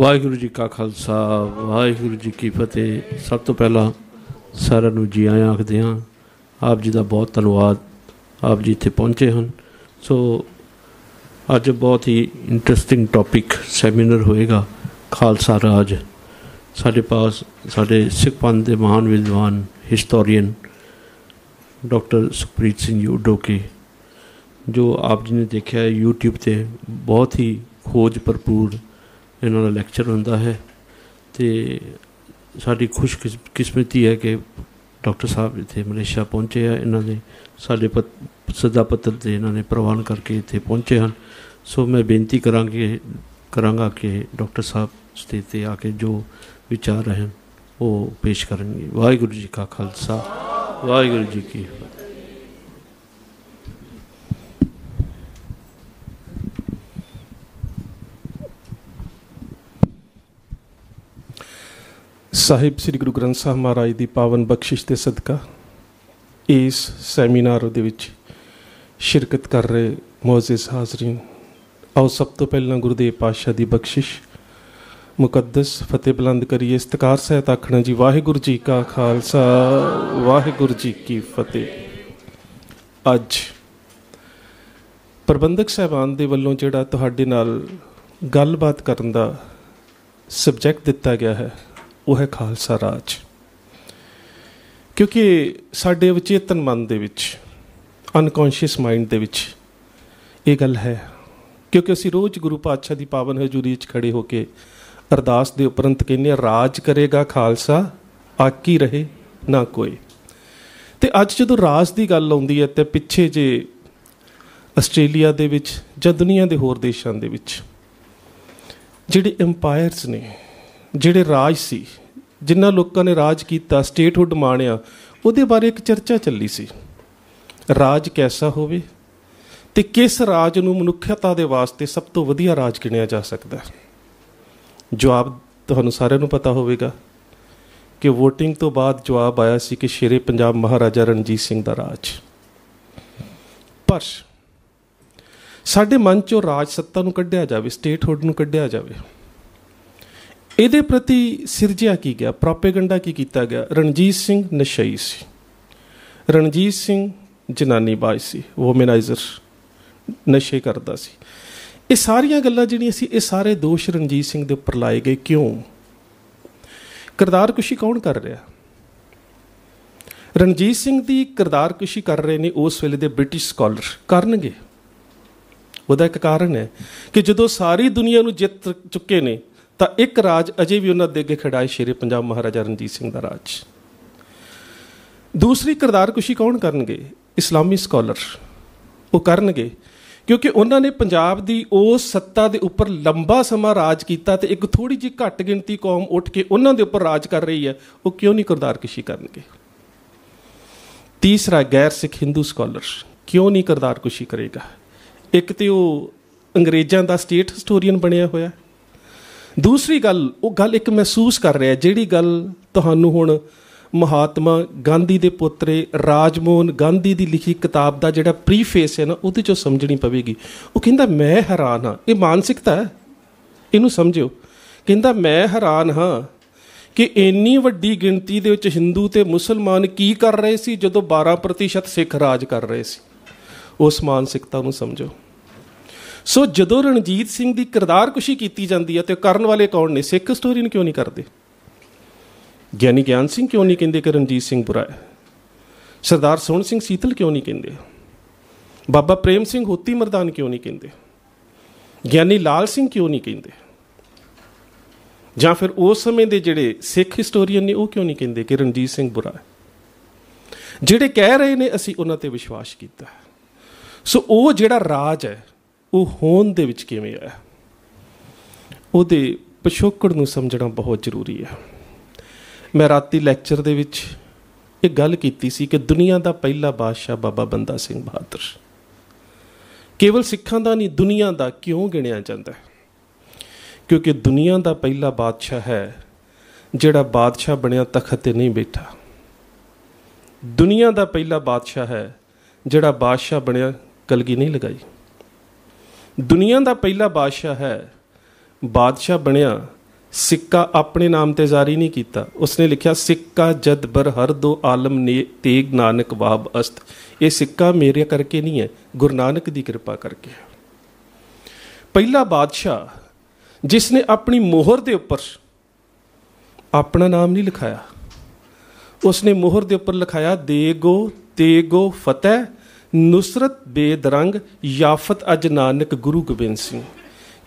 ਵਾਹਿਗੁਰੂ ਜੀ ਕਾ ਖਾਲਸਾ ਵਾਹਿਗੁਰੂ ਜੀ ਕੀ ਫਤਿਹ ਸਭ ਤੋਂ ਪਹਿਲਾਂ ਸਾਰਿਆਂ ਨੂੰ ਜੀ ਆਇਆਂ ਆਖਦੇ ਹਾਂ ਆਪ ਜੀ ਦਾ ਬਹੁਤ ਧੰਨਵਾਦ ਆਪ ਜੀ ਇੱਥੇ ਪਹੁੰਚੇ ਹਨ ਸੋ ਅੱਜ ਬਹੁਤ ਹੀ ਇੰਟਰਸਟਿੰਗ ਟੌਪਿਕ ਸੈਮੀਨਾਰ ਹੋਏਗਾ ਖਾਲਸਾ ਰਾਜ ਸਾਡੇ ਪਾਸ ਸਾਡੇ ਸਿੱਖ ਪੰਥ ਦੇ ਮਹਾਨ ਵਿਦਵਾਨ ਹਿਸਟੋਰੀਅਨ ਡਾਕਟਰ ਸੁਪ੍ਰੀਤ ਸਿੰਘ ਯੂਡੋਕੇ ਜੋ ਆਪ ਜੀ ਨੇ ਦੇਖਿਆ YouTube ਤੇ ਬਹੁਤ ਹੀ ਖੋਜ ਭਰਪੂਰ ਇਹਨਾਂ ਦਾ ਲੈਕਚਰ ਹੁੰਦਾ ਹੈ ਤੇ ਸਾਡੀ ਖੁਸ਼ ਕਿਸਮਤੀ ਹੈ ਕਿ ਡਾਕਟਰ ਸਾਹਿਬ ਇੱਥੇ ਮਲੇਸ਼ੀਆ ਪਹੁੰਚੇ ਆ ਇਹਨਾਂ ਦੇ ਸਾਡੇ ਸਦਾ ਪੱਤਰ ਤੇ ਇਹਨਾਂ ਨੇ ਪ੍ਰਵਾਨ ਕਰਕੇ ਇੱਥੇ ਪਹੁੰਚੇ ਹਨ ਸੋ ਮੈਂ ਬੇਨਤੀ ਕਰਾਂਗੇ ਕਰਾਂਗਾ ਕਿ ਡਾਕਟਰ ਸਾਹਿਬ ਸਟੇਜ ਤੇ ਆ ਕੇ ਜੋ ਵਿਚਾਰ ਹਨ ਉਹ ਪੇਸ਼ ਕਰਨਗੇ ਵਾਹਿਗੁਰੂ ਜੀ ਕਾ ਖਾਲਸਾ ਵਾਹਿਗੁਰੂ ਜੀ ਕੀ ਸਾਹਿਬ ਸ੍ਰੀ ਗੁਰੂ ਗ੍ਰੰਥ ਸਾਹਿਬ ਮਹਾਰਾਜ ਦੀ ਪਾਵਨ ਬਖਸ਼ਿਸ਼ ਤੇ ਸਦਕਾ ਇਸ ਸੈਮੀਨਾਰ ਦੇ ਵਿੱਚ ਸ਼ਿਰਕਤ ਕਰ ਰਹੇ ਮੌਜੂਦ ਹਾਜ਼ਰੀਨ ਆਉ ਸਭ ਤੋਂ ਪਹਿਲਾਂ ਗੁਰਦੇਵ ਪਾਤਸ਼ਾਹ ਦੀ ਬਖਸ਼ਿਸ਼ ਮੁਕੱਦਸ ਫਤਿਹ ਬਲੰਦ ਕਰੀਏ ਇਸਤਕਾਰ ਸਹਿਤ ਆਖਣਾ ਜੀ ਵਾਹਿਗੁਰੂ ਜੀ ਕਾ ਖਾਲਸਾ ਵਾਹਿਗੁਰੂ ਜੀ ਕੀ ਫਤਿਹ ਅੱਜ ਪ੍ਰਬੰਧਕ ਸਹਿਬਾਨ ਦੇ ਵੱਲੋਂ ਜਿਹੜਾ ਤੁਹਾਡੇ ਨਾਲ ਗੱਲਬਾਤ ਕਰਨ ਦਾ ਸਬਜੈਕਟ ਦਿੱਤਾ ਗਿਆ ਹੈ ਉਹ ਹੈ ਖਾਲਸਾ ਰਾਜ ਕਿਉਂਕਿ ਸਾਡੇ ਵਿਚੇਤਨ ਮਨ ਦੇ ਵਿੱਚ ਅਨਕੌਂਸ਼ੀਅਸ ਮਾਈਂਡ ਦੇ ਵਿੱਚ ਇਹ ਗੱਲ ਹੈ ਕਿਉਂਕਿ ਅਸੀਂ ਰੋਜ਼ ਗੁਰੂ ਪਾਤਸ਼ਾਹ ਦੀ ਪਾਵਨ ਹਜ਼ੂਰੀ 'ਚ ਖੜੇ ਹੋ ਕੇ ਅਰਦਾਸ ਦੇ ਉਪਰੰਤ ਕਹਿੰਨੇ ਰਾਜ ਕਰੇਗਾ ਖਾਲਸਾ ਆਕੀ ਰਹੇ ਨਾ ਕੋਈ ਤੇ ਅੱਜ ਜਦੋਂ ਰਾਜ ਦੀ ਗੱਲ ਆਉਂਦੀ ਹੈ ਤੇ ਪਿੱਛੇ ਜੇ ਆਸਟ੍ਰੇਲੀਆ ਦੇ ਵਿੱਚ ਜਾਂ ਦੁਨੀਆ ਦੇ ਹੋਰ ਦੇਸ਼ਾਂ ਦੇ ਵਿੱਚ ਜਿਹੜੇ ਐਮਪਾਇਰਸ ਨੇ ਜਿਹੜੇ ਰਾਜ ਸੀ ਜਿਨ੍ਹਾਂ ਲੋਕਾਂ ਨੇ ਰਾਜ ਕੀਤਾ ਸਟੇਟਹੁੱਡ ਮਾਣਿਆ ਉਹਦੇ ਬਾਰੇ ਇੱਕ ਚਰਚਾ ਚੱਲੀ ਸੀ ਰਾਜ ਕਿਹਸਾ ਹੋਵੇ ਤੇ ਕਿਸ ਰਾਜ ਨੂੰ ਮਨੁੱਖਤਾ ਦੇ ਵਾਸਤੇ ਸਭ ਤੋਂ ਵਧੀਆ ਰਾਜ ਕਿਹਾ ਜਾ ਸਕਦਾ ਹੈ ਜਵਾਬ ਤੁਹਾਨੂੰ ਸਾਰਿਆਂ ਨੂੰ ਪਤਾ ਹੋਵੇਗਾ ਕਿ VOTING ਤੋਂ ਬਾਅਦ ਜਵਾਬ ਆਇਆ ਸੀ ਕਿ ਸ਼ੇਰੇ ਪੰਜਾਬ ਮਹਾਰਾਜਾ ਰਣਜੀਤ ਸਿੰਘ ਦਾ ਰਾਜ ਪਰ ਸਾਡੇ ਮਨ ਚੋਂ ਰਾਜ ਸੱਤਾ ਨੂੰ ਕੱਢਿਆ ਜਾਵੇ ਸਟੇਟਹੁੱਡ ਨੂੰ ਕੱਢਿਆ ਜਾਵੇ ਇਹਦੇ ਪ੍ਰਤੀ ਸਿਰਜਿਆ ਕੀ ਗਿਆ ਪ੍ਰੋਪੇਗੈਂਡਾ ਕੀ ਕੀਤਾ ਗਿਆ ਰਣਜੀਤ ਸਿੰਘ ਨਸ਼ਈ ਸੀ ਰਣਜੀਤ ਸਿੰਘ ਜਨਾਨੀ ਬਾਜ ਸੀ ਵੋਮਨਾਈਜ਼ਰ ਨਸ਼ੇ ਕਰਦਾ ਸੀ ਇਹ ਸਾਰੀਆਂ ਗੱਲਾਂ ਜਿਹੜੀਆਂ ਸੀ ਇਹ ਸਾਰੇ ਦੋਸ਼ ਰਣਜੀਤ ਸਿੰਘ ਦੇ ਉੱਪਰ ਲਾਏ ਗਏ ਕਿਉਂ ਕਰਦਾਰਕੁਸ਼ੀ ਕੌਣ ਕਰ ਰਿਹਾ ਰਣਜੀਤ ਸਿੰਘ ਦੀ ਕਰਦਾਰਕੁਸ਼ੀ ਕਰ ਰਹੇ ਨੇ ਉਸ ਵੇਲੇ ਦੇ ਬ੍ਰਿਟਿਸ਼ ਸਕਾਲਰ ਕਰਨਗੇ ਉਹਦਾ ਇੱਕ ਕਾਰਨ ਹੈ ਕਿ ਜਦੋਂ ਸਾਰੀ ਦੁਨੀਆ ਨੂੰ ਜਿੱਤ ਚੁੱਕੇ ਨੇ ਤਾਂ ਇੱਕ ਰਾਜ ਅਜੇ ਵੀ ਉਹਨਾਂ ਦੇ ਅੱਗੇ ਹੈ ਸ਼ੇਰੇ ਪੰਜਾਬ ਮਹਾਰਾਜਾ ਰਣਜੀਤ ਸਿੰਘ ਦਾ ਰਾਜ ਦੂਸਰੀ ਕਰਦਾਰ ਕੁਸ਼ੀ ਕੌਣ ਕਰਨਗੇ ਇਸਲਾਮੀ ਸਕਾਲਰ ਉਹ ਕਰਨਗੇ ਕਿਉਂਕਿ ਉਹਨਾਂ ਨੇ ਪੰਜਾਬ ਦੀ ਉਸ ਸੱਤਾ ਦੇ ਉੱਪਰ ਲੰਬਾ ਸਮਾਂ ਰਾਜ ਕੀਤਾ ਤੇ ਇੱਕ ਥੋੜੀ ਜਿਹੀ ਘੱਟ ਗਿਣਤੀ ਕੌਮ ਉੱਠ ਕੇ ਉਹਨਾਂ ਦੇ ਉੱਪਰ ਰਾਜ ਕਰ ਰਹੀ ਹੈ ਉਹ ਕਿਉਂ ਨਹੀਂ ਕਰਦਾਰ ਕੁਸ਼ੀ ਕਰਨਗੇ ਤੀਸਰਾ ਗੈਰ ਸਿੱਖ ਹਿੰਦੂ ਸਕਾਲਰ ਕਿਉਂ ਨਹੀਂ ਕਰਦਾਰ ਕੁਸ਼ੀ ਕਰੇਗਾ ਇੱਕ ਤੇ ਉਹ ਅੰਗਰੇਜ਼ਾਂ ਦਾ ਸਟੇਟ ਹਿਸਟੋਰੀਅਨ ਬਣਿਆ ਹੋਇਆ ਦੂਸਰੀ ਗੱਲ ਉਹ ਗੱਲ ਇੱਕ ਮਹਿਸੂਸ ਕਰ ਰਿਹਾ ਜਿਹੜੀ ਗੱਲ ਤੁਹਾਨੂੰ ਹੁਣ ਮਹਾਤਮਾ ਗਾਂਧੀ ਦੇ ਪੁੱਤਰੇ ਰਾਜਮੋਹਨ ਗਾਂਧੀ ਦੀ ਲਿਖੀ ਕਿਤਾਬ ਦਾ ਜਿਹੜਾ ਪ੍ਰੀਫੇਸ ਹੈ ਨਾ ਉਹਦੇ ਚੋਂ ਸਮਝਣੀ ਪਵੇਗੀ ਉਹ ਕਹਿੰਦਾ ਮੈਂ ਹੈਰਾਨ ਹਾਂ ਇਹ ਮਾਨਸਿਕਤਾ ਹੈ ਇਹਨੂੰ ਸਮਝਿਓ ਕਹਿੰਦਾ ਮੈਂ ਹੈਰਾਨ ਹਾਂ ਕਿ ਇੰਨੀ ਵੱਡੀ ਗਿਣਤੀ ਦੇ ਵਿੱਚ ਹਿੰਦੂ ਤੇ ਮੁਸਲਮਾਨ ਕੀ ਕਰ ਰਹੇ ਸੀ ਜਦੋਂ 12% ਸਿੱਖ ਰਾਜ ਕਰ ਰਹੇ ਸੀ ਉਸ ਮਾਨਸਿਕਤਾ ਨੂੰ ਸਮਝੋ ਸੋ ਜਦੋਂ ਰਣਜੀਤ ਸਿੰਘ ਦੀ ਕਿਰਦਾਰਕੁਸ਼ੀ ਕੀਤੀ ਜਾਂਦੀ ਹੈ ਤੇ ਕਰਨ ਵਾਲੇ ਕੌਣ ਨੇ ਸਿੱਖ ਨੂੰ ਕਿਉਂ ਨਹੀਂ ਕਰਦੇ ਗਿਆਨੀ ਗਿਆਨ ਸਿੰਘ ਕਿਉਂ ਨਹੀਂ ਕਹਿੰਦੇ ਕਿ ਰਣਜੀਤ ਸਿੰਘ ਬੁਰਾ ਹੈ ਸਰਦਾਰ ਸੋਹਣ ਸਿੰਘ ਸੀਤਲ ਕਿਉਂ ਨਹੀਂ ਕਹਿੰਦੇ ਬਾਬਾ ਪ੍ਰੇਮ ਸਿੰਘ ਹੋਤੀ ਮਰਦਾਨ ਕਿਉਂ ਨਹੀਂ ਕਹਿੰਦੇ ਗਿਆਨੀ ਲਾਲ ਸਿੰਘ ਕਿਉਂ ਨਹੀਂ ਕਹਿੰਦੇ ਜਾਂ ਫਿਰ ਉਸ ਸਮੇਂ ਦੇ ਜਿਹੜੇ ਸਿੱਖ ਹਿਸਟੋਰੀਅਨ ਨੇ ਉਹ ਕਿਉਂ ਨਹੀਂ ਕਹਿੰਦੇ ਕਿ ਰਣਜੀਤ ਸਿੰਘ ਬੁਰਾ ਹੈ ਜਿਹੜੇ ਕਹਿ ਰਹੇ ਨੇ ਅਸੀਂ ਉਹਨਾਂ ਤੇ ਵਿਸ਼ਵਾਸ ਕੀਤਾ ਸੋ ਉਹ ਜਿਹੜਾ ਰਾਜ ਹੈ ਉਹ ਹੋਣ ਦੇ ਵਿੱਚ ਕਿਵੇਂ ਆਇਆ ਉਹਦੇ ਪਿਛੋਕੜ ਨੂੰ ਸਮਝਣਾ ਬਹੁਤ ਜ਼ਰੂਰੀ ਹੈ ਮੈਂ ਰਾਤੀ ਲੈਕਚਰ ਦੇ ਵਿੱਚ ਇਹ ਗੱਲ ਕੀਤੀ ਸੀ ਕਿ ਦੁਨੀਆ ਦਾ ਪਹਿਲਾ ਬਾਦਸ਼ਾਹ ਬਾਬਾ ਬੰਦਾ ਸਿੰਘ ਬਹਾਦਰ ਕੇਵਲ ਸਿੱਖਾਂ ਦਾ ਨਹੀਂ ਦੁਨੀਆ ਦਾ ਕਿਉਂ ਗਿਣਿਆ ਜਾਂਦਾ ਹੈ ਕਿਉਂਕਿ ਦੁਨੀਆ ਦਾ ਪਹਿਲਾ ਬਾਦਸ਼ਾਹ ਹੈ ਜਿਹੜਾ ਬਾਦਸ਼ਾਹ ਬਣਿਆ ਤਖਤ ਤੇ ਨਹੀਂ ਬੈਠਾ ਦੁਨੀਆ ਦਾ ਪਹਿਲਾ ਬਾਦਸ਼ਾਹ ਹੈ ਜਿਹੜਾ ਬਾਦਸ਼ਾਹ ਬਣਿਆ ਕਲਗੀ ਨਹੀਂ ਲਗਾਈ ਦੁਨੀਆ ਦਾ ਪਹਿਲਾ ਬਾਦਸ਼ਾਹ ਹੈ ਬਾਦਸ਼ਾਹ ਬਣਿਆ ਸਿੱਕਾ ਆਪਣੇ ਨਾਮ ਤੇ ਜਾਰੀ ਨਹੀਂ ਕੀਤਾ ਉਸਨੇ ਲਿਖਿਆ ਸਿੱਕਾ ਜਦ ਬਰ ਹਰ ਦੋ ਆਲਮ ਨੇ ਤੇਗ ਨਾਨਕ ਵਾਬ ਅਸਤ ਇਹ ਸਿੱਕਾ ਮੇਰੇ ਕਰਕੇ ਨਹੀਂ ਹੈ ਗੁਰੂ ਨਾਨਕ ਦੀ ਕਿਰਪਾ ਕਰਕੇ ਪਹਿਲਾ ਬਾਦਸ਼ਾਹ ਜਿਸ ਨੇ ਆਪਣੀ ਮੋਹਰ ਦੇ ਉੱਪਰ ਆਪਣਾ ਨਾਮ ਨਹੀਂ ਲਿਖਾਇਆ ਉਸਨੇ ਮੋਹਰ ਦੇ ਉੱਪਰ ਲਿਖਾਇਆ ਦੇਗੋ ਤੇਗੋ ਫਤਿਹ ਨੁਸਰਤ ਬੇਦਰੰਗ ਯਾਫਤ ਅਜ ਨਾਨਕ ਗੁਰੂ ਗੋਬਿੰਦ ਸਿੰਘ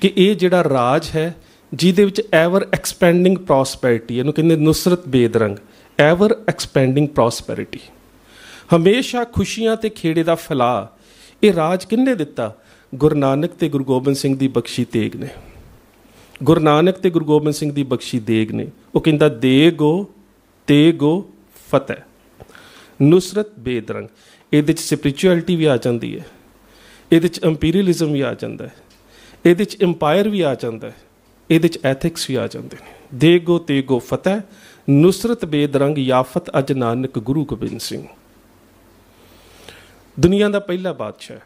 ਕਿ ਇਹ ਜਿਹੜਾ ਰਾਜ ਹੈ ਜਿਹਦੇ ਵਿੱਚ ਐਵਰ ਐਕਸਪੈਂਡਿੰਗ ਪ੍ਰੋਸਪੈਰਿਟੀ ਇਹਨੂੰ ਕਹਿੰਦੇ ਨੁਸਰਤ ਬੇਦਰੰਗ ਐਵਰ ਐਕਸਪੈਂਡਿੰਗ ਪ੍ਰੋਸਪੈਰਿਟੀ ਹਮੇਸ਼ਾ ਖੁਸ਼ੀਆਂ ਤੇ ਖੇੜੇ ਦਾ ਫਲਾ ਇਹ ਰਾਜ ਕਿੰਨੇ ਦਿੱਤਾ ਗੁਰੂ ਨਾਨਕ ਤੇ ਗੁਰੂ ਗੋਬਿੰਦ ਸਿੰਘ ਦੀ ਬਖਸ਼ੀ ਤੇਗ ਨੇ ਗੁਰੂ ਨਾਨਕ ਤੇ ਗੁਰੂ ਗੋਬਿੰਦ ਸਿੰਘ ਦੀ ਬਖਸ਼ੀ ਦੇਗ ਨੇ ਉਹ ਕਹਿੰਦਾ ਦੇਗੋ ਤੇਗੋ ਫਤਿਹ ਨੁਸਰਤ ਬੇਦਰੰਗ ਇਹਦੇ ਚ ਸਪਿਰਚੁਅਲਿਟੀ ਵੀ ਆ ਜਾਂਦੀ ਹੈ ਇਹਦੇ ਚ ਇੰਪੀਰੀਅਲਿਜ਼ਮ ਵੀ ਆ ਜਾਂਦਾ ਹੈ ਇਹਦੇ ਚ ਐਮਪਾਇਰ ਵੀ ਆ ਜਾਂਦਾ ਹੈ ਇਹਦੇ ਚ ਐਥਿਕਸ ਵੀ ਆ ਜਾਂਦੇ ਨੇ ਦੇਗੋ ਤੇਗੋ ਫਤਹਿ ਨੁਸਰਤ ਬੇਦਰੰਗ ਯਾਫਤ ਅਜ ਨਾਨਕ ਗੁਰੂ ਗੋਬਿੰਦ ਸਿੰਘ ਦੁਨੀਆ ਦਾ ਪਹਿਲਾ ਬਾਦਸ਼ਾਹ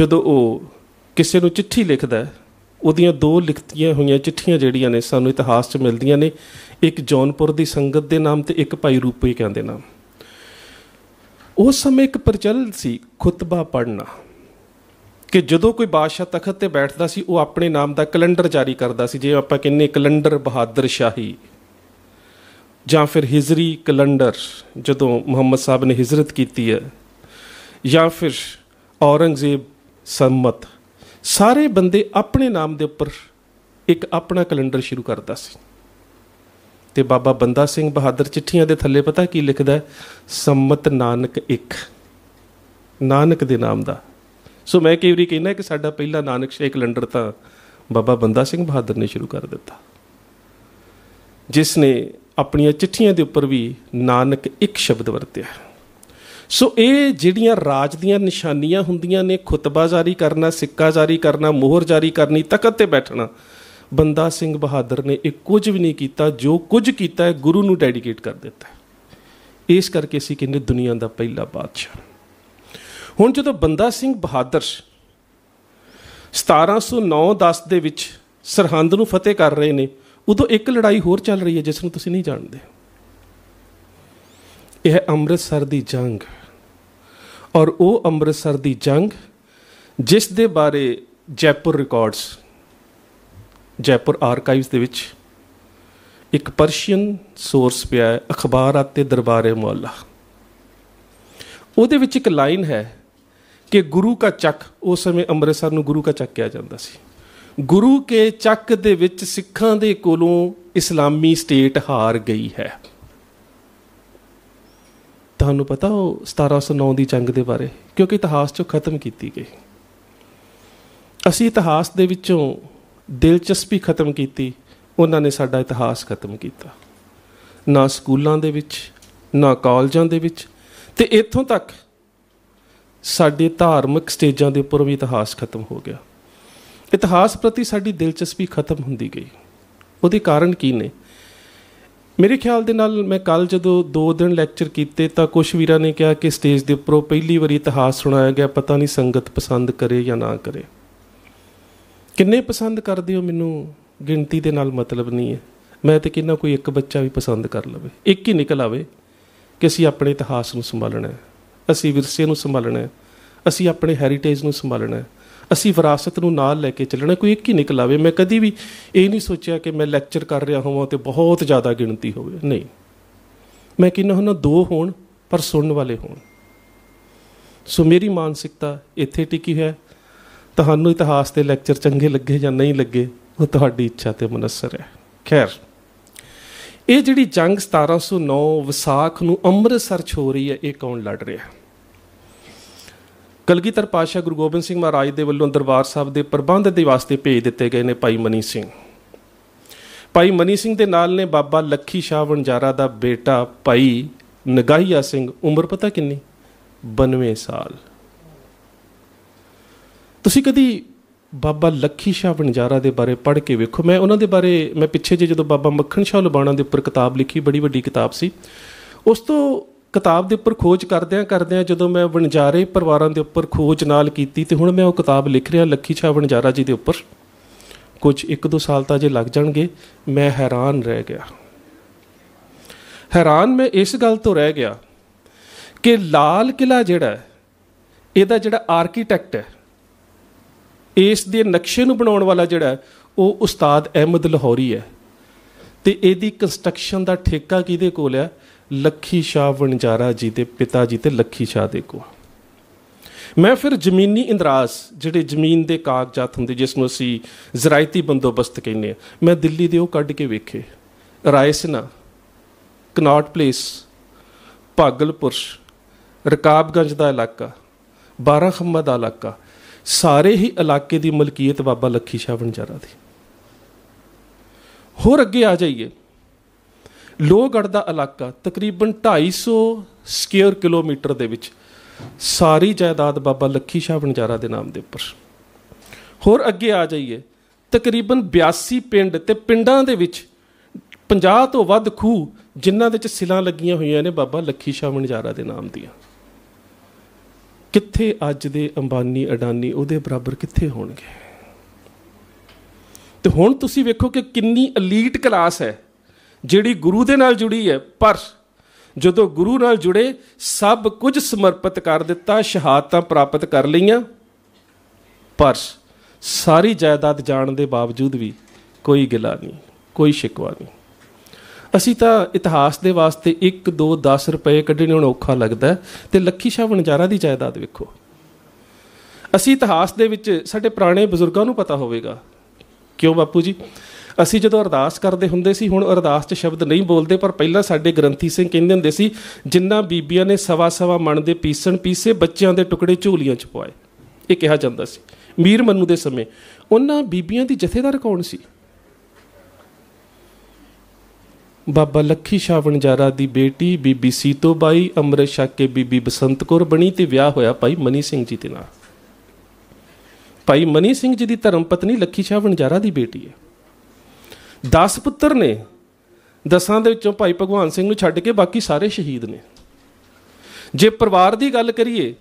ਜਦੋਂ ਉਹ ਕਿਸੇ ਨੂੰ ਚਿੱਠੀ ਲਿਖਦਾ ਉਹਦੀਆਂ ਦੋ ਲਿਖਤੀਆਂ ਹੋਈਆਂ ਚਿੱਠੀਆਂ ਜਿਹੜੀਆਂ ਨੇ ਸਾਨੂੰ ਇਤਿਹਾਸ 'ਚ ਮਿਲਦੀਆਂ ਨੇ ਇੱਕ ਜੌਨਪੁਰ ਦੀ ਸੰਗਤ ਦੇ ਨਾਮ ਤੇ ਇੱਕ ਭਾਈ ਰੂਪੀ ਕਹਿੰਦੇ ਨਾਮ ਉਸ ਸਮੇਂ ਇੱਕ ਪ੍ਰਚਲਿਤ ਸੀ ਖੁਤਬਾ ਪੜਨਾ ਕਿ ਜਦੋਂ ਕੋਈ ਬਾਦਸ਼ਾਹ ਤਖਤ ਤੇ ਬੈਠਦਾ ਸੀ ਉਹ ਆਪਣੇ ਨਾਮ ਦਾ ਕੈਲੰਡਰ ਜਾਰੀ ਕਰਦਾ ਸੀ ਜੇ ਆਪਾਂ ਕਿੰਨੇ ਕੈਲੰਡਰ ਬਹਾਦਰ ਸ਼ਾਹੀ ਜਾਂ ਫਿਰ ਹਿਜਰੀ ਕੈਲੰਡਰ ਜਦੋਂ ਮੁਹੰਮਦ ਸਾਹਿਬ ਨੇ ਹਿਜਰਤ ਕੀਤੀ ਹੈ ਜਾਂ ਫਿਰ ਔਰੰਗਜ਼ੇਬ ਸੰਮਤ ਸਾਰੇ ਬੰਦੇ ਆਪਣੇ ਨਾਮ ਦੇ ਉੱਪਰ ਇੱਕ ਆਪਣਾ ਕੈਲੰਡਰ ਸ਼ੁਰੂ ਕਰਦਾ ਸੀ ਤੇ ਬਾਬਾ ਬੰਦਾ ਸਿੰਘ ਬਹਾਦਰ ਚਿੱਠੀਆਂ ਦੇ ਥੱਲੇ ਪਤਾ ਕੀ ਲਿਖਦਾ ਹੈ ਸੰਮਤ ਨਾਨਕ ਇੱਕ ਨਾਨਕ ਦੇ ਨਾਮ ਦਾ ਸੋ ਮੈਂ ਕਈ ਵਾਰੀ ਕਹਿੰਦਾ ਕਿ ਸਾਡਾ ਪਹਿਲਾ ਨਾਨਕ ਸ਼ੇਖ ਲੰਡਰ ਤਾਂ ਬਾਬਾ ਬੰਦਾ ਸਿੰਘ ਬਹਾਦਰ ਨੇ ਸ਼ੁਰੂ ਕਰ ਦਿੱਤਾ ਜਿਸ ਨੇ ਆਪਣੀਆਂ ਚਿੱਠੀਆਂ ਦੇ ਉੱਪਰ ਵੀ ਨਾਨਕ ਇੱਕ ਸ਼ਬਦ ਵਰਤਿਆ ਸੋ ਇਹ ਜਿਹੜੀਆਂ ਰਾਜ ਦੀਆਂ ਨਿਸ਼ਾਨੀਆਂ ਹੁੰਦੀਆਂ ਨੇ ਖੁਤਬਾ ਜਾਰੀ ਕਰਨਾ ਸਿੱਕਾ ਜਾਰੀ ਕਰਨਾ ਮੋਹਰ ਜਾਰੀ ਕਰਨੀ ਤਖਤ ਤੇ ਬੈਠਣਾ ਬੰਦਾ ਸਿੰਘ ਬਹਾਦਰ ਨੇ ਇਹ ਕੁਝ ਵੀ ਨਹੀਂ ਕੀਤਾ ਜੋ ਕੁਝ ਕੀਤਾ ਹੈ ਗੁਰੂ ਨੂੰ ਡੈਡੀਕੇਟ ਕਰ ਦਿੱਤਾ ਇਸ ਕਰਕੇ ਅਸੀਂ ਕਿੰਨੇ ਦੁਨੀਆ ਦਾ ਪਹਿਲਾ ਬਾਦਸ਼ਾਹ ਹੁਣ ਜਦੋਂ ਬੰਦਾ ਸਿੰਘ ਬਹਾਦਰ 1709-10 ਦੇ ਵਿੱਚ ਸਰਹੰਦ ਨੂੰ ਫਤਿਹ ਕਰ ਰਹੇ ਨੇ ਉਦੋਂ ਇੱਕ ਲੜਾਈ ਹੋਰ ਚੱਲ ਰਹੀ ਹੈ ਜਿਸ ਨੂੰ ਤੁਸੀਂ ਨਹੀਂ ਜਾਣਦੇ ਇਹ ਅੰਮ੍ਰਿਤਸਰ ਦੀ ਜੰਗ ਔਰ ਉਹ ਅੰਮ੍ਰਿਤਸਰ ਦੀ ਜੰਗ ਜਿਸ ਦੇ ਬਾਰੇ ਜੈਪੁਰ ਰਿਕਾਰਡਸ ਜੈਪੁਰ ਆਰਕਾਈਵਸ ਦੇ ਵਿੱਚ ਇੱਕ ਪਰਸ਼ੀਅਨ ਸੋਰਸ ਪਿਆ ਹੈ ਅਖਬਾਰਾਤ ਤੇ ਦਰਬਾਰੇ ਮੌਲਾ ਉਹਦੇ ਵਿੱਚ ਇੱਕ ਲਾਈਨ ਹੈ ਕਿ ਗੁਰੂ ਕਾ ਚੱਕ ਉਸ ਸਮੇਂ ਅੰਮ੍ਰਿਤਸਰ ਨੂੰ ਗੁਰੂ ਕਾ ਚੱਕ ਕਿਹਾ ਜਾਂਦਾ ਸੀ ਗੁਰੂ ਕੇ ਚੱਕ ਦੇ ਵਿੱਚ ਸਿੱਖਾਂ ਦੇ ਕੋਲੋਂ ਇਸਲਾਮੀ ਸਟੇਟ ਹਾਰ ਗਈ ਹੈ ਤੁਹਾਨੂੰ ਪਤਾ ਉਹ 1709 ਦੀ ਜੰਗ ਦੇ ਬਾਰੇ ਕਿਉਂਕਿ ਇਤਿਹਾਸ ਚੋਂ ਖਤਮ ਕੀਤੀ ਗਈ ਅਸੀਂ ਇਤਿਹਾਸ ਦੇ ਵਿੱਚੋਂ ਦਿਲਚਸਪੀ ਖਤਮ ਕੀਤੀ ਉਹਨਾਂ ਨੇ ਸਾਡਾ ਇਤਿਹਾਸ ਖਤਮ ਕੀਤਾ ਨਾ ਸਕੂਲਾਂ ਦੇ ਵਿੱਚ ਨਾ ਕਾਲਜਾਂ ਦੇ ਵਿੱਚ ਤੇ ਇੱਥੋਂ ਤੱਕ ਸਾਡੇ ਧਾਰਮਿਕ ਸਟੇਜਾਂ ਦੇ ਉੱਪਰ ਵੀ ਇਤਿਹਾਸ ਖਤਮ ਹੋ ਗਿਆ ਇਤਿਹਾਸ ਪ੍ਰਤੀ ਸਾਡੀ ਦਿਲਚਸਪੀ ਖਤਮ ਹੁੰਦੀ ਗਈ ਉਹਦੇ ਕਾਰਨ ਕੀ ਨੇ ਮੇਰੇ ਖਿਆਲ ਦੇ ਨਾਲ ਮੈਂ ਕੱਲ ਜਦੋਂ 2 ਦਿਨ ਲੈਕਚਰ ਕੀਤੇ ਤਾਂ ਕੁਝ ਵੀਰਾਂ ਨੇ ਕਿਹਾ ਕਿ ਸਟੇਜ ਦੇ ਉੱਪਰੋਂ ਪਹਿਲੀ ਵਾਰੀ ਇਤਿਹਾਸ ਸੁਣਾਇਆ ਗਿਆ ਪਤਾ ਨਹੀਂ ਸੰਗਤ ਪਸੰਦ ਕਰੇ ਜਾਂ ਨਾ ਕਰੇ ਕਿੰਨੇ ਪਸੰਦ ਕਰਦੇ ਹੋ ਮੈਨੂੰ ਗਿਣਤੀ ਦੇ ਨਾਲ ਮਤਲਬ ਨਹੀਂ ਹੈ ਮੈਂ ਤੇ ਕਿੰਨਾ ਕੋਈ ਇੱਕ ਬੱਚਾ ਵੀ ਪਸੰਦ ਕਰ ਲਵੇ ਇੱਕ ਹੀ ਨਿਕਲ ਆਵੇ ਕਿ ਅਸੀਂ ਆਪਣੇ ਇਤਿਹਾਸ ਨੂੰ ਸੰਭਾਲਣਾ ਹੈ ਅਸੀਂ ਵਿਰਸੇ ਨੂੰ ਸੰਭਾਲਣਾ ਹੈ ਅਸੀਂ ਆਪਣੇ ਹੈਰੀਟੇਜ ਨੂੰ ਸੰਭਾਲਣਾ ਹੈ ਅਸੀਂ ਵਿਰਾਸਤ ਨੂੰ ਨਾਲ ਲੈ ਕੇ ਚੱਲਣਾ ਕੋਈ ਇੱਕ ਹੀ ਨਿਕਲ ਆਵੇ ਮੈਂ ਕਦੀ ਵੀ ਇਹ ਨਹੀਂ ਸੋਚਿਆ ਕਿ ਮੈਂ ਲੈਕਚਰ ਕਰ ਰਿਹਾ ਹੋਵਾਂ ਤੇ ਬਹੁਤ ਜ਼ਿਆਦਾ ਗਿਣਤੀ ਹੋਵੇ ਨਹੀਂ ਮੈਂ ਕਿੰਨਾ ਹੁਣ ਦੋ ਹੋਣ ਪਰ ਸੁਣਨ ਵਾਲੇ ਹੋਣ ਸੋ ਮੇਰੀ ਮਾਨਸਿਕਤਾ ਇੱਥੇ ਟਿਕੀ ਹੈ ਤੁਹਾਨੂੰ ਇਤਿਹਾਸ ਦੇ ਲੈਕਚਰ ਚੰਗੇ ਲੱਗੇ ਜਾਂ ਨਹੀਂ ਲੱਗੇ ਉਹ ਤੁਹਾਡੀ ਇੱਛਾ ਤੇ ਮਨਸਰ ਹੈ ਖੈਰ ਇਹ ਜਿਹੜੀ ਜੰਗ 1709 ਵਿਸਾਖ ਨੂੰ ਅੰਮ੍ਰਿਤਸਰ 'ਚ ਹੋ ਰਹੀ ਹੈ ਇਹ ਕੌਣ ਲੜ ਰਿਹਾ ਕਲਗੀਧਰ ਪਾਸ਼ਾ ਗੁਰੂ ਗੋਬਿੰਦ ਸਿੰਘ ਮਹਾਰਾਜ ਦੇ ਵੱਲੋਂ ਦਰਬਾਰ ਸਾਹਿਬ ਦੇ ਪ੍ਰਬੰਧ ਦੇ ਵਾਸਤੇ ਭੇਜ ਦਿੱਤੇ ਗਏ ਨੇ ਭਾਈ ਮਨੀ ਸਿੰਘ ਭਾਈ ਮਨੀ ਸਿੰਘ ਦੇ ਨਾਲ ਨੇ ਬਾਬਾ ਲੱਖੀ ਸ਼ਾਹ ਵਣਜਾਰਾ ਦਾ ਬੇਟਾ ਭਾਈ ਨਗਾਹੀਆ ਸਿੰਘ ਉਮਰ ਪਤਾ ਕਿੰਨੀ 92 ਸਾਲ ਤੁਸੀਂ ਕਦੀ ਬਾਬਾ ਲੱਖੀ ਸ਼ਾਹ ਬਣਜਾਰਾ ਦੇ ਬਾਰੇ ਪੜ੍ਹ ਕੇ ਵੇਖੋ ਮੈਂ ਉਹਨਾਂ ਦੇ ਬਾਰੇ ਮੈਂ ਪਿੱਛੇ ਜੇ ਜਦੋਂ ਬਾਬਾ ਮੱਖਣ ਸ਼ਾਹ ਲਬਾਣਾ ਦੇ ਉੱਪਰ ਕਿਤਾਬ ਲਿਖੀ ਬੜੀ ਵੱਡੀ ਕਿਤਾਬ ਸੀ ਉਸ ਤੋਂ ਕਿਤਾਬ ਦੇ ਉੱਪਰ ਖੋਜ ਕਰਦਿਆਂ ਕਰਦਿਆਂ ਜਦੋਂ ਮੈਂ ਬਣਜਾਰੇ ਪਰਿਵਾਰਾਂ ਦੇ ਉੱਪਰ ਖੋਜ ਨਾਲ ਕੀਤੀ ਤੇ ਹੁਣ ਮੈਂ ਉਹ ਕਿਤਾਬ ਲਿਖ ਰਿਹਾ ਲੱਖੀ ਸ਼ਾਹ ਬਣਜਾਰਾ ਜੀ ਦੇ ਉੱਪਰ ਕੁਝ 1-2 ਸਾਲ ਤਾਂ ਜੇ ਲੱਗ ਜਾਣਗੇ ਮੈਂ ਹੈਰਾਨ ਰਹਿ ਗਿਆ ਹੈਰਾਨ ਮੈਂ ਇਸ ਗੱਲ ਤੋਂ ਰਹਿ ਗਿਆ ਕਿ ਲਾਲ ਕਿਲਾ ਜਿਹੜਾ ਇਹਦਾ ਜਿਹੜਾ ਆਰਕੀਟੈਕਟ ਹੈ ਇਸ ਦੇ ਨਕਸ਼ੇ ਨੂੰ ਬਣਾਉਣ ਵਾਲਾ ਜਿਹੜਾ ਉਹ ਉਸਤਾਦ ਅਹਿਮਦ ਲਾਹੌਰੀ ਹੈ ਤੇ ਇਹਦੀ ਕੰਸਟਰਕਸ਼ਨ ਦਾ ਠੇਕਾ ਕਿਹਦੇ ਕੋਲ ਹੈ ਲੱਖੀ ਸ਼ਾਹ ਵਣਜਾਰਾ ਜੀ ਦੇ ਪਿਤਾ ਜੀ ਤੇ ਲੱਖੀ ਸ਼ਾਹ ਦੇ ਕੋਲ ਮੈਂ ਫਿਰ ਜ਼ਮੀਨੀ ਇੰਦਰਾਜ਼ ਜਿਹੜੇ ਜ਼ਮੀਨ ਦੇ ਕਾਗਜ਼ਾਤ ਹੁੰਦੇ ਜਿਸ ਨੂੰ ਅਸੀਂ ਜ਼ਰਾਇਤੀ ਬੰਦੋਬਸਤ ਕਹਿੰਦੇ ਆ ਮੈਂ ਦਿੱਲੀ ਦੇ ਉਹ ਕੱਢ ਕੇ ਵੇਖੇ ਰਾਇਸਨਾ ਕਨਾਟ ਪਲੇਸ ਭਾਗਲਪੁਰ ਰਕਾਬਗੰਜ ਦਾ ਇਲਾਕਾ ਬਾਰਾਖਮਦ ਦਾ ਇਲਾਕਾ ਸਾਰੇ ਹੀ ਇਲਾਕੇ ਦੀ ਮਲਕੀਅਤ ਬਾਬਾ ਲੱਖੀ ਸ਼ਾਹ ਵਣਜਾਰਾ ਦੀ ਹੋਰ ਅੱਗੇ ਆ ਜਾਈਏ ਲੋਗੜ ਦਾ ਇਲਾਕਾ ਤਕਰੀਬਨ 250 ਸਕੁਅਰ ਕਿਲੋਮੀਟਰ ਦੇ ਵਿੱਚ ਸਾਰੀ ਜਾਇਦਾਦ ਬਾਬਾ ਲੱਖੀ ਸ਼ਾਹ ਵਣਜਾਰਾ ਦੇ ਨਾਮ ਦੇ ਉੱਪਰ ਹੋਰ ਅੱਗੇ ਆ ਜਾਈਏ ਤਕਰੀਬਨ 82 ਪਿੰਡ ਤੇ ਪਿੰਡਾਂ ਦੇ ਵਿੱਚ 50 ਤੋਂ ਵੱਧ ਖੂਹ ਜਿਨ੍ਹਾਂ ਦੇ ਵਿੱਚ ਸਿਲਾਂ ਲੱਗੀਆਂ ਹੋਈਆਂ ਨੇ ਬਾਬਾ ਲੱਖੀ ਸ਼ਾਹ ਵਣਜਾਰਾ ਦੇ ਨਾਮ ਦੀਆਂ ਕਿੱਥੇ ਅੱਜ ਦੇ ਅੰਬਾਨੀ ਅਡਾਨੀ ਉਹਦੇ ਬਰਾਬਰ ਕਿੱਥੇ ਹੋਣਗੇ ਤੇ ਹੁਣ ਤੁਸੀਂ ਵੇਖੋ ਕਿ ਕਿੰਨੀ 엘ੀਟ ਕਲਾਸ ਹੈ ਜਿਹੜੀ ਗੁਰੂ ਦੇ ਨਾਲ ਜੁੜੀ ਹੈ ਪਰ ਜਦੋਂ ਗੁਰੂ ਨਾਲ ਜੁੜੇ ਸਭ ਕੁਝ ਸਮਰਪਿਤ ਕਰ ਦਿੱਤਾ ਸ਼ਹਾਦਤਾਂ ਪ੍ਰਾਪਤ ਕਰ ਲਈਆਂ ਪਰ ਸਾਰੀ ਜਾਇਦਾਦ ਜਾਣ ਦੇ ਬਾਵਜੂਦ ਵੀ ਕੋਈ ਗਿਲਾ ਨਹੀਂ ਕੋਈ ਸ਼ਿਕਵਾ ਨਹੀਂ ਅਸੀਂ ਤਾਂ ਇਤਿਹਾਸ ਦੇ ਵਾਸਤੇ 1 2 10 ਰੁਪਏ ਕੱਢਣੇ ਹੁਣ ਔਖਾ ਲੱਗਦਾ ਤੇ ਲੱਖੀ ਸ਼ਾਹ ਵਣਜਾਰਾ ਦੀ ਜਾਇਦਾਦ ਵੇਖੋ ਅਸੀਂ ਇਤਿਹਾਸ ਦੇ ਵਿੱਚ ਸਾਡੇ ਪੁਰਾਣੇ ਬਜ਼ੁਰਗਾਂ ਨੂੰ ਪਤਾ ਹੋਵੇਗਾ ਕਿਉਂ ਬਾਪੂ ਜੀ ਅਸੀਂ ਜਦੋਂ ਅਰਦਾਸ ਕਰਦੇ ਹੁੰਦੇ ਸੀ ਹੁਣ ਅਰਦਾਸ 'ਚ ਸ਼ਬਦ ਨਹੀਂ ਬੋਲਦੇ ਪਰ ਪਹਿਲਾਂ ਸਾਡੇ ਗ੍ਰੰਥੀ ਸਿੰਘ ਕਹਿੰਦੇ ਹੁੰਦੇ ਸੀ ਜਿੰਨਾ ਬੀਬੀਆਂ ਨੇ ਸਵਾ ਸਵਾ ਮਣ ਦੇ ਪੀਸਣ ਪੀਸੇ ਬੱਚਿਆਂ ਦੇ ਟੁਕੜੇ ਝੋਲੀਆਂ 'ਚ ਪਵਾਏ ਇਹ ਕਿਹਾ ਜਾਂਦਾ ਸੀ ਮੀਰ ਮਨੂ ਦੇ ਸਮੇਂ ਉਹਨਾਂ ਬੀਬੀਆਂ ਦੀ ਜਥੇਦਾਰ ਕੌਣ ਸੀ ਬਾਬਾ ਲੱਖੀ ਸ਼ਾਹ ਵਣਜਾਰਾ ਦੀ ਬੇਟੀ ਬੀਬੀ ਸੀਤੋ ਬਾਈ ਅੰਮ੍ਰਿਤ ਛਕ ਕੇ ਬੀਬੀ ਬਸੰਤ ਕੌਰ ਬਣੀ ਤੇ ਵਿਆਹ ਹੋਇਆ ਭਾਈ ਮਨੀ ਸਿੰਘ ਜੀ ਦੇ ਨਾਲ ਭਾਈ ਮਨੀ ਸਿੰਘ ਜੀ ਦੀ ਧਰਮ ਪਤਨੀ ਲੱਖੀ ਸ਼ਾਹ ਵਣਜਾਰਾ ਦੀ ਬੇਟੀ ਹੈ 10 ਪੁੱਤਰ ਨੇ ਦਸਾਂ ਦੇ ਵਿੱਚੋਂ ਭਾਈ ਭਗਵਾਨ ਸਿੰਘ ਨੂੰ ਛੱਡ ਕੇ ਬਾਕੀ ਸਾਰੇ ਸ਼ਹੀਦ ਨੇ ਜੇ ਪਰਿਵਾਰ ਦੀ ਗੱਲ ਕਰੀਏ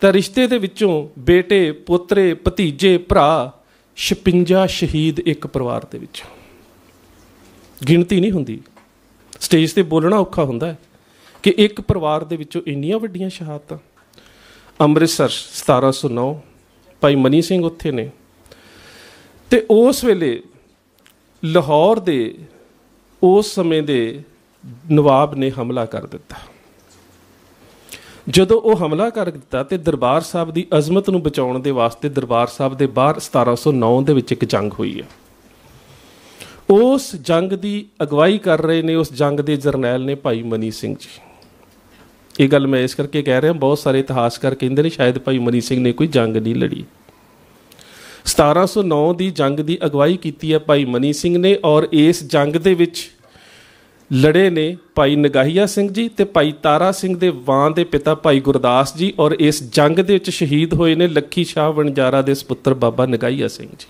ਤਾਂ ਰਿਸ਼ਤੇ ਦੇ ਵਿੱਚੋਂ ਬੇਟੇ ਪੋਤਰੇ ਭਤੀਜੇ ਭਰਾ 56 ਸ਼ਹੀਦ ਇੱਕ ਪਰਿਵਾਰ ਦੇ ਵਿੱਚੋਂ ਗਿਣਤੀ ਨਹੀਂ ਹੁੰਦੀ ਸਟੇਜ ਤੇ ਬੋਲਣਾ ਔਖਾ ਹੁੰਦਾ ਹੈ ਕਿ ਇੱਕ ਪਰਿਵਾਰ ਦੇ ਵਿੱਚੋਂ ਇੰਨੀਆਂ ਵੱਡੀਆਂ ਸ਼ਹਾਦਤਾਂ ਅੰਮ੍ਰਿਤਸਰ 1709 ਭਾਈ ਮਨੀ ਸਿੰਘ ਉੱਥੇ ਨੇ ਤੇ ਉਸ ਵੇਲੇ ਲਾਹੌਰ ਦੇ ਉਸ ਸਮੇਂ ਦੇ ਨਵਾਬ ਨੇ ਹਮਲਾ ਕਰ ਦਿੱਤਾ ਜਦੋਂ ਉਹ ਹਮਲਾ ਕਰ ਦਿੱਤਾ ਤੇ ਦਰਬਾਰ ਸਾਹਿਬ ਦੀ ਅਜ਼ਮਤ ਨੂੰ ਬਚਾਉਣ ਦੇ ਵਾਸਤੇ ਦਰਬਾਰ ਸਾਹਿਬ ਦੇ ਬਾਹਰ 1709 ਦੇ ਵਿੱਚ ਇੱਕ ਜੰਗ ਹੋਈ ਹੈ ਉਸ ਜੰਗ ਦੀ ਅਗਵਾਈ ਕਰ ਰਹੇ ਨੇ ਉਸ ਜੰਗ ਦੇ ਜਰਨੈਲ ਨੇ ਭਾਈ ਮਨੀ ਸਿੰਘ ਜੀ ਇਹ ਗੱਲ ਮੈਂ ਇਸ ਕਰਕੇ ਕਹਿ ਰਿਹਾ ਬਹੁਤ ਸਾਰੇ ਇਤਿਹਾਸਕਾਰ ਕਹਿੰਦੇ ਨੇ ਸ਼ਾਇਦ ਭਾਈ ਮਨੀ ਸਿੰਘ ਨੇ ਕੋਈ ਜੰਗ ਨਹੀਂ ਲੜੀ 1709 ਦੀ ਜੰਗ ਦੀ ਅਗਵਾਈ ਕੀਤੀ ਹੈ ਭਾਈ ਮਨੀ ਸਿੰਘ ਨੇ ਔਰ ਇਸ ਜੰਗ ਦੇ ਵਿੱਚ ਲੜੇ ਨੇ ਭਾਈ ਨਗਾਹੀਆ ਸਿੰਘ ਜੀ ਤੇ ਭਾਈ ਤਾਰਾ ਸਿੰਘ ਦੇ ਵਾਂ ਦੇ ਪਿਤਾ ਭਾਈ ਗੁਰਦਾਸ ਜੀ ਔਰ ਇਸ ਜੰਗ ਦੇ ਵਿੱਚ ਸ਼ਹੀਦ ਹੋਏ ਨੇ ਲੱਖੀ ਸ਼ਾਹ ਵਣਜਾਰਾ ਦੇ ਸੁਪੁੱਤਰ ਬਾਬਾ ਨਗਾਹੀਆ ਸਿੰਘ ਜੀ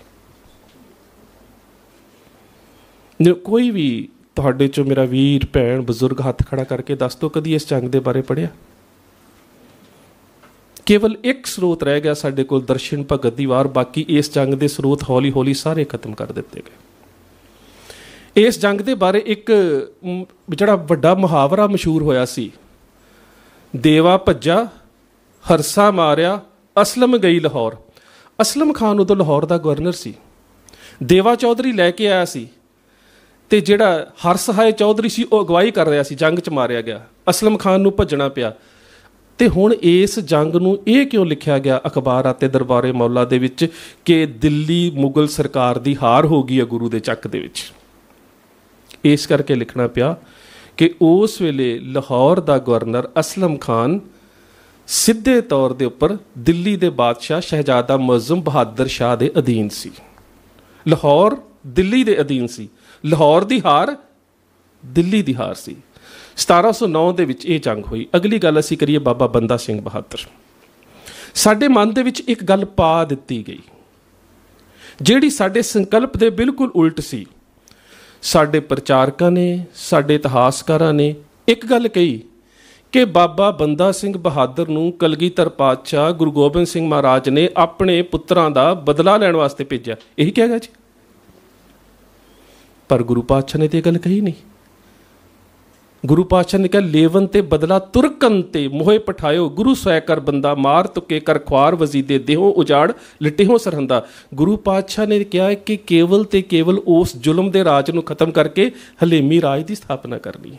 ਕੋਈ ਵੀ ਤੁਹਾਡੇ ਚੋਂ ਮੇਰਾ ਵੀਰ ਭੈਣ ਬਜ਼ੁਰਗ ਹੱਥ ਖੜਾ ਕਰਕੇ ਦੱਸ ਦੋ ਕਦੀ ਇਸ ਜੰਗ ਦੇ ਬਾਰੇ ਪੜਿਆ ਕੇਵਲ ਇੱਕ ਸਰੋਤ ਰਹਿ ਗਿਆ ਸਾਡੇ ਕੋਲ ਦਰਸ਼ਨ ਭਗਤ ਦੀ ਵਾਰ ਬਾਕੀ ਇਸ ਜੰਗ ਦੇ ਸਰੋਤ ਹੌਲੀ-ਹੌਲੀ ਸਾਰੇ ਖਤਮ ਕਰ ਦਿੱਤੇ ਗਏ ਇਸ ਜੰਗ ਦੇ ਬਾਰੇ ਇੱਕ ਜਿਹੜਾ ਵੱਡਾ ਮੁਹਾਵਰਾ ਮਸ਼ਹੂਰ ਹੋਇਆ ਸੀ ਦੇਵਾ ਭੱਜਾ ਹਰਸਾ ਮਾਰਿਆ ਅਸਲਮ ਗਈ ਲਾਹੌਰ ਅਸਲਮ ਖਾਨ ਉਦੋਂ ਲਾਹੌਰ ਦਾ ਗਵਰਨਰ ਸੀ ਦੇਵਾ ਚੌਧਰੀ ਲੈ ਕੇ ਆਇਆ ਸੀ ਤੇ ਜਿਹੜਾ ਹਰਸਹਾਏ ਚੌਧਰੀ ਸੀ ਉਹ ਅਗਵਾਈ ਕਰ ਰਿਹਾ ਸੀ ਜੰਗ 'ਚ ਮਾਰਿਆ ਗਿਆ ਅਸਲਮ ਖਾਨ ਨੂੰ ਭੱਜਣਾ ਪਿਆ ਤੇ ਹੁਣ ਇਸ ਜੰਗ ਨੂੰ ਇਹ ਕਿਉਂ ਲਿਖਿਆ ਗਿਆ ਅਖਬਾਰਾਂ ਤੇ ਦਰਬਾਰੇ ਮੌਲਾ ਦੇ ਵਿੱਚ ਕਿ ਦਿੱਲੀ ਮੁਗਲ ਸਰਕਾਰ ਦੀ ਹਾਰ ਹੋ ਗਈ ਹੈ ਗੁਰੂ ਦੇ ਚੱਕ ਦੇ ਵਿੱਚ ਇਸ ਕਰਕੇ ਲਿਖਣਾ ਪਿਆ ਕਿ ਉਸ ਵੇਲੇ ਲਾਹੌਰ ਦਾ ਗਵਰਨਰ ਅਸਲਮ ਖਾਨ ਸਿੱਧੇ ਤੌਰ ਦੇ ਉੱਪਰ ਦਿੱਲੀ ਦੇ ਬਾਦਸ਼ਾਹ ਸ਼ਹਿਜ਼ਾਦਾ ਮੁਅਜ਼ਮ ਬਹਾਦਰ ਸ਼ਾਹ ਦੇ ਅਧੀਨ ਸੀ ਲਾਹੌਰ ਦਿੱਲੀ ਦੇ ਅਧੀਨ ਸੀ ਲਾਹੌਰ ਦੀ ਹਾਰ ਦਿੱਲੀ ਦੀ ਹਾਰ ਸੀ 1709 ਦੇ ਵਿੱਚ ਇਹ ਜੰਗ ਹੋਈ ਅਗਲੀ ਗੱਲ ਅਸੀਂ ਕਰੀਏ ਬਾਬਾ ਬੰਦਾ ਸਿੰਘ ਬਹਾਦਰ ਸਾਡੇ ਮਨ ਦੇ ਵਿੱਚ ਇੱਕ ਗੱਲ ਪਾ ਦਿੱਤੀ ਗਈ ਜਿਹੜੀ ਸਾਡੇ ਸੰਕਲਪ ਦੇ ਬਿਲਕੁਲ ਉਲਟ ਸੀ ਸਾਡੇ ਪ੍ਰਚਾਰਕਾਂ ਨੇ ਸਾਡੇ ਇਤਿਹਾਸਕਾਰਾਂ ਨੇ ਇੱਕ ਗੱਲ ਕਹੀ ਕਿ ਬਾਬਾ ਬੰਦਾ ਸਿੰਘ ਬਹਾਦਰ ਨੂੰ ਕਲਗੀਧਰ ਪਾਤਸ਼ਾਹ ਗੁਰੂ ਗੋਬਿੰਦ ਸਿੰਘ ਮਹਾਰਾਜ ਨੇ ਆਪਣੇ ਪੁੱਤਰਾਂ ਦਾ ਬਦਲਾ ਲੈਣ ਵਾਸਤੇ ਭੇਜਿਆ ਇਹੀ ਕਿਹਾ ਗਿਆ ਜੀ ਪਰ ਗੁਰੂ ਪਾਤਸ਼ਾਹ ਨੇ ਤੇ ਗੱਲ ਕਹੀ ਨਹੀਂ ਗੁਰੂ ਪਾਤਸ਼ਾਹ ਨੇ ਕਿਹਾ ਲੇਵਨ ਤੇ ਬਦਲਾ ਤੁਰਕਨ ਤੇ ਮੋਹੇ ਪਠਾਇਓ ਗੁਰੂ ਸੈ ਕਰ ਬੰਦਾ ਮਾਰ ਤੁਕੇ ਕਰ ਖਵਾਰ ਵਜ਼ੀਦੇ ਦੇਹੋ ਉਜਾੜ ਲਿਟਿਹੋ ਸਰਹੰਦਾ ਗੁਰੂ ਪਾਤਸ਼ਾਹ ਨੇ ਕਿਹਾ ਕਿ ਕੇਵਲ ਤੇ ਕੇਵਲ ਉਸ ਜ਼ੁਲਮ ਦੇ ਰਾਜ ਨੂੰ ਖਤਮ ਕਰਕੇ ਹਲੇਮੀ ਰਾਜ ਦੀ ਸਥਾਪਨਾ ਕਰਨੀ ਹੈ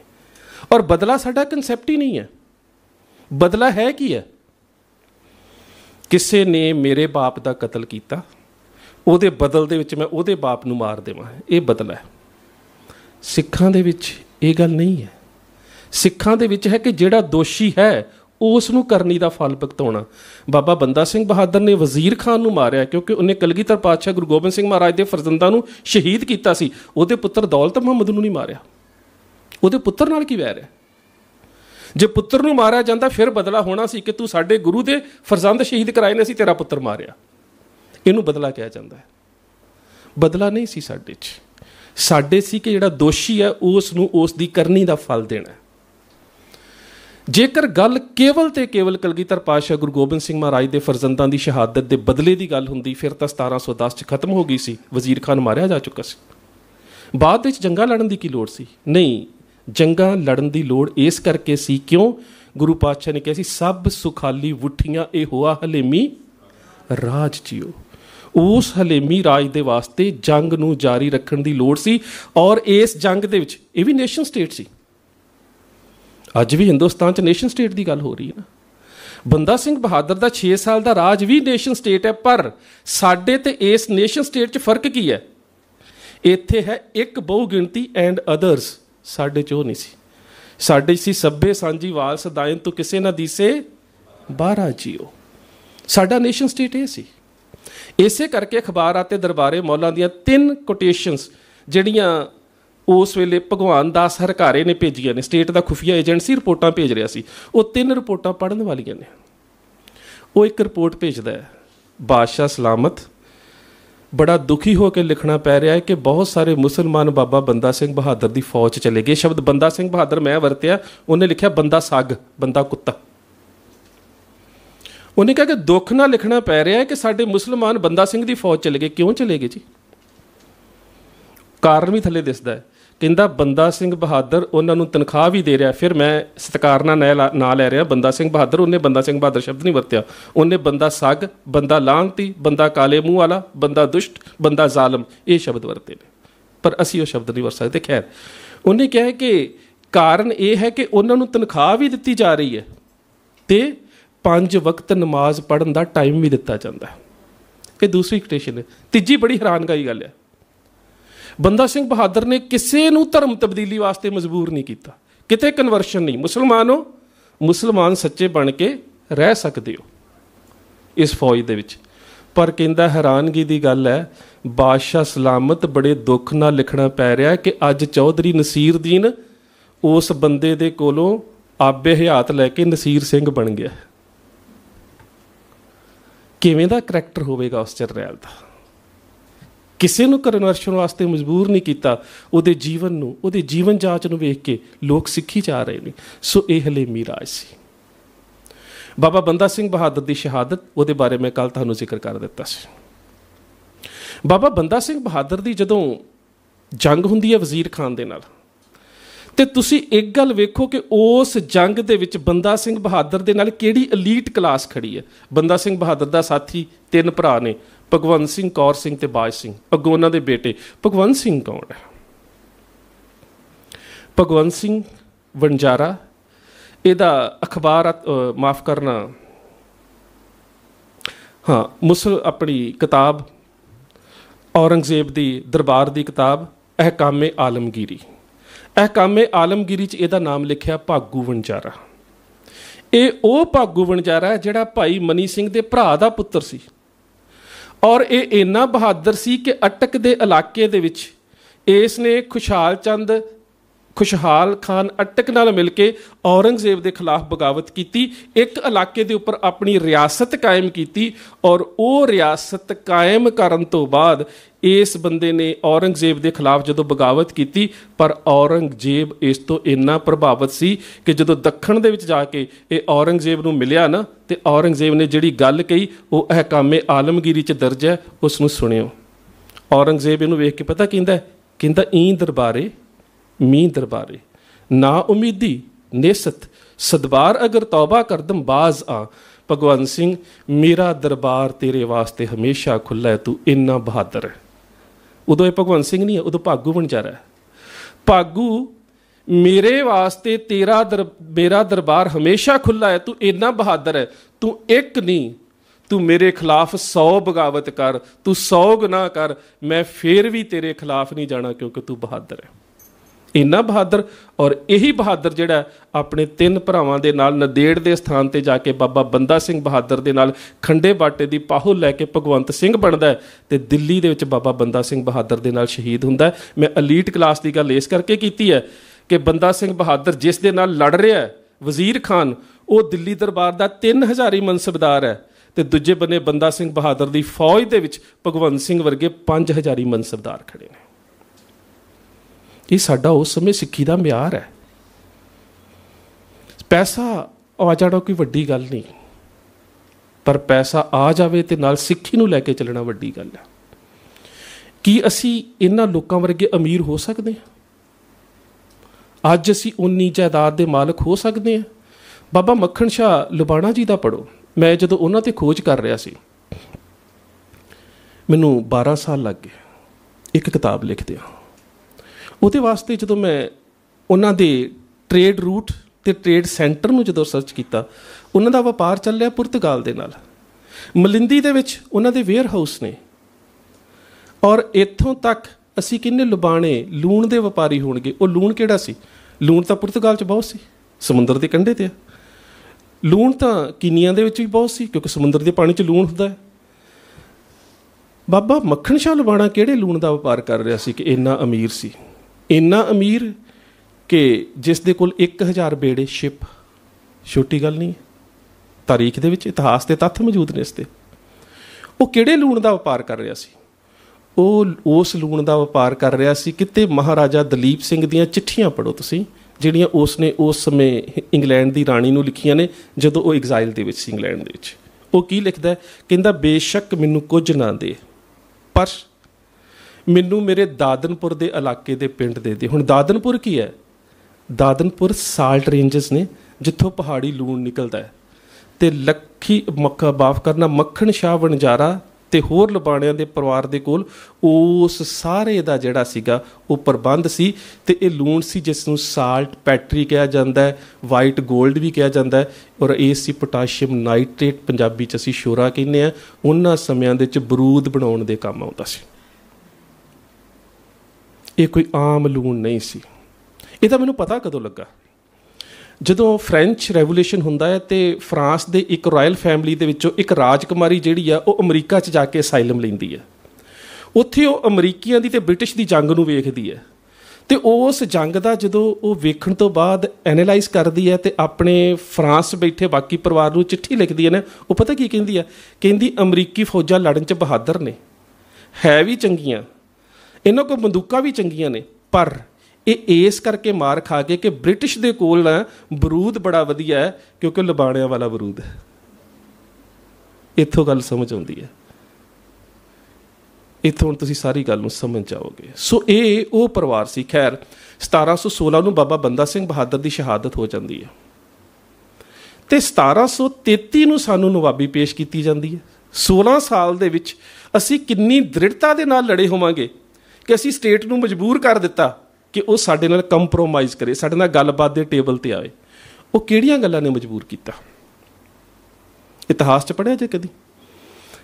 ਔਰ ਬਦਲਾ ਸਾਡਾ ਕਨਸੈਪਟ ਹੀ ਨਹੀਂ ਹੈ ਬਦਲਾ ਹੈ ਕੀ ਹੈ ਕਿਸੇ ਨੇ ਮੇਰੇ ਬਾਪ ਦਾ ਕਤਲ ਕੀਤਾ ਉਹਦੇ ਬਦਲ ਦੇ ਵਿੱਚ ਮੈਂ ਉਹਦੇ ਬਾਪ ਨੂੰ ਮਾਰ ਦੇਵਾਂ ਇਹ ਬਦਲਾ ਹੈ ਸਿੱਖਾਂ ਦੇ ਵਿੱਚ ਇਹ ਗੱਲ ਨਹੀਂ ਹੈ ਸਿੱਖਾਂ ਦੇ ਵਿੱਚ ਹੈ ਕਿ ਜਿਹੜਾ ਦੋਸ਼ੀ ਹੈ ਉਸ ਨੂੰ ਕਰਨੀ ਦਾ ਫਲ ਭੁਗਤਾਉਣਾ ਬਾਬਾ ਬੰਦਾ ਸਿੰਘ ਬਹਾਦਰ ਨੇ ਵਜ਼ੀਰ ਖਾਨ ਨੂੰ ਮਾਰਿਆ ਕਿਉਂਕਿ ਉਹਨੇ ਕਲਗੀਧਰ ਪਾਤਸ਼ਾਹ ਗੁਰੂ ਗੋਬਿੰਦ ਸਿੰਘ ਮਹਾਰਾਜ ਦੇ ਫਰਜ਼ੰਦਾਂ ਨੂੰ ਸ਼ਹੀਦ ਕੀਤਾ ਸੀ ਉਹਦੇ ਪੁੱਤਰ ਦੌਲਤ ਮੁਹੰਮਦ ਨੂੰ ਨਹੀਂ ਮਾਰਿਆ ਉਹਦੇ ਪੁੱਤਰ ਨਾਲ ਕੀ ਵੈਰ ਹੈ ਜੇ ਪੁੱਤਰ ਨੂੰ ਮਾਰਿਆ ਜਾਂਦਾ ਫਿਰ ਬਦਲਾ ਹੋਣਾ ਸੀ ਕਿ ਤੂੰ ਸਾਡੇ ਗੁਰੂ ਦੇ ਫਰਜ਼ੰਦ ਸ਼ਹੀਦ ਕਰਾਏ ਨੇ ਸੀ ਤੇਰਾ ਪੁੱਤਰ ਮਾਰਿਆ ਇਹਨੂੰ ਬਦਲਾ ਕਿਹਾ ਜਾਂਦਾ ਹੈ ਬਦਲਾ ਨਹੀਂ ਸੀ ਸਾਡੇ 'ਚ ਸਾਡੇ ਸੀ ਕਿ ਜਿਹੜਾ ਦੋਸ਼ੀ ਹੈ ਉਸ ਨੂੰ ਉਸ ਦੀ ਕਰਨੀ ਦਾ ਫਲ ਦੇਣਾ ਜੇਕਰ ਗੱਲ ਕੇਵਲ ਤੇ ਕੇਵਲ ਕਲਗੀਧਰ ਪਾਸ਼ਾ ਗੁਰੂ ਗੋਬਿੰਦ ਸਿੰਘ ਮਹਾਰਾਜ ਦੇ ਫਰਜ਼ੰਦਾਂ ਦੀ ਸ਼ਹਾਦਤ ਦੇ ਬਦਲੇ ਦੀ ਗੱਲ ਹੁੰਦੀ ਫਿਰ ਤਾਂ 1710 ਚ ਖਤਮ ਹੋ ਗਈ ਸੀ ਵਜ਼ੀਰ ਖਾਨ ਮਾਰਿਆ ਜਾ ਚੁੱਕਾ ਸੀ ਬਾਅਦ ਵਿੱਚ ਜੰਗਾਂ ਲੜਨ ਦੀ ਕੀ ਲੋੜ ਸੀ ਨਹੀਂ ਜੰਗਾਂ ਲੜਨ ਦੀ ਲੋੜ ਇਸ ਕਰਕੇ ਸੀ ਕਿਉਂ ਗੁਰੂ ਪਾਤਸ਼ਾਹ ਨੇ ਕਿਹਾ ਸੀ ਸਭ ਸੁਖਾਲੀ ਵੁੱਠੀਆਂ ਇਹ ਹੋਆ ਹਲੇਮੀ ਰਾਜ ਜੀਓ ਉਸ ਹਲੇਮੀ ਰਾਜ ਦੇ ਵਾਸਤੇ ਜੰਗ ਨੂੰ ਜਾਰੀ ਰੱਖਣ ਦੀ ਲੋੜ ਸੀ ਔਰ ਇਸ ਜੰਗ ਦੇ ਵਿੱਚ ਇਹ ਵੀ ਨੇਸ਼ਨ ਸਟੇਟ ਸੀ ਅੱਜ ਵੀ ਹਿੰਦੁਸਤਾਨ 'ਚ ਨੇਸ਼ਨ ਸਟੇਟ ਦੀ ਗੱਲ ਹੋ ਰਹੀ ਹੈ ਨਾ ਬੰਦਾ ਸਿੰਘ ਬਹਾਦਰ ਦਾ 6 ਸਾਲ ਦਾ ਰਾਜ ਵੀ ਨੇਸ਼ਨ ਸਟੇਟ ਹੈ ਪਰ ਸਾਡੇ ਤੇ ਇਸ ਨੇਸ਼ਨ ਸਟੇਟ 'ਚ ਫਰਕ ਕੀ ਹੈ ਇੱਥੇ ਹੈ ਇੱਕ ਬਹੁ ਗਿਣਤੀ ਐਂਡ ਅਦਰਸ ਸਾਡੇ 'ਚ ਉਹ ਨਹੀਂ ਸੀ ਸਾਡੇ ਸੀ ਸੱਬੇ ਵਾਲ ਸਦਾਇਨ ਤੋਂ ਕਿਸੇ ਨਾ ਦੀਸੇ ਬਾਰਾ ਜੀਓ ਸਾਡਾ ਨੇਸ਼ਨ ਸਟੇਟ ਇਹ ਸੀ ਇਸੇ ਕਰਕੇ ਅਖਬਾਰ ਅਤੇ ਦਰਬਾਰੇ ਮੌਲਾ ਦੀਆਂ ਤਿੰਨ ਕੋਟੇਸ਼ਨਸ ਜਿਹੜੀਆਂ ਉਸ ਵੇਲੇ ਭਗਵਾਨ ਦਾਸ ਹਰਕਾਰੇ ਨੇ ਭੇਜੀਆਂ ਨੇ ਸਟੇਟ ਦਾ ਖੁਫੀਆ ਏਜੰਸੀ ਰਿਪੋਰਟਾਂ ਭੇਜ ਰਿਹਾ ਸੀ ਉਹ ਤਿੰਨ ਰਿਪੋਰਟਾਂ ਪੜਨ ਵਾਲੀਆਂ ਨੇ ਉਹ ਇੱਕ ਰਿਪੋਰਟ ਭੇਜਦਾ ਹੈ ਬਾਦਸ਼ਾਹ ਸਲਾਮਤ ਬੜਾ ਦੁਖੀ ਹੋ ਕੇ ਲਿਖਣਾ ਪੈ ਰਿਹਾ ਹੈ ਕਿ ਬਹੁਤ ਸਾਰੇ ਮੁਸਲਮਾਨ ਬਾਬਾ ਬੰਦਾ ਸਿੰਘ ਬਹਾਦਰ ਦੀ ਫੌਜ ਚਲੇ ਗਏ ਸ਼ਬਦ ਬੰਦਾ ਸਿੰਘ ਬਹਾਦਰ ਮੈਂ ਵਰਤਿਆ ਉਹਨੇ ਲਿਖਿਆ ਬੰਦਾ ਸੱਗ ਬੰਦਾ ਕੁੱਤਾ ਉਹਨੇ ਕਿਹਾ ਕਿ ਦੁੱਖ ਨਾਲ ਲਿਖਣਾ ਪੈ ਰਿਹਾ ਹੈ ਕਿ ਸਾਡੇ ਮੁਸਲਮਾਨ ਬੰਦਾ ਸਿੰਘ ਦੀ ਫੌਜ ਚਲੇ ਗਏ ਕਿਉਂ ਚਲੇ ਗਏ ਜੀ ਕਾਰਨ ਵੀ ਥੱਲੇ ਦਿਸਦਾ ਹੈ ਕਹਿੰਦਾ ਬੰਦਾ ਸਿੰਘ ਬਹਾਦਰ ਉਹਨਾਂ ਨੂੰ ਤਨਖਾਹ ਵੀ ਦੇ ਰਿਹਾ ਫਿਰ ਮੈਂ ਸਤਕਾਰਨਾ ਨਾ ਲੈ ਰਿਹਾ ਬੰਦਾ ਸਿੰਘ ਬਹਾਦਰ ਉਹਨੇ ਬੰਦਾ ਸਿੰਘ ਬਹਾਦਰ ਸ਼ਬਦ ਨਹੀਂ ਵਰਤਿਆ ਉਹਨੇ ਬੰਦਾ ਸੱਗ ਬੰਦਾ ਲਾਂਗਤੀ ਬੰਦਾ ਕਾਲੇ ਮੂੰਹ ਵਾਲਾ ਬੰਦਾ ਦੁਸ਼ਟ ਬੰਦਾ ਜ਼ਾਲਮ ਇਹ ਸ਼ਬਦ ਵਰਤੇ ਨੇ ਪਰ ਅਸੀਂ ਉਹ ਸ਼ਬਦ ਨਹੀਂ ਵਰਤ ਸਕਦੇ ਖੈਰ ਉਹਨੇ ਕਿਹਾ ਕਿ ਕਾਰਨ ਇਹ ਹੈ ਕਿ ਉਹਨਾਂ ਨੂੰ ਤਨਖਾਹ ਵੀ ਦਿੱਤੀ ਜਾ ਰਹੀ ਹੈ ਤੇ ਪੰਜ ਵਕਤ ਨਮਾਜ਼ ਪੜਨ ਦਾ ਟਾਈਮ ਵੀ ਦਿੱਤਾ ਜਾਂਦਾ ਹੈ ਇਹ ਦੂਸਰੀ ਕਟੇਸ਼ਨ ਹੈ ਤੀਜੀ ਬੜੀ ਹੈਰਾਨਕਾਰੀ ਗੱਲ ਹੈ ਬੰਦਾ ਸਿੰਘ ਬਹਾਦਰ ਨੇ ਕਿਸੇ ਨੂੰ ਧਰਮ ਤਬਦੀਲੀ ਵਾਸਤੇ ਮਜਬੂਰ ਨਹੀਂ ਕੀਤਾ ਕਿਤੇ ਕਨਵਰਸ਼ਨ ਨਹੀਂ ਮੁਸਲਮਾਨੋ ਮੁਸਲਮਾਨ ਸੱਚੇ ਬਣ ਕੇ ਰਹਿ ਸਕਦੇ ਹੋ ਇਸ ਫੌਜ ਦੇ ਵਿੱਚ ਪਰ ਕਹਿੰਦਾ ਹੈਰਾਨਗੀ ਦੀ ਗੱਲ ਹੈ ਬਾਦਸ਼ਾਹ ਸਲਾਮਤ ਬੜੇ ਦੁੱਖ ਨਾਲ ਲਿਖਣਾ ਪੈ ਰਿਹਾ ਕਿ ਅੱਜ ਚੌਧਰੀ ਨਸੀਰਦੀਨ ਉਸ ਬੰਦੇ ਦੇ ਕੋਲੋਂ ਆਬੇ ਹਿਆਤ ਲੈ ਕੇ ਨਸੀਰ ਸਿੰਘ ਬਣ ਗਿਆ ਕਿਵੇਂ ਦਾ ਕੈਰੈਕਟਰ ਹੋਵੇਗਾ ਉਸ ਚਰਨੈਲ ਦਾ ਕਿਸੇ ਨੂੰ ਕਨਵਰਸ਼ਨ ਵਾਸਤੇ ਮਜਬੂਰ ਨਹੀਂ ਕੀਤਾ ਉਹਦੇ ਜੀਵਨ ਨੂੰ ਉਹਦੇ ਜੀਵਨ ਜਾਂਚ ਨੂੰ ਵੇਖ ਕੇ ਲੋਕ ਸਿੱਖੀ ਜਾ ਰਹੇ ਨੇ ਸੋ ਇਹ ਹਲੇ ਮੀਰਾਜ ਸੀ ਬਾਬਾ ਬੰਦਾ ਸਿੰਘ ਬਹਾਦਰ ਦੀ ਸ਼ਹਾਦਤ ਉਹਦੇ ਬਾਰੇ ਮੈਂ ਕੱਲ ਤੁਹਾਨੂੰ ਜ਼ਿਕਰ ਕਰ ਦਿੱਤਾ ਸੀ ਬਾਬਾ ਬੰਦਾ ਸਿੰਘ ਬਹਾਦਰ ਦੀ ਜਦੋਂ ਜੰਗ ਹੁੰਦੀ ਹੈ ਵਜ਼ੀਰ ਖਾਨ ਦੇ ਨਾਲ ਤੇ ਤੁਸੀਂ ਇੱਕ ਗੱਲ ਵੇਖੋ ਕਿ ਉਸ ਜੰਗ ਦੇ ਵਿੱਚ ਬੰਦਾ ਸਿੰਘ ਬਹਾਦਰ ਦੇ ਨਾਲ ਕਿਹੜੀ 엘ੀਟ ਕਲਾਸ ਖੜੀ ਹੈ ਬੰਦਾ ਸਿੰਘ ਬਹਾਦਰ ਦਾ ਸਾਥੀ ਤਿੰਨ ਭਰਾ ਨੇ ਭਗਵੰਤ ਸਿੰਘ ਕੌਰ ਸਿੰਘ ਤੇ ਬਾਜ ਸਿੰਘ ਅੱਗੋਂ ਉਹਨਾਂ ਦੇ ਬੇਟੇ ਭਗਵੰਤ ਸਿੰਘ ਕੌਣ ਹੈ ਭਗਵੰਤ ਸਿੰਘ ਵਣਜਾਰਾ ਇਹਦਾ ਅਖਬਾਰ ਮਾਫ ਕਰਨਾ ਹਾਂ ਮੁਸਲ ਆਪਣੀ ਕਿਤਾਬ ਔਰੰਗਜ਼ੇਬ ਦੀ ਦਰਬਾਰ ਦੀ ਕਿਤਾਬ ਅਹਿਕਾਮੇ ਆਲਮਗੀਰੀ ਕਾਮੇ ਆਲਮਗੀਰੀ 'ਚ ਇਹਦਾ ਨਾਮ ਲਿਖਿਆ ਭਾਗੂ ਵਣਜਾਰਾ ਇਹ ਉਹ ਭਾਗੂ ਵਣਜਾਰਾ ਹੈ ਜਿਹੜਾ ਭਾਈ ਮਨੀ ਸਿੰਘ ਦੇ ਭਰਾ ਦਾ ਪੁੱਤਰ ਸੀ ਔਰ ਇਹ ਇੰਨਾ ਬਹਾਦਰ ਸੀ ਕਿ ਅਟਕ ਦੇ ਇਲਾਕੇ ਦੇ ਵਿੱਚ ਇਸ ਨੇ ਖੁਸ਼ਹਾਲ ਚੰਦ ਖੁਸ਼ਹਾਲ ਖਾਨ ਅਟਕ ਨਾਲ ਮਿਲ ਕੇ ਔਰੰਗਜ਼ੇਬ ਦੇ ਖਿਲਾਫ ਬਗਾਵਤ ਕੀਤੀ ਇੱਕ ਇਲਾਕੇ ਦੇ ਉੱਪਰ ਆਪਣੀ ਰਿਆਸਤ ਕਾਇਮ ਕੀਤੀ ਔਰ ਉਹ ਰਿਆਸਤ ਕਾਇਮ ਕਰਨ ਤੋਂ ਬਾਅਦ ਇਸ ਬੰਦੇ ਨੇ ਔਰੰਗਜ਼ੇਬ ਦੇ ਖਿਲਾਫ ਜਦੋਂ ਬਗਾਵਤ ਕੀਤੀ ਪਰ ਔਰੰਗਜ਼ੇਬ ਇਸ ਤੋਂ ਇੰਨਾ ਪ੍ਰਭਾਵਿਤ ਸੀ ਕਿ ਜਦੋਂ ਦੱਖਣ ਦੇ ਵਿੱਚ ਜਾ ਕੇ ਇਹ ਔਰੰਗਜ਼ੇਬ ਨੂੰ ਮਿਲਿਆ ਨਾ ਤੇ ਔਰੰਗਜ਼ੇਬ ਨੇ ਜਿਹੜੀ ਗੱਲ ਕਹੀ ਉਹ ਅਹਿਕਾਮੇ ਆਲਮਗੀਰੀ 'ਚ ਦਰਜ ਹੈ ਉਸ ਨੂੰ ਸੁਣਿਓ ਔਰੰਗਜ਼ੇਬ ਇਹਨੂੰ ਵੇਖ ਕੇ ਪਤਾ ਕਹਿੰਦਾ ਕਹਿੰਦਾ ਈ ਦਰਬਾਰੇ ਮੀਂਹ ਦਰਬਾਰੇ ਨਾ ਉਮੀਦੀ ਨੇਸਤ ਸਦਬਾਰ ਅਗਰ ਤੌਬਾ ਕਰਦਮ ਬਾਜ਼ ਆ ਭਗਵਾਨ ਸਿੰਘ ਮੇਰਾ ਦਰਬਾਰ ਤੇਰੇ ਵਾਸਤੇ ਹਮੇਸ਼ਾ ਖੁੱਲਾ ਹੈ ਤੂੰ ਇੰਨਾ ਬਹਾਦਰ ਹੈ ਉਦੋਂ ਇਹ ਭਗਵਾਨ ਸਿੰਘ ਨਹੀਂ ਹੈ ਉਦੋਂ ਭਾਗੂ ਬਣ ਜਾ ਰਿਹਾ ਹੈ ਭਾਗੂ ਮੇਰੇ ਵਾਸਤੇ ਤੇਰਾ ਦਰ ਮੇਰਾ ਦਰਬਾਰ ਹਮੇਸ਼ਾ ਖੁੱਲਾ ਹੈ ਤੂੰ ਇੰਨਾ ਬਹਾਦਰ ਹੈ ਤੂੰ ਇੱਕ ਨਹੀਂ ਤੂੰ ਮੇਰੇ ਖਿਲਾਫ 100 ਬਗਾਵਤ ਕਰ ਤੂੰ 100 ਗੁਨਾਹ ਕਰ ਮੈਂ ਫੇਰ ਵੀ ਤੇਰੇ ਖਿਲਾਫ ਨਹੀਂ ਜਾਣਾ ਕਿਉਂਕਿ ਤੂੰ ਬਹਾਦਰ ਹੈ ਇੰਨਾ ਬਹਾਦਰ ਔਰ ਇਹੀ ਬਹਾਦਰ ਜਿਹੜਾ ਆਪਣੇ ਤਿੰਨ ਭਰਾਵਾਂ ਦੇ ਨਾਲ ਨਦੇੜ ਦੇ ਸਥਾਨ ਤੇ ਜਾ ਕੇ ਬਾਬਾ ਬੰਦਾ ਸਿੰਘ ਬਹਾਦਰ ਦੇ ਨਾਲ ਖੰਡੇ ਬਾਟੇ ਦੀ ਪਾਹੋ ਲੈ ਕੇ ਭਗਵੰਤ ਸਿੰਘ ਬਣਦਾ ਤੇ ਦਿੱਲੀ ਦੇ ਵਿੱਚ ਬਾਬਾ ਬੰਦਾ ਸਿੰਘ ਬਹਾਦਰ ਦੇ ਨਾਲ ਸ਼ਹੀਦ ਹੁੰਦਾ ਮੈਂ ਅਲੀਟ ਕਲਾਸ ਦੀ ਗੱਲ ਇਸ ਕਰਕੇ ਕੀਤੀ ਹੈ ਕਿ ਬੰਦਾ ਸਿੰਘ ਬਹਾਦਰ ਜਿਸ ਦੇ ਨਾਲ ਲੜ ਰਿਹਾ ਹੈ ਵਜ਼ੀਰ ਖਾਨ ਉਹ ਦਿੱਲੀ ਦਰਬਾਰ ਦਾ 3000 ਮਨਸਬਦਾਰ ਹੈ ਤੇ ਦੂਜੇ ਬੰਨੇ ਬੰਦਾ ਸਿੰਘ ਬਹਾਦਰ ਦੀ ਫੌਜ ਦੇ ਵਿੱਚ ਭਗਵੰਤ ਸਿੰਘ ਵਰਗੇ 5000 ਮਨਸਬਦਾਰ ਖੜੇ ਨੇ ਇਹ ਸਾਡਾ ਉਸ ਸਮੇਂ ਸਿੱਖੀ ਦਾ ਮਿਆਰ ਹੈ ਪੈਸਾ ਆ ਜਾਣਾ ਕੋਈ ਵੱਡੀ ਗੱਲ ਨਹੀਂ ਪਰ ਪੈਸਾ ਆ ਜਾਵੇ ਤੇ ਨਾਲ ਸਿੱਖੀ ਨੂੰ ਲੈ ਕੇ ਚੱਲਣਾ ਵੱਡੀ ਗੱਲ ਹੈ ਕੀ ਅਸੀਂ ਇਹਨਾਂ ਲੋਕਾਂ ਵਰਗੇ ਅਮੀਰ ਹੋ ਸਕਦੇ ਹਾਂ ਅੱਜ ਅਸੀਂ ਉਨੀ ਜਾਇਦਾਦ ਦੇ ਮਾਲਕ ਹੋ ਸਕਦੇ ਹਾਂ ਬਾਬਾ ਮੱਖਣ ਸ਼ਾ ਲੁਬਾਣਾ ਜੀ ਦਾ ਪੜੋ ਮੈਂ ਜਦੋਂ ਉਹਨਾਂ ਤੇ ਖੋਜ ਕਰ ਰਿਹਾ ਸੀ ਮੈਨੂੰ 12 ਸਾਲ ਲੱਗ ਗਏ ਇੱਕ ਕਿਤਾਬ ਲਿਖਦੇ ਆ ਉਹਦੇ ਵਾਸਤੇ ਜਦੋਂ ਮੈਂ ਉਹਨਾਂ ਦੇ ਟ੍ਰੇਡ ਰੂਟ ਤੇ ਟ੍ਰੇਡ ਸੈਂਟਰ ਨੂੰ ਜਦੋਂ ਸਰਚ ਕੀਤਾ ਉਹਨਾਂ ਦਾ ਵਪਾਰ ਚੱਲਿਆ ਪੁਰਤਗਾਲ ਦੇ ਨਾਲ ਮਲਿੰਦੀ ਦੇ ਵਿੱਚ ਉਹਨਾਂ ਦੇ ਵੇਅਰ ਹਾਊਸ ਨੇ ਔਰ ਇੱਥੋਂ ਤੱਕ ਅਸੀਂ ਕਿੰਨੇ ਲੁਬਾਣੇ ਲੂਣ ਦੇ ਵਪਾਰੀ ਹੋਣਗੇ ਉਹ ਲੂਣ ਕਿਹੜਾ ਸੀ ਲੂਣ ਤਾਂ ਪੁਰਤਗਾਲ 'ਚ ਬਹੁਤ ਸੀ ਸਮੁੰਦਰ ਦੇ ਕੰਢੇ ਤੇ ਆ ਲੂਣ ਤਾਂ ਕਿਨੀਆਂ ਦੇ ਵਿੱਚ ਵੀ ਬਹੁਤ ਸੀ ਕਿਉਂਕਿ ਸਮੁੰਦਰ ਦੇ ਪਾਣੀ 'ਚ ਲੂਣ ਹੁੰਦਾ ਹੈ ਬਾਬਾ ਮੱਖਣ ਸ਼ਾਹ ਲੁਬਾਣਾ ਕਿਹੜੇ ਲੂਣ ਦਾ ਵਪਾਰ ਕਰ ਰਿਹਾ ਸੀ ਕਿ ਇੰਨਾ ਅਮੀਰ ਸੀ ਇੰਨਾ ਅਮੀਰ ਕਿ ਜਿਸ ਦੇ ਕੋਲ 1000 ਬੇੜੇ ਸ਼ਿਪ ਛੋਟੀ ਗੱਲ ਨਹੀਂ ਤਾਰੀਖ ਦੇ ਵਿੱਚ ਇਤਿਹਾਸ ਦੇ ਤੱਥ ਮੌਜੂਦ ਨੇ ਇਸ ਤੇ ਉਹ ਕਿਹੜੇ ਲੂਣ ਦਾ ਵਪਾਰ ਕਰ ਰਿਹਾ ਸੀ ਉਹ ਉਸ ਲੂਣ ਦਾ ਵਪਾਰ ਕਰ ਰਿਹਾ ਸੀ ਕਿਤੇ ਮਹਾਰਾਜਾ ਦਲੀਪ ਸਿੰਘ ਦੀਆਂ ਚਿੱਠੀਆਂ ਪੜੋ ਤੁਸੀਂ ਜਿਹੜੀਆਂ ਉਸ ਨੇ ਉਸ ਸਮੇਂ ਇੰਗਲੈਂਡ ਦੀ ਰਾਣੀ ਨੂੰ ਲਿਖੀਆਂ ਨੇ ਜਦੋਂ ਉਹ ਐਗਜ਼ਾਈਲ ਦੇ ਵਿੱਚ ਸੀ ਇੰਗਲੈਂਡ ਦੇ ਵਿੱਚ ਉਹ ਕੀ ਲਿਖਦਾ ਹੈ ਕਹਿੰਦਾ ਬੇਸ਼ੱਕ ਮੈਨੂੰ ਕੁਝ ਨਾ ਦੇ ਪਰ ਮੈਨੂੰ ਮੇਰੇ ਦਾਦਨਪੁਰ ਦੇ ਇਲਾਕੇ ਦੇ ਪਿੰਡ ਦੇ ਦੇ ਹੁਣ ਦਾਦਨਪੁਰ ਕੀ ਹੈ ਦਾਦਨਪੁਰ ਸਾਲਟ ਰੇਂਜਸ ਨੇ ਜਿੱਥੋਂ ਪਹਾੜੀ ਲੂਣ ਨਿਕਲਦਾ ਹੈ ਤੇ ਲੱਖੀ ਮੱਖਾ ਬਾਫ ਕਰਨਾ ਮੱਖਣ ਸ਼ਾਹ ਵਣਜਾਰਾ ਤੇ ਹੋਰ ਲਬਾਣਿਆਂ ਦੇ ਪਰਿਵਾਰ ਦੇ ਕੋਲ ਉਸ ਸਾਰੇ ਦਾ ਜਿਹੜਾ ਸੀਗਾ ਉਹ ਪ੍ਰਬੰਧ ਸੀ ਤੇ ਇਹ ਲੂਣ ਸੀ ਜਿਸ ਨੂੰ ਸਾਲਟ ਪੈਟਰੀ ਕਿਹਾ ਜਾਂਦਾ ਹੈ ਵਾਈਟ 골ਡ ਵੀ ਕਿਹਾ ਜਾਂਦਾ ਹੈ ਔਰ ਇਹ ਸੀ ਪੋਟਾਸ਼ੀਅਮ ਨਾਈਟ੍ਰੇਟ ਪੰਜਾਬੀ ਚ ਅਸੀਂ ਸ਼ੋਰਾ ਕਹਿੰਦੇ ਆ ਉਹਨਾਂ ਸਮਿਆਂ ਦੇ ਵਿੱਚ ਬਰੂਦ ਬਣਾਉਣ ਦੇ ਕੰਮ ਆਉਂਦਾ ਸੀ ਇਹ ਕੋਈ ਆਮ ਲੂਣ ਨਹੀਂ ਸੀ ਇਹਦਾ ਮੈਨੂੰ ਪਤਾ ਕਦੋਂ ਲੱਗਾ ਜਦੋਂ ਫ੍ਰੈਂਚ ਰੈਵੋਲੂਸ਼ਨ ਹੁੰਦਾ ਹੈ ਤੇ ਫਰਾਂਸ ਦੇ ਇੱਕ ਰਾਇਲ ਫੈਮਿਲੀ ਦੇ ਵਿੱਚੋਂ ਇੱਕ ਰਾਜਕੁਮਾਰੀ ਜਿਹੜੀ ਆ ਉਹ ਅਮਰੀਕਾ 'ਚ ਜਾ ਕੇ ਅਸਾਈਲਮ ਲੈਂਦੀ ਹੈ ਉੱਥੇ ਉਹ ਅਮਰੀਕੀਆਂ ਦੀ ਤੇ ਬ੍ਰਿਟਿਸ਼ ਦੀ ਜੰਗ ਨੂੰ ਵੇਖਦੀ ਹੈ ਤੇ ਉਸ ਜੰਗ ਦਾ ਜਦੋਂ ਉਹ ਵੇਖਣ ਤੋਂ ਬਾਅਦ ਐਨਲਾਈਜ਼ ਕਰਦੀ ਹੈ ਤੇ ਆਪਣੇ ਫਰਾਂਸ ਬੈਠੇ ਬਾਕੀ ਪਰਿਵਾਰ ਨੂੰ ਚਿੱਠੀ ਲਿਖਦੀ ਹੈ ਨਾ ਉਹ ਪਤਾ ਕੀ ਕਹਿੰਦੀ ਹੈ ਕਹਿੰਦੀ ਅਮਰੀਕੀ ਫੌਜਾਂ ਲੜਨ 'ਚ ਬਹਾਦਰ ਨੇ ਹੈ ਵੀ ਚੰਗੀਆਂ ਇਹਨਾਂ ਕੋਲ ਬੰਦੂਕਾਂ ਵੀ ਚੰਗੀਆਂ ਨੇ ਪਰ ਇਹ ਇਸ ਕਰਕੇ ਮਾਰ ਖਾ ਕੇ ਕਿ ਬ੍ਰਿਟਿਸ਼ ਦੇ ਕੋਲ ਨਾ ਬਰੂਦ ਬੜਾ ਵਧੀਆ ਹੈ ਕਿਉਂਕਿ ਲਬਾਣਿਆਂ ਵਾਲਾ ਬਰੂਦ ਹੈ ਇੱਥੋਂ ਗੱਲ ਸਮਝ ਆਉਂਦੀ ਹੈ ਇੱਥੋਂ ਤੁਸੀਂ ਸਾਰੀ ਗੱਲ ਨੂੰ ਸਮਝ ਜਾਓਗੇ ਸੋ ਇਹ ਉਹ ਪਰਿਵਾਰ ਸੀ ਖੈਰ 1716 ਨੂੰ ਬਾਬਾ ਬੰਦਾ ਸਿੰਘ ਬਹਾਦਰ ਦੀ ਸ਼ਹਾਦਤ ਹੋ ਜਾਂਦੀ ਹੈ ਤੇ 1733 ਨੂੰ ਸਾਨੂੰ ਨਵਾਬੀ ਪੇਸ਼ ਕੀਤੀ ਜਾਂਦੀ ਹੈ 16 ਸਾਲ ਦੇ ਵਿੱਚ ਅਸੀਂ ਕਿੰਨੀ ਦ੍ਰਿੜਤਾ ਦੇ ਨਾਲ ਲੜੇ ਹੋਵਾਂਗੇ ਕਿ ਅਸੀਂ ਸਟੇਟ ਨੂੰ ਮਜਬੂਰ ਕਰ ਦਿੱਤਾ ਕਿ ਉਹ ਸਾਡੇ ਨਾਲ ਕੰਪਰੋਮਾਈਜ਼ ਕਰੇ ਸਾਡੇ ਨਾਲ ਗੱਲਬਾਤ ਦੇ ਟੇਬਲ ਤੇ ਆਵੇ ਉਹ ਕਿਹੜੀਆਂ ਗੱਲਾਂ ਨੇ ਮਜਬੂਰ ਕੀਤਾ ਇਤਿਹਾਸ 'ਚ ਪੜਿਆ ਜੇ ਕਦੀ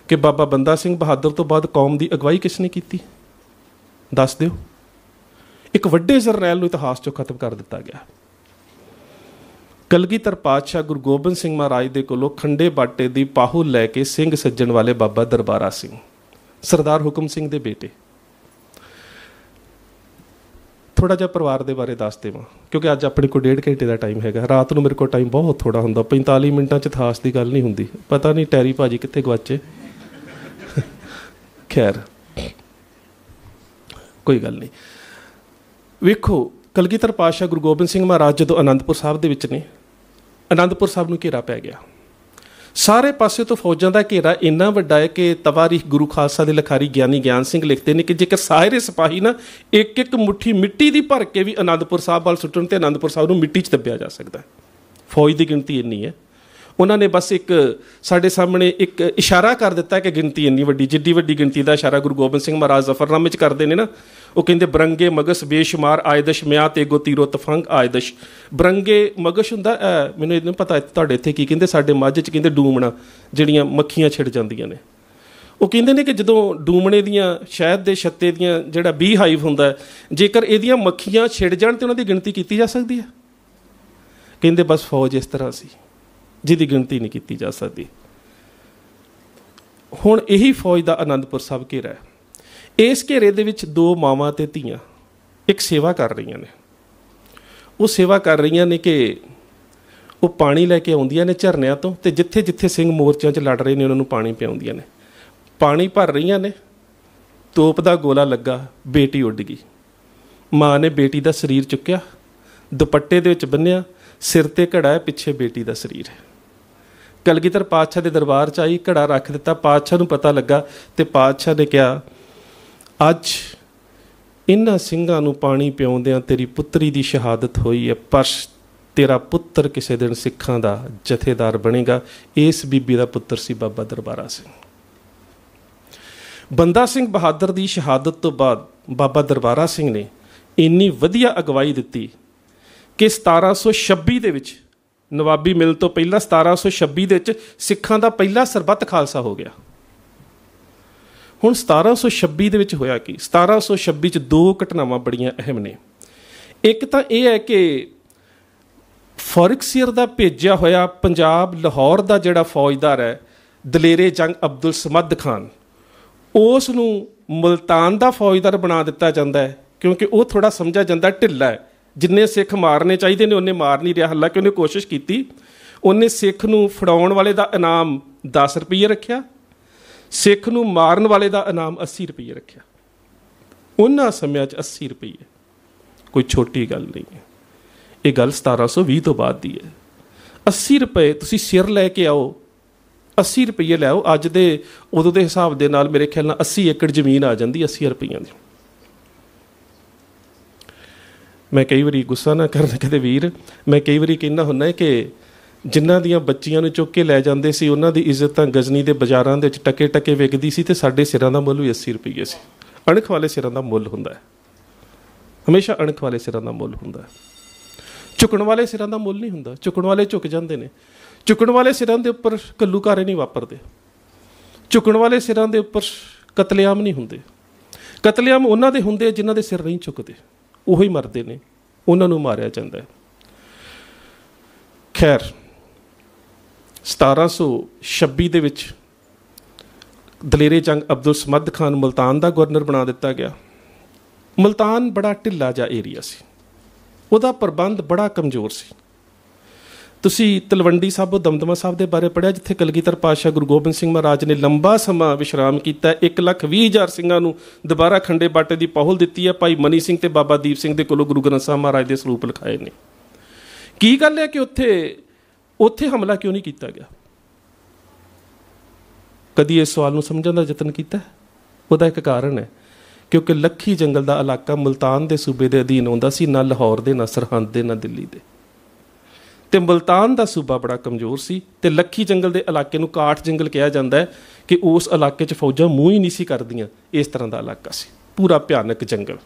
ਕਿ ਬਾਬਾ ਬੰਦਾ ਸਿੰਘ ਬਹਾਦਰ ਤੋਂ ਬਾਅਦ ਕੌਮ ਦੀ ਅਗਵਾਈ ਕਿਸ ਨੇ ਕੀਤੀ ਦੱਸ ਦਿਓ ਇੱਕ ਵੱਡੇ ਜਰਨੈਲ ਨੂੰ ਇਤਿਹਾਸ 'ਚੋਂ ਖਤਮ ਕਰ ਦਿੱਤਾ ਗਿਆ ਕਲਗੀਧਰ ਪਾਤਸ਼ਾਹ ਗੁਰੂ ਗੋਬਿੰਦ ਸਿੰਘ ਮਹਾਰਾਜ ਦੇ ਕੋਲੋਂ ਖੰਡੇ ਬਾਟੇ ਦੀ ਪਾਹੂ ਲੈ ਕੇ ਸਿੰਘ ਸੱਜਣ ਵਾਲੇ ਬਾਬਾ ਦਰਬਾਰਾ ਸਿੰਘ ਸਰਦਾਰ ਹੁਕਮ ਸਿੰਘ ਦੇ ਬੇਟੇ ਥੋੜਾ ਜਿਹਾ ਪਰਿਵਾਰ ਦੇ ਬਾਰੇ ਦੱਸ ਦੇਵਾਂ ਕਿਉਂਕਿ ਅੱਜ ਆਪਣੇ ਕੋਲ ਡੇਢ ਘੰਟੇ ਦਾ ਟਾਈਮ ਹੈਗਾ ਰਾਤ ਨੂੰ ਮੇਰੇ ਕੋਲ ਟਾਈਮ ਬਹੁਤ ਥੋੜਾ ਹੁੰਦਾ 45 ਮਿੰਟਾਂ 'ਚ ਥਾਸ ਦੀ ਗੱਲ ਨਹੀਂ ਹੁੰਦੀ ਪਤਾ ਨਹੀਂ ਟੈਰੀ ਭਾਜੀ ਕਿੱਥੇ ਗਵਾਚੇ ਖੈਰ ਕੋਈ ਗੱਲ ਨਹੀਂ ਵੇਖੋ ਕਲਗੀਧਰ ਪਾਸ਼ਾ ਗੁਰੂ ਗੋਬਿੰਦ ਸਿੰਘ ਮਹਾਰਾਜ ਜਦੋਂ ਅਨੰਦਪੁਰ ਸਾਹਿਬ ਦੇ ਵਿੱਚ ਨੇ ਅਨੰਦਪੁਰ ਸਾਹਿਬ ਨੂੰ ਘੇਰਾ ਪੈ ਗਿਆ ਸਾਰੇ ਪਾਸੇ ਤੋਂ ਫੌਜਾਂ ਦਾ ਘੇਰਾ ਇੰਨਾ ਵੱਡਾ ਹੈ ਕਿ ਤਵਾਰੀਖ ਗੁਰੂ ਖਾਲਸਾ ਦੇ ਲਖਾਰੀ ਗਿਆਨੀ ਗਿਆਨ ਸਿੰਘ ਲਿਖਦੇ ਨੇ ਕਿ ਜੇਕਰ ਸਾਰੇ ਸਿਪਾਹੀ ਨਾ ਇੱਕ ਇੱਕ ਮੁਠੀ ਮਿੱਟੀ ਦੀ ਭਰ ਕੇ ਵੀ ਆਨੰਦਪੁਰ ਸਾਹਿਬ ਵੱਲ ਸੁੱਟਣ ਤੇ ਆਨੰਦਪੁਰ ਸਾਹਿਬ ਨੂੰ ਮਿੱਟੀ 'ਚ ਦੱਬਿਆ ਜਾ ਸਕਦਾ ਹੈ ਫੌਜ ਦੀ ਗਿਣਤੀ ਇੰਨੀ ਹੈ ਉਹਨਾਂ ਨੇ ਬਸ ਇੱਕ ਸਾਡੇ ਸਾਹਮਣੇ ਇੱਕ ਇਸ਼ਾਰਾ ਕਰ ਦਿੱਤਾ ਕਿ ਗਿਣਤੀ ਇੰਨੀ ਵੱਡੀ ਜਿੱਡੀ ਵੱਡੀ ਗਿਣਤੀ ਦਾ ਇਸ਼ਾਰਾ ਗੁਰੂ ਗੋਬਿੰਦ ਸਿੰਘ ਮਹਾਰਾਜ ਜ਼ਫਰਨਾਮੇ ਵਿੱਚ ਕਰਦੇ ਨੇ ਨਾ ਉਹ ਕਹਿੰਦੇ ਬਰੰਗੇ ਮਗਸ ਬੇਸ਼ੁਮਾਰ ਆਇਦਸ਼ ਮਿਆ ਤੇ ਗੋ ਤੀਰੋ ਤਫੰਗ ਆਇਦਸ਼ ਬਰੰਗੇ ਮਗਸ ਹੁੰਦਾ ਮੈਨੂੰ ਇਹਨੂੰ ਪਤਾ ਤੁਹਾਡੇ ਇੱਥੇ ਕੀ ਕਹਿੰਦੇ ਸਾਡੇ ਮੱਝ 'ਚ ਕਹਿੰਦੇ ਡੂਮਣਾ ਜਿਹੜੀਆਂ ਮੱਖੀਆਂ ਛਿੜ ਜਾਂਦੀਆਂ ਨੇ ਉਹ ਕਹਿੰਦੇ ਨੇ ਕਿ ਜਦੋਂ ਡੂਮਣੇ ਦੀਆਂ ਸ਼ਹਿਦ ਦੇ ਛੱਤੇ ਦੀਆਂ ਜਿਹੜਾ ਬੀ ਹਾਈਵ ਹੁੰਦਾ ਜੇਕਰ ਇਹਦੀਆਂ ਮੱਖੀਆਂ ਛਿੜ ਜਾਣ ਤੇ ਉਹਨਾਂ ਦੀ ਗਿਣਤੀ ਕੀਤੀ ਜਾ ਸਕਦੀ ਹੈ ਕਹਿੰਦੇ ਬਸ ਫੌਜ ਇਸ ਤਰ੍ਹਾਂ ਸੀ ਜਿਹਦੀ ਗਿਣਤੀ ਨਹੀਂ ਕੀਤੀ ਜਾ ਸਕਦੀ ਹੁਣ ਇਹੀ ਫੌਜ ਦਾ ਆਨੰਦਪੁਰ ਸਾਹਿਬ ਘੇਰਾ ਹੈ ਇਸ ਘੇਰੇ ਦੇ ਵਿੱਚ ਦੋ ਮਾਵਾਂ ਤੇ ਧੀਆਂ ਇੱਕ ਸੇਵਾ ਕਰ ਰਹੀਆਂ ਨੇ ਉਹ ਸੇਵਾ ਕਰ ਰਹੀਆਂ ਨੇ ਕਿ ਉਹ ਪਾਣੀ ਲੈ ਕੇ ਆਉਂਦੀਆਂ ਨੇ ਝਰਨਿਆਂ ਤੋਂ ਤੇ ਜਿੱਥੇ ਜਿੱਥੇ ਸਿੰਘ ਮੋਰਚਿਆਂ 'ਚ ਲੜ ਰਹੇ ਨੇ ਉਹਨਾਂ ਨੂੰ ਪਾਣੀ ਪਿਆਉਂਦੀਆਂ ਨੇ ਪਾਣੀ ਭਰ ਰਹੀਆਂ ਨੇ ਤੋਪ ਦਾ ਗੋਲਾ ਲੱਗਾ ਬੇਟੀ ਉੱਡ ਗਈ ਮਾਂ ਨੇ ਬੇਟੀ ਦਾ ਸਰੀਰ ਚੁੱਕਿਆ ਦੁਪੱਟੇ ਦੇ ਵਿੱਚ ਬੰਨਿਆ ਸਿਰ ਤੇ ਘੜਾ ਹੈ ਪਿੱਛੇ ਬੇਟੀ ਦਾ ਸਰੀਰ ਹੈ ਕਲਗੀਧਰ ਪਾਤਸ਼ਾਹ ਦੇ ਦਰਬਾਰ 'ਚ ਆਈ ਘੜਾ ਰੱਖ ਦਿੱਤਾ ਪਾਤਸ਼ਾਹ ਨੂੰ ਪਤਾ ਲੱਗਾ ਤੇ ਪਾਤਸ਼ਾਹ ਨੇ ਕਿਹਾ ਅੱਜ ਇਨ੍ਹਾਂ ਸਿੰਘਾਂ ਨੂੰ ਪਾਣੀ ਪਿਉਂਦਿਆਂ ਤੇਰੀ ਪੁੱਤਰੀ ਦੀ ਸ਼ਹਾਦਤ ਹੋਈ ਹੈ ਪਰ ਤੇਰਾ ਪੁੱਤਰ ਕਿਸੇ ਦਿਨ ਸਿੱਖਾਂ ਦਾ ਜਥੇਦਾਰ ਬਣੇਗਾ ਇਸ ਬੀਬੀ ਦਾ ਪੁੱਤਰ ਸੀ ਬਾਬਾ ਦਰਬਾਰਾ ਸਿੰਘ ਬੰਦਾ ਸਿੰਘ ਬਹਾਦਰ ਦੀ ਸ਼ਹਾਦਤ ਤੋਂ ਬਾਅਦ ਬਾਬਾ ਦਰਬਾਰਾ ਸਿੰਘ ਨੇ ਇੰਨੀ ਵਧੀਆ ਅਗਵਾਈ ਦਿੱਤੀ ਕਿ 1726 ਦੇ ਵਿੱਚ ਨਵਾਬੀ ਮਿਲ ਤੋਂ ਪਹਿਲਾਂ 1726 ਦੇ ਵਿੱਚ ਸਿੱਖਾਂ ਦਾ ਪਹਿਲਾ ਸਰਬੱਤ ਖਾਲਸਾ ਹੋ ਗਿਆ ਹੁਣ 1726 ਦੇ ਵਿੱਚ ਹੋਇਆ ਕੀ 1726 ਚ ਦੋ ਘਟਨਾਵਾਂ ਬੜੀਆਂ ਅਹਿਮ ਨੇ ਇੱਕ ਤਾਂ ਇਹ ਹੈ ਕਿ ਫੌਰਕਸੀਅਰ ਦਾ ਭੇਜਿਆ ਹੋਇਆ ਪੰਜਾਬ ਲਾਹੌਰ ਦਾ ਜਿਹੜਾ ਫੌਜਦਾਰ ਹੈ ਦਲੇਰੇ ਜੰਗ ਅਬਦੁਲ ਸਮਦ ਖਾਨ ਉਸ ਨੂੰ ਮਲਤਾਨ ਦਾ ਫੌਜਦਾਰ ਬਣਾ ਦਿੱਤਾ ਜਾਂਦਾ ਹੈ ਕਿਉਂਕਿ ਉਹ ਥੋੜਾ ਸਮਝਿਆ ਜਾਂਦਾ ਢਿੱਲਾ ਹੈ ਜਿੰਨੇ ਸਿੱਖ ਮਾਰਨੇ ਚਾਹੀਦੇ ਨੇ ਉਹਨੇ ਮਾਰ ਨਹੀਂ ਰਿਹਾ ਹਾਲਾਂਕਿ ਉਹਨੇ ਕੋਸ਼ਿਸ਼ ਕੀਤੀ ਉਹਨੇ ਸਿੱਖ ਨੂੰ ਫੜਾਉਣ ਵਾਲੇ ਦਾ ਇਨਾਮ 10 ਰੁਪਏ ਰੱਖਿਆ ਸਿੱਖ ਨੂੰ ਮਾਰਨ ਵਾਲੇ ਦਾ ਇਨਾਮ 80 ਰੁਪਏ ਰੱਖਿਆ ਉਹਨਾਂ ਸਮਿਆਂ 'ਚ 80 ਰੁਪਏ ਕੋਈ ਛੋਟੀ ਗੱਲ ਨਹੀਂ ਹੈ ਇਹ ਗੱਲ 1720 ਤੋਂ ਬਾਅਦ ਦੀ ਹੈ 80 ਰੁਪਏ ਤੁਸੀਂ ਸਿਰ ਲੈ ਕੇ ਆਓ 80 ਰੁਪਏ ਲੈ ਆਓ ਅੱਜ ਦੇ ਉਦੋਂ ਦੇ ਹਿਸਾਬ ਦੇ ਨਾਲ ਮੇਰੇ ਖਿਆਲ ਨਾਲ 80 ਏਕੜ ਜ਼ਮੀਨ ਆ ਜਾਂਦੀ 80 ਰੁਪਈਆਂ ਦੀ ਮੈਂ ਕਈ ਵਾਰੀ ਗੁੱਸਾ ਨਾ ਕਰਨ ਕਦੇ ਵੀਰ ਮੈਂ ਕਈ ਵਾਰੀ ਕਹਿੰਦਾ ਹੁੰਦਾ ਕਿ ਜਿਨ੍ਹਾਂ ਦੀਆਂ ਬੱਚੀਆਂ ਨੂੰ ਚੁੱਕ ਕੇ ਲੈ ਜਾਂਦੇ ਸੀ ਉਹਨਾਂ ਦੀ ਇੱਜ਼ਤ ਤਾਂ ਗਜ਼ਨੀ ਦੇ ਬਾਜ਼ਾਰਾਂ ਦੇ ਵਿੱਚ ਟਕੇ ਟਕੇ ਵਿਕਦੀ ਸੀ ਤੇ ਸਾਡੇ ਸਿਰਾਂ ਦਾ ਮੁੱਲ ਵੀ 80 ਰੁਪਏ ਸੀ ਅਣਖ ਵਾਲੇ ਸਿਰਾਂ ਦਾ ਮੁੱਲ ਹੁੰਦਾ ਹੈ ਹਮੇਸ਼ਾ ਅਣਖ ਵਾਲੇ ਸਿਰਾਂ ਦਾ ਮੁੱਲ ਹੁੰਦਾ ਹੈ ਚੁੱਕਣ ਵਾਲੇ ਸਿਰਾਂ ਦਾ ਮੁੱਲ ਨਹੀਂ ਹੁੰਦਾ ਚੁੱਕਣ ਵਾਲੇ ਝੁਕ ਜਾਂਦੇ ਨੇ ਚੁੱਕਣ ਵਾਲੇ ਸਿਰਾਂ ਦੇ ਉੱਪਰ ਕੱਲੂਕਾਰੇ ਨਹੀਂ ਵਾਪਰਦੇ ਚੁੱਕਣ ਵਾਲੇ ਸਿਰਾਂ ਦੇ ਉੱਪਰ ਕਤਲੇਆਮ ਨਹੀਂ ਹੁੰਦੇ ਕਤਲੇਆਮ ਉਹਨਾਂ ਦੇ ਹੁੰਦੇ ਜਿਨ੍ਹਾਂ ਦੇ ਸਿਰ ਨਹੀਂ ਝੁਕਦੇ ਉਹੀ ਮਰਦੇ ਨੇ ਉਹਨਾਂ ਨੂੰ ਮਾਰਿਆ ਜਾਂਦਾ ਹੈ ਖੈਰ 1726 ਦੇ ਵਿੱਚ ਦਲੇਰੇ ਜੰਗ ਅਬਦੁਲ ਸਮਦ ਖਾਨ ਮਲਤਾਨ ਦਾ ਗਵਰਨਰ ਬਣਾ ਦਿੱਤਾ ਗਿਆ ਮਲਤਾਨ ਬੜਾ ਢਿੱਲਾ ਜਿਹਾ ਏਰੀਆ ਸੀ ਉਹਦਾ ਪ੍ਰਬੰਧ ਬੜਾ ਕਮਜ਼ੋਰ ਸੀ ਤੁਸੀਂ ਤਲਵੰਡੀ ਸਾਹਿਬ ਦਮਦਮਾ ਸਾਹਿਬ ਦੇ ਬਾਰੇ ਪੜਿਆ ਜਿੱਥੇ ਕਲਗੀਧਰ ਪਾਸ਼ਾ ਗੁਰੂ ਗੋਬਿੰਦ ਸਿੰਘ ਮਹਾਰਾਜ ਨੇ ਲੰਬਾ ਸਮਾਂ ਵਿਸ਼ਰਾਮ ਕੀਤਾ 120000 ਸਿੰਘਾਂ ਨੂੰ ਦੁਬਾਰਾ ਖੰਡੇ ਬਾਟੇ ਦੀ ਪਹੁਲ ਦਿੱਤੀ ਹੈ ਭਾਈ ਮਨੀ ਸਿੰਘ ਤੇ ਬਾਬਾ ਦੀਪ ਸਿੰਘ ਦੇ ਕੋਲੋਂ ਗੁਰੂ ਗ੍ਰੰਥ ਸਾਹਿਬ ਮਹਾਰਾਜ ਦੇ ਸਰੂਪ ਲਿਖਾਏ ਨੇ ਕੀ ਗੱਲ ਹੈ ਕਿ ਉੱਥੇ ਉੱਥੇ ਹਮਲਾ ਕਿਉਂ ਨਹੀਂ ਕੀਤਾ ਗਿਆ ਕਦੀ ਇਸ ਸਵਾਲ ਨੂੰ ਸਮਝਣ ਦਾ ਯਤਨ ਕੀਤਾ ਉਹਦਾ ਇੱਕ ਕਾਰਨ ਹੈ ਕਿਉਂਕਿ ਲੱਖੀ ਜੰਗਲ ਦਾ ਇਲਾਕਾ ਮਲਤਾਨ ਦੇ ਸੂਬੇ ਦੇ ਅਧੀਨ ਹੁੰਦਾ ਸੀ ਨਾ ਲਾਹੌਰ ਦੇ ਨਾ ਸਰਹੰਦ ਦੇ ਨਾ ਦਿੱਲੀ ਦੇ ਤੇ ਮਲਤਾਨ ਦਾ ਸੂਬਾ ਬੜਾ ਕਮਜ਼ੋਰ ਸੀ ਤੇ ਲੱਖੀ ਜੰਗਲ ਦੇ ਇਲਾਕੇ ਨੂੰ ਕਾਠ ਜੰਗਲ ਕਿਹਾ ਜਾਂਦਾ ਹੈ ਕਿ ਉਸ ਇਲਾਕੇ 'ਚ ਫੌਜਾਂ ਮੂੰਹ ਹੀ ਨਹੀਂ ਸੀ ਕਰਦੀਆਂ ਇਸ ਤਰ੍ਹਾਂ ਦਾ ਇਲਾਕਾ ਸੀ ਪੂਰਾ ਭਿਆਨਕ ਜੰਗਲ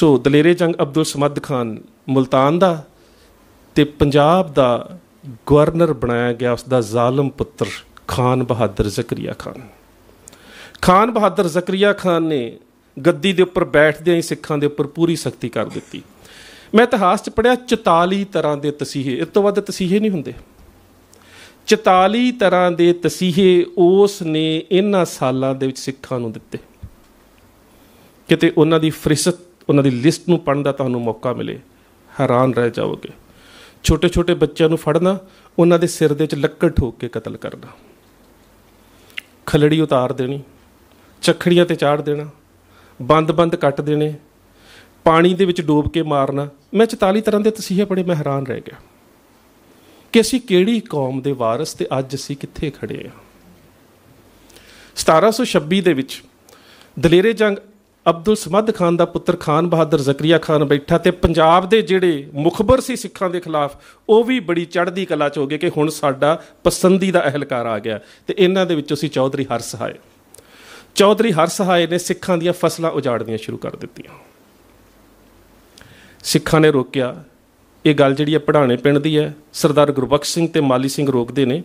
ਸੋ ਦਲੇਰੇ ਜੰਗ ਅਬਦੁਲ ਸਮਦ ਖਾਨ ਮਲਤਾਨ ਦਾ ਤੇ ਪੰਜਾਬ ਦਾ ਗਵਰਨਰ ਬਣਾਇਆ ਗਿਆ ਉਸ ਦਾ ਜ਼ਾਲਮ ਪੁੱਤਰ ਖਾਨ ਬਹਾਦਰ ਜ਼ਕਰੀਆ ਖਾਨ ਖਾਨ ਬਹਾਦਰ ਜ਼ਕਰੀਆ ਖਾਨ ਨੇ ਗੱਦੀ ਦੇ ਉੱਪਰ ਬੈਠਦਿਆਂ ਹੀ ਸਿੱਖਾਂ ਦੇ ਉੱਪਰ ਪੂਰੀ ਸ਼ਕਤੀ ਕਰ ਦਿੱਤੀ ਮੈਂ ਇਤਿਹਾਸ 'ਚ ਪੜਿਆ 44 ਤਰ੍ਹਾਂ ਦੇ ਤਸੀਹੇ ਇਸ ਤੋਂ ਵੱਧ ਤਸੀਹੇ ਨਹੀਂ ਹੁੰਦੇ 44 ਤਰ੍ਹਾਂ ਦੇ ਤਸੀਹੇ ਉਸ ਨੇ ਇਹਨਾਂ ਸਾਲਾਂ ਦੇ ਵਿੱਚ ਸਿੱਖਾਂ ਨੂੰ ਦਿੱਤੇ ਕਿਤੇ ਉਹਨਾਂ ਦੀ ਫਰਿਸਤ ਉਹਨਾਂ ਦੀ ਲਿਸਟ ਨੂੰ ਪੜਨ ਦਾ ਤੁਹਾਨੂੰ ਮੌਕਾ ਮਿਲੇ ਹੈਰਾਨ ਰਹਿ ਜਾਓਗੇ ਛੋਟੇ ਛੋਟੇ ਬੱਚਿਆਂ ਨੂੰ ਫੜਨਾ ਉਹਨਾਂ ਦੇ ਸਿਰ ਦੇ ਵਿੱਚ ਲੱਕੜ ਠੋਕ ਕੇ ਕਤਲ ਕਰਨਾ ਖਲੜੀ ਉਤਾਰ ਦੇਣੀ ਚੱਖੜੀਆਂ ਤੇ ਚਾੜ ਦੇਣਾ ਬੰਦ-ਬੰਦ ਕੱਟ ਦੇਣੇ ਪਾਣੀ ਦੇ ਵਿੱਚ ਡੋਬ ਕੇ ਮਾਰਨਾ ਮੈਂ 44 ਤਰ੍ਹਾਂ ਦੇ ਤਸੀਹੇ ਪੜੇ ਮੈਂ ਹੈਰਾਨ ਰਹਿ ਗਿਆ ਕਿ ਅਸੀਂ ਕਿਹੜੀ ਕੌਮ ਦੇ ਵਾਰਿਸ ਤੇ ਅੱਜ ਅਸੀਂ ਕਿੱਥੇ ਖੜੇ ਆ 1726 ਦੇ ਵਿੱਚ ਦਲੇਰੇ ਜੰਗ ਅਬਦੁਲ ਸਮਦ ਖਾਨ ਦਾ ਪੁੱਤਰ ਖਾਨ ਬਹਾਦਰ ਜ਼ਕਰੀਆ ਖਾਨ ਬੈਠਾ ਤੇ ਪੰਜਾਬ ਦੇ ਜਿਹੜੇ ਮੁਖਬਰ ਸੀ ਸਿੱਖਾਂ ਦੇ ਖਿਲਾਫ ਉਹ ਵੀ ਬੜੀ ਚੜ੍ਹਦੀ ਕਲਾ ਚ ਹੋ ਗਏ ਕਿ ਹੁਣ ਸਾਡਾ ਪਸੰਦੀਦਾ ਅਹਲਕਾਰ ਆ ਗਿਆ ਤੇ ਇਹਨਾਂ ਦੇ ਵਿੱਚੋਂ ਸੀ ਚੌਧਰੀ ਹਰਸਹਾਏ ਚੌਧਰੀ ਹਰਸਹਾਏ ਨੇ ਸਿੱਖਾਂ ਦੀਆਂ ਫਸਲਾਂ ਉਜਾੜਨੀਆਂ ਸ਼ੁਰੂ ਕਰ ਦਿੱਤੀਆਂ ਸਿੱਖਾਂ ਨੇ ਰੋਕਿਆ ਇਹ ਗੱਲ ਜਿਹੜੀ ਹੈ ਪੜਾਣੇ ਪਿੰਡ ਦੀ ਹੈ ਸਰਦਾਰ ਗੁਰਬਖਸ਼ ਸਿੰਘ ਤੇ ਮਾਲੀ ਸਿੰਘ ਰੋਕਦੇ ਨੇ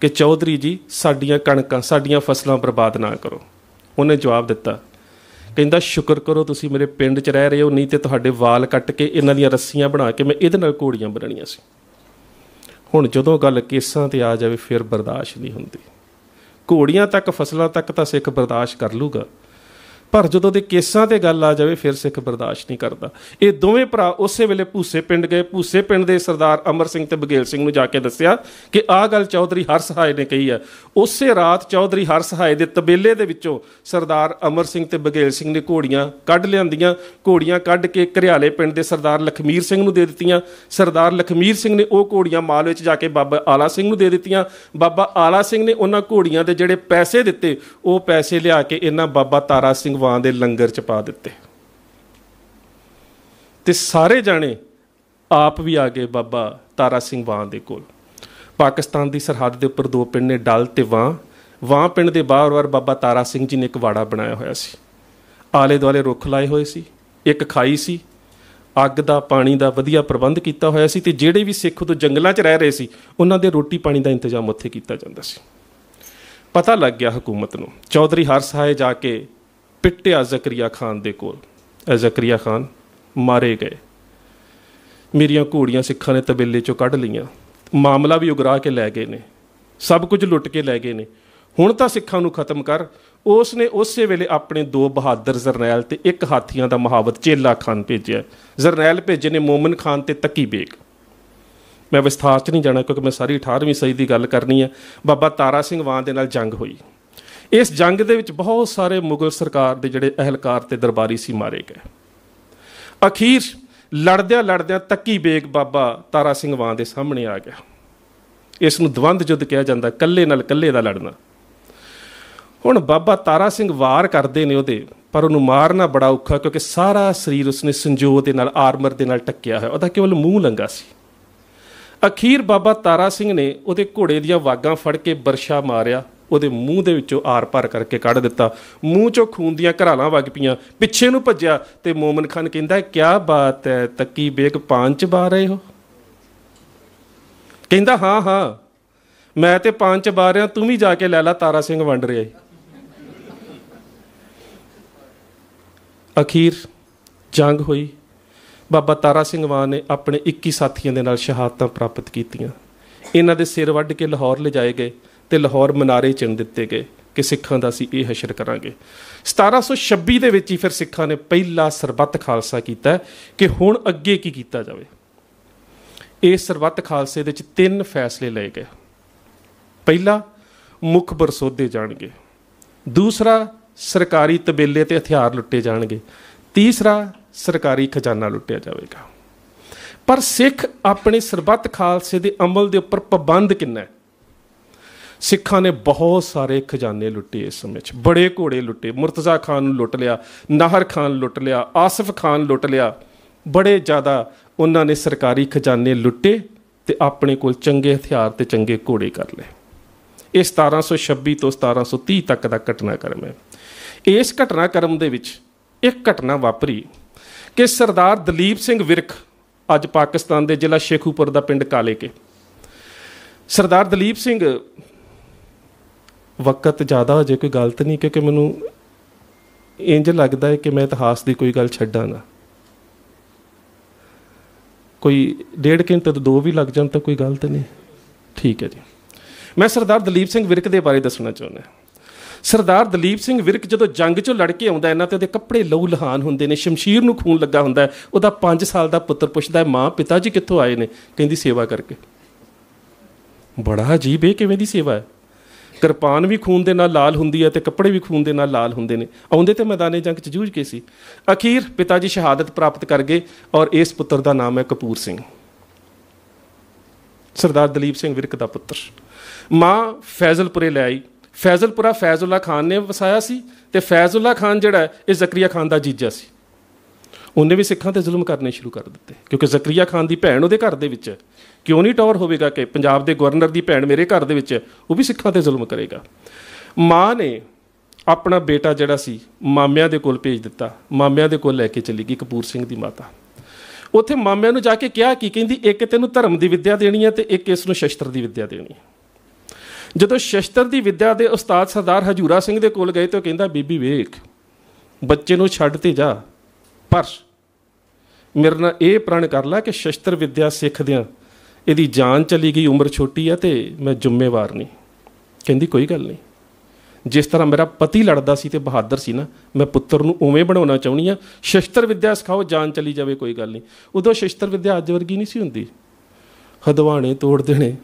ਕਿ ਚੌਧਰੀ ਜੀ ਸਾਡੀਆਂ ਕਣਕਾਂ ਸਾਡੀਆਂ ਫਸਲਾਂ ਬਰਬਾਦ ਨਾ ਕਰੋ ਉਹਨੇ ਜਵਾਬ ਦਿੱਤਾ ਕਹਿੰਦਾ ਸ਼ੁਕਰ ਕਰੋ ਤੁਸੀਂ ਮੇਰੇ ਪਿੰਡ 'ਚ ਰਹਿ ਰਹੇ ਹੋ ਨਹੀਂ ਤੇ ਤੁਹਾਡੇ ਵਾਲ ਕੱਟ ਕੇ ਇਹਨਾਂ ਦੀਆਂ ਰੱਸੀਆਂ ਬਣਾ ਕੇ ਮੈਂ ਇਹਦੇ ਨਾਲ ਘੋੜੀਆਂ ਬਣਾਣੀਆਂ ਸੀ ਹੁਣ ਜਦੋਂ ਗੱਲ ਕੇਸਾਂ ਤੇ ਆ ਜਾਵੇ ਫਿਰ ਬਰਦਾਸ਼ਤ ਨਹੀਂ ਹੁੰਦੀ ਘੋੜੀਆਂ ਤੱਕ ਫਸਲਾਂ ਤੱਕ ਤਾਂ ਸਿੱਖ ਬਰਦਾਸ਼ਤ ਕਰ ਲੂਗਾ ਪਰ ਜਦੋਂ ਦੇ ਕੇਸਾਂ ਤੇ ਗੱਲ ਆ ਜਾਵੇ ਫਿਰ ਸਿੱਖ ਬਰਦਾਸ਼ਤ ਨਹੀਂ ਕਰਦਾ ਇਹ ਦੋਵੇਂ ਭਰਾ ਉਸੇ ਵੇਲੇ ਭੂਸੇ ਪਿੰਡ ਗਏ ਭੂਸੇ ਪਿੰਡ ਦੇ ਸਰਦਾਰ ਅਮਰ ਸਿੰਘ ਤੇ ਬਗੇਲ ਸਿੰਘ ਨੂੰ ਜਾ ਕੇ ਦੱਸਿਆ ਕਿ ਆਹ ਗੱਲ ਚੌਧਰੀ ਹਰ ਸਹਾਇ ਨੇ ਕਹੀ ਹੈ ਉਸੇ ਰਾਤ ਚੌਧਰੀ ਹਰ ਸਹਾਇ ਦੇ ਤਬੇਲੇ ਦੇ ਵਿੱਚੋਂ ਸਰਦਾਰ ਅਮਰ ਸਿੰਘ ਤੇ ਬਗੇਲ ਸਿੰਘ ਨੇ ਘੋੜੀਆਂ ਕੱਢ ਲਿਆਂਦੀਆਂ ਘੋੜੀਆਂ ਕੱਢ ਕੇ ਘਰਿਆਲੇ ਪਿੰਡ ਦੇ ਸਰਦਾਰ ਲਖਮੀਰ ਸਿੰਘ ਨੂੰ ਦੇ ਦਿੱਤੀਆਂ ਸਰਦਾਰ ਲਖਮੀਰ ਸਿੰਘ ਨੇ ਉਹ ਘੋੜੀਆਂ ਮਾਲ ਵਿੱਚ ਜਾ ਕੇ ਬਾਬਾ ਆਲਾ ਸਿੰਘ ਨੂੰ ਦੇ ਦਿੱਤੀਆਂ ਬਾਬਾ ਆਲਾ ਸਿੰਘ ਨੇ ਉਹਨਾਂ ਘੋੜੀਆਂ ਦੇ ਜਿਹੜੇ ਪੈਸੇ ਦਿੱਤੇ ਉਹ ਪੈਸੇ ਲਿਆ ਕੇ ਇਹਨਾਂ ਬਾਬਾ ਤਾਰਾ ਸਿੰਘ ਵਾਂ ਦੇ ਲੰਗਰ ਚ ਪਾ ਦਿੱਤੇ ਤੇ ਸਾਰੇ ਜਾਣੇ ਆਪ ਵੀ ਆ ਗਏ ਬਾਬਾ ਤਾਰਾ ਸਿੰਘ ਵਾਂ ਦੇ ਕੋਲ ਪਾਕਿਸਤਾਨ ਦੀ ਸਰਹੱਦ ਦੇ ਉੱਪਰ ਦੋ ਪਿੰਡ ਨੇ ਡਲ ਤੇ ਵਾਂ ਵਾਂ ਪਿੰਡ ਦੇ ਬਾਹਰ-ਬਾਹਰ ਬਾਬਾ ਤਾਰਾ ਸਿੰਘ ਜੀ ਨੇ ਇੱਕ ਵਾੜਾ ਬਣਾਇਆ ਹੋਇਆ ਸੀ ਆਲੇ ਦੁਆਲੇ ਰੁੱਖ ਲਾਏ ਹੋਏ ਸੀ ਇੱਕ ਖਾਈ ਸੀ ਅੱਗ ਦਾ ਪਾਣੀ ਦਾ ਵਧੀਆ ਪ੍ਰਬੰਧ ਕੀਤਾ ਹੋਇਆ ਸੀ ਤੇ ਜਿਹੜੇ ਵੀ ਸਿੱਖ ਉਹ ਜੰਗਲਾਂ 'ਚ ਰਹਿ ਰਹੇ ਸੀ ਉਹਨਾਂ ਦੇ ਰੋਟੀ ਪਾਣੀ ਦਾ ਇੰਤਜ਼ਾਮ ਉੱਥੇ ਕੀਤਾ ਜਾਂਦਾ ਸੀ ਪਤਾ ਲੱਗ ਗਿਆ ਹਕੂਮਤ ਨੂੰ ਚੌਧਰੀ ਹਰਸਾਏ ਜਾ ਕੇ ਪਿੱਟਿਆ ਜ਼ਕਰੀਆ ਖਾਨ ਦੇ ਕੋਲ ਐ ਜ਼ਕਰੀਆ ਖਾਨ ਮਾਰੇ ਗਏ ਮੇਰੀਆਂ ਘੋੜੀਆਂ ਸਿੱਖਾਂ ਨੇ ਤਬੇਲੇ ਚੋਂ ਕੱਢ ਲਈਆਂ ਮਾਮਲਾ ਵੀ ਉਗਰਾ ਕੇ ਲੈ ਗਏ ਨੇ ਸਭ ਕੁਝ ਲੁੱਟ ਕੇ ਲੈ ਗਏ ਨੇ ਹੁਣ ਤਾਂ ਸਿੱਖਾਂ ਨੂੰ ਖਤਮ ਕਰ ਉਸ ਨੇ ਉਸੇ ਵੇਲੇ ਆਪਣੇ ਦੋ ਬਹਾਦਰ ਜਰਨੈਲ ਤੇ ਇੱਕ ਹਾਥੀਆਂ ਦਾ ਮਹਾਵਤ ਚੇਲਾ ਖਾਨ ਭੇਜਿਆ ਜਰਨੈਲ ਭੇਜੇ ਨੇ ਮੂਮਨ ਖਾਨ ਤੇ ਤਕੀ ਬੇਗ ਮੈਂ ਵਿਸਥਾਰ 'ਚ ਨਹੀਂ ਜਾਣਾ ਕਿਉਂਕਿ ਮੈਂ ਸਾਰੀ 18ਵੀਂ ਸਦੀ ਦੀ ਗੱਲ ਕਰਨੀ ਹੈ ਬਾਬਾ ਤਾਰਾ ਸਿੰਘ ਵਾਂ ਦੇ ਨਾਲ ਜੰਗ ਹੋਈ ਇਸ ਜੰਗ ਦੇ ਵਿੱਚ ਬਹੁਤ ਸਾਰੇ ਮੁਗਲ ਸਰਕਾਰ ਦੇ ਜਿਹੜੇ ਅਹਿਲਕਾਰ ਤੇ ਦਰਬਾਰੀ ਸੀ ਮਾਰੇ ਗਏ ਅਖੀਰ ਲੜਦਿਆਂ ਲੜਦਿਆਂ ਤੱਕੀ ਬੇਗ ਬਾਬਾ ਤਾਰਾ ਸਿੰਘ ਵਾਂ ਦੇ ਸਾਹਮਣੇ ਆ ਗਿਆ ਇਸ ਨੂੰ ਦਵੰਦ ਜੁੱਧ ਕਿਹਾ ਜਾਂਦਾ ਕੱਲੇ ਨਾਲ ਕੱਲੇ ਦਾ ਲੜਨਾ ਹੁਣ ਬਾਬਾ ਤਾਰਾ ਸਿੰਘ ਵਾਰ ਕਰਦੇ ਨੇ ਉਹਦੇ ਪਰ ਉਹਨੂੰ ਮਾਰਨਾ ਬੜਾ ਔਖਾ ਕਿਉਂਕਿ ਸਾਰਾ ਸਰੀਰ ਉਸਨੇ ਸੰਜੋ ਦੇ ਨਾਲ ਆਰਮਰ ਦੇ ਨਾਲ ਟੱਕਿਆ ਹੋਇਆ ਉਹਦਾ ਕੇਵਲ ਮੂੰਹ ਲੰਗਾ ਸੀ ਅਖੀਰ ਬਾਬਾ ਤਾਰਾ ਸਿੰਘ ਨੇ ਉਹਦੇ ਘੋੜੇ ਦੀਆਂ ਵਾਗਾਂ ਫੜ ਕੇ ਬਰਸ਼ਾ ਮਾਰਿਆ ਉਹਦੇ ਮੂੰਹ ਦੇ ਵਿੱਚੋਂ ਆਰ ਪਾਰ ਕਰਕੇ ਕੱਢ ਦਿੱਤਾ ਮੂੰਹ ਚੋਂ ਖੂਨ ਦੀਆਂ ਘਰਾਲਾਂ ਵਗ ਪੀਆਂ ਪਿੱਛੇ ਨੂੰ ਭੱਜਿਆ ਤੇ ਮੋਮਨ ਖਾਨ ਕਹਿੰਦਾ ਕੀ ਬਾਤ ਹੈ ਤੱਕੀ ਬੇਗ ਪਾਂਚ ਬਾਰ ਰਹੇ ਹੋ ਕਹਿੰਦਾ ਹਾਂ ਹਾਂ ਮੈਂ ਤੇ ਪਾਂਚ ਬਾਰ ਰਿਆਂ ਤੂੰ ਵੀ ਜਾ ਕੇ ਲੈ ਲੈ ਤਾਰਾ ਸਿੰਘ ਵੰਡ ਰਿਹਾ ਹੈ ਅਖੀਰ ਜੰਗ ਹੋਈ ਬਾਬਾ ਤਾਰਾ ਸਿੰਘ ਵਾਨ ਨੇ ਆਪਣੇ 21 ਸਾਥੀਆਂ ਦੇ ਨਾਲ ਸ਼ਹਾਦਤਾਂ ਪ੍ਰਾਪਤ ਕੀਤੀਆਂ ਇਹਨਾਂ ਦੇ ਸਿਰ ਵੱਢ ਕੇ ਲਾਹੌਰ ਲਿਜਾਏ ਗਏ ਤੇ ਲਾਹੌਰ ਮਨਾਰੇ ਚਿੰਨ ਦਿੱਤੇ ਗਏ ਕਿ ਸਿੱਖਾਂ ਦਾ ਸੀ ਇਹ ਹਸ਼ਰ ਕਰਾਂਗੇ 1726 ਦੇ ਵਿੱਚ ਹੀ ਫਿਰ ਸਿੱਖਾਂ ਨੇ ਪਹਿਲਾ ਸਰਬੱਤ ਖਾਲਸਾ ਕੀਤਾ ਕਿ ਹੁਣ ਅੱਗੇ ਕੀ ਕੀਤਾ ਜਾਵੇ ਇਹ ਸਰਬੱਤ ਖਾਲਸੇ ਦੇ ਵਿੱਚ ਤਿੰਨ ਫੈਸਲੇ ਲਏ ਗਏ ਪਹਿਲਾ ਮੁੱਖ ਬਰਸੋਦੇ ਜਾਣਗੇ ਦੂਸਰਾ ਸਰਕਾਰੀ ਤਬੇਲੇ ਤੇ ਹਥਿਆਰ ਲੁੱਟੇ ਜਾਣਗੇ ਤੀਸਰਾ ਸਰਕਾਰੀ ਖਜ਼ਾਨਾ ਲੁੱਟਿਆ ਜਾਵੇਗਾ ਪਰ ਸਿੱਖ ਆਪਣੇ ਸਰਬੱਤ ਖਾਲਸੇ ਦੇ ਅਮਲ ਦੇ ਉੱਪਰ ਪਾਬੰਦ ਕਿੰਨਾ ਹੈ ਸਿੱਖਾਂ ਨੇ ਬਹੁਤ ਸਾਰੇ ਖਜ਼ਾਨੇ ਲੁੱਟੇ ਇਸ ਸਮੇਂ 'ਚ ਬੜੇ ਘੋੜੇ ਲੁੱਟੇ ਮੁਰਤਜ਼ਾ ਖਾਨ ਨੂੰ ਲੁੱਟ ਲਿਆ ਨਾਹਰ ਖਾਨ ਲੁੱਟ ਲਿਆ ਆਸਫ ਖਾਨ ਲੁੱਟ ਲਿਆ ਬੜੇ ਜ਼ਿਆਦਾ ਉਹਨਾਂ ਨੇ ਸਰਕਾਰੀ ਖਜ਼ਾਨੇ ਲੁੱਟੇ ਤੇ ਆਪਣੇ ਕੋਲ ਚੰਗੇ ਹਥਿਆਰ ਤੇ ਚੰਗੇ ਘੋੜੇ ਕਰ ਲਏ ਇਹ 1726 ਤੋਂ 1730 ਤੱਕ ਦਾ ਘਟਨਾਕ੍ਰਮ ਹੈ ਇਸ ਘਟਨਾਕ੍ਰਮ ਦੇ ਵਿੱਚ ਇੱਕ ਘਟਨਾ ਵਾਪਰੀ ਕਿ ਸਰਦਾਰ ਦਲੀਪ ਸਿੰਘ ਵਿਰਖ ਅੱਜ ਪਾਕਿਸਤਾਨ ਦੇ ਜ਼ਿਲ੍ਹਾ ਸ਼ੇਖੂਪੁਰ ਦਾ ਪਿੰਡ ਕਾਲੇਕੇ ਸਰਦਾਰ ਦਲੀਪ ਸਿੰਘ ਵਕਤ ਜ਼ਿਆਦਾ ਹੋ ਜੇ ਕੋਈ ਗਲਤ ਨਹੀਂ ਕਿਉਂਕਿ ਮੈਨੂੰ ਇੰਜ ਲੱਗਦਾ ਹੈ ਕਿ ਮੈਂ ਇਤਿਹਾਸ ਦੀ ਕੋਈ ਗੱਲ ਛੱਡਾਂ ਨਾ ਕੋਈ ਡੇਢ ਘੰਟੇ ਤੋਂ ਦੋ ਵੀ ਲੱਗ ਜਾਣ ਤਾਂ ਕੋਈ ਗਲਤ ਨਹੀਂ ਠੀਕ ਹੈ ਜੀ ਮੈਂ ਸਰਦਾਰ ਦਲੀਪ ਸਿੰਘ ਵਿਰਕ ਦੇ ਬਾਰੇ ਦੱਸਣਾ ਚਾਹੁੰਦਾ ਸਰਦਾਰ ਦਲੀਪ ਸਿੰਘ ਵਿਰਕ ਜਦੋਂ ਜੰਗ 'ਚੋਂ ਲੜ ਕੇ ਆਉਂਦਾ ਇਹਨਾਂ ਤੇ ਉਹਦੇ ਕੱਪੜੇ ਲਹੂ ਲਹਾਨ ਹੁੰਦੇ ਨੇ ਸ਼ਮਸ਼ੀਰ ਨੂੰ ਖੂਨ ਲੱਗਾ ਹੁੰਦਾ ਉਹਦਾ 5 ਸਾਲ ਦਾ ਪੁੱਤਰ ਪੁੱਛਦਾ ਹੈ ਮਾਂ ਪਿਤਾ ਜੀ ਕਿੱਥੋਂ ਆਏ ਨੇ ਕਹਿੰਦੀ ਸੇਵਾ ਕਰਕੇ ਬੜਾ ਅਜੀਬ ਹੈ ਕਿਵੇਂ ਦੀ ਸੇਵਾ ਹੈ ਕਿਰਪਾਨ ਵੀ ਖੂਨ ਦੇ ਨਾਲ ਲਾਲ ਹੁੰਦੀ ਹੈ ਤੇ ਕੱਪੜੇ ਵੀ ਖੂਨ ਦੇ ਨਾਲ ਲਾਲ ਹੁੰਦੇ ਨੇ ਆਉਂਦੇ ਤੇ ਮੈਦਾਨੇ ਜੰਗ ਚ ਜੂਝ ਕੇ ਸੀ ਅਖੀਰ ਪਿਤਾ ਜੀ ਸ਼ਹਾਦਤ ਪ੍ਰਾਪਤ ਕਰ ਗਏ ਔਰ ਇਸ ਪੁੱਤਰ ਦਾ ਨਾਮ ਹੈ ਕਪੂਰ ਸਿੰਘ ਸਰਦਾਰ ਦਲੀਪ ਸਿੰਘ ਵਿਰਕ ਦਾ ਪੁੱਤਰ ਮਾਂ ਫੈਜ਼ਲਪੁਰੇ ਲੈ ਆਈ ਫੈਜ਼ਲਪੁਰਾ ਫੈਜ਼ੁੱਲਾ ਖਾਨ ਨੇ ਵਸਾਇਆ ਸੀ ਤੇ ਫੈਜ਼ੁੱਲਾ ਖਾਨ ਜਿਹੜਾ ਇਹ ਜ਼ਕਰੀਆ ਖਾਨ ਦਾ ਜੀਜਾ ਸੀ ਉਹਨੇ ਵੀ ਸਿੱਖਾਂ ਤੇ ਜ਼ੁਲਮ ਕਰਨੇ ਸ਼ੁਰੂ ਕਰ ਦਿੱਤੇ ਕਿਉਂਕਿ ਜ਼ਕਰੀਆ ਖਾਨ ਦੀ ਭੈਣ ਉਹਦੇ ਘਰ ਦੇ ਵਿੱਚ ਹੈ ਕਿਉਂ ਨਹੀਂ ਟੌਰ ਹੋਵੇਗਾ ਕਿ ਪੰਜਾਬ ਦੇ ਗਵਰਨਰ ਦੀ ਭੈਣ ਮੇਰੇ ਘਰ ਦੇ ਵਿੱਚ ਉਹ ਵੀ ਸਿੱਖਾਂ ਤੇ ਜ਼ੁਲਮ ਕਰੇਗਾ ਮਾਂ ਨੇ ਆਪਣਾ ਬੇਟਾ ਜਿਹੜਾ ਸੀ ਮਾਮਿਆਂ ਦੇ ਕੋਲ ਭੇਜ ਦਿੱਤਾ ਮਾਮਿਆਂ ਦੇ ਕੋਲ ਲੈ ਕੇ ਚਲੀ ਗਈ ਕਪੂਰ ਸਿੰਘ ਦੀ ਮਾਤਾ ਉੱਥੇ ਮਾਮਿਆਂ ਨੂੰ ਜਾ ਕੇ ਕਿਹਾ ਕਿ ਕਹਿੰਦੀ ਇੱਕ ਤੈਨੂੰ ਧਰਮ ਦੀ ਵਿੱਦਿਆ ਦੇਣੀ ਹੈ ਤੇ ਇੱਕ ਇਸ ਨੂੰ ਸ਼ਸਤਰ ਦੀ ਵਿੱਦਿਆ ਦੇਣੀ ਹੈ ਜਦੋਂ ਸ਼ਸਤਰ ਦੀ ਵਿੱਦਿਆ ਦੇ ਉਸਤਾਦ ਸਰਦਾਰ ਹਜੂਰਾ ਸਿੰਘ ਦੇ ਕੋਲ ਗਏ ਤਾਂ ਉਹ ਕਹਿੰਦਾ ਬੀਬੀ ਵੇਖ ਬੱਚੇ ਨੂੰ ਛੱਡ ਤੇ ਜਾ ਪਰ ਮੇਰੇ ਨਾਲ ਇਹ ਪ੍ਰਣ ਕਰ ਲੈ ਕਿ ਸ਼ਸਤਰ ਵਿੱਦਿਆ ਸਿੱਖਦਿਆਂ ਇਹਦੀ ਜਾਨ ਚਲੀ ਗਈ ਉਮਰ ਛੋਟੀ ਆ ਤੇ ਮੈਂ ਜ਼ਿੰਮੇਵਾਰ ਨਹੀਂ ਕਹਿੰਦੀ ਕੋਈ ਗੱਲ ਨਹੀਂ ਜਿਸ ਤਰ੍ਹਾਂ ਮੇਰਾ ਪਤੀ ਲੜਦਾ ਸੀ ਤੇ ਬਹਾਦਰ ਸੀ ਨਾ ਮੈਂ ਪੁੱਤਰ ਨੂੰ ਉਵੇਂ ਬਣਾਉਣਾ ਚਾਹੁੰਦੀ ਆ ਸ਼ਸਤਰ ਵਿਦਿਆ ਸਿਖਾਓ ਜਾਨ ਚਲੀ ਜਾਵੇ ਕੋਈ ਗੱਲ ਨਹੀਂ ਉਦੋਂ ਸ਼ਸਤਰ ਵਿਦਿਆ ਅੱਜ ਵਰਗੀ ਨਹੀਂ ਸੀ ਹੁੰਦੀ ਹਦਵਾਣੇ ਤੋੜ ਦੇਣੇ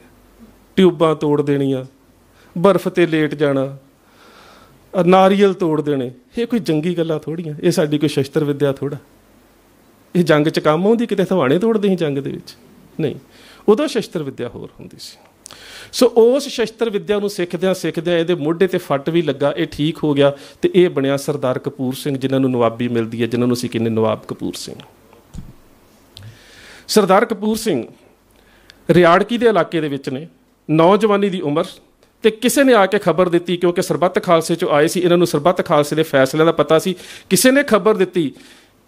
ਟਿਊਬਾਂ ਤੋੜ ਦੇਣੀਆਂ ਬਰਫ਼ ਤੇ ਲੇਟ ਜਾਣਾ ਨਾਰੀਅਲ ਤੋੜ ਦੇਣੇ ਇਹ ਕੋਈ ਜੰਗੀ ਗੱਲਾਂ ਥੋੜੀਆਂ ਇਹ ਸਾਡੀ ਕੋਈ ਸ਼ਸਤਰ ਵਿਦਿਆ ਥੋੜਾ ਇਹ ਜੰਗ 'ਚ ਕੰਮ ਆਉਂਦੀ ਕਿਤੇ ਹਦਵਾਣੇ ਤੋੜਦੇ ਹੀ ਜੰਗ ਦੇ ਵਿੱਚ ਨਹੀਂ ਉਦੋਂ ਸ਼ਸਤਰ ਵਿੱਦਿਆ ਹੋਰ ਹੁੰਦੀ ਸੀ ਸੋ ਉਸ ਸ਼ਸਤਰ ਵਿੱਦਿਆ ਨੂੰ ਸਿੱਖਦਿਆਂ ਸਿੱਖਦਿਆਂ ਇਹਦੇ ਮੋਢੇ ਤੇ ਫੱਟ ਵੀ ਲੱਗਾ ਇਹ ਠੀਕ ਹੋ ਗਿਆ ਤੇ ਇਹ ਬਣਿਆ ਸਰਦਾਰ ਕਪੂਰ ਸਿੰਘ ਜਿਨ੍ਹਾਂ ਨੂੰ ਨਵਾਬੀ ਮਿਲਦੀ ਹੈ ਜਿਨ੍ਹਾਂ ਨੂੰ ਅਸੀਂ ਕਹਿੰਦੇ ਨਵਾਬ ਕਪੂਰ ਸਿੰਘ ਸਰਦਾਰ ਕਪੂਰ ਸਿੰਘ ਰਿਆੜਕੀ ਦੇ ਇਲਾਕੇ ਦੇ ਵਿੱਚ ਨੇ ਨੌਜਵਾਨੀ ਦੀ ਉਮਰ ਤੇ ਕਿਸੇ ਨੇ ਆ ਕੇ ਖਬਰ ਦਿੱਤੀ ਕਿਉਂਕਿ ਸਰਬੱਤ ਖਾਲਸੇ ਚੋਂ ਆਏ ਸੀ ਇਹਨਾਂ ਨੂੰ ਸਰਬੱਤ ਖਾਲਸੇ ਦੇ ਫੈਸਲਿਆਂ ਦਾ ਪਤਾ ਸੀ ਕਿਸੇ ਨੇ ਖਬਰ ਦਿੱਤੀ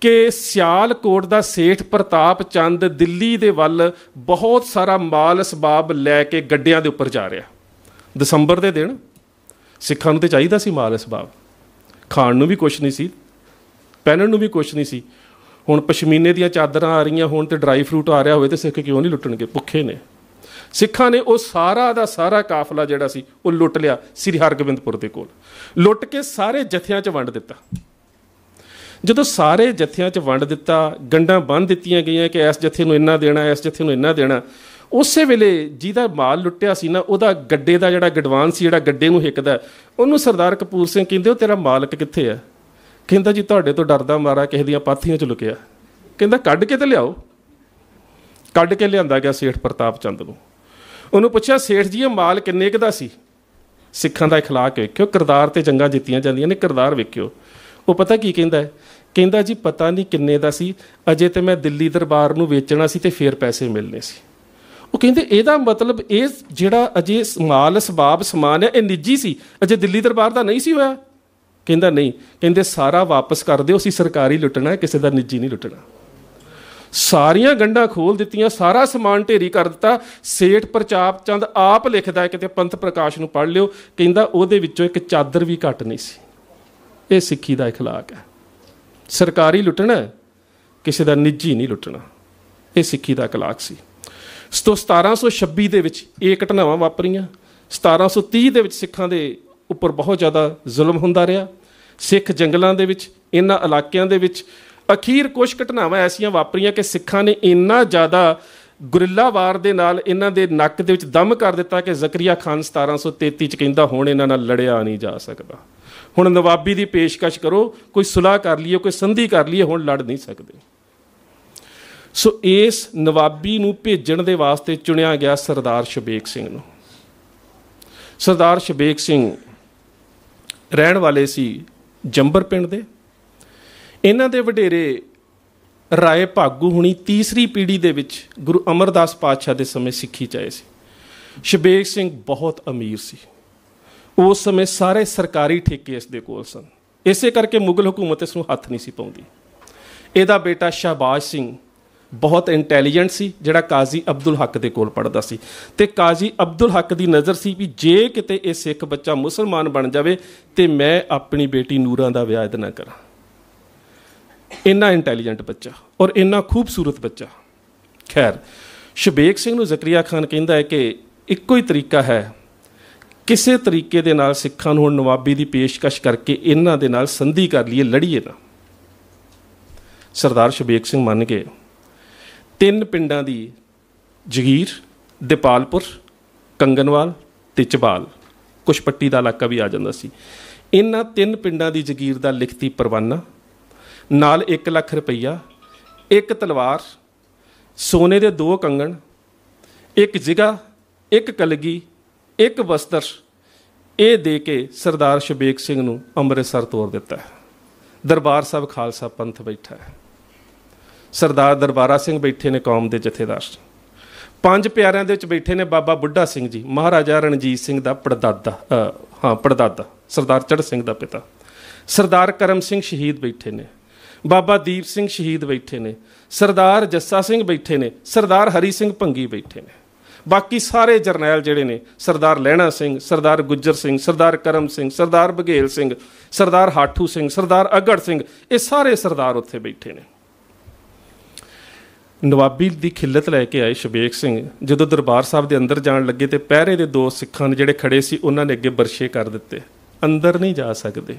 ਕਿ ਸਿਆਲਕੋਟ ਦਾ ਸੇਠ ਪ੍ਰਤਾਪ ਚੰਦ ਦਿੱਲੀ ਦੇ ਵੱਲ ਬਹੁਤ ਸਾਰਾ ਮਾਲ ਸਬਾਬ ਲੈ ਕੇ ਗੱਡਿਆਂ ਦੇ ਉੱਪਰ ਜਾ ਰਿਹਾ ਦਸੰਬਰ ਦੇ ਦਿਨ ਸਿੱਖਾਂ ਨੂੰ ਤੇ ਚਾਹੀਦਾ ਸੀ ਮਾਲ ਸਬਾਬ ਖਾਣ ਨੂੰ ਵੀ ਕੁਝ ਨਹੀਂ ਸੀ ਪਹਿਨਣ ਨੂੰ ਵੀ ਕੁਝ ਨਹੀਂ ਸੀ ਹੁਣ ਪਸ਼ਮੀਨੇ ਦੀਆਂ ਚਾਦਰਾਂ ਆ ਰਹੀਆਂ ਹੋਣ ਤੇ ਡਰਾਈ ਫਰੂਟ ਆ ਰਿਹਾ ਹੋਵੇ ਤੇ ਸਿੱਖ ਕਿਉਂ ਨਹੀਂ ਲੁੱਟਣਗੇ ਭੁੱਖੇ ਨੇ ਸਿੱਖਾਂ ਨੇ ਉਹ ਸਾਰਾ ਦਾ ਸਾਰਾ ਕਾਫਲਾ ਜਿਹੜਾ ਸੀ ਉਹ ਲੁੱਟ ਲਿਆ ਸ੍ਰੀ ਹਰਗੋਬਿੰਦਪੁਰ ਦੇ ਕੋਲ ਲੁੱਟ ਕੇ ਸਾਰੇ ਜਥਿਆਂ 'ਚ ਵੰਡ ਦਿੱਤਾ ਜਦੋਂ ਸਾਰੇ ਜਥਿਆਂ 'ਚ ਵੰਡ ਦਿੱਤਾ ਗੰਡਾਂ ਬੰਨ ਦਿੱਤੀਆਂ ਗਈਆਂ ਕਿ ਇਸ ਜਥੇ ਨੂੰ ਇੰਨਾ ਦੇਣਾ ਇਸ ਜਥੇ ਨੂੰ ਇੰਨਾ ਦੇਣਾ ਉਸੇ ਵੇਲੇ ਜਿਹਦਾ ਮਾਲ ਲੁੱਟਿਆ ਸੀ ਨਾ ਉਹਦਾ ਗੱਡੇ ਦਾ ਜਿਹੜਾ ਗਡਵਾਨ ਸੀ ਜਿਹੜਾ ਗੱਡੇ ਨੂੰ ਹਿੱਕਦਾ ਉਹਨੂੰ ਸਰਦਾਰ ਕਪੂਰ ਸਿੰਘ ਕਹਿੰਦੇ ਉਹ ਤੇਰਾ ਮਾਲਕ ਕਿੱਥੇ ਆ ਕਹਿੰਦਾ ਜੀ ਤੁਹਾਡੇ ਤੋਂ ਡਰਦਾ ਮਾਰਾ ਕਿਸੇ ਦੀਆਂ ਪਾਥੀਆਂ 'ਚ ਲੁਕਿਆ ਕਹਿੰਦਾ ਕੱਢ ਕੇ ਤੇ ਲਿਆਓ ਕੱਢ ਕੇ ਲਿਆਂਦਾ ਗਿਆ ਸੇਠ ਪ੍ਰਤਾਪ ਚੰਦ ਨੂੰ ਉਹਨੂੰ ਪੁੱਛਿਆ ਸੇਠ ਜੀ ਇਹ ਮਾਲ ਕਿੰਨੇ ਕਦਾ ਦਾ ਸੀ ਸਿੱਖਾਂ ਦਾ ਇਖਲਾਕ ਵੇਖਿਓ ਕਿਰਦਾਰ ਤੇ ਜੰਗਾਂ ਜਿੱਤੀਆਂ ਜਾਂਦੀਆਂ ਨੇ ਕਿਰਦਾਰ ਵੇਖਿਓ ਉਹ ਪਤਾ ਕੀ ਕਹਿੰਦਾ ਹੈ ਕਹਿੰਦਾ ਜੀ ਪਤਾ ਨਹੀਂ ਕਿੰਨੇ ਦਾ ਸੀ ਅਜੇ ਤੇ ਮੈਂ ਦਿੱਲੀ ਦਰਬਾਰ ਨੂੰ ਵੇਚਣਾ ਸੀ ਤੇ ਫੇਰ ਪੈਸੇ ਮਿਲਨੇ ਸੀ ਉਹ ਕਹਿੰਦੇ ਇਹਦਾ ਮਤਲਬ ਇਹ ਜਿਹੜਾ ਅਜੇ ਮਾਲ ਸਬਾਬ ਸਮਾਨ ਹੈ ਇਹ ਨਿੱਜੀ ਸੀ ਅਜੇ ਦਿੱਲੀ ਦਰਬਾਰ ਦਾ ਨਹੀਂ ਸੀ ਹੋਇਆ ਕਹਿੰਦਾ ਨਹੀਂ ਕਹਿੰਦੇ ਸਾਰਾ ਵਾਪਸ ਕਰ ਦਿਓ ਅਸੀਂ ਸਰਕਾਰੀ ਲੁੱਟਣਾ ਹੈ ਕਿਸੇ ਦਾ ਨਿੱਜੀ ਨਹੀਂ ਲੁੱਟਣਾ ਸਾਰੀਆਂ ਗੰਢਾਂ ਖੋਲ ਦਿੱਤੀਆਂ ਸਾਰਾ ਸਮਾਨ ਢੇਰੀ ਕਰ ਦਿੱਤਾ ਸੇਠ ਪ੍ਰਚਾਪ ਚੰਦ ਆਪ ਲਿਖਦਾ ਹੈ ਕਿਤੇ ਪੰਥ ਪ੍ਰਕਾਸ਼ ਨੂੰ ਪੜ ਲਿਓ ਕਹਿੰਦਾ ਉਹਦੇ ਵਿੱਚੋਂ ਇੱਕ ਚਾਦਰ ਵੀ ਘਟ ਨਹੀਂ ਸੀ ਇਹ ਸਿੱਖੀ ਦਾ اخلاق ਹੈ ਸਰਕਾਰੀ ਲੁੱਟਣਾ ਕਿਸੇ ਦਾ ਨਿੱਜੀ ਨਹੀਂ ਲੁੱਟਣਾ ਇਹ ਸਿੱਖੀ ਦਾ اخلاق ਸੀ ਸੋ 1726 ਦੇ ਵਿੱਚ ਇਹ ਘਟਨਾਵਾਂ ਵਾਪਰੀਆਂ 1730 ਦੇ ਵਿੱਚ ਸਿੱਖਾਂ ਦੇ ਉੱਪਰ ਬਹੁਤ ਜ਼ਿਆਦਾ ਜ਼ੁਲਮ ਹੁੰਦਾ ਰਿਹਾ ਸਿੱਖ ਜੰਗਲਾਂ ਦੇ ਵਿੱਚ ਇਹਨਾਂ ਇਲਾਕਿਆਂ ਦੇ ਵਿੱਚ ਅਖੀਰ ਕੁਝ ਘਟਨਾਵਾਂ ਐਸੀਆਂ ਵਾਪਰੀਆਂ ਕਿ ਸਿੱਖਾਂ ਨੇ ਇੰਨਾ ਜ਼ਿਆਦਾ ਗੁਰਿੱਲਾ ਵਾਰ ਦੇ ਨਾਲ ਇਹਨਾਂ ਦੇ ਨੱਕ ਦੇ ਵਿੱਚ ਦਮ ਕਰ ਦਿੱਤਾ ਕਿ ਜ਼ਕਰੀਆ ਖਾਨ 1733 ਚ ਕਹਿੰਦਾ ਹੁਣ ਇਹਨਾਂ ਨਾਲ ਲੜਿਆ ਨਹੀਂ ਜਾ ਸਕਦਾ ਹੁਣ ਨਵਾਬੀ ਦੀ ਪੇਸ਼ਕਸ਼ ਕਰੋ ਕੋਈ ਸੁਲਾਹ ਕਰ ਲਈਏ ਕੋਈ ਸੰਧੀ ਕਰ ਲਈਏ ਹੁਣ ਲੜ ਨਹੀਂ ਸਕਦੇ ਸੋ ਇਸ ਨਵਾਬੀ ਨੂੰ ਭੇਜਣ ਦੇ ਵਾਸਤੇ ਚੁਣਿਆ ਗਿਆ ਸਰਦਾਰ ਸ਼ਬੇਕ ਸਿੰਘ ਨੂੰ ਸਰਦਾਰ ਸ਼ਬੇਕ ਸਿੰਘ ਰਹਿਣ ਵਾਲੇ ਸੀ ਜੰਬਰ ਪਿੰਡ ਦੇ ਇਹਨਾਂ ਦੇ ਵਡੇਰੇ ਰਾਏ ਭਾਗੂ ਹੁਣੀ ਤੀਸਰੀ ਪੀੜ੍ਹੀ ਦੇ ਵਿੱਚ ਗੁਰੂ ਅਮਰਦਾਸ ਪਾਤਸ਼ਾਹ ਦੇ ਸਮੇਂ ਸਿੱਖੀ ਚਾਏ ਸੀ ਸ਼ਬੇਕ ਸਿੰਘ ਬਹੁਤ ਅਮੀਰ ਸੀ ਉਸ ਸਮੇਂ ਸਾਰੇ ਸਰਕਾਰੀ ਠੇਕੇ ਇਸ ਦੇ ਕੋਲ ਸਨ ਇਸੇ ਕਰਕੇ ਮੁਗਲ ਹਕੂਮਤ ਇਸ ਨੂੰ ਹੱਥ ਨਹੀਂ ਸੀ ਪਾਉਂਦੀ ਇਹਦਾ ਬੇਟਾ ਸ਼ਾਬਾਸ਼ ਸਿੰਘ ਬਹੁਤ ਇੰਟੈਲੀਜੈਂਟ ਸੀ ਜਿਹੜਾ ਕਾਜ਼ੀ ਅਬਦੁਲ ਹੱਕ ਦੇ ਕੋਲ ਪੜਦਾ ਸੀ ਤੇ ਕਾਜ਼ੀ ਅਬਦੁਲ ਹੱਕ ਦੀ ਨਜ਼ਰ ਸੀ ਵੀ ਜੇ ਕਿਤੇ ਇਹ ਸਿੱਖ ਬੱਚਾ ਮੁਸਲਮਾਨ ਬਣ ਜਾਵੇ ਤੇ ਮੈਂ ਆਪਣੀ ਬੇਟੀ ਨੂਰਾਂ ਦਾ ਵਿਆਹ ਨਾ ਕਰਾਂ ਇੰਨਾ ਇੰਟੈਲੀਜੈਂਟ ਬੱਚਾ ਔਰ ਇੰਨਾ ਖੂਬਸੂਰਤ ਬੱਚਾ ਖੈਰ ਸ਼ਬੇਕ ਸਿੰਘ ਨੂੰ ਜ਼ਕਰੀਆ ਖਾਨ ਕਹਿੰਦਾ ਹੈ ਕਿ ਇੱਕੋ ਹੀ ਤਰੀਕਾ ਹੈ ਕਿਸੇ ਤਰੀਕੇ ਦੇ ਨਾਲ ਸਿੱਖਾਂ ਨੂੰ ਹੁਣ ਨਵਾਬੀ ਦੀ ਪੇਸ਼ਕਸ਼ ਕਰਕੇ ਇਹਨਾਂ ਦੇ ਨਾਲ ਸੰਧੀ ਕਰ ਲਈਏ ਲੜੀਏ ਨਾ ਸਰਦਾਰ ਸ਼ਬੀਕ ਸਿੰਘ ਮੰਨ ਕੇ ਤਿੰਨ ਪਿੰਡਾਂ ਦੀ ਜਗੀਰ ਦਿਪਾਲਪੁਰ ਕੰਗਨਵਾਲ ਤੇ ਚਬਾਲ ਕੁਛ ਪੱਟੀ ਦਾ ਇਲਾਕਾ ਵੀ ਆ ਜਾਂਦਾ ਸੀ ਇਹਨਾਂ ਤਿੰਨ ਪਿੰਡਾਂ ਦੀ ਜਗੀਰ ਦਾ ਲਿਖਤੀ ਪਰਵਾਨਾ ਨਾਲ 1 ਲੱਖ ਰੁਪਈਆ ਇੱਕ ਤਲਵਾਰ ਸੋਨੇ ਦੇ ਦੋ ਕੰਗਣ ਇੱਕ ਜਿਗਾ ਇੱਕ ਕਲਗੀ ਇੱਕ ਬਸਤਰ ਇਹ ਦੇ ਕੇ ਸਰਦਾਰ ਸ਼ਬੇਕ ਸਿੰਘ ਨੂੰ ਅੰਮ੍ਰਿਤਸਰ ਤੋਰ ਦਿੱਤਾ ਹੈ ਦਰਬਾਰ ਸਾਹਿਬ ਖਾਲਸਾ ਪੰਥ ਬੈਠਾ ਹੈ ਸਰਦਾਰ ਦਰਬਾਰਾ ਸਿੰਘ ਬੈਠੇ ਨੇ ਕੌਮ ਦੇ ਜਥੇਦਾਰ ਪੰਜ ਪਿਆਰਿਆਂ ਦੇ ਵਿੱਚ ਬੈਠੇ ਨੇ ਬਾਬਾ ਬੁੱਢਾ ਸਿੰਘ ਜੀ ਮਹਾਰਾਜਾ ਰਣਜੀਤ ਸਿੰਘ ਦਾ ਪੜਦਾਦਾ ਹਾਂ ਪੜਦਾਦਾ ਸਰਦਾਰ ਚੜ ਸਿੰਘ ਦਾ ਪਿਤਾ ਸਰਦਾਰ ਕਰਮ ਸਿੰਘ ਸ਼ਹੀਦ ਬੈਠੇ ਨੇ ਬਾਬਾ ਦੀਪ ਸਿੰਘ ਸ਼ਹੀਦ ਬੈਠੇ ਨੇ ਸਰਦਾਰ ਜੱਸਾ ਸਿੰਘ ਬੈਠੇ ਨੇ ਸਰਦਾਰ ਹਰੀ ਸਿੰਘ ਭੰਗੀ ਬੈਠੇ ਨੇ ਬਾਕੀ ਸਾਰੇ ਜਰਨੈਲ ਜਿਹੜੇ ਨੇ ਸਰਦਾਰ ਲੈਣਾ ਸਿੰਘ ਸਰਦਾਰ ਗੁੱਜਰ ਸਿੰਘ ਸਰਦਾਰ ਕਰਮ ਸਿੰਘ ਸਰਦਾਰ ਬਘੇਲ ਸਿੰਘ ਸਰਦਾਰ ਹਾਠੂ ਸਿੰਘ ਸਰਦਾਰ ਅਗੜ ਸਿੰਘ ਇਹ ਸਾਰੇ ਸਰਦਾਰ ਉੱਥੇ ਬੈਠੇ ਨੇ ਨਵਾਬੀ ਦੀ ਖਿੱਲਤ ਲੈ ਕੇ ਆਏ ਸ਼ਬੇਕ ਸਿੰਘ ਜਦੋਂ ਦਰਬਾਰ ਸਾਹਿਬ ਦੇ ਅੰਦਰ ਜਾਣ ਲੱਗੇ ਤੇ ਪਹਿਰੇ ਦੇ ਦੋ ਸਿੱਖਾਂ ਨੇ ਜਿਹੜੇ ਖੜੇ ਸੀ ਉਹਨਾਂ ਨੇ ਅੱਗੇ ਬਰਸ਼ੇ ਕਰ ਦਿੱਤੇ ਅੰਦਰ ਨਹੀਂ ਜਾ ਸਕਦੇ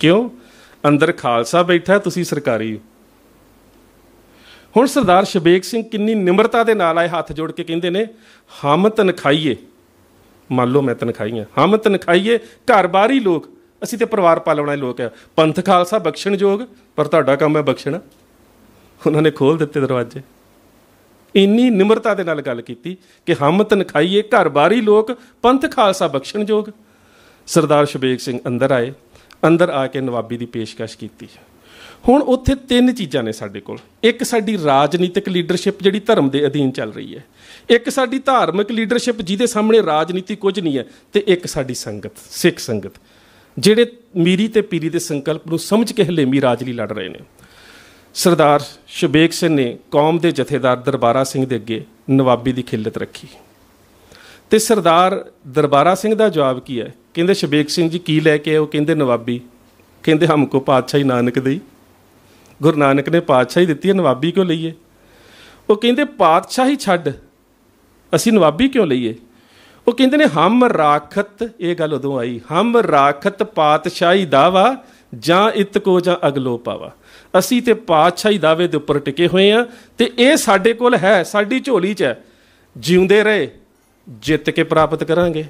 ਕਿਉਂ ਅੰਦਰ ਖਾਲਸਾ ਬੈਠਾ ਤੁਸੀਂ ਸਰਕਾਰੀ ਹੋ ਹੁਣ ਸਰਦਾਰ ਸ਼ਬੇਕ ਸਿੰਘ ਕਿੰਨੀ ਨਿਮਰਤਾ ਦੇ ਨਾਲ ਆਏ ਹੱਥ ਜੋੜ ਕੇ ਕਹਿੰਦੇ ਨੇ ਹਮ ਤਨਖਾਈਏ ਮੰਨ ਲਓ ਮੈਂ ਤਨਖਾਈਆਂ ਹਮ ਤਨਖਾਈਏ ਘਰਬਾਰੀ ਲੋਕ ਅਸੀਂ ਤੇ ਪਰਿਵਾਰ ਪਾਲਣ ਵਾਲੇ ਲੋਕ ਆ ਪੰਥ ਖਾਲਸਾ ਬਖਸ਼ਣ ਜੋਗ ਪਰ ਤੁਹਾਡਾ ਕੰਮ ਹੈ ਬਖਸ਼ਣਾ ਉਹਨਾਂ ਨੇ ਖੋਲ ਦਿੱਤੇ ਦਰਵਾਜ਼ੇ ਇੰਨੀ ਨਿਮਰਤਾ ਦੇ ਨਾਲ ਗੱਲ ਕੀਤੀ ਕਿ ਹਮ ਤਨਖਾਈਏ ਘਰਬਾਰੀ ਲੋਕ ਪੰਥ ਖਾਲਸਾ ਬਖਸ਼ਣ ਜੋਗ ਸਰਦਾਰ ਸ਼ਬੇਕ ਸਿੰਘ ਅੰਦਰ ਆਏ ਅੰਦਰ ਆ ਕੇ ਨਵਾਬੀ ਦੀ ਪੇਸ਼ਕਸ਼ ਕੀਤੀ ਹੁਣ ਉੱਥੇ ਤਿੰਨ ਚੀਜ਼ਾਂ ਨੇ ਸਾਡੇ ਕੋਲ ਇੱਕ ਸਾਡੀ ਰਾਜਨੀਤਿਕ ਲੀਡਰਸ਼ਿਪ ਜਿਹੜੀ ਧਰਮ ਦੇ ਅਧੀਨ ਚੱਲ ਰਹੀ ਹੈ ਇੱਕ ਸਾਡੀ ਧਾਰਮਿਕ ਲੀਡਰਸ਼ਿਪ ਜਿਹਦੇ ਸਾਹਮਣੇ ਰਾਜਨੀਤੀ ਕੁਝ ਨਹੀਂ ਹੈ ਤੇ ਇੱਕ ਸਾਡੀ ਸੰਗਤ ਸਿੱਖ ਸੰਗਤ ਜਿਹੜੇ ਮੀਰੀ ਤੇ ਪੀਰੀ ਦੇ ਸੰਕਲਪ ਨੂੰ ਸਮਝ ਕੇ ਹਲੇਮੀ ਰਾਜ ਲਈ ਲੜ ਰਹੇ ਨੇ ਸਰਦਾਰ ਸ਼ਬੇਕ ਸਿੰਘ ਨੇ ਕੌਮ ਦੇ ਜਥੇਦਾਰ ਦਰਬਾਰਾ ਸਿੰਘ ਦੇ ਅੱਗੇ ਨਵਾਬੀ ਦੀ ਖਿੱਲਤ ਰੱਖੀ ਤੇ ਸਰਦਾਰ ਦਰਬਾਰਾ ਸਿੰਘ ਦਾ ਜਵਾਬ ਕੀ ਹੈ ਕਹਿੰਦੇ ਸ਼ਬੇਕ ਸਿੰਘ ਜੀ ਕੀ ਲੈ ਕੇ ਆਏ ਉਹ ਕਹਿੰਦੇ ਨਵਾਬੀ ਕਹਿੰਦੇ ਹਮਕੋ ਪਾਤਸ਼ਾਹੀ ਨਾਨਕ ਦੇਈ ਗੁਰੂ ਨਾਨਕ ਨੇ ਪਾਤਸ਼ਾਹੀ ਦਿੱਤੀ ਹੈ ਨਵਾਬੀ ਕਿਉਂ ਲਈਏ ਉਹ ਕਹਿੰਦੇ ਪਾਤਸ਼ਾਹੀ ਛੱਡ ਅਸੀਂ ਨਵਾਬੀ ਕਿਉਂ ਲਈਏ ਉਹ ਕਹਿੰਦੇ ਨੇ ਹਮ ਰਾਖਤ ਇਹ ਗੱਲ ਉਦੋਂ ਆਈ ਹਮ ਰਾਖਤ ਪਾਤਸ਼ਾਹੀ ਦਾਵਾ ਜਾਂ ਇਤ ਕੋ ਜਾਂ ਅਗਲੋ ਪਾਵਾ ਅਸੀਂ ਤੇ ਪਾਤਸ਼ਾਹੀ ਦਾਵੇ ਦੇ ਉੱਪਰ ਟਿਕੇ ਹੋਏ ਆ ਤੇ ਇਹ ਸਾਡੇ ਕੋਲ ਹੈ ਸਾਡੀ ਝੋਲੀ 'ਚ ਹੈ ਜਿਉਂਦੇ ਰਹੇ ਜਿੱਤ ਕੇ ਪ੍ਰਾਪਤ ਕਰਾਂਗੇ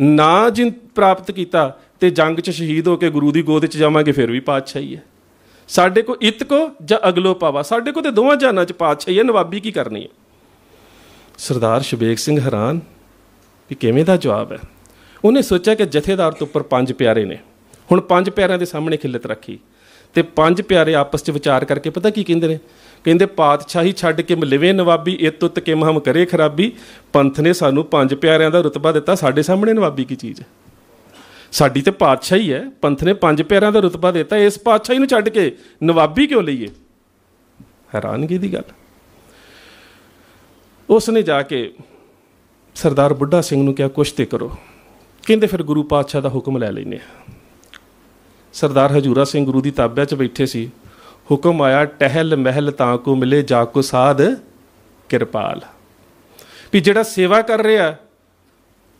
ਨਾ ਜਿੰਨ ਪ੍ਰਾਪਤ ਕੀਤਾ ਤੇ ਜੰਗ 'ਚ ਸ਼ਹੀਦ ਹੋ ਕੇ ਗੁਰੂ ਦੀ ਗੋਦ 'ਚ ਜਾਵਾਂਗੇ ਫਿਰ ਵੀ ਪਾਤਸ਼ਾਹੀ ਹੈ ਸਾਡੇ ਕੋ ਇਤ ਕੋ ਜਾਂ ਅਗਲੋ ਪਾਵਾ ਸਾਡੇ ਕੋ ਤੇ ਦੋਵਾਂ ਜਾਨਾਂ ਚ ਪਾਤਸ਼ਾਹੀ ਹੈ ਨਵਾਬੀ ਕੀ ਕਰਨੀ ਹੈ ਸਰਦਾਰ ਸ਼ਬੇਕ ਸਿੰਘ ਹੈਰਾਨ ਕਿ ਕਿਵੇਂ ਦਾ ਜਵਾਬ ਹੈ ਉਹਨੇ ਸੋਚਿਆ ਕਿ ਜਥੇਦਾਰ ਤੋਂ ਉੱਪਰ ਪੰਜ ਪਿਆਰੇ ਨੇ ਹੁਣ ਪੰਜ ਪਿਆਰਿਆਂ ਦੇ ਸਾਹਮਣੇ ਖਿੱਲਤ ਰੱਖੀ ਤੇ ਪੰਜ ਪਿਆਰੇ ਆਪਸ ਚ ਵਿਚਾਰ ਕਰਕੇ ਪਤਾ ਕੀ ਕਹਿੰਦੇ ਨੇ ਕਹਿੰਦੇ ਪਾਤਸ਼ਾਹੀ ਛੱਡ ਕੇ ਮਲਿਵੇ ਨਵਾਬੀ ਇਤ ਉਤ ਕੇ ਮਹਮ ਕਰੇ ਖਰਾਬੀ ਪੰਥ ਨੇ ਸਾਨੂੰ ਪੰਜ ਪਿਆਰਿਆਂ ਦਾ ਰਤਬਾ ਦਿੱਤਾ ਸਾਡੇ ਸਾਹਮਣੇ ਨਵਾਬੀ ਕੀ ਚੀਜ਼ ਹੈ ਸਾਡੀ ਤੇ ਪਾਤਸ਼ਾਹੀ ਹੈ ਪੰਥ ਨੇ ਪੰਜ ਪਿਆਰਿਆਂ ਦਾ ਰਤਬਾ ਦਿੱਤਾ ਇਸ ਪਾਤਸ਼ਾਹੀ ਨੂੰ ਛੱਡ ਕੇ ਨਵਾਬੀ ਕਿਉਂ ਲਈਏ ਹੈਰਾਨਗੀ ਦੀ ਗੱਲ ਉਸ ਨੇ ਜਾ ਕੇ ਸਰਦਾਰ ਬੁੱਢਾ ਸਿੰਘ ਨੂੰ ਕਿਹਾ ਕੁਛ ਤੇ ਕਰੋ ਕਹਿੰਦੇ ਫਿਰ ਗੁਰੂ ਪਾਤਸ਼ਾਹ ਦਾ ਹੁਕਮ ਲੈ ਲੈਨੇ ਆ ਸਰਦਾਰ ਹਜੂਰਾ ਸਿੰਘ ਗੁਰੂ ਦੀ ਤਾਬਿਆ 'ਚ ਬੈਠੇ ਸੀ ਹੁਕਮ ਆਇਆ ਟਹਿਲ ਮਹਿਲ ਤਾਂ ਕੋ ਮਿਲੇ ਜਾ ਕੋ ਸਾਧ ਕਿਰਪਾਲ ਵੀ ਜਿਹੜਾ ਸੇਵਾ ਕਰ ਰਿਹਾ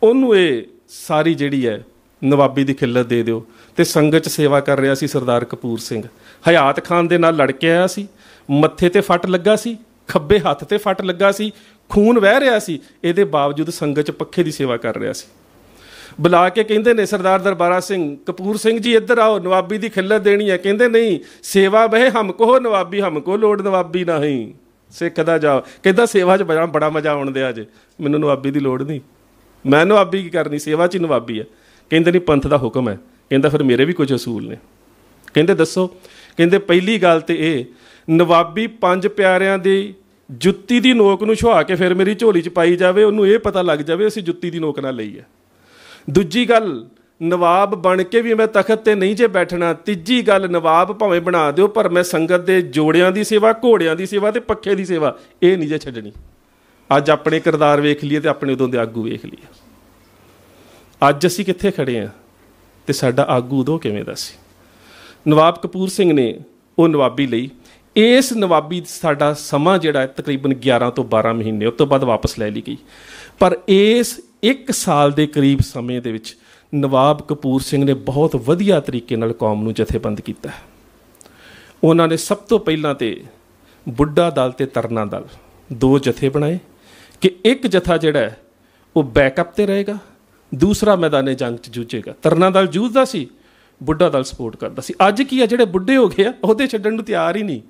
ਉਹਨੂੰ ਇਹ ਸਾਰੀ ਜਿਹੜੀ ਹੈ ਨਵਾਬੀ ਦੀ ਖਿੱਲਤ ਦੇ ਦਿਓ ਤੇ ਸੰਗਤ 'ਚ ਸੇਵਾ ਕਰ ਰਿਹਾ ਸੀ ਸਰਦਾਰ ਕਪੂਰ ਸਿੰਘ ਹਯਾਤ ਖਾਨ ਦੇ ਨਾਲ ਲੜ ਕੇ ਆਇਆ ਸੀ ਮੱਥੇ ਤੇ ਫੱਟ ਲੱਗਾ ਸੀ ਖੱਬੇ ਹੱਥ ਤੇ ਫੱਟ ਲੱਗਾ ਸੀ ਖੂਨ ਵਹਿ ਰਿਹਾ ਸੀ ਇਹਦੇ ਬਾਵਜੂਦ ਸੰਗਤ 'ਚ ਪੱਖੇ ਦੀ ਸੇਵਾ ਕਰ ਰਿਹਾ ਸੀ ਬੁਲਾ ਕੇ ਕਹਿੰਦੇ ਨੇ ਸਰਦਾਰ ਦਰਬਾਰਾ ਸਿੰਘ ਕਪੂਰ ਸਿੰਘ ਜੀ ਇੱਧਰ ਆਓ ਨਵਾਬੀ ਦੀ ਖਿੱਲਤ ਦੇਣੀ ਹੈ ਕਹਿੰਦੇ ਨਹੀਂ ਸੇਵਾ ਬਹਿ ਹਮਕੋ ਨਵਾਬੀ ਹਮਕੋ ਲੋੜ ਨਵਾਬੀ ਨਹੀਂ ਸਿੱਖ ਦਾ ਜਾ ਕਹਿੰਦਾ ਸੇਵਾ 'ਚ ਬੜਾ ਮਜ਼ਾ ਆਉਣ ਦੇ ਜੇ ਮੈਨੂੰ ਨਵਾਬੀ ਦੀ ਲੋੜ ਨਹੀਂ ਮੈਂ ਨਵਾਬੀ ਕੀ ਕਰਨੀ ਸੇਵਾ 'ਚ ਨਵਾਬੀ ਹੈ ਕਹਿੰਦੇ ਨਹੀਂ ਪੰਥ ਦਾ ਹੁਕਮ ਹੈ ਕਹਿੰਦਾ ਫਿਰ ਮੇਰੇ ਵੀ ਕੁਝ ਅਸੂਲ ਨੇ ਕਹਿੰਦੇ ਦੱਸੋ ਕਹਿੰਦੇ ਪਹਿਲੀ ਗੱਲ ਤੇ ਇਹ ਨਵਾਬੀ ਪੰਜ ਪਿਆਰਿਆਂ ਦੀ ਜੁੱਤੀ ਦੀ ਨੋਕ ਨੂੰ ਛੁਹਾ ਕੇ ਫਿਰ ਮੇਰੀ ਝੋਲੀ 'ਚ ਪਾਈ ਜਾਵੇ ਉਹਨੂੰ ਇਹ ਪਤਾ ਲੱਗ ਜਾਵੇ ਅਸੀਂ ਜੁੱਤੀ ਦੀ ਨੋਕ ਨਾਲ ਲਈ ਹੈ ਦੂਜੀ ਗੱਲ ਨਵਾਬ ਬਣ ਕੇ ਵੀ ਮੈਂ ਤਖਤ ਤੇ ਨਹੀਂ ਜੇ ਬੈਠਣਾ ਤੀਜੀ ਗੱਲ ਨਵਾਬ ਭਾਵੇਂ ਬਣਾ ਦਿਓ ਪਰ ਮੈਂ ਸੰਗਤ ਦੇ ਜੋੜਿਆਂ ਦੀ ਸੇਵਾ ਘੋੜਿਆਂ ਦੀ ਸੇਵਾ ਤੇ ਪੱਖੇ ਦੀ ਸੇਵਾ ਇਹ ਨਹੀਂ ਜੇ ਛੱਡਣੀ ਅੱਜ ਆਪਣੇ ਕਿਰਦਾਰ ਵੇਖ ਲਈਏ ਤੇ ਆਪਣੇ ਉਦੋਂ ਦੇ ਆਗੂ ਵੇਖ ਲਈਏ ਅੱਜ ਅਸੀਂ ਕਿੱਥੇ ਖੜੇ ਆ ਤੇ ਸਾਡਾ ਆਗੂ ਉਦੋਂ ਕਿਵੇਂ ਦਾ ਸੀ ਨਵਾਬ ਕਪੂਰ ਸਿੰਘ ਨੇ ਉਹ ਨਵਾਬੀ ਲਈ ਇਸ ਨਵਾਬੀ ਸਾਡਾ ਸਮਾਂ ਜਿਹੜਾ ਹੈ ਤਕਰੀਬਨ 11 ਤੋਂ 12 ਮਹੀਨੇ ਉਸ ਤੋਂ ਬਾਅਦ ਵਾਪਸ ਲੈ ਲਈ ਗਈ ਪਰ ਇਸ 1 ਸਾਲ ਦੇ ਕਰੀਬ ਸਮੇਂ ਦੇ ਵਿੱਚ ਨਵਾਬ ਕਪੂਰ ਸਿੰਘ ਨੇ ਬਹੁਤ ਵਧੀਆ ਤਰੀਕੇ ਨਾਲ ਕੌਮ ਨੂੰ ਜਥੇਬੰਦ ਕੀਤਾ ਹੈ ਉਹਨਾਂ ਨੇ ਸਭ ਤੋਂ ਪਹਿਲਾਂ ਤੇ ਬੁੱਢਾ ਦਲ ਤੇ ਤਰਨਾ ਦਲ ਦੋ ਜਥੇ ਬਣਾਏ ਕਿ ਇੱਕ ਜਥਾ ਜਿਹੜਾ ਉਹ ਬੈਕਅਪ ਤੇ ਰਹੇਗਾ ਦੂਸਰਾ ਮੈਦਾਨੇ ਜੰਗ 'ਚ ਜੂਝੇਗਾ ਤਰਨਾ ਦਲ ਜੂਝਦਾ ਸੀ ਬੁੱਢਾ ਦਲ ਸਪੋਰਟ ਕਰਦਾ ਸੀ ਅੱਜ ਕੀ ਆ ਜਿਹੜੇ ਬੁੱਢੇ ਹੋ ਗਏ ਆ ਉਹਦੇ ਛੱਡਣ ਨੂੰ ਤਿਆਰ ਹੀ ਨਹੀਂ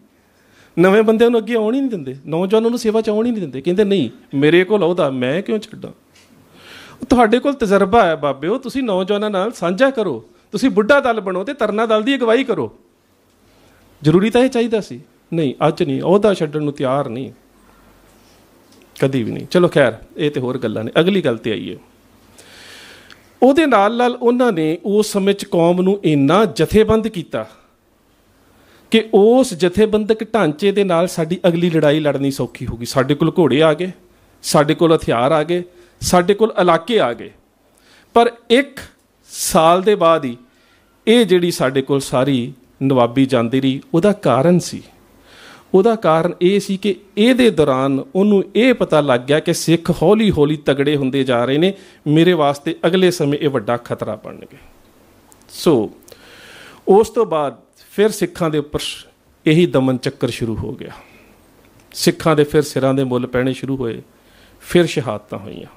ਨਵੇਂ ਬੰਦੇ ਨੂੰ ਅੱਗੇ ਆਉਣ ਹੀ ਨਹੀਂ ਦਿੰਦੇ ਨੌਜਵਾਨਾਂ ਨੂੰ ਸੇਵਾ 'ਚ ਆਉਣ ਹੀ ਨਹੀਂ ਦਿੰਦੇ ਕਹਿੰਦੇ ਨਹੀਂ ਮੇਰੇ ਕੋਲ ਆਉਦਾ ਮੈਂ ਕਿਉਂ ਛੱਡਾਂ ਤੁਹਾਡੇ ਕੋਲ ਤਜਰਬਾ ਹੈ ਬਾਬਿਓ ਤੁਸੀਂ ਨੌਜਵਾਨਾਂ ਨਾਲ ਸਾਂਝਾ ਕਰੋ ਤੁਸੀਂ ਬੁੱਢਾ ਦਲ ਬਣੋ ਤੇ ਤਰਨਾ ਦਲ ਦੀ ਅਗਵਾਈ ਕਰੋ ਜ਼ਰੂਰੀ ਤਾਂ ਇਹ ਚਾਹੀਦਾ ਸੀ ਨਹੀਂ ਅੱਜ ਨਹੀਂ ਉਹਦਾ ਛੱਡਣ ਨੂੰ ਤਿਆਰ ਨਹੀਂ ਕਦੀ ਵੀ ਨਹੀਂ ਚਲੋ ਖੈਰ ਇਹ ਤੇ ਹੋਰ ਗੱਲਾਂ ਨੇ ਅਗਲੀ ਗੱਲ ਤੇ ਆਈਏ ਉਹਦੇ ਨਾਲ ਨਾਲ ਉਹਨਾਂ ਨੇ ਉਸ ਸਮੇਂ 'ਚ ਕੌਮ ਨੂੰ ਇੰਨਾ ਜਥੇਬੰਦ ਕੀਤਾ ਕਿ ਉਸ ਜਥੇਬੰਦਕ ਢਾਂਚੇ ਦੇ ਨਾਲ ਸਾਡੀ ਅਗਲੀ ਲੜਾਈ ਲੜਨੀ ਸੌਖੀ ਹੋ ਗਈ ਸਾਡੇ ਕੋਲ ਘੋੜੇ ਆ ਗਏ ਸਾਡੇ ਕੋਲ ਹਥਿਆਰ ਆ ਗਏ ਸਾਡੇ ਕੋਲ ਇਲਾਕੇ ਆ ਗਏ ਪਰ ਇੱਕ ਸਾਲ ਦੇ ਬਾਅਦ ਹੀ ਇਹ ਜਿਹੜੀ ਸਾਡੇ ਕੋਲ ਸਾਰੀ ਨਵਾਬੀ ਜਾਂਦੀ ਰਹੀ ਉਹਦਾ ਕਾਰਨ ਸੀ ਉਹਦਾ ਕਾਰਨ ਇਹ ਸੀ ਕਿ ਇਹਦੇ ਦੌਰਾਨ ਉਹਨੂੰ ਇਹ ਪਤਾ ਲੱਗ ਗਿਆ ਕਿ ਸਿੱਖ ਹੌਲੀ-ਹੌਲੀ ਤਗੜੇ ਹੁੰਦੇ ਜਾ ਰਹੇ ਨੇ ਮੇਰੇ ਵਾਸਤੇ ਅਗਲੇ ਸਮੇਂ ਇਹ ਵੱਡਾ ਖਤਰਾ ਬਣਨਗੇ ਸੋ ਉਸ ਤੋਂ ਬਾਅਦ ਫਿਰ ਸਿੱਖਾਂ ਦੇ ਉੱਪਰ ਇਹੀ ਦਮਨ ਚੱਕਰ ਸ਼ੁਰੂ ਹੋ ਗਿਆ ਸਿੱਖਾਂ ਦੇ ਫਿਰ ਸਿਰਾਂ ਦੇ ਮੁੱਲ ਪੈਣੇ ਸ਼ੁਰੂ ਹੋਏ ਫਿਰ ਸ਼ਹਾਦਤਾਂ ਹੋਈਆਂ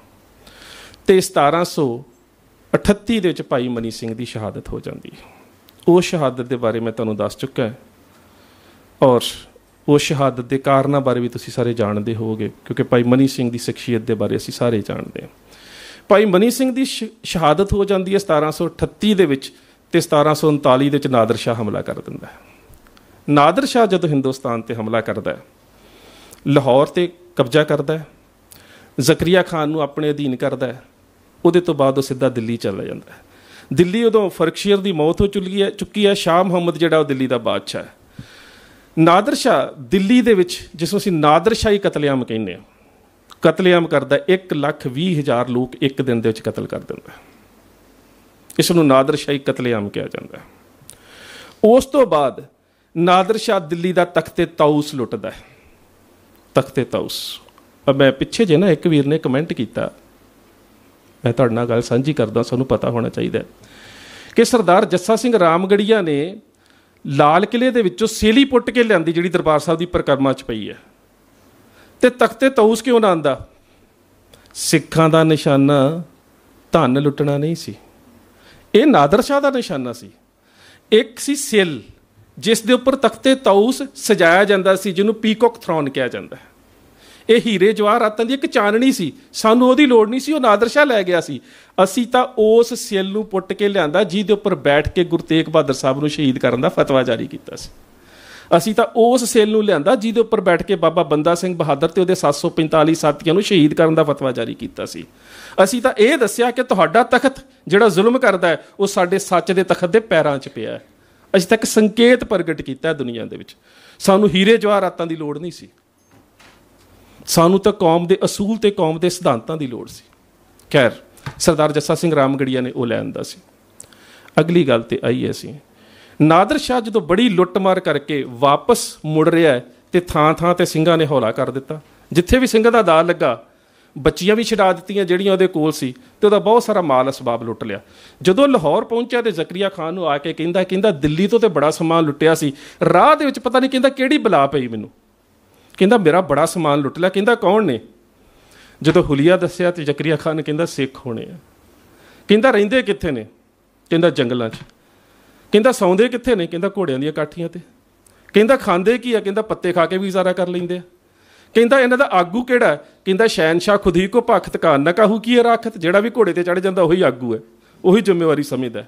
ਤੇ 1738 ਦੇ ਵਿੱਚ ਭਾਈ ਮਨੀ ਸਿੰਘ ਦੀ ਸ਼ਹਾਦਤ ਹੋ ਜਾਂਦੀ ਹੈ ਉਹ ਸ਼ਹਾਦਤ ਦੇ ਬਾਰੇ ਮੈਂ ਤੁਹਾਨੂੰ ਦੱਸ ਚੁੱਕਾ ਹਾਂ ਔਰ ਉਹ ਸ਼ਹਾਦਤ ਦੇ ਕਾਰਨਾਂ ਬਾਰੇ ਵੀ ਤੁਸੀਂ ਸਾਰੇ ਜਾਣਦੇ ਹੋਵੋਗੇ ਕਿਉਂਕਿ ਭਾਈ ਮਨੀ ਸਿੰਘ ਦੀ ਸ਼ਖਸੀਅਤ ਦੇ ਬਾਰੇ ਅਸੀਂ ਸਾਰੇ ਜਾਣਦੇ ਹਾਂ ਭਾਈ ਮਨੀ ਸਿੰਘ ਦੀ ਸ਼ਹਾਦਤ ਹੋ ਜਾਂਦੀ ਹੈ 1738 ਦੇ ਵਿੱਚ ਤੇ 1739 ਦੇ ਵਿੱਚ ਨਾਦਰ ਸ਼ਾਹ ਹਮਲਾ ਕਰ ਦਿੰਦਾ ਹੈ ਨਾਦਰ ਸ਼ਾਹ ਜਦੋਂ ਹਿੰਦੁਸਤਾਨ ਤੇ ਹਮਲਾ ਕਰਦਾ ਹੈ ਲਾਹੌਰ ਤੇ ਕਬਜ਼ਾ ਕਰਦਾ ਹੈ ਜ਼ਕਰੀਆ ਖਾਨ ਨੂੰ ਆਪਣੇ ਅਧੀਨ ਕਰਦਾ ਹੈ ਉਹਦੇ ਤੋਂ ਬਾਅਦ ਉਹ ਸਿੱਧਾ ਦਿੱਲੀ ਚਲਾ ਜਾਂਦਾ ਹੈ ਦਿੱਲੀ ਉਦੋਂ ਫਰਕਸ਼ੀਅਰ ਦੀ ਮੌਤ ਹੋ ਚੁੱਕੀ ਹੈ ਚੁੱਕੀ ਹੈ ਸ਼ਾਹ ਮੁਹੰਮਦ ਜਿਹੜਾ ਉਹ ਦਿੱਲੀ ਦਾ ਬਾਦਸ਼ਾਹ ਹੈ ਨਾਦਰ ਦਿੱਲੀ ਦੇ ਵਿੱਚ ਜਿਸ ਨੂੰ ਅਸੀਂ ਨਾਦਰਸ਼ਾਈ ਕਤਲੇਆਮ ਕਹਿੰਦੇ ਆ ਕਤਲੇਆਮ ਕਰਦਾ 1 ਲੱਖ 20 ਹਜ਼ਾਰ ਲੋਕ ਇੱਕ ਦਿਨ ਦੇ ਵਿੱਚ ਕਤਲ ਕਰ ਦਿੰਦਾ ਇਸ ਨੂੰ ਨਾਦਰਸ਼ਾਈ ਕਤਲੇਆਮ ਕਿਹਾ ਜਾਂਦਾ ਹੈ ਉਸ ਤੋਂ ਬਾਅਦ ਨਾਦਰ ਦਿੱਲੀ ਦਾ ਤਖਤੇ ਤਾਊਸ ਲੁੱਟਦਾ ਹੈ ਤਖਤੇ ਤਾਊਸ ਮੈਂ ਪਿੱਛੇ ਜੇ ਨਾ ਇੱਕ ਵੀਰ ਨੇ ਕਮੈਂਟ ਕੀਤਾ ਮੈਂ ਤੁਹਾਡੇ ਨਾਲ ਗੱਲ ਸਾਂਝੀ ਕਰਦਾ ਸਾਨੂੰ ਪਤਾ ਹੋਣਾ ਚਾਹੀਦਾ ਕਿ ਸਰਦਾਰ ਜੱਸਾ ਸਿੰਘ ਰਾਮਗੜੀਆ ਨੇ ਲਾਲ ਕਿਲੇ ਦੇ ਵਿੱਚੋਂ ਸੇਲੀ ਪੁੱਟ ਕੇ ਲਿਆਂਦੀ ਜਿਹੜੀ ਦਰਬਾਰ ਸਾਹਿਬ ਦੀ ਪ੍ਰਕਰਮਾ 'ਚ ਪਈ ਹੈ ਤੇ ਤਖਤੇ ਤੌਸ ਕਿਉਂ ਨਾ ਆਂਦਾ ਸਿੱਖਾਂ ਦਾ ਨਿਸ਼ਾਨਾ ਧਨ ਲੁੱਟਣਾ ਨਹੀਂ ਸੀ ਇਹ ਨਾਦਰ ਸ਼ਾਹ ਦਾ ਨਿਸ਼ਾਨਾ ਸੀ ਇੱਕ ਸੀ ਸਿਲ ਜਿਸ ਦੇ ਉੱਪਰ ਤਖਤੇ ਤੌਸ ਸਜਾਇਆ ਜਾਂਦਾ ਸੀ ਜਿਹਨੂੰ ਪੀਕੌਕ ਥਰੋਨ ਕਿਹਾ ਜਾਂਦਾ ਹੈ ਇਹ ਹੀਰੇ ਜਵਾਹਰਾਤਾਂ ਦੀ ਇੱਕ ਚਾਨਣੀ ਸੀ ਸਾਨੂੰ ਉਹਦੀ ਲੋੜ ਨਹੀਂ ਸੀ ਉਹ ਨਾਦਰਸ਼ਾ ਲੈ ਗਿਆ ਸੀ ਅਸੀਂ ਤਾਂ ਉਸ ਸੇਲ ਨੂੰ ਪੁੱਟ ਕੇ ਲਿਆਂਦਾ ਜਿਹਦੇ ਉੱਪਰ ਬੈਠ ਕੇ ਗੁਰਤੇਗ ਬਹਾਦਰ ਸਾਹਿਬ ਨੂੰ ਸ਼ਹੀਦ ਕਰਨ ਦਾ ਫਤਵਾ ਜਾਰੀ ਕੀਤਾ ਸੀ ਅਸੀਂ ਤਾਂ ਉਸ ਸੇਲ ਨੂੰ ਲਿਆਂਦਾ ਜਿਹਦੇ ਉੱਪਰ ਬੈਠ ਕੇ ਬਾਬਾ ਬੰਦਾ ਸਿੰਘ ਬਹਾਦਰ ਤੇ ਉਹਦੇ 745 ਸਾਥੀਆਂ ਨੂੰ ਸ਼ਹੀਦ ਕਰਨ ਦਾ ਫਤਵਾ ਜਾਰੀ ਕੀਤਾ ਸੀ ਅਸੀਂ ਤਾਂ ਇਹ ਦੱਸਿਆ ਕਿ ਤੁਹਾਡਾ ਤਖਤ ਜਿਹੜਾ ਜ਼ੁਲਮ ਕਰਦਾ ਹੈ ਉਹ ਸਾਡੇ ਸੱਚ ਦੇ ਤਖਤ ਦੇ ਪੈਰਾਂ 'ਚ ਪਿਆ ਹੈ ਅਸੀਂ ਤਾਂ ਇੱਕ ਸੰਕੇਤ ਪ੍ਰਗਟ ਕੀਤਾ ਦੁਨੀਆ ਦੇ ਵਿੱਚ ਸਾਨੂੰ ਹੀਰੇ ਜਵਾਹਰਾਤਾਂ ਦੀ ਲੋੜ ਨਹੀਂ ਸੀ ਸਾਨੂੰ ਤਾਂ ਕੌਮ ਦੇ ਅਸੂਲ ਤੇ ਕੌਮ ਦੇ ਸਿਧਾਂਤਾਂ ਦੀ ਲੋੜ ਸੀ ਖੈਰ ਸਰਦਾਰ ਜੱਸਾ ਸਿੰਘ ਰਾਮਗੜੀਆ ਨੇ ਉਹ ਲੈ ਆਂਦਾ ਸੀ ਅਗਲੀ ਗੱਲ ਤੇ ਆਈ ਸੀ ਨਾਦਰ ਸ਼ਾਹ ਜਦੋਂ ਬੜੀ ਲੁੱਟਮਾਰ ਕਰਕੇ ਵਾਪਸ ਮੁੜ ਰਿਹਾ ਤੇ ਥਾਂ-ਥਾਂ ਤੇ ਸਿੰਘਾਂ ਨੇ ਹੌਲਾ ਕਰ ਦਿੱਤਾ ਜਿੱਥੇ ਵੀ ਸਿੰਘਾਂ ਦਾ ਦਾਲ ਲੱਗਾ ਬੱਚੀਆਂ ਵੀ ਛਡਾ ਦਿੱਤੀਆਂ ਜਿਹੜੀਆਂ ਉਹਦੇ ਕੋਲ ਸੀ ਤੇ ਉਹਦਾ ਬਹੁਤ ਸਾਰਾ ਮਾਲ ਅਸਬਾਬ ਲੁੱਟ ਲਿਆ ਜਦੋਂ ਲਾਹੌਰ ਪਹੁੰਚਿਆ ਤੇ ਜ਼ਕਰੀਆ ਖਾਨ ਨੂੰ ਆ ਕੇ ਕਹਿੰਦਾ ਕਹਿੰਦਾ ਦਿੱਲੀ ਤੋਂ ਤੇ ਬੜਾ ਸਮਾਨ ਲੁੱਟਿਆ ਸੀ ਰਾਹ ਦੇ ਵਿੱਚ ਪਤਾ ਨਹੀਂ ਕਹਿੰਦਾ ਕਿਹੜੀ ਬਲਾ ਪਈ ਮੈਨੂੰ ਕਹਿੰਦਾ ਮੇਰਾ ਬੜਾ ਸਮਾਨ ਲੁੱਟ ਲਿਆ ਕਹਿੰਦਾ ਕੌਣ ਨੇ ਜਦੋਂ ਹੁਲੀਆ ਦੱਸਿਆ ਤੇ ਜ਼ਕਰੀਆ ਖਾਨ ਨੇ ਕਹਿੰਦਾ ਸਿੱਖ ਹੋਣੇ ਆ ਕਹਿੰਦਾ ਰਹਿੰਦੇ ਕਿੱਥੇ ਨੇ ਕਹਿੰਦਾ ਜੰਗਲਾਂ 'ਚ ਕਹਿੰਦਾ ਸੌਂਦੇ ਕਿੱਥੇ ਨੇ ਕਹਿੰਦਾ ਘੋੜਿਆਂ ਦੀਆਂ ਕਾਠੀਆਂ ਤੇ ਕਹਿੰਦਾ ਖਾਂਦੇ ਕੀ ਆ ਕਹਿੰਦਾ ਪੱਤੇ ਖਾ ਕੇ ਵੀ ਜ਼ਾਰਾ ਕਰ ਲੈਂਦੇ ਆ ਕਹਿੰਦਾ ਇਹਨਾਂ ਦਾ ਆਗੂ ਕਿਹੜਾ ਕਹਿੰਦਾ ਸ਼ੈਨਸ਼ਾ ਖੁਦੀ ਕੋ ਭਖਤ ਕਾਨ ਨਾ ਕਹੂ ਕੀ ਰਾਖਤ ਜਿਹੜਾ ਵੀ ਘੋੜੇ ਤੇ ਚੜ ਜਾਂਦਾ ਉਹੀ ਆਗੂ ਹੈ ਉਹੀ ਜ਼ਿੰਮੇਵਾਰੀ ਸਮਝਦਾ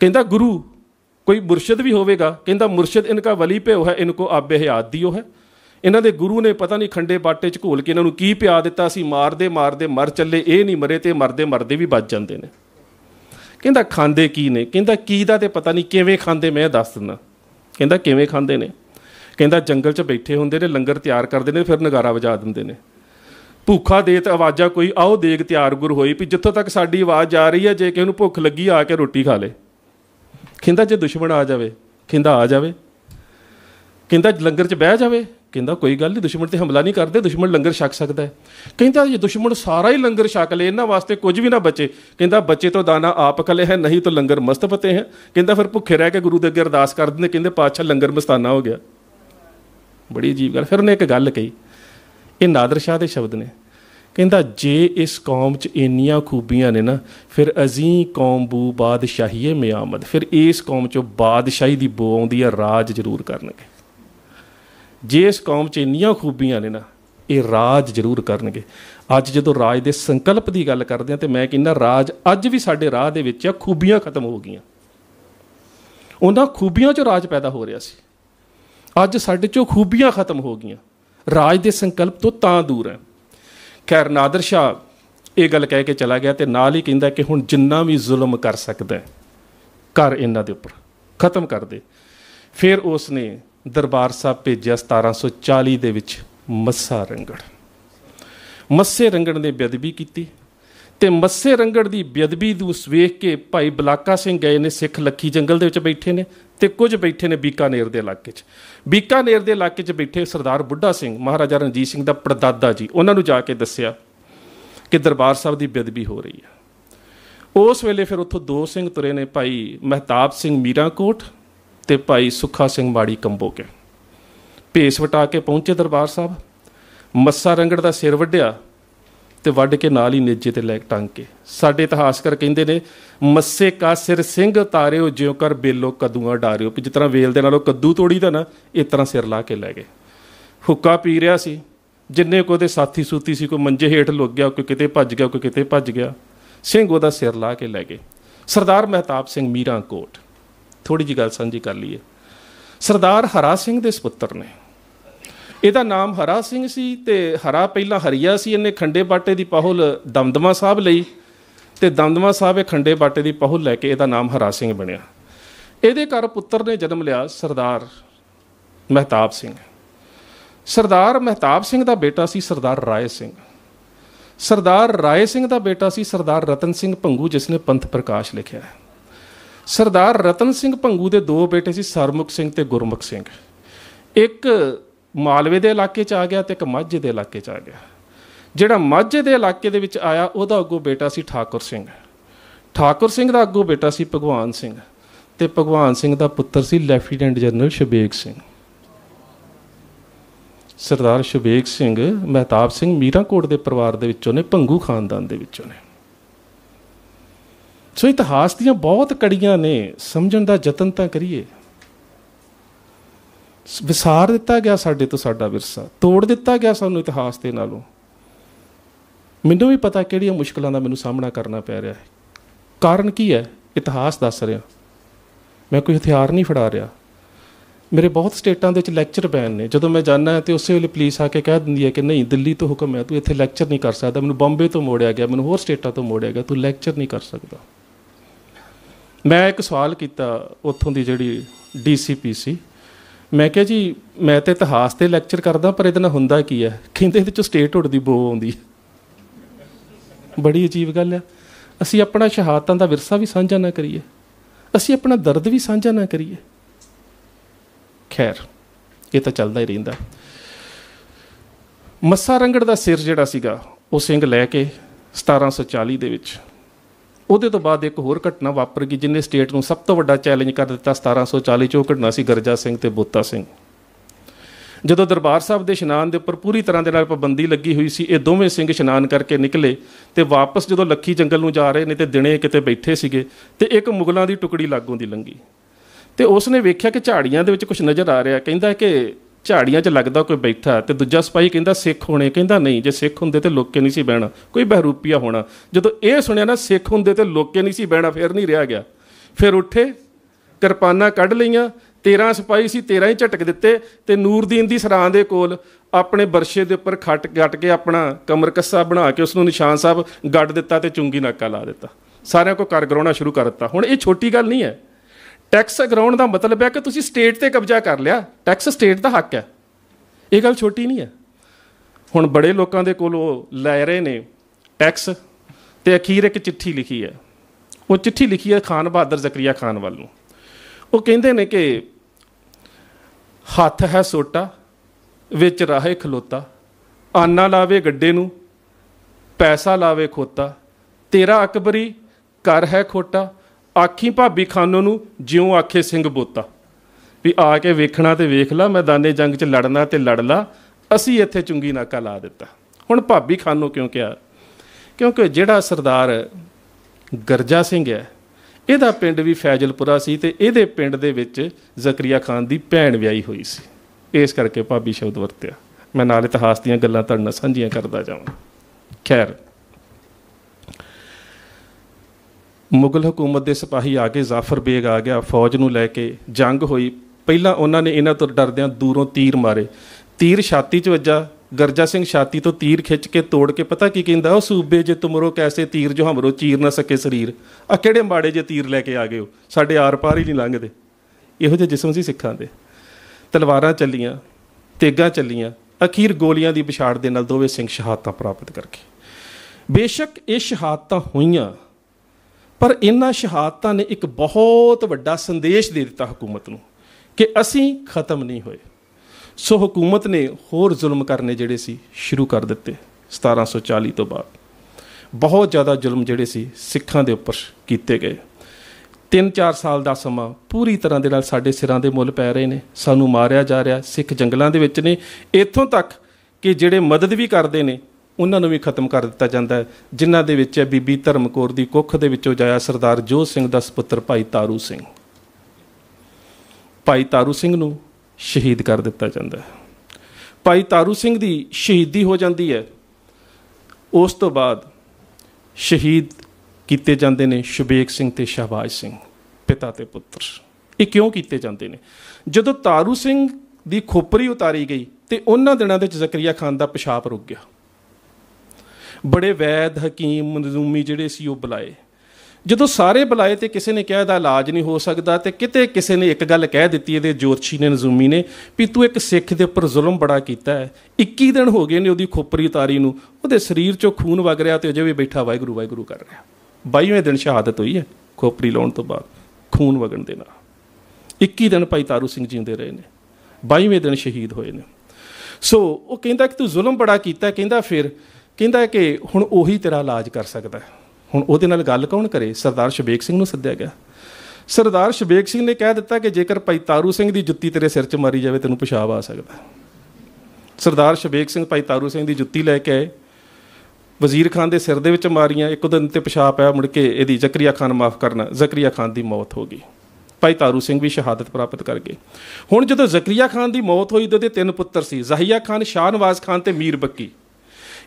ਕਹਿੰਦਾ ਗੁਰੂ ਕੋਈ ਮੁਰਸ਼ਿਦ ਵੀ ਹੋਵੇਗਾ ਕਹਿੰਦਾ ਮੁਰਸ਼ਿਦ ਇਨਕਾ ਵਲੀ ਪਿਓ ਹੈ ਇਨਕੋ ਆਬੇ ਹਯਾਤ ਦਿਓ ਹੈ ਇਹਨਾਂ ਦੇ ਗੁਰੂ ਨੇ ਪਤਾ ਨਹੀਂ ਖੰਡੇ ਬਾਟੇ ਚ ਘੋਲ ਕੇ ਇਹਨਾਂ ਨੂੰ ਕੀ ਪਿਆ ਦਿੱਤਾ ਸੀ ਮਾਰਦੇ ਮਾਰਦੇ ਮਰ ਚੱਲੇ ਇਹ ਨਹੀਂ ਮਰੇ ਤੇ ਮਰਦੇ ਮਰਦੇ ਵੀ ਬਚ ਜਾਂਦੇ ਨੇ ਕਹਿੰਦਾ ਖਾਂਦੇ ਕੀ ਨੇ ਕਹਿੰਦਾ ਕੀ ਦਾ ਤੇ ਪਤਾ ਨਹੀਂ ਕਿਵੇਂ ਖਾਂਦੇ ਮੈਂ ਦੱਸ ਦਿੰਦਾ ਕਹਿੰਦਾ ਕਿਵੇਂ ਖਾਂਦੇ ਨੇ ਕਹਿੰਦਾ ਜੰਗਲ 'ਚ ਬੈਠੇ ਹੁੰਦੇ ਨੇ ਲੰਗਰ ਤਿਆਰ ਕਰਦੇ ਨੇ ਫਿਰ ਨਗਾਰਾ ਵਜਾ ਦਿੰਦੇ ਨੇ ਭੁੱਖਾ ਦੇਤ ਆਵਾਜ਼ਾਂ ਕੋਈ ਆਓ ਦੇਗ ਤਿਆਰ ਗੁਰ ਹੋਈ ਵੀ ਜਿੱਥੋਂ ਤੱਕ ਸਾਡੀ ਆਵਾਜ਼ ਆ ਰਹੀ ਹੈ ਜੇ ਕਿਸੇ ਨੂੰ ਭੁੱਖ ਲੱਗੀ ਆ ਕੇ ਰੋਟੀ ਖਾ ਲੇ ਕਹਿੰਦਾ ਜੇ ਦੁਸ਼ਮਣ ਆ ਜਾਵੇ ਕਹਿੰਦਾ ਆ ਜਾਵੇ ਕਹਿੰਦਾ ਲੰਗਰ 'ਚ ਬਹਿ ਜਾਵੇ ਕਹਿੰਦਾ ਕੋਈ ਗੱਲ ਨਹੀਂ ਦੁਸ਼ਮਣ ਤੇ ਹਮਲਾ ਨਹੀਂ ਕਰਦੇ ਦੁਸ਼ਮਣ ਲੰਗਰ ਛਕ ਸਕਦਾ ਹੈ ਕਹਿੰਦਾ ਜੇ ਦੁਸ਼ਮਣ ਸਾਰਾ ਹੀ ਲੰਗਰ ਛਕ ਲੇ ਇਹਨਾਂ ਵਾਸਤੇ ਕੁਝ ਵੀ ਨਾ ਬਚੇ ਕਹਿੰਦਾ ਬੱਚੇ ਤੋਂ ਦਾਣਾ ਆਪ ਕਲੇ ਹੈ ਨਹੀਂ ਤਾਂ ਲੰਗਰ ਮਸਤ ਪਤੇ ਹੈ ਕਹਿੰਦਾ ਫਿਰ ਭੁੱਖੇ ਰਹਿ ਕੇ ਗੁਰੂ ਦੇ ਅੱਗੇ ਅਰਦਾਸ ਕਰਦੇ ਨੇ ਕਹਿੰਦੇ ਪਾਤਸ਼ਾਹ ਲੰਗਰ ਮਸਤਾਨਾ ਹੋ ਗਿਆ ਬੜੀ ਅਜੀਬ ਗੱਲ ਫਿਰ ਉਹਨੇ ਇੱਕ ਗੱਲ ਕਹੀ ਇਹ ਨਾਦਰ ਸ਼ਾਹ ਦੇ ਸ਼ਬਦ ਨੇ ਕਹਿੰਦਾ ਜੇ ਇਸ ਕੌਮ 'ਚ ਇੰਨੀਆਂ ਖੂਬੀਆਂ ਨੇ ਨਾ ਫਿਰ ਅਜ਼ੀਂ ਕੌਮ ਬੂ ਬਾਦਸ਼ਾਹੀਏ ਮਿਆਮਦ ਫਿਰ ਇਸ ਕੌਮ 'ਚੋਂ ਬਾਦਸ਼ਾਹੀ ਦੀ ਬੋ ਆਉਂਦੀ ਆ ਰਾਜ ਜ਼ਰੂਰ ਕਰਨਗੇ ਜੇ ਇਸ ਕੌਮ 'ਚ ਇੰਨੀਆਂ ਖੂਬੀਆਂ ਨੇ ਨਾ ਇਹ ਰਾਜ ਜ਼ਰੂਰ ਕਰਨਗੇ ਅੱਜ ਜਦੋਂ ਰਾਜ ਦੇ ਸੰਕਲਪ ਦੀ ਗੱਲ ਕਰਦੇ ਆ ਤੇ ਮੈਂ ਕਹਿੰਦਾ ਰਾਜ ਅੱਜ ਵੀ ਸਾਡੇ ਰਾਹ ਦੇ ਵਿੱਚ ਆ ਖੂਬੀਆਂ ਖਤਮ ਹੋ ਗਈਆਂ ਉਹਨਾਂ ਖੂਬੀਆਂ 'ਚੋਂ ਰਾਜ ਪੈਦਾ ਹੋ ਰਿਹਾ ਸੀ ਅੱਜ ਸਾਡੇ 'ਚੋਂ ਖੂਬੀਆਂ ਖਤਮ ਹੋ ਗਈਆਂ ਰਾਜ ਦੇ ਸੰਕਲਪ ਤੋਂ ਤਾਂ ਦੂਰ ਹੈ ਖੈਰ ਨਾਦਰ ਸ਼ਾ ਇਹ ਗੱਲ ਕਹਿ ਕੇ ਚਲਾ ਗਿਆ ਤੇ ਨਾਲ ਹੀ ਕਹਿੰਦਾ ਕਿ ਹੁਣ ਜਿੰਨਾ ਵੀ ਜ਼ੁਲਮ ਕਰ ਸਕਦਾ ਕਰ ਇਹਨਾਂ ਦੇ ਉੱਪਰ ਖਤਮ ਕਰ ਦੇ ਫਿਰ ਉਸ ਨੇ ਦਰਬਾਰ ਸਾਹਿਬ ਭੇਜਿਆ 1740 ਦੇ ਵਿੱਚ ਮੱਸਾ ਰੰਗੜ ਮੱਸੇ ਰੰਗੜ ਨੇ ਬੇਅਦਬੀ ਕੀਤੀ ਤੇ ਮੱਸੇ ਰੰਗੜ ਦੀ ਬੇਅਦਬੀ ਨੂੰ ਵੇਖ ਕੇ ਭਾਈ ਬਲਾਕਾ ਸਿੰਘ ਗਏ ਨੇ ਸਿੱਖ ਲੱਖੀ ਜੰਗਲ ਦੇ ਵਿੱਚ ਬੈਠੇ ਨੇ ਤੇ ਕੁਝ ਬੈਠੇ ਨੇ ਬੀਕਾਨੇਰ ਦੇ ਇਲਾਕੇ 'ਚ ਬੀਕਾਨੇਰ ਦੇ ਇਲਾਕੇ 'ਚ ਬੈਠੇ ਸਰਦਾਰ ਬੁੱਢਾ ਸਿੰਘ ਮਹਾਰਾਜਾ ਰਣਜੀਤ ਸਿੰਘ ਦਾ ਪਰਦਾਦਾ ਜੀ ਉਹਨਾਂ ਨੂੰ ਜਾ ਕੇ ਦੱਸਿਆ ਕਿ ਦਰਬਾਰ ਸਾਹਿਬ ਦੀ ਬੇਅਦਬੀ ਹੋ ਰਹੀ ਹੈ ਉਸ ਵੇਲੇ ਫਿਰ ਉੱਥੋਂ ਦੋ ਸਿੰਘ ਤੁਰੇ ਨੇ ਭਾਈ ਮਹਿਤਾਬ ਸਿੰਘ ਮੀਰਾਕੋਟ ਤੇ ਭਾਈ ਸੁਖਾ ਸਿੰਘ ਮਾੜੀ ਕੰਬੋਕੇ ਭੇਸ ਵਟਾ ਕੇ ਪਹੁੰਚੇ ਦਰਬਾਰ ਸਾਹਿਬ ਮੱਸਾ ਰੰਗੜ ਦਾ ਸਿਰ ਵੱਢਿਆ ਤੇ ਵੱਢ ਕੇ ਨਾਲ ਹੀ ਨੇਜੇ ਤੇ ਲੈ ਟੰਗ ਕੇ ਸਾਡੇ ਇਤਿਹਾਸਕਾਰ ਕਹਿੰਦੇ ਨੇ ਮੱਸੇ ਕਾ ਸਿਰ ਸਿੰਘ ਤਾਰਿਓ ਜਿਉ ਕਰ ਬੇਲੋ ਕਦੂਆਂ ਡਾਰਿਓ ਜਿਸ ਤਰ੍ਹਾਂ ਵੇਲ ਦੇ ਨਾਲੋਂ ਕੱਦੂ ਤੋੜੀ ਦਾ ਨਾ ਇਸ ਤਰ੍ਹਾਂ ਸਿਰ ਲਾ ਕੇ ਲੈ ਗਏ ਹੁੱਕਾ ਪੀ ਰਿਆ ਸੀ ਜਿੰਨੇ ਕੋ ਦੇ ਸਾਥੀ ਸੂਤੀ ਸੀ ਕੋ ਮੰਜੇ ਹੇਠ ਲੁੱਗ ਗਿਆ ਕੋ ਕਿਤੇ ਭੱਜ ਗਿਆ ਕੋ ਕਿਤੇ ਭੱਜ ਗਿਆ ਸਿੰਘ ਉਹਦਾ ਸਿਰ ਲਾ ਕੇ ਲੈ ਗਏ ਸਰਦਾਰ ਮਹਿਤਾਬ ਸਿੰਘ ਮੀਰਾਂ ਕੋਟ ਥੋੜੀ ਜੀ ਗੱਲ ਸਾਂਝੀ ਕਰ ਲਈਏ ਸਰਦਾਰ ਹਰਾ ਸਿੰਘ ਦੇ ਸੁਪੁੱਤਰ ਨੇ ਇਹਦਾ ਨਾਮ ਹਰਾ ਸਿੰਘ ਸੀ ਤੇ ਹਰਾ ਪਹਿਲਾਂ ਹਰੀਆ ਸੀ ਇਹਨੇ ਖੰਡੇ ਬਾਟੇ ਦੀ ਪਹੁਲ ਦਮਦਮਾ ਸਾਹਿਬ ਲਈ ਤੇ ਦਮਦਮਾ ਸਾਹਿਬ ਇਹ ਖੰਡੇ ਬਾਟੇ ਦੀ ਪਹੁਲ ਲੈ ਕੇ ਇਹਦਾ ਨਾਮ ਹਰਾ ਸਿੰਘ ਬਣਿਆ ਇਹਦੇ ਘਰ ਪੁੱਤਰ ਨੇ ਜਨਮ ਲਿਆ ਸਰਦਾਰ ਮਹਿਤਾਬ ਸਿੰਘ ਸਰਦਾਰ ਮਹਿਤਾਬ ਸਿੰਘ ਦਾ ਬੇਟਾ ਸੀ ਸਰਦਾਰ ਰਾਏ ਸਿੰਘ ਸਰਦਾਰ ਰਾਏ ਸਿੰਘ ਦਾ ਬੇਟਾ ਸੀ ਸਰਦਾਰ ਰਤਨ ਸਿੰਘ ਭੰਗੂ ਜਿਸ ਨੇ ਪੰਥ ਪ੍ਰਕਾਸ਼ ਲਿਖਿਆ ਹੈ ਸਰਦਾਰ ਰਤਨ ਸਿੰਘ ਭੰਗੂ ਦੇ ਦੋ ਬੇਟੇ ਸੀ ਸਰਮੁਖ ਸਿੰਘ ਤੇ ਗੁਰਮੁਖ ਸਿੰਘ ਇੱਕ ਮਾਲਵੇ ਦੇ ਇਲਾਕੇ 'ਚ ਆ ਗਿਆ ਤੇ ਇੱਕ ਮਾਝੇ ਦੇ ਇਲਾਕੇ 'ਚ ਆ ਗਿਆ ਜਿਹੜਾ ਮਾਝੇ ਦੇ ਇਲਾਕੇ ਦੇ ਵਿੱਚ ਆਇਆ ਉਹਦਾ ਅੱਗੋ ਬੇਟਾ ਸੀ ਠਾਕੁਰ ਸਿੰਘ ਠਾਕੁਰ ਸਿੰਘ ਦਾ ਅੱਗੋ ਬੇਟਾ ਸੀ ਭਗਵਾਨ ਸਿੰਘ ਤੇ ਭਗਵਾਨ ਸਿੰਘ ਦਾ ਪੁੱਤਰ ਸੀ ਲੈਫਟੀਨੈਂਟ ਜਨਰਲ ਸ਼ਬੇਕ ਸਿੰਘ ਸਰਦਾਰ ਸ਼ਬੇਕ ਸਿੰਘ ਮਹਿਤਾਬ ਸਿੰਘ ਮੀਰਾਂਕੋਟ ਦੇ ਪਰਿਵਾਰ ਦੇ ਵਿੱਚੋਂ ਨੇ ਭੰਗੂ ਖਾਨਦਾਨ ਦੇ ਵਿੱਚੋਂ ਨੇ ਸੋ ਇਤਿਹਾਸ ਦੀਆਂ ਬਹੁਤ ਕੜੀਆਂ ਨੇ ਸਮਝਣ ਦਾ ਯਤਨ ਤਾਂ ਕਰੀਏ ਵਿਸਾਰ ਦਿੱਤਾ ਗਿਆ ਸਾਡੇ ਤੋਂ ਸਾਡਾ ਵਿਰਸਾ ਤੋੜ ਦਿੱਤਾ ਗਿਆ ਸਾਨੂੰ ਇਤਿਹਾਸ ਦੇ ਨਾਲੋਂ ਮੈਨੂੰ ਵੀ ਪਤਾ ਕਿਹੜੀਆਂ ਮੁਸ਼ਕਲਾਂ ਦਾ ਮੈਨੂੰ ਸਾਹਮਣਾ ਕਰਨਾ ਪੈ ਰਿਹਾ ਹੈ ਕਾਰਨ ਕੀ ਹੈ ਇਤਿਹਾਸ ਦੱਸ ਰਿਹਾ ਮੈਂ ਕੋਈ ਹਥਿਆਰ ਨਹੀਂ ਫੜਾ ਰਿਹਾ ਮੇਰੇ ਬਹੁਤ ਸਟੇਟਾਂ ਦੇ ਵਿੱਚ ਲੈਕਚਰ ਬੈਨ ਨੇ ਜਦੋਂ ਮੈਂ ਜਾਣਾ ਤੇ ਉਸੇ ਵੇਲੇ ਪੁਲਿਸ ਆ ਕੇ ਕਹਿ ਦਿੰਦੀ ਹੈ ਕਿ ਨਹੀਂ ਦਿੱਲੀ ਤੋਂ ਹੁਕਮ ਹੈ ਤੂੰ ਇੱਥੇ ਲੈਕਚਰ ਨਹੀਂ ਕਰ ਸਕਦਾ ਮੈਨੂੰ ਬੰਬੇ ਤੋਂ ਮੋੜਿਆ ਗਿਆ ਮੈਨੂੰ ਹੋਰ ਸਟੇਟਾਂ ਤੋਂ ਮੋੜਿਆ ਗਿਆ ਤੂੰ ਲੈਕਚਰ ਨਹੀਂ ਕਰ ਸਕਦਾ ਮੈਂ ਇੱਕ ਸਵਾਲ ਕੀਤਾ ਉੱਥੋਂ ਦੀ ਜਿਹੜੀ ਡੀਸੀਪੀ ਸੀ ਮੈਂ ਕਿਹਾ ਜੀ ਮੈਂ ਤੇ ਇਤਿਹਾਸ ਤੇ ਲੈਕਚਰ ਕਰਦਾ ਪਰ ਇਹਦੇ ਨਾਲ ਹੁੰਦਾ ਕੀ ਹੈ ਕਹਿੰਦੇ ਇਹਦੇ ਚ ਸਟੇਟ ਹੁੱਡ ਦੀ ਬੋ ਆਉਂਦੀ ਬੜੀ ਅਜੀਬ ਗੱਲ ਹੈ ਅਸੀਂ ਆਪਣਾ ਸ਼ਹਾਦਤਾਂ ਦਾ ਵਿਰਸਾ ਵੀ ਸਾਂਝਾ ਨਾ ਕਰੀਏ ਅਸੀਂ ਆਪਣਾ ਦਰਦ ਵੀ ਸਾਂਝਾ ਨਾ ਕਰੀਏ ਖੈਰ ਇਹ ਤਾਂ ਚੱਲਦਾ ਹੀ ਰਹਿੰਦਾ ਮੱਸਾ ਰੰਗੜ ਦਾ ਸਿਰ ਜਿਹੜਾ ਸੀਗਾ ਉਹ ਸਿੰਘ ਲੈ ਕੇ 1740 ਦੇ ਵਿੱਚ ਉਹਦੇ ਤੋਂ ਬਾਅਦ ਇੱਕ ਹੋਰ ਘਟਨਾ ਵਾਪਰ ਗਈ ਜਿਨੇ ਸਟੇਟ ਨੂੰ ਸਭ ਤੋਂ ਵੱਡਾ ਚੈਲੰਜ ਕਰ ਦਿੱਤਾ 1740 ਚ ਉਹ ਘਟਨਾ ਸੀ ਗਰਜਾ ਸਿੰਘ ਤੇ ਬੋਤਾ ਸਿੰਘ ਜਦੋਂ ਦਰਬਾਰ ਸਾਹਿਬ ਦੇ ਇਸ਼ਨਾਨ ਦੇ ਉੱਪਰ ਪੂਰੀ ਤਰ੍ਹਾਂ ਦੇ ਨਾਲ ਪਾਬੰਦੀ ਲੱਗੀ ਹੋਈ ਸੀ ਇਹ ਦੋਵੇਂ ਸਿੰਘ ਇਸ਼ਨਾਨ ਕਰਕੇ ਨਿਕਲੇ ਤੇ ਵਾਪਸ ਜਦੋਂ ਲੱਖੀ ਜੰਗਲ ਨੂੰ ਜਾ ਰਹੇ ਨੇ ਤੇ ਦਿਨੇ ਕਿਤੇ ਬੈਠੇ ਸੀਗੇ ਤੇ ਇੱਕ ਮੁਗਲਾਂ ਦੀ ਟੁਕੜੀ ਲਾਗੋਂ ਦੀ ਲੰਗੀ ਤੇ ਉਸ ਨੇ ਵੇਖਿਆ ਕਿ ਝਾੜੀਆਂ ਦੇ ਵਿੱਚ ਕੁਝ ਨਜ਼ਰ ਆ ਰਿਹਾ ਕਹਿੰਦਾ ਕਿ ਝਾੜੀਆਂ 'ਚ ਲੱਗਦਾ ਕੋਈ ਬੈਠਾ ਤੇ ਦੂਜਾ ਸਿਪਾਹੀ ਕਹਿੰਦਾ ਸਿੱਖ ਹੋਣੇ ਕਹਿੰਦਾ ਨਹੀਂ ਜੇ ਸਿੱਖ ਹੁੰਦੇ ਤੇ ਲੋਕੇ ਨਹੀਂ ਸੀ ਬਹਿਣਾ ਕੋਈ ਬਹਿਰੂਪੀਆ ਹੋਣਾ ਜਦੋਂ ਇਹ ਸੁਣਿਆ ਨਾ ਸਿੱਖ ਹੁੰਦੇ ਤੇ ਲੋਕੇ ਨਹੀਂ ਸੀ ਬਹਿਣਾ ਫੇਰ ਨਹੀਂ ਰਿਹਾ ਗਿਆ ਫਿਰ ਉੱਠੇ ਕਿਰਪਾਨਾਂ ਕੱਢ ਲਈਆਂ 13 ਸਿਪਾਹੀ ਸੀ 13 ਹੀ ਝਟਕ ਦਿੱਤੇ ਤੇ ਨੂਰਦੀਨ ਦੀ ਸਰਾਂ ਦੇ ਕੋਲ ਆਪਣੇ ਬਰਸ਼ੇ ਦੇ ਉੱਪਰ ਖੱਟ ਗੱਟ ਕੇ ਆਪਣਾ ਕਮਰ ਕੱਸਾ ਬਣਾ ਕੇ ਉਸ ਨੂੰ ਨਿਸ਼ਾਨ ਸਾਹਿਬ ਗੱਡ ਦਿੱਤਾ ਤੇ ਚੁੰਗੀ ਨਾਕਾ ਲਾ ਦਿੱਤਾ ਸਾਰਿਆਂ ਕੋ ਕਰ ਕਰਾਉਣਾ ਸ਼ੁਰੂ ਕਰ ਦਿੱਤਾ ਹੁਣ ਇਹ ਛੋਟੀ ਗੱਲ ਨਹੀਂ ਹੈ ਟੈਕਸ ਅਗਰਾਉਂਡ ਦਾ ਮਤਲਬ ਹੈ ਕਿ ਤੁਸੀਂ ਸਟੇਟ ਤੇ ਕਬਜ਼ਾ ਕਰ ਲਿਆ ਟੈਕਸ ਸਟੇਟ ਦਾ ਹੱਕ ਹੈ ਇਹ ਗੱਲ ਛੋਟੀ ਨਹੀਂ ਹੈ ਹੁਣ ਬੜੇ ਲੋਕਾਂ ਦੇ ਕੋਲ ਉਹ ਲੈ ਰਹੇ ਨੇ ਟੈਕਸ ਤੇ ਅਖੀਰ ਇੱਕ ਚਿੱਠੀ ਲਿਖੀ ਹੈ ਉਹ ਚਿੱਠੀ ਲਿਖੀ ਹੈ ਖਾਨ ਬਹਾਦਰ ਜ਼ਕਰੀਆ ਖਾਨ ਵੱਲ ਨੂੰ ਉਹ ਕਹਿੰਦੇ ਨੇ ਕਿ ਹੱਥ ਹੈ ਸੋਟਾ ਵਿੱਚ ਰਾਹੇ ਖਲੋਤਾ ਆਨਾ ਲਾਵੇ ਗੱਡੇ ਨੂੰ ਪੈਸਾ ਲਾਵੇ ਖੋਤਾ ਤੇਰਾ ਅਕਬਰੀ ਕਰ ਹੈ ਖੋਟਾ ਆਖੀ ਭਾਬੀ ਖਾਨੋ ਨੂੰ ਜਿਉਂ ਆਖੇ ਸਿੰਘ ਬੋਤਾ ਵੀ ਆ ਕੇ ਵੇਖਣਾ ਤੇ ਵੇਖ ਲਾ ਮੈਦਾਨੇ ਜੰਗ 'ਚ ਲੜਨਾ ਤੇ ਲੜ ਲਾ ਅਸੀਂ ਇੱਥੇ ਚੁੰਗੀ ਨਾਕਾ ਲਾ ਦਿੱਤਾ ਹੁਣ ਭਾਬੀ ਖਾਨੋ ਕਿਉਂ ਕਿਹਾ ਕਿਉਂਕਿ ਜਿਹੜਾ ਸਰਦਾਰ ਗਰਜਾ ਸਿੰਘ ਹੈ ਇਹਦਾ ਪਿੰਡ ਵੀ ਫੈਜ਼ਲਪੁਰਾ ਸੀ ਤੇ ਇਹਦੇ ਪਿੰਡ ਦੇ ਵਿੱਚ ਜ਼ਕਰੀਆ ਖਾਨ ਦੀ ਭੈਣ ਵਿਆਹੀ ਹੋਈ ਸੀ ਇਸ ਕਰਕੇ ਭਾਬੀ ਸ਼ਬਦ ਵਰਤਿਆ ਮੈਂ ਨਾਲ ਇਤਿਹਾਸ ਦੀਆਂ ਗੱਲਾਂ ਤੁਹਾਨੂੰ ਸਾਂਝੀਆਂ ਕਰਦਾ ਜਾਵਾਂ ਖੈਰ ਮੁਗਲ ਹਕੂਮਤ ਦੇ ਸਿਪਾਹੀ ਆ ਕੇ ਜ਼ਾਫਰ ਬੇਗ ਆ ਗਿਆ ਫੌਜ ਨੂੰ ਲੈ ਕੇ ਜੰਗ ਹੋਈ ਪਹਿਲਾਂ ਉਹਨਾਂ ਨੇ ਇਹਨਾਂ ਤੋਂ ਡਰਦਿਆਂ ਦੂਰੋਂ ਤੀਰ ਮਾਰੇ ਤੀਰ ਛਾਤੀ 'ਚ ਵੱਜਾ ਗਰਜਾ ਸਿੰਘ ਛਾਤੀ ਤੋਂ ਤੀਰ ਖਿੱਚ ਕੇ ਤੋੜ ਕੇ ਪਤਾ ਕੀ ਕਹਿੰਦਾ ਉਹ ਸੂਬੇ ਜੇ ਤੁਮਰੋ ਕੈਸੇ ਤੀਰ ਜੋ ਹਮਰੋ ਚੀਰ ਨਾ ਸਕੇ ਸਰੀਰ ਆ ਕਿਹੜੇ ਮਾੜੇ ਜੇ ਤੀਰ ਲੈ ਕੇ ਆ ਗਏ ਹੋ ਸਾਡੇ ਆਰ ਪਾਰ ਹੀ ਨਹੀਂ ਲੰਘਦੇ ਇਹੋ ਜਿਹੇ ਜਿਸਮ ਸੀ ਸਿੱਖਾਂ ਦੇ ਤਲਵਾਰਾਂ ਚੱਲੀਆਂ ਤੇਗਾ ਚੱਲੀਆਂ ਅਖੀਰ ਗੋਲੀਆਂ ਦੀ ਵਿਛਾੜ ਦੇ ਨਾਲ ਦੋਵੇਂ ਸਿੰਘ ਸ਼ਹਾਦਤਾਂ ਪ੍ਰਾਪਤ ਕਰਕੇ ਬੇਸ਼ੱਕ ਇਹ ਸ਼ਹਾਦਤਾਂ ਹੋਈਆਂ ਪਰ ਇਹਨਾਂ ਸ਼ਹਾਦਤਾਂ ਨੇ ਇੱਕ ਬਹੁਤ ਵੱਡਾ ਸੰਦੇਸ਼ ਦੇ ਦਿੱਤਾ ਹਕੂਮਤ ਨੂੰ ਕਿ ਅਸੀਂ ਖਤਮ ਨਹੀਂ ਹੋਏ ਸੋ ਹਕੂਮਤ ਨੇ ਹੋਰ ਜ਼ੁਲਮ ਕਰਨੇ ਜਿਹੜੇ ਸੀ ਸ਼ੁਰੂ ਕਰ ਦਿੱਤੇ 1740 ਤੋਂ ਬਾਅਦ ਬਹੁਤ ਜ਼ਿਆਦਾ ਜ਼ੁਲਮ ਜਿਹੜੇ ਸੀ ਸਿੱਖਾਂ ਦੇ ਉੱਪਰ ਕੀਤੇ ਗਏ 3-4 ਸਾਲ ਦਾ ਸਮਾਂ ਪੂਰੀ ਤਰ੍ਹਾਂ ਦੇ ਨਾਲ ਸਾਡੇ ਸਿਰਾਂ ਦੇ ਮੁੱਲ ਪੈ ਰਹੇ ਨੇ ਸਾਨੂੰ ਮਾਰਿਆ ਜਾ ਰਿਹਾ ਸਿੱਖ ਜੰਗਲਾਂ ਦੇ ਵਿੱਚ ਨੇ ਇੱਥੋਂ ਤੱਕ ਕਿ ਜਿਹੜੇ ਮਦਦ ਵੀ ਕਰਦੇ ਨੇ ਉਹਨਾਂ ਨੂੰ ਵੀ ਖਤਮ ਕਰ ਦਿੱਤਾ ਜਾਂਦਾ ਹੈ ਜਿਨ੍ਹਾਂ ਦੇ ਵਿੱਚ ਹੈ ਬੀਬੀ ਧਰਮਕੌਰ ਦੀ ਕੁੱਖ ਦੇ ਵਿੱਚੋਂ ਜਾਇਆ ਸਰਦਾਰ ਜੋਧ ਸਿੰਘ ਦਾ ਸੁਪੁੱਤਰ ਭਾਈ ਤਾਰੂ ਸਿੰਘ ਭਾਈ ਤਾਰੂ ਸਿੰਘ ਨੂੰ ਸ਼ਹੀਦ ਕਰ ਦਿੱਤਾ ਜਾਂਦਾ ਹੈ ਭਾਈ ਤਾਰੂ ਸਿੰਘ ਦੀ ਸ਼ਹੀਦੀ ਹੋ ਜਾਂਦੀ ਹੈ ਉਸ ਤੋਂ ਬਾਅਦ ਸ਼ਹੀਦ ਕੀਤੇ ਜਾਂਦੇ ਨੇ ਸ਼ਬੇਕ ਸਿੰਘ ਤੇ ਸ਼ਹਾਬਾਜ ਸਿੰਘ ਪਿਤਾ ਤੇ ਪੁੱਤਰ ਇਹ ਕਿਉਂ ਕੀਤੇ ਜਾਂਦੇ ਨੇ ਜਦੋਂ ਤਾਰੂ ਸਿੰਘ ਦੀ ਖੋਪਰੀ ਉਤਾਰੀ ਗਈ ਤੇ ਉਹਨਾਂ ਦਿਨਾਂ ਦੇ ਵਿੱਚ ਜ਼ਕਰੀਆ ਖਾਨ ਦਾ ਪਿਸ਼ਾਬ ਰੁਕ ਗਿਆ ਬੜੇ ਵੈਦ ਹਕੀਮ ਮਨਜ਼ੂਮੀ ਜਿਹੜੇ ਸੀ ਉਹ ਬੁਲਾਏ ਜਦੋਂ ਸਾਰੇ ਬੁਲਾਏ ਤੇ ਕਿਸੇ ਨੇ ਕਿਹਾ ਇਹਦਾ ਇਲਾਜ ਨਹੀਂ ਹੋ ਸਕਦਾ ਤੇ ਕਿਤੇ ਕਿਸੇ ਨੇ ਇੱਕ ਗੱਲ ਕਹਿ ਦਿੱਤੀ ਇਹਦੇ ਜੋਤਸ਼ੀ ਨੇ ਨਜ਼ੂਮੀ ਨੇ ਵੀ ਤੂੰ ਇੱਕ ਸਿੱਖ ਦੇ ਉੱਪਰ ਜ਼ੁਲਮ ਬੜਾ ਕੀਤਾ ਹੈ 21 ਦਿਨ ਹੋ ਗਏ ਨੇ ਉਹਦੀ ਖੋਪਰੀ ਤਾਰੀ ਨੂੰ ਉਹਦੇ ਸਰੀਰ ਚੋਂ ਖੂਨ ਵਗ ਰਿਹਾ ਤੇ ਅਜੇ ਵੀ ਬੈਠਾ ਵਾਹਿਗੁਰੂ ਵਾਹਿਗੁਰੂ ਕਰ ਰਿਹਾ 22ਵੇਂ ਦਿਨ ਸ਼ਹਾਦਤ ਹੋਈ ਹੈ ਖੋਪਰੀ ਲਾਉਣ ਤੋਂ ਬਾਅਦ ਖੂਨ ਵਗਣ ਦੇ ਨਾਲ 21 ਦਿਨ ਭਾਈ ਤਾਰੂ ਸਿੰਘ ਜਿਉਂਦੇ ਰਹੇ ਨੇ 22ਵੇਂ ਦਿਨ ਸ਼ਹੀਦ ਹੋਏ ਨੇ ਸੋ ਉਹ ਕਹਿੰਦਾ ਕਿ ਤੂੰ ਜ਼ੁਲਮ ਬੜਾ ਕੀਤਾ ਕਹਿੰਦਾ ਫਿਰ ਕਹਿੰਦਾ ਕਿ ਹੁਣ ਉਹੀ ਤੇਰਾ ਇਲਾਜ ਕਰ ਸਕਦਾ ਹੈ ਹੁਣ ਉਹਦੇ ਨਾਲ ਗੱਲ ਕੌਣ ਕਰੇ ਸਰਦਾਰ ਸ਼ਬੇਕ ਸਿੰਘ ਨੂੰ ਸੱਦਿਆ ਗਿਆ ਸਰਦਾਰ ਸ਼ਬੇਕ ਸਿੰਘ ਨੇ ਕਹਿ ਦਿੱਤਾ ਕਿ ਜੇਕਰ ਭਾਈ ਤਾਰੂ ਸਿੰਘ ਦੀ ਜੁੱਤੀ ਤੇਰੇ ਸਿਰ 'ਚ ਮਾਰੀ ਜਾਵੇ ਤੈਨੂੰ ਪਿਸ਼ਾਬ ਆ ਸਕਦਾ ਸਰਦਾਰ ਸ਼ਬੇਕ ਸਿੰਘ ਭਾਈ ਤਾਰੂ ਸਿੰਘ ਦੀ ਜੁੱਤੀ ਲੈ ਕੇ ਆਏ ਵਜ਼ੀਰ ਖਾਨ ਦੇ ਸਿਰ ਦੇ ਵਿੱਚ ਮਾਰੀਆਂ ਇੱਕ ਦਿਨ ਤੇ ਪਿਸ਼ਾਬ ਆਇਆ ਮੁੜ ਕੇ ਇਹਦੀ ਜ਼ਕਰੀਆ ਖਾਨ ਮਾਫ ਕਰਨਾ ਜ਼ਕਰੀਆ ਖਾਨ ਦੀ ਮੌਤ ਹੋ ਗਈ ਭਾਈ ਤਾਰੂ ਸਿੰਘ ਵੀ ਸ਼ਹਾਦਤ ਪ੍ਰਾਪਤ ਕਰ ਗਏ ਹੁਣ ਜਦੋਂ ਜ਼ਕਰੀਆ ਖਾਨ ਦੀ ਮੌਤ ਹੋਈ ਤੇ ਉਹਦੇ ਤਿੰਨ ਪੁੱਤਰ ਸੀ ਜ਼ਾਹੀਆ ਖਾਨ ਸ਼ਾਹਨਵਾਜ਼ ਖਾਨ ਤੇ ਮੀਰ ਬੱਕੀ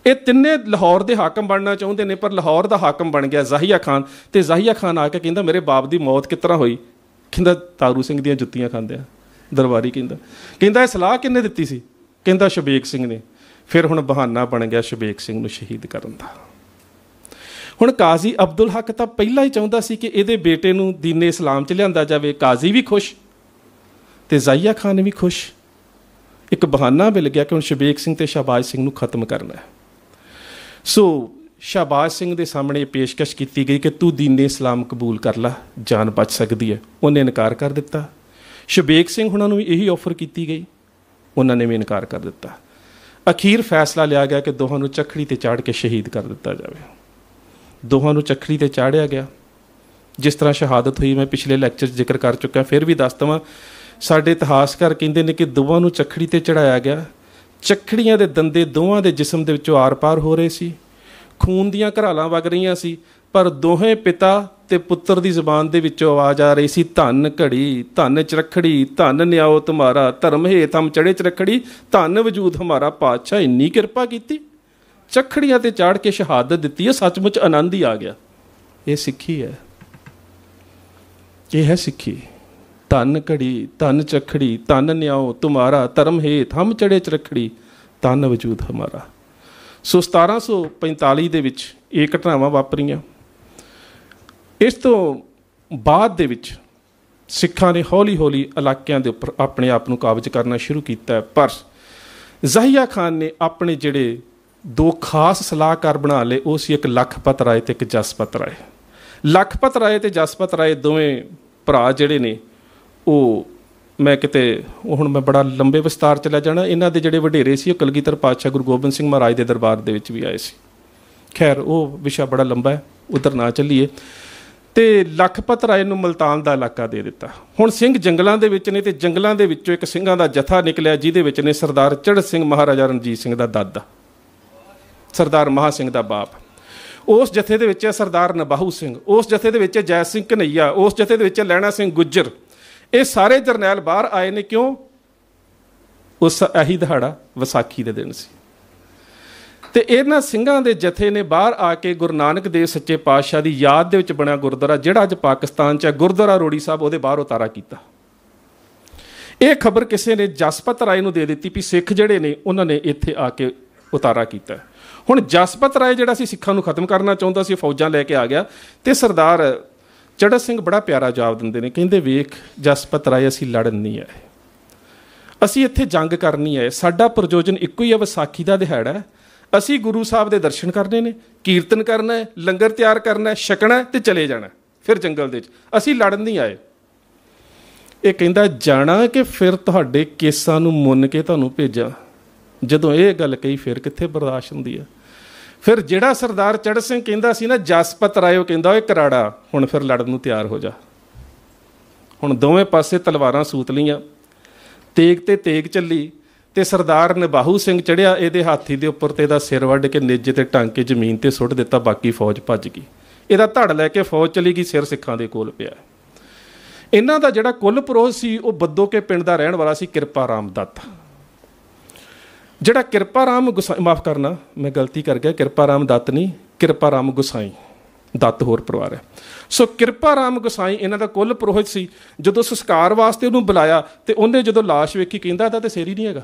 ਇਹ ਤਿੰਨੇ ਲਾਹੌਰ ਦੇ ਹਾਕਮ ਬਣਨਾ ਚਾਹੁੰਦੇ ਨੇ ਪਰ ਲਾਹੌਰ ਦਾ ਹਾਕਮ ਬਣ ਗਿਆ ਜ਼ਾਹੀਆ ਖਾਨ ਤੇ ਜ਼ਾਹੀਆ ਖਾਨ ਆ ਕੇ ਕਹਿੰਦਾ ਮੇਰੇ ਬਾਪ ਦੀ ਮੌਤ ਕਿਸ ਤਰ੍ਹਾਂ ਹੋਈ ਕਹਿੰਦਾ ਤਾਰੂ ਸਿੰਘ ਦੀਆਂ ਜੁੱਤੀਆਂ ਖਾਂਦੇ ਆ ਦਰਬਾਰੀ ਕਹਿੰਦਾ ਕਹਿੰਦਾ ਇਹ ਸਲਾਹ ਕਿੰਨੇ ਦਿੱਤੀ ਸੀ ਕਹਿੰਦਾ ਸ਼ਬੀਕ ਸਿੰਘ ਨੇ ਫਿਰ ਹੁਣ ਬਹਾਨਾ ਬਣ ਗਿਆ ਸ਼ਬੀਕ ਸਿੰਘ ਨੂੰ ਸ਼ਹੀਦ ਕਰਨ ਦਾ ਹੁਣ ਕਾਜ਼ੀ ਅਬਦੁਲ ਹਕ ਤਾਂ ਪਹਿਲਾਂ ਹੀ ਚਾਹੁੰਦਾ ਸੀ ਕਿ ਇਹਦੇ ਬੇਟੇ ਨੂੰ ਦੀਨੇ ਇਸਲਾਮ 'ਚ ਲਿਆਂਦਾ ਜਾਵੇ ਕਾਜ਼ੀ ਵੀ ਖੁਸ਼ ਤੇ ਜ਼ਾਇਆ ਖਾਨ ਵੀ ਖੁਸ਼ ਇੱਕ ਬਹਾਨਾ ਮਿਲ ਗਿਆ ਕਿ ਹੁਣ ਸ਼ਬੀਕ ਸਿੰਘ ਤੇ ਸ਼ਾਬਾਜ਼ ਸਿੰਘ ਨੂੰ ਖਤਮ ਕਰਨਾ ਹੈ ਸੋ ਸ਼ਾਬਾਸ਼ ਸਿੰਘ ਦੇ ਸਾਹਮਣੇ ਪੇਸ਼ਕਸ਼ ਕੀਤੀ ਗਈ ਕਿ ਤੂੰ ਦੀਨੇ ਇਸਲਾਮ ਕਬੂਲ ਕਰ ਲੈ ਜਾਨ ਬਚ ਸਕਦੀ ਹੈ ਉਹਨੇ ਇਨਕਾਰ ਕਰ ਦਿੱਤਾ ਸ਼ਬੇਕ ਸਿੰਘ ਉਹਨਾਂ ਨੂੰ ਵੀ ਇਹੀ ਆਫਰ ਕੀਤੀ ਗਈ ਉਹਨਾਂ ਨੇ ਵੀ ਇਨਕਾਰ ਕਰ ਦਿੱਤਾ ਅਖੀਰ ਫੈਸਲਾ ਲਿਆ ਗਿਆ ਕਿ ਦੋਹਾਂ ਨੂੰ ਚੱਕੜੀ ਤੇ ਚਾੜ ਕੇ ਸ਼ਹੀਦ ਕਰ ਦਿੱਤਾ ਜਾਵੇ ਦੋਹਾਂ ਨੂੰ ਚੱਕੜੀ ਤੇ ਚਾੜਿਆ ਗਿਆ ਜਿਸ ਤਰ੍ਹਾਂ ਸ਼ਹਾਦਤ ਹੋਈ ਮੈਂ ਪਿਛਲੇ ਲੈਕਚਰ 'ਚ ਜ਼ਿਕਰ ਕਰ ਚੁੱਕਾ ਫਿਰ ਵੀ ਦੱਸ ਦਵਾਂ ਸਾਡੇ ਇਤਿਹਾਸਕਾਰ ਕਹਿੰਦੇ ਨੇ ਕਿ ਦੋਵਾਂ ਨੂੰ ਚੱਕੜੀ ਤੇ ਚੜਾਇਆ ਗਿਆ ਚੱਖੜੀਆਂ ਦੇ ਦੰਦੇ ਦੋਹਾਂ ਦੇ ਜਿਸਮ ਦੇ ਵਿੱਚੋਂ ਆਰ-ਪਾਰ ਹੋ ਰਹੇ ਸੀ ਖੂਨ ਦੀਆਂ ਘਰਾਲਾਂ ਵਗ ਰਹੀਆਂ ਸੀ ਪਰ ਦੋਹੇ ਪਿਤਾ ਤੇ ਪੁੱਤਰ ਦੀ ਜ਼ੁਬਾਨ ਦੇ ਵਿੱਚੋਂ ਆਵਾਜ਼ ਆ ਰਹੀ ਸੀ ਧੰਨ ਘੜੀ ਧੰਨ ਚਰਖੜੀ ਧੰਨ ਨਿਆਉ ਤੁਮਾਰਾ ਧਰਮ ਹੈ ਤਮ ਚੜੇ ਚਰਖੜੀ ਧੰਨ ਵਜੂਦ ਹਮਾਰਾ ਪਾਤਸ਼ਾਹ ਇੰਨੀ ਕਿਰਪਾ ਕੀਤੀ ਚਖੜੀਆਂ ਤੇ ਚਾੜ ਕੇ ਸ਼ਹਾਦਤ ਦਿੱਤੀ ਹੈ ਸੱਚਮੁੱਚ ਆਨੰਦ ਹੀ ਆ ਗਿਆ ਇਹ ਸਿੱਖੀ ਹੈ ਇਹ ਹੈ ਸਿੱਖੀ ਧਨ ਘੜੀ ਧਨ ਚਖੜੀ ਧਨ ਨਿਆਉ ਤੁਮਾਰਾ ਧਰਮ ਹੇਤ ਹਮ ਚੜੇ ਚਰਖੜੀ ਤਨ ਵਜੂਦ ਹਮਾਰਾ ਸੋ 1745 ਦੇ ਵਿੱਚ ਇਹ ਘਟਨਾਵਾਂ ਵਾਪਰੀਆਂ ਇਸ ਤੋਂ ਬਾਅਦ ਦੇ ਵਿੱਚ ਸਿੱਖਾਂ ਨੇ ਹੌਲੀ-ਹੌਲੀ ਇਲਾਕਿਆਂ ਦੇ ਉੱਪਰ ਆਪਣੇ ਆਪ ਨੂੰ ਕਾਬਜ ਕਰਨਾ ਸ਼ੁਰੂ ਕੀਤਾ ਪਰ ਜ਼ਹੀਆ ਖਾਨ ਨੇ ਆਪਣੇ ਜਿਹੜੇ ਦੋ ਖਾਸ ਸਲਾਹਕਾਰ ਬਣਾ ਲਏ ਉਹ ਸੀ ਇੱਕ ਲਖਪਤ ਰਾਏ ਤੇ ਇੱਕ ਜਸਪਤ ਰਾਏ ਲਖਪਤ ਰਾਏ ਤੇ ਜਸਪਤ ਰਾਏ ਦੋਵੇਂ ਭਰਾ ਜਿਹੜੇ ਨੇ ਉਹ ਮੈਂ ਕਿਤੇ ਹੁਣ ਮੈਂ ਬੜਾ ਲੰਬੇ ਵਿਸਤਾਰ ਚ ਲੈ ਜਾਣਾ ਇਹਨਾਂ ਦੇ ਜਿਹੜੇ ਵਡੇਰੇ ਸੀ ਉਹ ਕਲਗੀਧਰ ਪਾਤਸ਼ਾਹ ਗੁਰੂ ਗੋਬਿੰਦ ਸਿੰਘ ਮਹਾਰਾਜ ਦੇ ਦਰਬਾਰ ਦੇ ਵਿੱਚ ਵੀ ਆਏ ਸੀ ਖੈਰ ਉਹ ਵਿਸ਼ਾ ਬੜਾ ਲੰਬਾ ਹੈ ਉਧਰ ਨਾ ਚੱਲੀਏ ਤੇ ਲਖਪਤ ਰਾਏ ਨੂੰ ਮਲਤਾਨ ਦਾ ਇਲਾਕਾ ਦੇ ਦਿੱਤਾ ਹੁਣ ਸਿੰਘ ਜੰਗਲਾਂ ਦੇ ਵਿੱਚ ਨੇ ਤੇ ਜੰਗਲਾਂ ਦੇ ਵਿੱਚੋਂ ਇੱਕ ਸਿੰਘਾਂ ਦਾ ਜਥਾ ਨਿਕਲਿਆ ਜਿਹਦੇ ਵਿੱਚ ਨੇ ਸਰਦਾਰ ਚੜ੍ਹ ਸਿੰਘ ਮਹਾਰਾਜਾ ਰਣਜੀਤ ਸਿੰਘ ਦਾ ਦਾਦਾ ਸਰਦਾਰ ਮਹਾ ਸਿੰਘ ਦਾ ਬਾਪ ਉਸ ਜਥੇ ਦੇ ਵਿੱਚ ਹੈ ਸਰਦਾਰ ਨਬਾਹੂ ਸਿੰਘ ਉਸ ਜਥੇ ਦੇ ਵਿੱਚ ਹੈ ਜੈ ਸਿੰਘ ਕਨਈਆ ਉਸ ਜਥੇ ਦੇ ਵਿੱਚ ਹੈ ਲੈਣਾ ਸਿੰਘ ਗੁੱਜਰ ਇਹ ਸਾਰੇ ਜਰਨੈਲ ਬਾਹਰ ਆਏ ਨੇ ਕਿਉਂ ਉਸ ਅਹੀ ਦਿਹਾੜਾ ਵਿਸਾਖੀ ਦੇ ਦਿਨ ਸੀ ਤੇ ਇਹਨਾਂ ਸਿੰਘਾਂ ਦੇ ਜਥੇ ਨੇ ਬਾਹਰ ਆ ਕੇ ਗੁਰੂ ਨਾਨਕ ਦੇਵ ਸੱਚੇ ਪਾਤਸ਼ਾਹ ਦੀ ਯਾਦ ਦੇ ਵਿੱਚ ਬਣਿਆ ਗੁਰਦੁਆਰਾ ਜਿਹੜਾ ਅੱਜ ਪਾਕਿਸਤਾਨ 'ਚ ਹੈ ਗੁਰਦੁਆਰਾ ਰੋੜੀ ਸਾਹਿਬ ਉਹਦੇ ਬਾਹਰ ਉਤਾਰਾ ਕੀਤਾ ਇਹ ਖਬਰ ਕਿਸੇ ਨੇ ਜਸਪਤ ਰਾਏ ਨੂੰ ਦੇ ਦਿੱਤੀ ਵੀ ਸਿੱਖ ਜਿਹੜੇ ਨੇ ਉਹਨਾਂ ਨੇ ਇੱਥੇ ਆ ਕੇ ਉਤਾਰਾ ਕੀਤਾ ਹੁਣ ਜਸਪਤ ਰਾਏ ਜਿਹੜਾ ਸੀ ਸਿੱਖਾਂ ਨੂੰ ਖਤਮ ਕਰਨਾ ਚਾਹੁੰਦਾ ਸੀ ਫੌਜਾਂ ਲੈ ਕੇ ਆ ਗਿਆ ਤੇ ਸਰਦਾਰ ਚੜਾ ਸਿੰਘ ਬੜਾ ਪਿਆਰਾ ਜਵਾਬ ਦਿੰਦੇ ਨੇ ਕਹਿੰਦੇ ਵੇਖ ਜਸਪਤ ਰਾਏ ਅਸੀਂ ਲੜਨ ਨਹੀਂ ਆਏ ਅਸੀਂ ਇੱਥੇ ਜੰਗ ਕਰਨੀ ਹੈ ਸਾਡਾ ਪ੍ਰਯੋਜਨ ਇੱਕੋ ਹੀ ਹੈ ਵਿਸਾਖੀ ਦਾ ਦਿਹਾੜਾ ਹੈ ਅਸੀਂ ਗੁਰੂ ਸਾਹਿਬ ਦੇ ਦਰਸ਼ਨ ਕਰਨੇ ਨੇ ਕੀਰਤਨ ਕਰਨਾ ਹੈ ਲੰਗਰ ਤਿਆਰ ਕਰਨਾ ਹੈ ਛਕਣਾ ਤੇ ਚਲੇ ਜਾਣਾ ਫਿਰ ਜੰਗਲ ਦੇ ਵਿੱਚ ਅਸੀਂ ਲੜਨ ਨਹੀਂ ਆਏ ਇਹ ਕਹਿੰਦਾ ਜਾਣਾ ਕਿ ਫਿਰ ਤੁਹਾਡੇ ਕੇਸਾਂ ਨੂੰ ਮੁੰਨ ਕੇ ਤੁਹਾਨੂੰ ਭੇਜਾਂ ਜਦੋਂ ਇਹ ਗੱਲ ਕਹੀ ਫਿਰ ਕਿੱਥੇ ਬਰਦਾਸ਼ਤ ਹੁੰਦੀ ਹੈ ਫਿਰ ਜਿਹੜਾ ਸਰਦਾਰ ਚੜ੍ਹ ਸਿੰਘ ਕਹਿੰਦਾ ਸੀ ਨਾ ਜਸਪਤ ਰਾਇਓ ਕਹਿੰਦਾ ਓਏ ਕਰਾੜਾ ਹੁਣ ਫਿਰ ਲੜਨ ਨੂੰ ਤਿਆਰ ਹੋ ਜਾ ਹੁਣ ਦੋਵੇਂ ਪਾਸੇ ਤਲਵਾਰਾਂ ਸੂਤ ਲੀਆਂ ਤੇਗ ਤੇ ਤੇਗ ਚੱਲੀ ਤੇ ਸਰਦਾਰ ਨਿਬਾਹੂ ਸਿੰਘ ਚੜਿਆ ਇਹਦੇ ਹਾਥੀ ਦੇ ਉੱਪਰ ਤੇ ਇਹਦਾ ਸਿਰ ਵੱਢ ਕੇ ਨੇਜੇ ਤੇ ਟਾਂਕੇ ਕੇ ਜ਼ਮੀਨ ਤੇ ਸੁੱਟ ਦਿੱਤਾ ਬਾਕੀ ਫੌਜ ਭੱਜ ਗਈ ਇਹਦਾ ਧੜ ਲੈ ਕੇ ਫੌਜ ਚਲੀ ਗਈ ਸਿਰ ਸਿੱਖਾਂ ਦੇ ਕੋਲ ਪਿਆ ਇਹਨਾਂ ਦਾ ਜਿਹੜਾ ਕੁੱਲ ਪਰੋਹ ਸੀ ਉਹ ਬੱਦੋ ਕੇ ਪਿੰਡ ਦਾ ਰਹਿਣ ਵਾਲਾ ਸੀ ਕਿਰਪਾ ਰਾਮ ਦੱਤ ਜਿਹੜਾ ਕਿਰਪਾ ਰਾਮ ਗੁਸਾਈ ਮਾਫ ਕਰਨਾ ਮੈਂ ਗਲਤੀ ਕਰ ਗਿਆ ਕਿਰਪਾ ਰਾਮ ਦੱਤ ਨਹੀਂ ਕਿਰਪਾ ਰਾਮ ਗੁਸਾਈ ਦੱਤ ਹੋਰ ਪਰਿਵਾਰ ਹੈ ਸੋ ਕਿਰਪਾ ਰਾਮ ਗੁਸਾਈ ਇਹਨਾਂ ਦਾ ਕੁੱਲ ਪ੍ਰੋਹਿਤ ਸੀ ਜਦੋਂ ਸੰਸਕਾਰ ਵਾਸਤੇ ਉਹਨੂੰ ਬੁਲਾਇਆ ਤੇ ਉਹਨੇ ਜਦੋਂ লাশ ਵੇਖੀ ਕਹਿੰਦਾ ਤਾਂ ਤੇ ਸੇਰੀ ਨਹੀਂ ਹੈਗਾ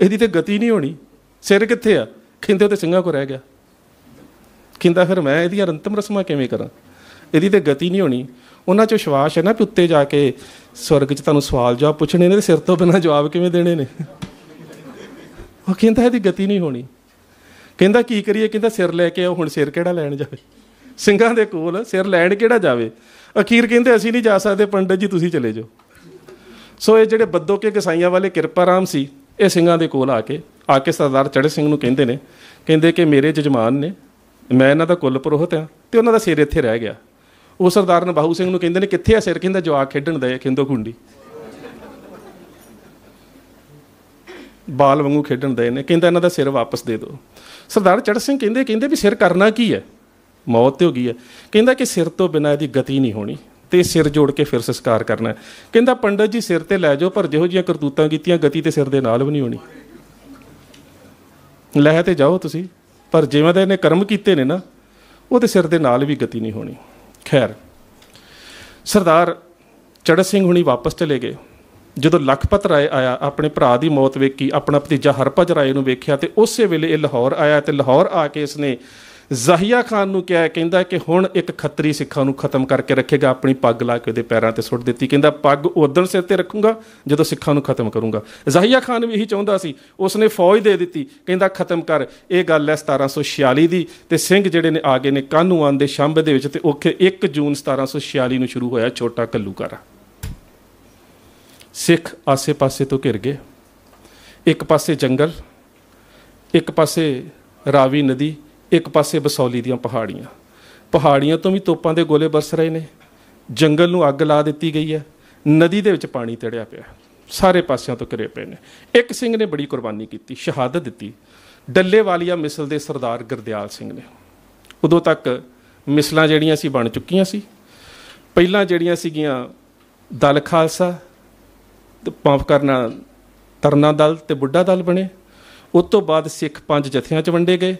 ਇਹਦੀ ਤੇ ਗਤੀ ਨਹੀਂ ਹੋਣੀ ਸਿਰ ਕਿੱਥੇ ਆ ਕਹਿੰਦੇ ਤੇ ਸਿੰਘਾਂ ਕੋ ਰਹਿ ਗਿਆ ਕਹਿੰਦਾ ਫਿਰ ਮੈਂ ਇਹਦੀਆਂ ਅੰਤਮ ਰਸਮਾਂ ਕਿਵੇਂ ਕਰਾਂ ਇਹਦੀ ਤੇ ਗਤੀ ਨਹੀਂ ਹੋਣੀ ਉਹਨਾਂ 'ਚ ਵਿਸ਼ਵਾਸ ਹੈ ਨਾ ਕਿ ਉੱਤੇ ਜਾ ਕੇ ਸਵਰਗ 'ਚ ਤੁਹਾਨੂੰ ਸਵਾਲ ਜਵਾਬ ਪੁੱਛਣੇ ਨੇ ਤੇ ਸਿਰ ਤੋਂ ਬਿਨਾਂ ਜਵਾਬ ਕਿਵੇਂ ਦੇਣੇ ਨੇ ਉਹ ਕਹਿੰਦਾ ਇਹਦੀ ਗਤੀ ਨਹੀਂ ਹੋਣੀ ਕਹਿੰਦਾ ਕੀ ਕਰੀਏ ਕਹਿੰਦਾ ਸਿਰ ਲੈ ਕੇ ਆ ਹੁਣ ਸਿਰ ਕਿਹੜਾ ਲੈਣ ਜਾਵੇ ਸਿੰਘਾਂ ਦੇ ਕੋਲ ਸਿਰ ਲੈਣ ਕਿਹੜਾ ਜਾਵੇ ਅਖੀਰ ਕਹਿੰਦੇ ਅਸੀਂ ਨਹੀਂ ਜਾ ਸਕਦੇ ਪੰਡਤ ਜੀ ਤੁਸੀਂ ਚਲੇ ਜਾਓ ਸੋ ਇਹ ਜਿਹੜੇ ਬੱਦੋ ਕੇ ਕਸਾਈਆਂ ਵਾਲੇ ਕਿਰਪਾ ਰਾਮ ਸੀ ਇਹ ਸਿੰਘਾਂ ਦੇ ਕੋਲ ਆ ਕੇ ਆ ਕੇ ਸਰਦਾਰ ਚੜ੍ਹੇ ਸਿੰਘ ਨੂੰ ਕਹਿੰਦੇ ਨੇ ਕਹਿੰਦੇ ਕਿ ਮੇਰੇ ਜਜਮਾਨ ਨੇ ਮੈਂ ਇਹਨਾਂ ਦਾ ਕੁੱਲ ਪ੍ਰੋਹਤ ਆ ਤੇ ਉਹਨਾਂ ਦਾ ਸਿਰ ਇੱਥੇ ਰਹਿ ਗਿਆ ਉਹ ਸਰਦਾਰ ਨਬਾਹੂ ਸਿੰਘ ਨੂੰ ਕਹਿੰਦੇ ਨੇ ਕਿੱਥੇ ਆ ਸਿਰ ਕਹਿੰਦਾ ਜਵਾਕ ਖੇਡਣ ਦਾ ਖਿੰਦੋ ਖੁੰਡੀ ਬਾਲ ਵਾਂਗੂ ਖੇਡਣ ਦੇ ਨੇ ਕਹਿੰਦਾ ਇਹਨਾਂ ਦਾ ਸਿਰ ਵਾਪਸ ਦੇ ਦਿਓ ਸਰਦਾਰ ਚੜ ਸਿੰਘ ਕਹਿੰਦੇ ਕਹਿੰਦੇ ਵੀ ਸਿਰ ਕਰਨਾ ਕੀ ਹੈ ਮੌਤ ਤੇ ਹੋ ਗਈ ਹੈ ਕਹਿੰਦਾ ਕਿ ਸਿਰ ਤੋਂ ਬਿਨਾਂ ਇਹਦੀ ਗਤੀ ਨਹੀਂ ਹੋਣੀ ਤੇ ਸਿਰ ਜੋੜ ਕੇ ਫਿਰ ਸੰਸਕਾਰ ਕਰਨਾ ਕਹਿੰਦਾ ਪੰਡਤ ਜੀ ਸਿਰ ਤੇ ਲੈ ਜਾਓ ਪਰ ਜਿਹੋ ਜੀਆਂ ਕਰਤੂਤਾਂ ਕੀਤੀਆਂ ਗਤੀ ਤੇ ਸਿਰ ਦੇ ਨਾਲ ਵੀ ਨਹੀਂ ਹੋਣੀ ਲੈ ਤੇ ਜਾਓ ਤੁਸੀਂ ਪਰ ਜਿਵੇਂ ਦਾ ਇਹਨੇ ਕਰਮ ਕੀਤੇ ਨੇ ਨਾ ਉਹ ਤੇ ਸਿਰ ਦੇ ਨਾਲ ਵੀ ਗਤੀ ਨਹੀਂ ਹੋਣੀ ਖੈਰ ਸਰਦਾਰ ਚੜ ਸਿੰਘ ਹੁਣੀ ਵਾਪਸ ਚਲੇ ਗਏ ਜਦੋਂ ਲਖਪਤ ਰਾਏ ਆਇਆ ਆਪਣੇ ਭਰਾ ਦੀ ਮੌਤ ਵੇਖੀ ਆਪਣਾ ਭਤੀਜਾ ਹਰਪਜ ਰਾਏ ਨੂੰ ਵੇਖਿਆ ਤੇ ਉਸੇ ਵੇਲੇ ਇਹ ਲਾਹੌਰ ਆਇਆ ਤੇ ਲਾਹੌਰ ਆ ਕੇ ਇਸਨੇ ਜ਼ਹੀਆ ਖਾਨ ਨੂੰ ਕਿਹਾ ਕਹਿੰਦਾ ਕਿ ਹੁਣ ਇੱਕ ਖੱਤਰੀ ਸਿੱਖਾਂ ਨੂੰ ਖਤਮ ਕਰਕੇ ਰੱਖੇਗਾ ਆਪਣੀ ਪੱਗ ਲਾ ਕੇ ਉਹਦੇ ਪੈਰਾਂ ਤੇ ਸੁੱਟ ਦਿੱਤੀ ਕਹਿੰਦਾ ਪੱਗ ਉਦੋਂ ਸਿਰ ਤੇ ਰੱਖੂੰਗਾ ਜਦੋਂ ਸਿੱਖਾਂ ਨੂੰ ਖਤਮ ਕਰੂੰਗਾ ਜ਼ਹੀਆ ਖਾਨ ਵੀ ਇਹੀ ਚਾਹੁੰਦਾ ਸੀ ਉਸਨੇ ਫੌਜ ਦੇ ਦਿੱਤੀ ਕਹਿੰਦਾ ਖਤਮ ਕਰ ਇਹ ਗੱਲ ਹੈ 1746 ਦੀ ਤੇ ਸਿੰਘ ਜਿਹੜੇ ਨੇ ਆ ਗਏ ਨੇ ਕਾਨੂੰਨ ਦੇ ਸ਼ੰਭ ਦੇ ਵਿੱਚ ਤੇ ਉਹ 1 ਜੂਨ 1746 ਨੂੰ ਸ਼ੁਰੂ ਹੋਇਆ ਛੋਟਾ ਕੱਲੂਕਾਰਾ ਸਿੱਖ ਆਸੇ-ਪਾਸੇ ਤੋਂ ਘਿਰ ਗਏ ਇੱਕ ਪਾਸੇ ਜੰਗਲ ਇੱਕ ਪਾਸੇ ਰਾਵੀ ਨਦੀ ਇੱਕ ਪਾਸੇ ਬਸੌਲੀ ਦੀਆਂ ਪਹਾੜੀਆਂ ਪਹਾੜੀਆਂ ਤੋਂ ਵੀ ਤੋਪਾਂ ਦੇ ਗੋਲੇ ਬਰਸ ਰਹੇ ਨੇ ਜੰਗਲ ਨੂੰ ਅੱਗ ਲਾ ਦਿੱਤੀ ਗਈ ਹੈ ਨਦੀ ਦੇ ਵਿੱਚ ਪਾਣੀ ਤੜਿਆ ਪਿਆ ਸਾਰੇ ਪਾਸਿਆਂ ਤੋਂ ਘਿਰੇ ਪਏ ਨੇ ਇੱਕ ਸਿੰਘ ਨੇ ਬੜੀ ਕੁਰਬਾਨੀ ਕੀਤੀ ਸ਼ਹਾਦਤ ਦਿੱਤੀ ਡੱਲੇ ਵਾਲੀਆ ਮਿਸਲ ਦੇ ਸਰਦਾਰ ਗਰਦਿਆਲ ਸਿੰਘ ਨੇ ਉਦੋਂ ਤੱਕ ਮਿਸਲਾਂ ਜਿਹੜੀਆਂ ਸੀ ਬਣ ਚੁੱਕੀਆਂ ਸੀ ਪਹਿਲਾਂ ਜਿਹੜੀਆਂ ਸੀਗੀਆਂ ਦਲ ਖਾਲਸਾ ਪੰਪ ਕਰਨਾ ਤਰਨਾ ਦਲ ਤੇ ਬੁੱਢਾ ਦਲ ਬਣੇ ਉਸ ਤੋਂ ਬਾਅਦ ਸਿੱਖ ਪੰਜ ਜਥਿਆਂ 'ਚ ਵੰਡੇ ਗਏ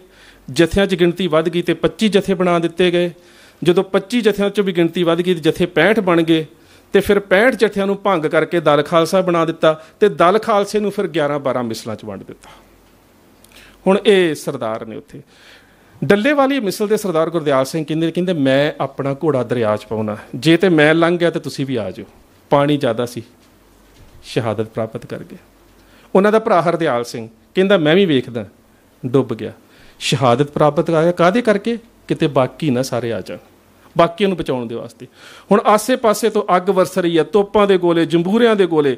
ਜਥਿਆਂ 'ਚ ਗਿਣਤੀ ਵੱਧ ਗਈ ਤੇ 25 ਜਥੇ ਬਣਾ ਦਿੱਤੇ ਗਏ ਜਦੋਂ 25 ਜਥਿਆਂ 'ਚ ਵੀ ਗਿਣਤੀ ਵੱਧ ਗਈ ਤੇ ਜਥੇ 65 ਬਣ ਗਏ ਤੇ ਫਿਰ 65 ਜਥਿਆਂ ਨੂੰ ਭੰਗ ਕਰਕੇ ਦਲ ਖਾਲਸਾ ਬਣਾ ਦਿੱਤਾ ਤੇ ਦਲ ਖਾਲਸੇ ਨੂੰ ਫਿਰ 11 12 ਮਿਸਲਾਂ 'ਚ ਵੰਡ ਦਿੱਤਾ ਹੁਣ ਇਹ ਸਰਦਾਰ ਨੇ ਉੱਥੇ ਡੱਲੇ ਵਾਲੀ ਮਿਸਲ ਦੇ ਸਰਦਾਰ ਗੁਰਦਿਆਲ ਸਿੰਘ ਕਹਿੰਦੇ ਕਹਿੰਦੇ ਮੈਂ ਆਪਣਾ ਘੋੜਾ ਦਰਿਆ 'ਚ ਪਾਉਣਾ ਜੇ ਤੇ ਮੈਂ ਲੰਘ ਗਿਆ ਤੇ ਤੁਸੀਂ ਵੀ ਆ ਜਾਓ ਪਾਣੀ ਜ਼ਿਆਦਾ ਸੀ ਸ਼ਹਾਦਤ ਪ੍ਰਾਪਤ ਕਰ ਗਿਆ ਉਹਨਾਂ ਦਾ ਭਰਾ ਹਰਦਿਆਲ ਸਿੰਘ ਕਹਿੰਦਾ ਮੈਂ ਵੀ ਵੇਖਦਾ ਡੁੱਬ ਗਿਆ ਸ਼ਹਾਦਤ ਪ੍ਰਾਪਤ ਕਰ ਗਿਆ ਕਾਦੇ ਕਰਕੇ ਕਿਤੇ ਬਾਕੀ ਨਾ ਸਾਰੇ ਆ ਜਾਣ ਬਾਕੀਆਂ ਨੂੰ ਬਚਾਉਣ ਦੇ ਵਾਸਤੇ ਹੁਣ ਆਸੇ-ਪਾਸੇ ਤੋਂ ਅੱਗ ਵਰਸ ਰਹੀ ਹੈ ਤੋਪਾਂ ਦੇ ਗੋਲੇ ਜੰਬੂਰਿਆਂ ਦੇ ਗੋਲੇ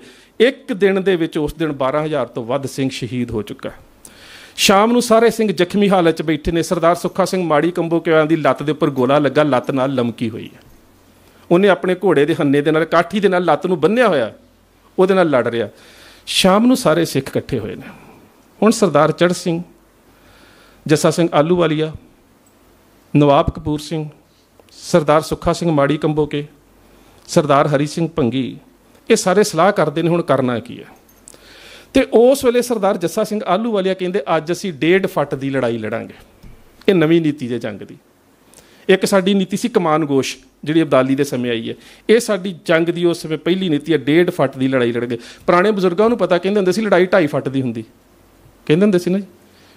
ਇੱਕ ਦਿਨ ਦੇ ਵਿੱਚ ਉਸ ਦਿਨ 12000 ਤੋਂ ਵੱਧ ਸਿੰਘ ਸ਼ਹੀਦ ਹੋ ਚੁੱਕਾ ਸ਼ਾਮ ਨੂੰ ਸਾਰੇ ਸਿੰਘ ਜ਼ਖਮੀ ਹਾਲਤ 'ਚ ਬੈਠੇ ਨੇ ਸਰਦਾਰ ਸੁੱਖਾ ਸਿੰਘ ਮਾੜੀ ਕੰਬੋ ਕਿਆਂ ਦੀ ਲੱਤ ਦੇ ਉੱਪਰ ਗੋਲਾ ਲੱਗਾ ਲੱਤ ਨਾਲ ਲਮਕੀ ਹੋਈ ਹੈ ਉਹਨੇ ਆਪਣੇ ਘੋੜੇ ਦੇ ਹੰਨੇ ਦੇ ਨਾਲ ਕਾਠੀ ਦੇ ਨਾਲ ਲੱਤ ਨੂੰ ਬੰਨਿਆ ਹੋਇਆ ਉਹਦੇ ਨਾਲ ਲੜ ਰਿਹਾ ਸ਼ਾਮ ਨੂੰ ਸਾਰੇ ਸਿੱਖ ਇਕੱਠੇ ਹੋਏ ਨੇ ਹੁਣ ਸਰਦਾਰ ਚੜ ਸਿੰਘ ਜੱਸਾ ਸਿੰਘ ਆਲੂਵਾਲੀਆ ਨਵਾਬ ਕਪੂਰ ਸਿੰਘ ਸਰਦਾਰ ਸੁੱਖਾ ਸਿੰਘ ਮਾੜੀ ਕੰਬੋਕੇ ਸਰਦਾਰ ਹਰੀ ਸਿੰਘ ਭੰਗੀ ਇਹ ਸਾਰੇ ਸਲਾਹ ਕਰਦੇ ਨੇ ਹੁਣ ਕਰਨਾ ਕੀ ਹੈ ਤੇ ਉਸ ਵੇਲੇ ਸਰਦਾਰ ਜੱਸਾ ਸਿੰਘ ਆਲੂਵਾਲੀਆ ਕਹਿੰਦੇ ਅੱਜ ਅਸੀਂ ਡੇਢ ਫੱਟ ਦੀ ਲੜਾਈ ਲੜਾਂਗੇ ਇਹ ਨਵੀਂ ਨੀਤੀ ਦੇ ਜੰਗ ਦੀ ਇੱਕ ਸਾਡੀ ਨੀਤੀ ਸੀ ਕਮਾਨ ਗੋਸ਼ ਜਿਹੜੀ ਅਬਦਾਲੀ ਦੇ ਸਮੇਂ ਆਈ ਹੈ ਇਹ ਸਾਡੀ ਜੰਗ ਦੀ ਉਸ ਸਮੇਂ ਪਹਿਲੀ ਨੀਤੀ ਹੈ ਡੇਢ ਫੱਟ ਦੀ ਲੜਾਈ ਲੜ ਗਏ ਪੁਰਾਣੇ ਬਜ਼ੁਰਗਾਂ ਨੂੰ ਪਤਾ ਕਹਿੰਦੇ ਹੁੰਦੇ ਸੀ ਲੜਾਈ ਢਾਈ ਫੱਟ ਦੀ ਹੁੰਦੀ ਕਹਿੰਦੇ ਹੁੰਦੇ ਸੀ ਨਾ ਜੀ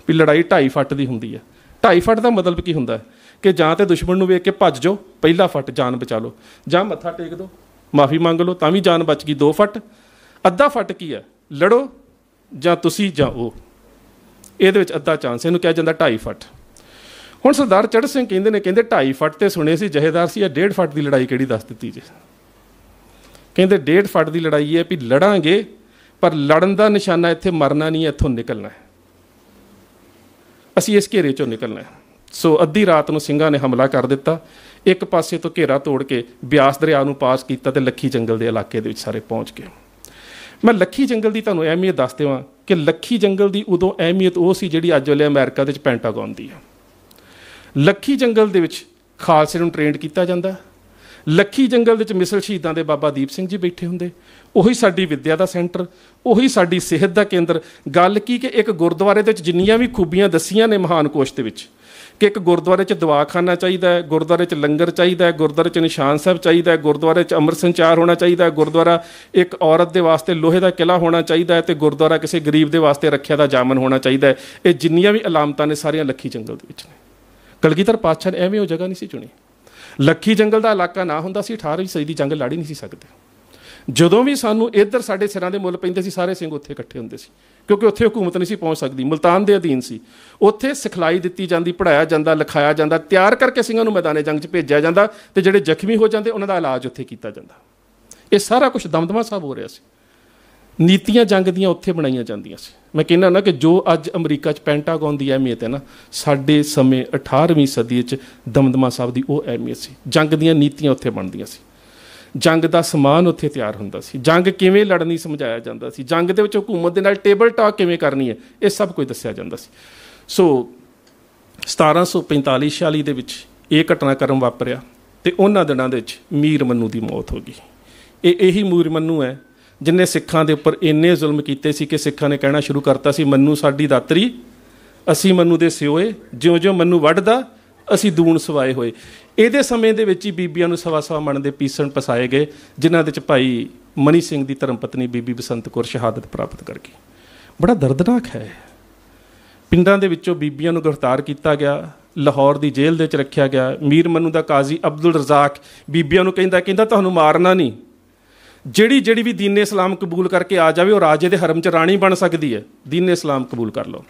ਵੀ ਲੜਾਈ ਢਾਈ ਫੱਟ ਦੀ ਹੁੰਦੀ ਹੈ ਢਾਈ ਫੱਟ ਦਾ ਮਤਲਬ ਕੀ ਹੁੰਦਾ ਹੈ ਕਿ ਜਾਂ ਤੇ ਦੁਸ਼ਮਣ ਨੂੰ ਵੇਖ ਕੇ ਭੱਜ ਜਾਓ ਪਹਿਲਾ ਫੱਟ ਜਾਨ ਬਚਾ ਲਓ ਜਾਂ ਮੱਥਾ ਟੇਕ ਦਿਓ ਮਾਫੀ ਮੰਗ ਲਓ ਤਾਂ ਵੀ ਜਾਨ ਬਚ ਗਈ ਦੋ ਫੱਟ ਅੱਧਾ ਫੱਟ ਕੀ ਹੈ ਲੜੋ ਜਾਂ ਤੁਸੀਂ ਜਾਂ ਉਹ ਇਹਦੇ ਵਿੱਚ ਅੱਧਾ ਚਾਂਸ ਇਹਨੂੰ ਕਿਹਾ ਜਾਂਦਾ ਢਾਈ ਫੱਟ ਹੁਣ ਸਰਦਾਰ ਚੜ੍ਹ ਸਿੰਘ ਕਹਿੰਦੇ ਨੇ ਕਹਿੰਦੇ 2.5 ਫੁੱਟ ਤੇ ਸੁਣੇ ਸੀ ਜਹੇਦਾਰ ਸੀ ਇਹ 1.5 ਫੁੱਟ ਦੀ ਲੜਾਈ ਕਿਹੜੀ ਦੱਸ ਦਿੱਤੀ ਜੀ ਕਹਿੰਦੇ 1.5 ਫੁੱਟ ਦੀ ਲੜਾਈ ਹੈ ਵੀ ਲੜਾਂਗੇ ਪਰ ਲੜਨ ਦਾ ਨਿਸ਼ਾਨਾ ਇੱਥੇ ਮਰਨਾ ਨਹੀਂ ਇੱਥੋਂ ਨਿਕਲਣਾ ਹੈ ਅਸੀਂ ਇਸ ਘੇਰੇ ਚੋਂ ਨਿਕਲਣਾ ਹੈ ਸੋ ਅੱਧੀ ਰਾਤ ਨੂੰ ਸਿੰਘਾਂ ਨੇ ਹਮਲਾ ਕਰ ਦਿੱਤਾ ਇੱਕ ਪਾਸੇ ਤੋਂ ਘੇਰਾ ਤੋੜ ਕੇ ਬਿਆਸ ਦਰਿਆ ਨੂੰ ਪਾਸ ਕੀਤਾ ਤੇ ਲੱਖੀ ਜੰਗਲ ਦੇ ਇਲਾਕੇ ਦੇ ਵਿੱਚ ਸਾਰੇ ਪਹੁੰਚ ਗਏ ਮੈਂ ਲੱਖੀ ਜੰਗਲ ਦੀ ਤੁਹਾਨੂੰ ਅਹਿਮੀਅਤ ਦੱਸ ਦੇਵਾਂ ਕਿ ਲੱਖੀ ਜੰਗਲ ਦੀ ਉਦੋਂ ਅਹਿਮੀਅਤ ਉਹ ਸੀ ਜਿਹੜੀ ਅੱਜ ਵਾਲੇ ਅਮਰੀਕਾ ਦੇ ਵਿੱਚ ਪੈਂਟਾਗਨ ਦੀ ਹੈ ਲੱਖੀ ਜੰਗਲ ਦੇ ਵਿੱਚ ਖਾਲਸੇ ਨੂੰ ਟ੍ਰੇਨਡ ਕੀਤਾ ਜਾਂਦਾ ਲੱਖੀ ਜੰਗਲ ਵਿੱਚ ਮਿਸਲ ਸ਼ਹੀਦਾਂ ਦੇ ਬਾਬਾ ਦੀਪ ਸਿੰਘ ਜੀ ਬੈਠੇ ਹੁੰਦੇ ਉਹੀ ਸਾਡੀ ਵਿੱਦਿਆ ਦਾ ਸੈਂਟਰ ਉਹੀ ਸਾਡੀ ਸਿਹਤ ਦਾ ਕੇਂਦਰ ਗੱਲ ਕੀ ਕਿ ਇੱਕ ਗੁਰਦੁਆਰੇ ਦੇ ਵਿੱਚ ਜਿੰਨੀਆਂ ਵੀ ਖੂਬੀਆਂ ਦੱਸੀਆਂ ਨੇ ਮਹਾਨ ਕੋਸ਼ ਦੇ ਵਿੱਚ ਕਿ ਇੱਕ ਗੁਰਦੁਆਰੇ 'ਚ ਦਵਾਖਾਨਾ ਚਾਹੀਦਾ ਹੈ ਗੁਰਦੁਆਰੇ 'ਚ ਲੰਗਰ ਚਾਹੀਦਾ ਹੈ ਗੁਰਦੁਆਰੇ 'ਚ ਨਿਸ਼ਾਨ ਸਾਹਿਬ ਚਾਹੀਦਾ ਹੈ ਗੁਰਦੁਆਰੇ 'ਚ ਅੰਮ੍ਰਿਤ ਸੰਚਾਰ ਹੋਣਾ ਚਾਹੀਦਾ ਹੈ ਗੁਰਦੁਆਰਾ ਇੱਕ ਔਰਤ ਦੇ ਵਾਸਤੇ ਲੋਹੇ ਦਾ ਕਿਲਾ ਹੋਣਾ ਚਾਹੀਦਾ ਹੈ ਤੇ ਗੁਰਦੁਆਰਾ ਕਿਸੇ ਗਰੀਬ ਦੇ ਵਾਸਤੇ ਰੱਖਿਆ ਦਾ ਜਾਮਨ ਹੋਣਾ ਚਾਹੀਦਾ ਹੈ ਇਹ ਜਿੰਨੀਆਂ ਵੀ ਅਲਾਮਤਾਂ ਨੇ ਸਾਰੀਆਂ ਲੱਖੀ ਜੰਗਲ ਦੇ ਵਿੱਚ ਨੇ ਕਲਗੀਧਰ ਪਾਤਸ਼ਾਹ ਨੇ ਐਵੇਂ ਉਹ ਜਗ੍ਹਾ ਨਹੀਂ ਸੀ ਚੁਣੀ ਲੱਖੀ ਜੰਗਲ ਦਾ ਇਲਾਕਾ ਨਾ ਹੁੰਦਾ ਸੀ 18ਵੀਂ ਸਦੀ ਦੀ ਜੰਗ ਲੜੀ ਨਹੀਂ ਸੀ ਸਕਦੇ ਜਦੋਂ ਵੀ ਸਾਨੂੰ ਇੱਧਰ ਸਾਡੇ ਸਿਰਾਂ ਦੇ ਮੁੱਲ ਪੈਂਦੇ ਸੀ ਸਾਰੇ ਸਿੰਘ ਉੱਥੇ ਇਕੱਠੇ ਹੁੰਦੇ ਸੀ ਕਿਉਂਕਿ ਉੱਥੇ ਹਕੂਮਤ ਨਹੀਂ ਸੀ ਪਹੁੰਚ ਸਕਦੀ ਮਲਤਾਨ ਦੇ ਅਧੀਨ ਸੀ ਉੱਥੇ ਸਿਖਲਾਈ ਦਿੱਤੀ ਜਾਂਦੀ ਪੜਾਇਆ ਜਾਂਦਾ ਲਿਖਾਇਆ ਜਾਂਦਾ ਤਿਆਰ ਕਰਕੇ ਸਿੰਘਾਂ ਨੂੰ ਮੈਦਾਨੇ ਜੰਗ 'ਚ ਭੇਜਿਆ ਜਾਂਦਾ ਤੇ ਜਿਹੜੇ ਜ਼ਖਮੀ ਹੋ ਜਾਂਦੇ ਉਹਨਾਂ ਦਾ ਇਲਾਜ ਉੱਥੇ ਕੀਤਾ ਜਾਂਦਾ ਇਹ ਸਾਰਾ ਕੁਝ ਦਮਦਮਾ ਸਾਹਿਬ ਹੋ ਰਿਹਾ ਸੀ ਨੀਤੀਆਂ ਜੰਗ ਦੀਆਂ ਉੱਥੇ ਬਣਾਈਆਂ ਜਾਂਦੀਆਂ ਸੀ ਮੈਂ ਕਹਿੰਦਾ ਨਾ ਕਿ ਜੋ ਅੱਜ ਅਮਰੀਕਾ 'ਚ ਪੈਂਟਾਗਨ ਦੀ ਅਹਿਮੀਅਤ ਹੈ ਨਾ ਸਾਡੇ ਸਮੇਂ 18ਵੀਂ ਸਦੀ 'ਚ ਦਮਦਮਾ ਸਾਹਿਬ ਦੀ ਉਹ ਅਹਿਮੀਅਤ ਸੀ ਜੰਗ ਦੀਆਂ ਨੀਤੀਆਂ ਉੱਥੇ ਬਣਦੀਆਂ ਸੀ ਜੰਗ ਦਾ ਸਮਾਨ ਉੱਥੇ ਤਿਆਰ ਹੁੰਦਾ ਸੀ ਜੰਗ ਕਿਵੇਂ ਲੜਨੀ ਸਮਝਾਇਆ ਜਾਂਦਾ ਸੀ ਜੰਗ ਦੇ ਵਿੱਚ ਹਕੂਮਤ ਦੇ ਨਾਲ ਟੇਬਲ ਟਾਕ ਕਿਵੇਂ ਕਰਨੀ ਹੈ ਇਹ ਸਭ ਕੁਝ ਦੱਸਿਆ ਜਾਂਦਾ ਸੀ ਸੋ 1745-46 ਦੇ ਵਿੱਚ ਇਹ ਘਟਨਾਕ੍ਰਮ ਵਾਪਰਿਆ ਤੇ ਉਹਨਾਂ ਦਿਨਾਂ ਦੇ ਵਿੱਚ ਮੀਰ ਮੰਨੂ ਦੀ ਮੌਤ ਹੋ ਗਈ ਇਹ ਇਹੀ ਮੀਰ ਮੰਨੂ ਹੈ ਜਿਨਨੇ ਸਿੱਖਾਂ ਦੇ ਉੱਪਰ ਇੰਨੇ ਜ਼ੁਲਮ ਕੀਤੇ ਸੀ ਕਿ ਸਿੱਖਾਂ ਨੇ ਕਹਿਣਾ ਸ਼ੁਰੂ ਕਰਤਾ ਸੀ ਮੰਨੂ ਸਾਡੀ ਦਾਤਰੀ ਅਸੀਂ ਮੰਨੂ ਦੇ ਸਿਓਏ ਜਿਉਂ-ਜਿਉਂ ਮੰਨੂ ਵੱਢਦਾ ਅਸੀਂ ਦੂਣ ਸਵਾਏ ਹੋਏ ਇਹਦੇ ਸਮੇਂ ਦੇ ਵਿੱਚ ਹੀ ਬੀਬੀਆਂ ਨੂੰ ਸਵਾ-ਸਵਾ ਮਣ ਦੇ ਪੀਸਣ ਪਸਾਏ ਗਏ ਜਿਨ੍ਹਾਂ ਦੇ ਚ ਭਾਈ ਮਨੀ ਸਿੰਘ ਦੀ ਧਰਮ ਪਤਨੀ ਬੀਬੀ ਬਸੰਤ ਕੌਰ ਸ਼ਹਾਦਤ ਪ੍ਰਾਪਤ ਕਰ ਗਈ ਬੜਾ ਦਰਦਨਾਕ ਹੈ ਪਿੰਡਾਂ ਦੇ ਵਿੱਚੋਂ ਬੀਬੀਆਂ ਨੂੰ ਗ੍ਰਿਫਤਾਰ ਕੀਤਾ ਗਿਆ ਲਾਹੌਰ ਦੀ ਜੇਲ੍ਹ ਦੇ ਵਿੱਚ ਰੱਖਿਆ ਗਿਆ ਮੀਰ ਮਨੂ ਦਾ ਕਾਜ਼ੀ ਅਬਦੁਲ ਰਜ਼ਾਕ ਬੀਬੀਆਂ ਨੂੰ ਕਹਿੰਦਾ ਕਹਿੰਦਾ ਤੁਹਾਨੂੰ ਮਾਰਨਾ ਨਹੀਂ ਜਿਹੜੀ ਜਿਹੜੀ ਵੀ ਦੀਨ ਇਸਲਾਮ ਕਬੂਲ ਕਰਕੇ ਆ ਜਾਵੇ ਉਹ ਰਾਜੇ ਦੇ ਹਰਮ 'ਚ ਰਾਣੀ ਬਣ ਸਕਦੀ ਹੈ ਦੀਨ ਇਸਲਾਮ ਕਬੂਲ ਕਰ ਲਓ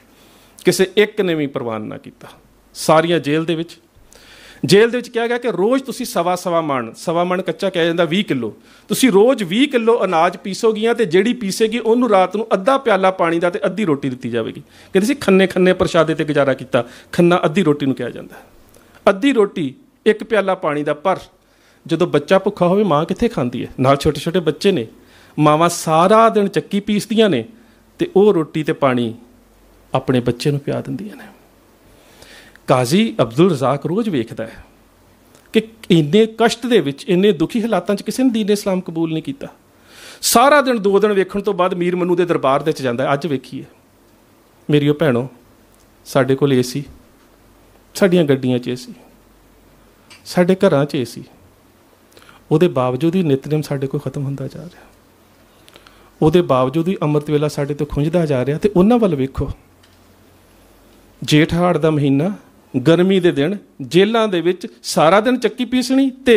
ਕਿਸੇ ਇੱਕ ਨੇ ਵੀ ਪ੍ਰਵਾਨ ਨਾ ਕੀਤਾ ਸਾਰੀਆਂ ਜੇਲ੍ਹ ਦੇ ਵਿੱਚ ਜੇਲ੍ਹ ਦੇ ਵਿੱਚ ਕਿਹਾ ਗਿਆ ਕਿ ਰੋਜ਼ ਤੁਸੀਂ ਸਵਾ ਸਵਾ ਮਣ ਸਵਾ ਮਣ ਕੱਚਾ ਕਿਹਾ ਜਾਂਦਾ 20 ਕਿਲੋ ਤੁਸੀਂ ਰੋਜ਼ 20 ਕਿਲੋ ਅਨਾਜ ਪੀਸੋਗੀਆਂ ਤੇ ਜਿਹੜੀ ਪੀਸੇਗੀ ਉਹਨੂੰ ਰਾਤ ਨੂੰ ਅੱਧਾ ਪਿਆਲਾ ਪਾਣੀ ਦਾ ਤੇ ਅੱਧੀ ਰੋਟੀ ਦਿੱਤੀ ਜਾਵੇਗੀ ਕਹਿੰਦੇ ਸੀ ਖੰਨੇ ਖੰਨੇ ਪ੍ਰਸ਼ਾਦੇ ਤੇ ਗੁਜ਼ਾਰਾ ਕੀਤਾ ਖੰਨਾ ਅੱਧੀ ਰੋਟੀ ਨੂੰ ਕਿਹਾ ਜਾਂਦਾ ਅੱਧੀ ਰੋਟੀ ਇੱਕ ਪਿਆਲਾ ਪਾਣੀ ਦਾ ਪਰ ਜਦੋਂ ਬੱਚਾ ਭੁੱਖਾ ਹੋਵੇ ਮਾਂ ਕਿੱਥੇ ਖਾਂਦੀ ਹੈ ਨਾਲ ਛੋਟੇ ਛੋਟੇ ਬੱਚੇ ਨੇ ਮਾਵਾਂ ਸਾਰਾ ਦਿਨ ਚੱਕੀ ਪੀਸਦੀਆਂ ਨੇ ਤੇ ਉਹ ਰੋਟੀ ਤੇ ਪਾਣੀ ਆਪਣੇ ਬੱਚੇ ਨੂੰ ਪਿਆ ਦਿੰਦੀਆਂ ਨੇ ਕਾਜ਼ੀ ਅਬਦੁਲ ਰਜ਼ਾਕ ਰੋਜ਼ ਵੇਖਦਾ ਹੈ ਕਿ ਇੰਨੇ ਕਸ਼ਟ ਦੇ ਵਿੱਚ ਇੰਨੇ ਦੁਖੀ ਹਾਲਾਤਾਂ 'ਚ ਕਿਸੇ ਨੇ دین ਇਸਲਾਮ ਕਬੂਲ ਨਹੀਂ ਕੀਤਾ ਸਾਰਾ ਦਿਨ ਦੋ ਦਿਨ ਵੇਖਣ ਤੋਂ ਬਾਅਦ ਮੀਰ ਮਨੂ ਦੇ ਦਰਬਾਰ ਦੇ ਚ ਜਾਂਦਾ ਅੱਜ ਵੇਖੀਏ ਮੇਰੀ ਉਹ ਭੈਣੋ ਸਾਡੇ ਕੋਲ ਏਸੀ ਸਾਡੀਆਂ ਗੱਡੀਆਂ 'ਚ ਏਸੀ ਸਾਡੇ ਘਰਾਂ 'ਚ ਏਸੀ ਉਹਦੇ ਬਾਵਜੂਦ ਹੀ ਨਿਤਨੇਮ ਸਾਡੇ ਕੋਲ ਖਤਮ ਹੁੰਦਾ ਜਾ ਰਿਹਾ ਉਹਦੇ ਬਾਵਜੂਦ ਹੀ ਅੰਮ੍ਰਿਤ ਵੇਲਾ ਸਾਡੇ ਤੋਂ ਖੁੰਝਦਾ ਜਾ ਰਿਹਾ ਤੇ ਉਹਨਾਂ ਵੱਲ ਵੇਖੋ ਜੇਠ ਹਾੜ ਦਾ ਮਹੀਨਾ ਗਰਮੀ ਦੇ ਦਿਨ ਜੇਲਾਂ ਦੇ ਵਿੱਚ ਸਾਰਾ ਦਿਨ ਚੱਕੀ ਪੀਸਣੀ ਤੇ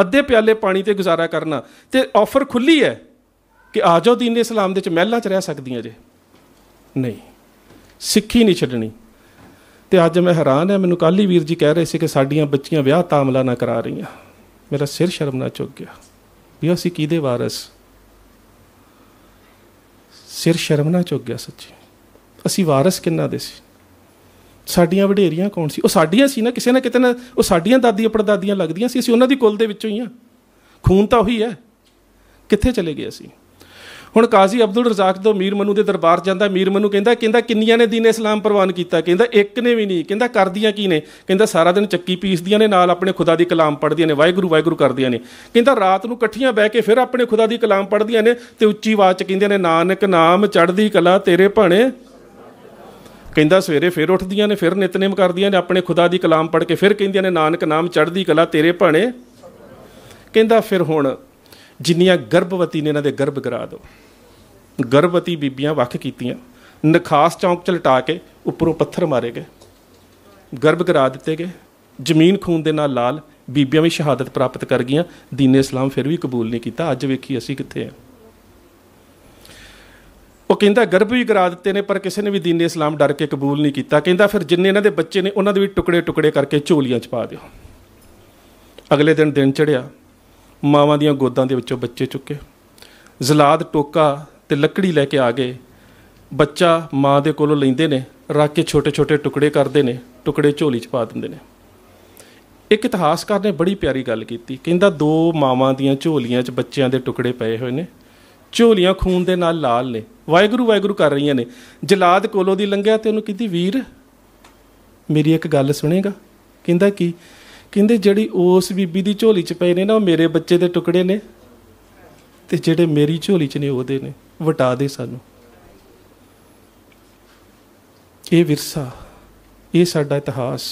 ਅੱਧੇ ਪਿਆਲੇ ਪਾਣੀ ਤੇ ਗੁਜ਼ਾਰਾ ਕਰਨਾ ਤੇ ਆਫਰ ਖੁੱਲੀ ਹੈ ਕਿ ਆ ਜਾਓ ਦੀਨ ਇਸਲਾਮ ਦੇ ਵਿੱਚ ਮਹਿਲਾ 'ਚ ਰਹਿ ਸਕਦੀਆਂ ਜੇ ਨਹੀਂ ਸਿੱਖੀ ਨਹੀਂ ਛੱਡਣੀ ਤੇ ਅੱਜ ਮੈਂ ਹੈਰਾਨ ਹਾਂ ਮੈਨੂੰ ਕੱਲ ਹੀ ਵੀਰ ਜੀ ਕਹਿ ਰਹੇ ਸੀ ਕਿ ਸਾਡੀਆਂ ਬੱਚੀਆਂ ਵਿਆਹ ਤਾਮਲਾ ਨਾ ਕਰਾ ਰਹੀਆਂ ਮੇਰਾ ਸਿਰ ਸ਼ਰਮ ਨਾਲ ਝੁਕ ਗਿਆ ਵੀ ਅਸੀਂ ਕਿਹਦੇ ਵਾਰਸ ਸਿਰ ਸ਼ਰਮ ਨਾਲ ਝੁਕ ਗਿਆ ਸੱਚੀ ਅਸੀਂ ਵਾਰਸ ਕਿੰਨਾ ਦੇ ਸੀ ਸਾਡੀਆਂ ਵਡੇਰੀਆਂ ਕੌਣ ਸੀ ਉਹ ਸਾਡੀਆਂ ਸੀ ਨਾ ਕਿਸੇ ਨਾ ਕਿਤੇ ਨਾ ਉਹ ਸਾਡੀਆਂ ਦਾਦੀਆਂ ਪੜਦਾਦੀਆਂ ਲੱਗਦੀਆਂ ਸੀ ਅਸੀਂ ਉਹਨਾਂ ਦੀ ਕੁਲ ਦੇ ਵਿੱਚੋਂ ਹੀ ਆ ਖੂਨ ਤਾਂ ਉਹੀ ਹੈ ਕਿੱਥੇ ਚਲੇ ਗਏ ਅਸੀਂ ਹੁਣ ਕਾਜ਼ੀ ਅਬਦੁਲ ਰਜ਼ਾਕ ਤੋਂ ਮੀਰ ਮਨੂ ਦੇ ਦਰਬਾਰ ਜਾਂਦਾ ਮੀਰ ਮਨੂ ਕਹਿੰਦਾ ਕਹਿੰਦਾ ਕਿੰਨੀਆਂ ਨੇ ਦੀਨ ਇਸਲਾਮ ਪ੍ਰਵਾਨ ਕੀਤਾ ਕਹਿੰਦਾ ਇੱਕ ਨੇ ਵੀ ਨਹੀਂ ਕਹਿੰਦਾ ਕਰਦੀਆਂ ਕੀ ਨੇ ਕਹਿੰਦਾ ਸਾਰਾ ਦਿਨ ਚੱਕੀ ਪੀਸਦੀਆਂ ਨੇ ਨਾਲ ਆਪਣੇ ਖੁਦਾ ਦੀ ਕਲਾਮ ਪੜ੍ਹਦੀਆਂ ਨੇ ਵਾਹਿਗੁਰੂ ਵਾਹਿਗੁਰੂ ਕਰਦੀਆਂ ਨੇ ਕਹਿੰਦਾ ਰਾਤ ਨੂੰ ਇਕੱਠੀਆਂ ਬਹਿ ਕੇ ਫਿਰ ਆਪਣੇ ਖੁਦਾ ਦੀ ਕਲਾਮ ਪੜ੍ਹਦੀਆਂ ਨੇ ਤੇ ਉੱਚੀ ਆਵਾਜ਼ ਚ ਕਹਿੰਦੀਆਂ ਨੇ ਨਾਨਕ ਨਾਮ ਚੜ੍ਹਦੀ ਕਲਾ ਤੇਰੇ ਭਾਣੇ ਕਹਿੰਦਾ ਸਵੇਰੇ ਫਿਰ ਉੱਠਦੀਆਂ ਨੇ ਫਿਰ ਨਿਤਨੇਮ ਕਰਦੀਆਂ ਨੇ ਆਪਣੇ ਖੁਦਾ ਦੀ ਕਲਾਮ ਪੜ੍ਹ ਕੇ ਫਿਰ ਕਹਿੰਦੀਆਂ ਨੇ ਨਾਨਕ ਨਾਮ ਚੜ੍ਹਦੀ ਕਲਾ ਤੇਰੇ ਭਾਣੇ ਕਹਿੰਦਾ ਫਿਰ ਹੁਣ ਜਿੰਨੀਆਂ ਗਰਭਵਤੀ ਨੇ ਇਹਨਾਂ ਦੇ ਗਰਭ ਕਰਾ ਦਿਓ ਗਰਭਵਤੀ ਬੀਬੀਆਂ ਵੱਖ ਕੀਤੀਆਂ ਨਖਾਸ ਚੌਂਕ ਚ ਲਟਾ ਕੇ ਉੱਪਰੋਂ ਪੱਥਰ ਮਾਰੇ ਗਏ ਗਰਭ ਕਰਾ ਦਿੱਤੇ ਗਏ ਜ਼ਮੀਨ ਖੂਨ ਦੇ ਨਾਲ ਲਾਲ ਬੀਬੀਆਂ ਵੀ ਸ਼ਹਾਦਤ ਪ੍ਰਾਪਤ ਕਰ ਗਈਆਂ ਦੀਨੇ ਇਸਲਾਮ ਫਿਰ ਵੀ ਕਬੂਲ ਨਹੀਂ ਕੀਤਾ ਅੱਜ ਵੇਖੀ ਅਸੀਂ ਕਿੱਥੇ ਆ ਉਹ ਕਹਿੰਦਾ ਗਰਭ ਵੀ ਕਰਾ ਦਿੱਤੇ ਨੇ ਪਰ ਕਿਸੇ ਨੇ ਵੀ ਦੀਨੇ ਇਸਲਾਮ ਡਰ ਕੇ ਕਬੂਲ ਨਹੀਂ ਕੀਤਾ ਕਹਿੰਦਾ ਫਿਰ ਜਿੰਨੇ ਇਹਨਾਂ ਦੇ ਬੱਚੇ ਨੇ ਉਹਨਾਂ ਦੇ ਵੀ ਟੁਕੜੇ ਟੁਕੜੇ ਕਰਕੇ ਝੋਲੀਆਂ 'ਚ ਪਾ ਦਿਓ ਅਗਲੇ ਦਿਨ ਦਿਨ ਚੜਿਆ ਮਾਵਾਂ ਦੀਆਂ ਗੋਦਾਂ ਦੇ ਵਿੱਚੋਂ ਬੱਚੇ ਚੁੱਕੇ ਜ਼ਲਾਦ ਟੋਕਾ ਤੇ ਲੱਕੜੀ ਲੈ ਕੇ ਆ ਗਏ ਬੱਚਾ ਮਾਂ ਦੇ ਕੋਲੋਂ ਲੈਂਦੇ ਨੇ ਰੱਖ ਕੇ ਛੋਟੇ-ਛੋਟੇ ਟੁਕੜੇ ਕਰਦੇ ਨੇ ਟੁਕੜੇ ਝੋਲੀ 'ਚ ਪਾ ਦਿੰਦੇ ਨੇ ਇੱਕ ਇਤਿਹਾਸਕਾਰ ਨੇ ਬੜੀ ਪਿਆਰੀ ਗੱਲ ਕੀਤੀ ਕਹਿੰਦਾ ਦੋ ਮਾਵਾਂ ਦੀਆਂ ਝੋਲੀਆਂ 'ਚ ਬੱਚਿਆਂ ਦੇ ਟੁਕੜੇ ਪਏ ਹੋਏ ਨੇ ਝੋਲੀਆਂ ਖੂਨ ਦੇ ਨਾਲ ਲਾਲ ਨੇ ਵਾਹਿਗੁਰੂ ਵਾਹਿਗੁਰੂ ਕਰ ਰਹੀਆਂ ਨੇ ਜਲਾਦ ਕੋਲੋਂ ਦੀ ਲੰਘਿਆ ਤੇ ਉਹਨੂੰ ਕਹਿੰਦੀ ਵੀਰ ਮੇਰੀ ਇੱਕ ਗੱਲ ਸੁਣੇਗਾ ਕਹਿੰਦਾ ਕੀ ਕਹਿੰਦੇ ਜਿਹੜੀ ਉਸ ਬੀਬੀ ਦੀ ਝੋਲੀ 'ਚ ਪਏ ਨੇ ਨਾ ਉਹ ਮੇਰੇ ਬੱਚੇ ਦੇ ਟੁਕੜੇ ਨੇ ਤੇ ਜਿਹੜੇ ਮੇਰੀ ਝੋਲੀ 'ਚ ਨੇ ਉਹਦੇ ਨੇ ਵਟਾ ਦੇ ਸਾਨੂੰ ਇਹ ਵਿਰਸਾ ਇਹ ਸਾਡਾ ਇਤਿਹਾਸ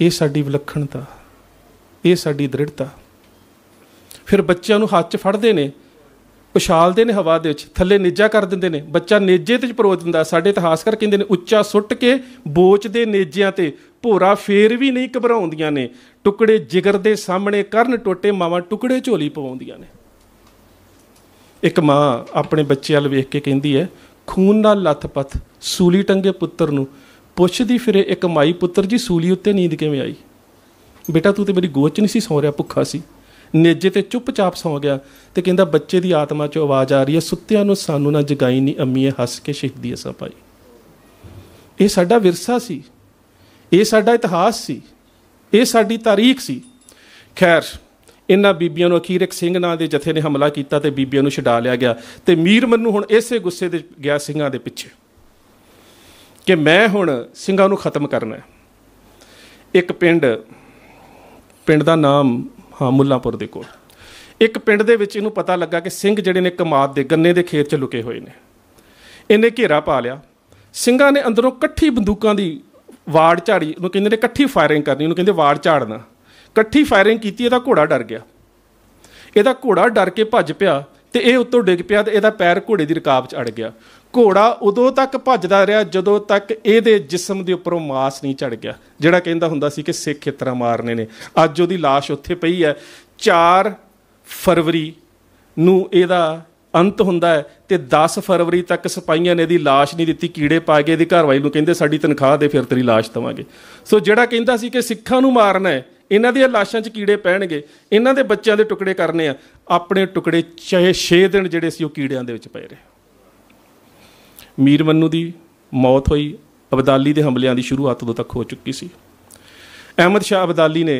ਇਹ ਸਾਡੀ ਵਿਲੱਖਣਤਾ ਇਹ ਸਾਡੀ ਦ੍ਰਿੜਤਾ ਫਿਰ ਬੱਚਿਆਂ ਨੂੰ ਹੱਥ 'ਚ ਫੜਦੇ ਨੇ ਪਛਾਲਦੇ ਨੇ ਹਵਾ ਦੇ ਵਿੱਚ ਥੱਲੇ ਨੇਜਾ ਕਰ ਦਿੰਦੇ ਨੇ ਬੱਚਾ ਨੇਜੇ ਤੇ ਪਰੋਚ ਦਿੰਦਾ ਸਾਡੇ ਇਤਿਹਾਸ ਕਰ ਕਹਿੰਦੇ ਨੇ ਉੱਚਾ ਸੁੱਟ ਕੇ ਬੋਚ ਦੇ ਨੇਜਿਆਂ ਤੇ ਭੋਰਾ ਫੇਰ ਵੀ ਨਹੀਂ ਘਬਰਾਉਂਦੀਆਂ ਨੇ ਟੁਕੜੇ ਜਿਗਰ ਦੇ ਸਾਹਮਣੇ ਕਰਨ ਟੋਟੇ ਮਾਵਾਂ ਟੁਕੜੇ ਝੋਲੀ ਪਵਾਉਂਦੀਆਂ ਨੇ ਇੱਕ ਮਾਂ ਆਪਣੇ ਬੱਚੇ ਵੱਲ ਵੇਖ ਕੇ ਕਹਿੰਦੀ ਹੈ ਖੂਨ ਨਾਲ ਲੱਥਪੱਥ ਸੂਲੀ ਟੰਗੇ ਪੁੱਤਰ ਨੂੰ ਪੁੱਛਦੀ ਫਿਰੇ ਇੱਕ ਮਾਈ ਪੁੱਤਰ ਜੀ ਸੂਲੀ ਉੱਤੇ ਨੀਂਦ ਕਿਵੇਂ ਆਈ ਬੇਟਾ ਤੂੰ ਤੇ ਮੇਰੀ ਗੋਚ ਨਹੀਂ ਸੀ ਸੌ ਰਿਹਾ ਭੁੱਖਾ ਸੀ ਨੇਜੇ ਤੇ ਚੁੱਪਚਾਪ ਸੌ ਗਿਆ ਤੇ ਕਹਿੰਦਾ ਬੱਚੇ ਦੀ ਆਤਮਾ ਚੋਂ ਆਵਾਜ਼ ਆ ਰਹੀ ਹੈ ਸੁੱਤਿਆਂ ਨੂੰ ਸਾਨੂੰ ਨਾ ਜਗਾਈ ਨਹੀਂ ਅੰਮੀਏ ਹੱਸ ਕੇ ਸ਼ਹੀਦੀ ਅਸਾਂ ਪਾਈ ਇਹ ਸਾਡਾ ਵਿਰਸਾ ਸੀ ਇਹ ਸਾਡਾ ਇਤਿਹਾਸ ਸੀ ਇਹ ਸਾਡੀ ਤਾਰੀਖ ਸੀ ਖੈਰ ਇਹਨਾਂ ਬੀਬੀਆਂ ਨੂੰ ਅਖੀਰ ਇੱਕ ਸਿੰਘ ਨਾਂ ਦੇ ਜਥੇ ਨੇ ਹਮਲਾ ਕੀਤਾ ਤੇ ਬੀਬੀਆਂ ਨੂੰ ਛਡਾ ਲਿਆ ਗਿਆ ਤੇ ਮੀਰ ਮੰਨੂ ਹੁਣ ਇਸੇ ਗੁੱਸੇ ਦੇ ਗਿਆ ਸਿੰਘਾਂ ਦੇ ਪਿੱਛੇ ਕਿ ਮੈਂ ਹੁਣ ਸਿੰਘਾਂ ਨੂੰ ਖਤਮ ਕਰਨਾ ਹੈ ਇੱਕ ਪਿੰਡ ਪਿੰਡ ਦਾ ਨਾਮ ਹਾਂ ਮੁੱਲਾਪੁਰ ਦੇ ਕੋਲ ਇੱਕ ਪਿੰਡ ਦੇ ਵਿੱਚ ਇਹਨੂੰ ਪਤਾ ਲੱਗਾ ਕਿ ਸਿੰਘ ਜਿਹੜੇ ਨੇ ਕਮਾਦ ਦੇ ਗੰਨੇ ਦੇ ਖੇਤ 'ਚ ਲੁਕੇ ਹੋਏ ਨੇ ਇਹਨੇ ਘੇਰਾ ਪਾ ਲਿਆ ਸਿੰਘਾਂ ਨੇ ਅੰਦਰੋਂ ਇਕੱਠੀ ਬੰਦੂਕਾਂ ਦੀ ਵਾੜ ਝਾੜੀ ਉਹਨੂੰ ਕਹਿੰਦੇ ਨੇ ਇਕੱਠੀ ਫਾਇਰਿੰਗ ਕਰਨੀ ਉਹਨੂੰ ਕਹਿੰਦੇ ਵਾੜ ਝਾੜਨਾ ਇਕੱਠੀ ਫਾਇਰਿੰਗ ਕੀਤੀ ਇਹਦਾ ਘੋੜਾ ਡਰ ਗਿਆ ਇਹਦਾ ਘੋੜਾ ਡਰ ਕੇ ਭੱਜ ਪਿਆ ਤੇ ਇਹ ਉੱਤੋਂ ਡਿੱਗ ਪਿਆ ਤੇ ਇਹਦਾ ਪੈਰ ਘੋੜੇ ਦੀ ਰਕਾਬ 'ਚ ਅੜ ਗਿਆ ਘੋੜਾ ਉਦੋਂ ਤੱਕ ਭੱਜਦਾ ਰਿਹਾ ਜਦੋਂ ਤੱਕ ਇਹਦੇ ਜਿਸਮ ਦੇ ਉੱਪਰੋਂ ਮਾਸ ਨਹੀਂ ਚੜ ਗਿਆ ਜਿਹੜਾ ਕਹਿੰਦਾ ਹੁੰਦਾ ਸੀ ਕਿ ਸਿੱਖ ਇਤਰਾ ਮਾਰਨੇ ਨੇ ਅੱਜ ਉਹਦੀ লাশ ਉੱਥੇ ਪਈ ਹੈ 4 ਫਰਵਰੀ ਨੂੰ ਇਹਦਾ ਅੰਤ ਹੁੰਦਾ ਹੈ ਤੇ 10 ਫਰਵਰੀ ਤੱਕ ਸਿਪਾਹੀਆਂ ਨੇ ਇਹਦੀ লাশ ਨਹੀਂ ਦਿੱਤੀ ਕੀੜੇ ਪਾ ਕੇ ਇਹਦੀ ਘਰਵਾਈ ਨੂੰ ਕਹਿੰਦੇ ਸਾਡੀ ਤਨਖਾਹ ਦੇ ਫਿਰ ਤੇਰੀ লাশ ਦਵਾਂਗੇ ਸੋ ਜਿਹੜਾ ਕਹਿੰਦਾ ਸੀ ਕਿ ਸਿੱਖਾਂ ਨੂੰ ਮਾਰਨਾ ਹੈ ਇਹਨਾਂ ਦੀਆਂ ਲਾਸ਼ਾਂ 'ਚ ਕੀੜੇ ਪੈਣਗੇ ਇਹਨਾਂ ਦੇ ਬੱਚਿਆਂ ਦੇ ਟੁਕੜੇ ਕਰਨੇ ਆ ਆਪਣੇ ਟੁਕੜੇ 6 ਦਿਨ ਜਿਹੜੇ ਸੀ ਉਹ ਕੀੜਿਆਂ ਦੇ ਵਿੱਚ ਪਏ ਰਹੇ ਮੀਰ ਮੰਨੂ ਦੀ ਮੌਤ ਹੋਈ ਅਬਦਾਲੀ ਦੇ ਹਮਲਿਆਂ ਦੀ ਸ਼ੁਰੂਆਤ ਤੋਂ ਤੱਕ ਹੋ ਚੁੱਕੀ ਸੀ ਅਹਿਮਦ ਸ਼ਾਹ ਅਬਦਾਲੀ ਨੇ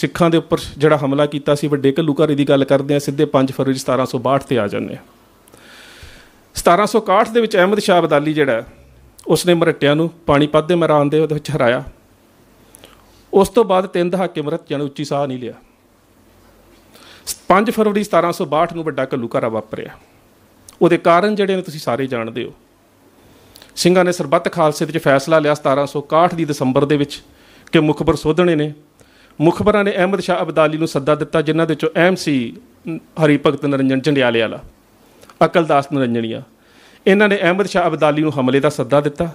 ਸਿੱਖਾਂ ਦੇ ਉੱਪਰ ਜਿਹੜਾ ਹਮਲਾ ਕੀਤਾ ਸੀ ਵੱਡੇ ਘੱਲੂਕਾਰੀ ਦੀ ਗੱਲ ਕਰਦੇ ਆ ਸਿੱਧੇ 5 ਫਰਵਰੀ 1762 ਤੇ ਆ ਜਾਂਦੇ ਆ 1761 ਦੇ ਵਿੱਚ ਅਹਿਮਦ ਸ਼ਾਹ ਅਬਦਾਲੀ ਜਿਹੜਾ ਉਸਨੇ ਮਰਟਿਆਂ ਨੂੰ ਪਾਣੀਪਤ ਦੇ ਮੈਦਾਨ ਦੇ ਵਿੱਚ ਹਰਾਇਆ ਉਸ ਤੋਂ ਬਾਅਦ ਤਿੰਨ ਦਹਾਕੇ ਮਰਤ ਜਣ ਉੱਚੀ ਸਾਹ ਨਹੀਂ ਲਿਆ 5 ਫਰਵਰੀ 1762 ਨੂੰ ਵੱਡਾ ਘੱਲੂਘਾਰਾ ਵਾਪਰਿਆ ਉਹਦੇ ਕਾਰਨ ਜਿਹੜੇ ਨੇ ਤੁਸੀਂ ਸਾਰੇ ਜਾਣਦੇ ਹੋ ਸਿੰਘਾਂ ਨੇ ਸਰਬੱਤ ਖਾਲਸੇ ਦੇ ਵਿੱਚ ਫੈਸਲਾ ਲਿਆ 1761 ਦੀ ਦਸੰਬਰ ਦੇ ਵਿੱਚ ਕਿ ਮੁਖਬਰ ਸੋਧਣੇ ਨੇ ਮੁਖਬਰਾਂ ਨੇ ਅਹਿਮਦ ਸ਼ਾਹ ਅਬਦਾਲੀ ਨੂੰ ਸੱਦਾ ਦਿੱਤਾ ਜਿਨ੍ਹਾਂ ਦੇ ਵਿੱਚੋਂ ਅਹਿਮ ਸੀ ਹਰੀ ਭਗਤ ਨਰਿੰਜਨ ਜੰਡਿਆਲੇ ਵਾਲਾ ਅਕਲਦਾਸ ਨਰਿੰਜਨੀਆ ਇਹਨਾਂ ਨੇ ਅਹਿਮਦ ਸ਼ਾਹ ਅਬਦਾਲੀ ਨੂੰ ਹਮਲੇ ਦਾ ਸੱਦਾ ਦਿੱਤਾ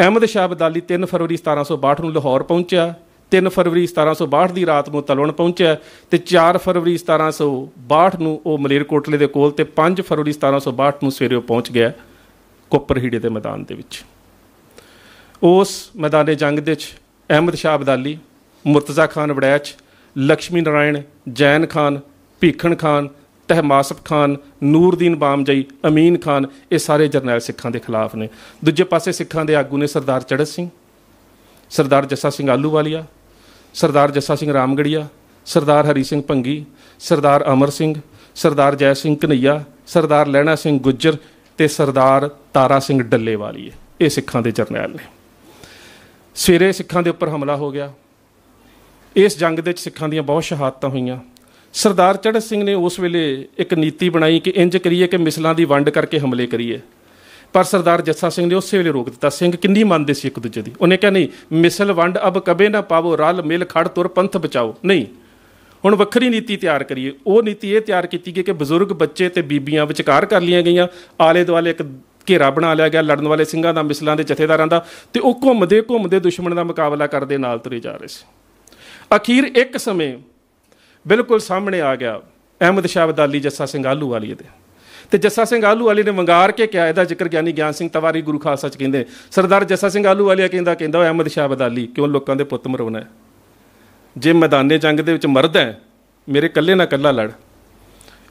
ਅਹਿਮਦ ਸ਼ਾਹ ਅਬਦਾਲੀ 3 ਫਰਵਰੀ 1762 ਨੂੰ ਲਾਹੌਰ ਪਹੁੰਚਿਆ 3 ਫਰਵਰੀ 1762 ਦੀ ਰਾਤ ਨੂੰ ਤਲਵਣ ਪਹੁੰਚਿਆ ਤੇ 4 ਫਰਵਰੀ 1762 ਨੂੰ ਉਹ ਮਲੇਰਕੋਟਲੇ ਦੇ ਕੋਲ ਤੇ 5 ਫਰਵਰੀ 1762 ਨੂੰ ਸਵੇਰੇ ਪਹੁੰਚ ਗਿਆ ਕੋਪਰਹੀੜੇ ਦੇ ਮੈਦਾਨ ਦੇ ਵਿੱਚ ਉਸ ਮੈਦਾਨੇ ਜੰਗ ਦੇ ਵਿੱਚ ਅਹਿਮਦ ਸ਼ਾਹ ਅਬਦਾਲੀ ਮੁਰਤਜ਼ਾ ਖਾਨ ਵੜੈਚ ਲక్ష్ਮੀ ਨਰਾਇਣ ਜੈਨ ਖਾਨ ਭੀਖਣ ਖਾਨ ਤਹਿਮਾਸਬ ਖਾਨ ਨੂਰਦੀਨ ਬਾਮਜਈ ਅਮੀਨ ਖਾਨ ਇਹ ਸਾਰੇ ਜਰਨੈਲ ਸਿੱਖਾਂ ਦੇ ਖਿਲਾਫ ਨੇ ਦੂਜੇ ਪਾਸੇ ਸਿੱਖਾਂ ਦੇ ਆਗੂ ਨੇ ਸਰਦਾਰ ਚੜਤ ਸਿੰਘ ਸਰਦਾਰ ਜੱਸਾ ਸਿੰਘ ਆਲੂਵਾਲੀਆ ਸਰਦਾਰ ਜੱਸਾ ਸਿੰਘ ਰਾਮਗੜੀਆ ਸਰਦਾਰ ਹਰੀ ਸਿੰਘ ਭੰਗੀ ਸਰਦਾਰ ਅਮਰ ਸਿੰਘ ਸਰਦਾਰ ਜੈ ਸਿੰਘ ਕਨਈਆ ਸਰਦਾਰ ਲੈਣਾ ਸਿੰਘ ਗੁੱਜਰ ਤੇ ਸਰਦਾਰ ਤਾਰਾ ਸਿੰਘ ਡੱਲੇਵਾਲੀਏ ਇਹ ਸਿੱਖਾਂ ਦੇ ਜਰਨੈਲ ਨੇ ਸਵੇਰੇ ਸਿੱਖਾਂ ਦੇ ਉੱਪਰ ਹਮਲਾ ਹੋ ਗਿਆ ਇਸ ਜੰਗ ਦੇ ਵਿੱਚ ਸਿੱਖਾਂ ਦੀਆਂ ਬਹੁਤ ਸ਼ਹਾਦਤਾਂ ਹੋਈਆਂ ਸਰਦਾਰ ਚੜ੍ਹ ਸਿੰਘ ਨੇ ਉਸ ਵੇਲੇ ਇੱਕ ਨੀਤੀ ਬਣਾਈ ਕਿ ਇੰਜ ਕਰੀਏ ਕਿ ਮਿਸਲਾਂ ਦੀ ਵੰਡ ਕਰਕੇ ਹਮਲੇ ਕਰੀਏ ਪਰ ਸਰਦਾਰ ਜੱਸਾ ਸਿੰਘ ਨੇ ਉਸੇ ਵੇਲੇ ਰੋਕ ਦਿੱਤਾ ਸਿੰਘ ਕਿੰਨੀ ਮੰਨਦੇ ਸੀ ਇੱਕ ਦੂਜੇ ਦੀ ਉਹਨੇ ਕਿਹਾ ਨਹੀਂ ਮਿਸਲ ਵੰਡ ਅਬ ਕਬੇ ਨਾ ਪਾਵੋ ਰਲ ਮਿਲ ਖੜ ਤੁਰ ਪੰਥ ਬਚਾਓ ਨਹੀਂ ਹੁਣ ਵੱਖਰੀ ਨੀਤੀ ਤਿਆਰ ਕਰੀਏ ਉਹ ਨੀਤੀ ਇਹ ਤਿਆਰ ਕੀਤੀ ਗਈ ਕਿ ਬਜ਼ੁਰਗ ਬੱਚੇ ਤੇ ਬੀਬੀਆਂ ਵਿਚਕਾਰ ਕਰ ਲੀਆਂ ਗਈਆਂ ਆਲੇ ਦੁਆਲੇ ਇੱਕ ਘੇਰਾ ਬਣਾ ਲਿਆ ਗਿਆ ਲੜਨ ਵਾਲੇ ਸਿੰਘਾਂ ਦਾ ਮਿਸਲਾਂ ਦੇ ਜਥੇਦਾਰਾਂ ਦਾ ਤੇ ਉਹ ਘੁੰਮਦੇ ਘੁੰਮਦੇ ਦੁਸ਼ਮਣ ਦਾ ਮੁਕਾਬਲਾ ਕਰਦੇ ਨਾਲ ਤੁਰੇ ਜਾ ਰਹੇ ਸੀ ਅਖੀਰ ਇੱਕ ਸਮੇਂ ਬਿਲਕੁਲ ਸਾਹਮਣੇ ਆ ਗਿਆ ਅਹਿਮਦ ਸ਼ਾਹ ਅਬਦਾਲੀ ਜੱਸਾ ਸਿੰਘ ਆਲੂ ਵਾਲੀਏ ਦੇ ਤੇ ਜੱਸਾ ਸਿੰਘ ਆਲੂ ਵਾਲੇ ਨੇ ਵੰਗਾਰ ਕੇ ਕਿਹਾ ਇਹਦਾ ਜ਼ਿਕਰ ਗਿਆਨੀ ਗਿਆਨ ਸਿੰਘ ਤਵਾਰੀ ਗੁਰੂ ਖਾਲਸਾ ਚ ਕਹਿੰਦੇ ਸਰਦਾਰ ਜੱਸਾ ਸਿੰਘ ਆਲੂ ਵਾਲਿਆ ਕਹਿੰਦਾ ਕਹਿੰਦਾ ਹੋਇਆ ਅਹਿਮਦ ਸ਼ਾਹ ਬਦਾਲੀ ਕਿਉਂ ਲੋਕਾਂ ਦੇ ਪੁੱਤ ਮਰਵਾਉਣਾ ਜੇ ਮੈਦਾਨੇ ਜੰਗ ਦੇ ਵਿੱਚ ਮਰਦ ਹੈ ਮੇਰੇ ਕੱਲੇ ਨਾ ਕੱਲਾ ਲੜ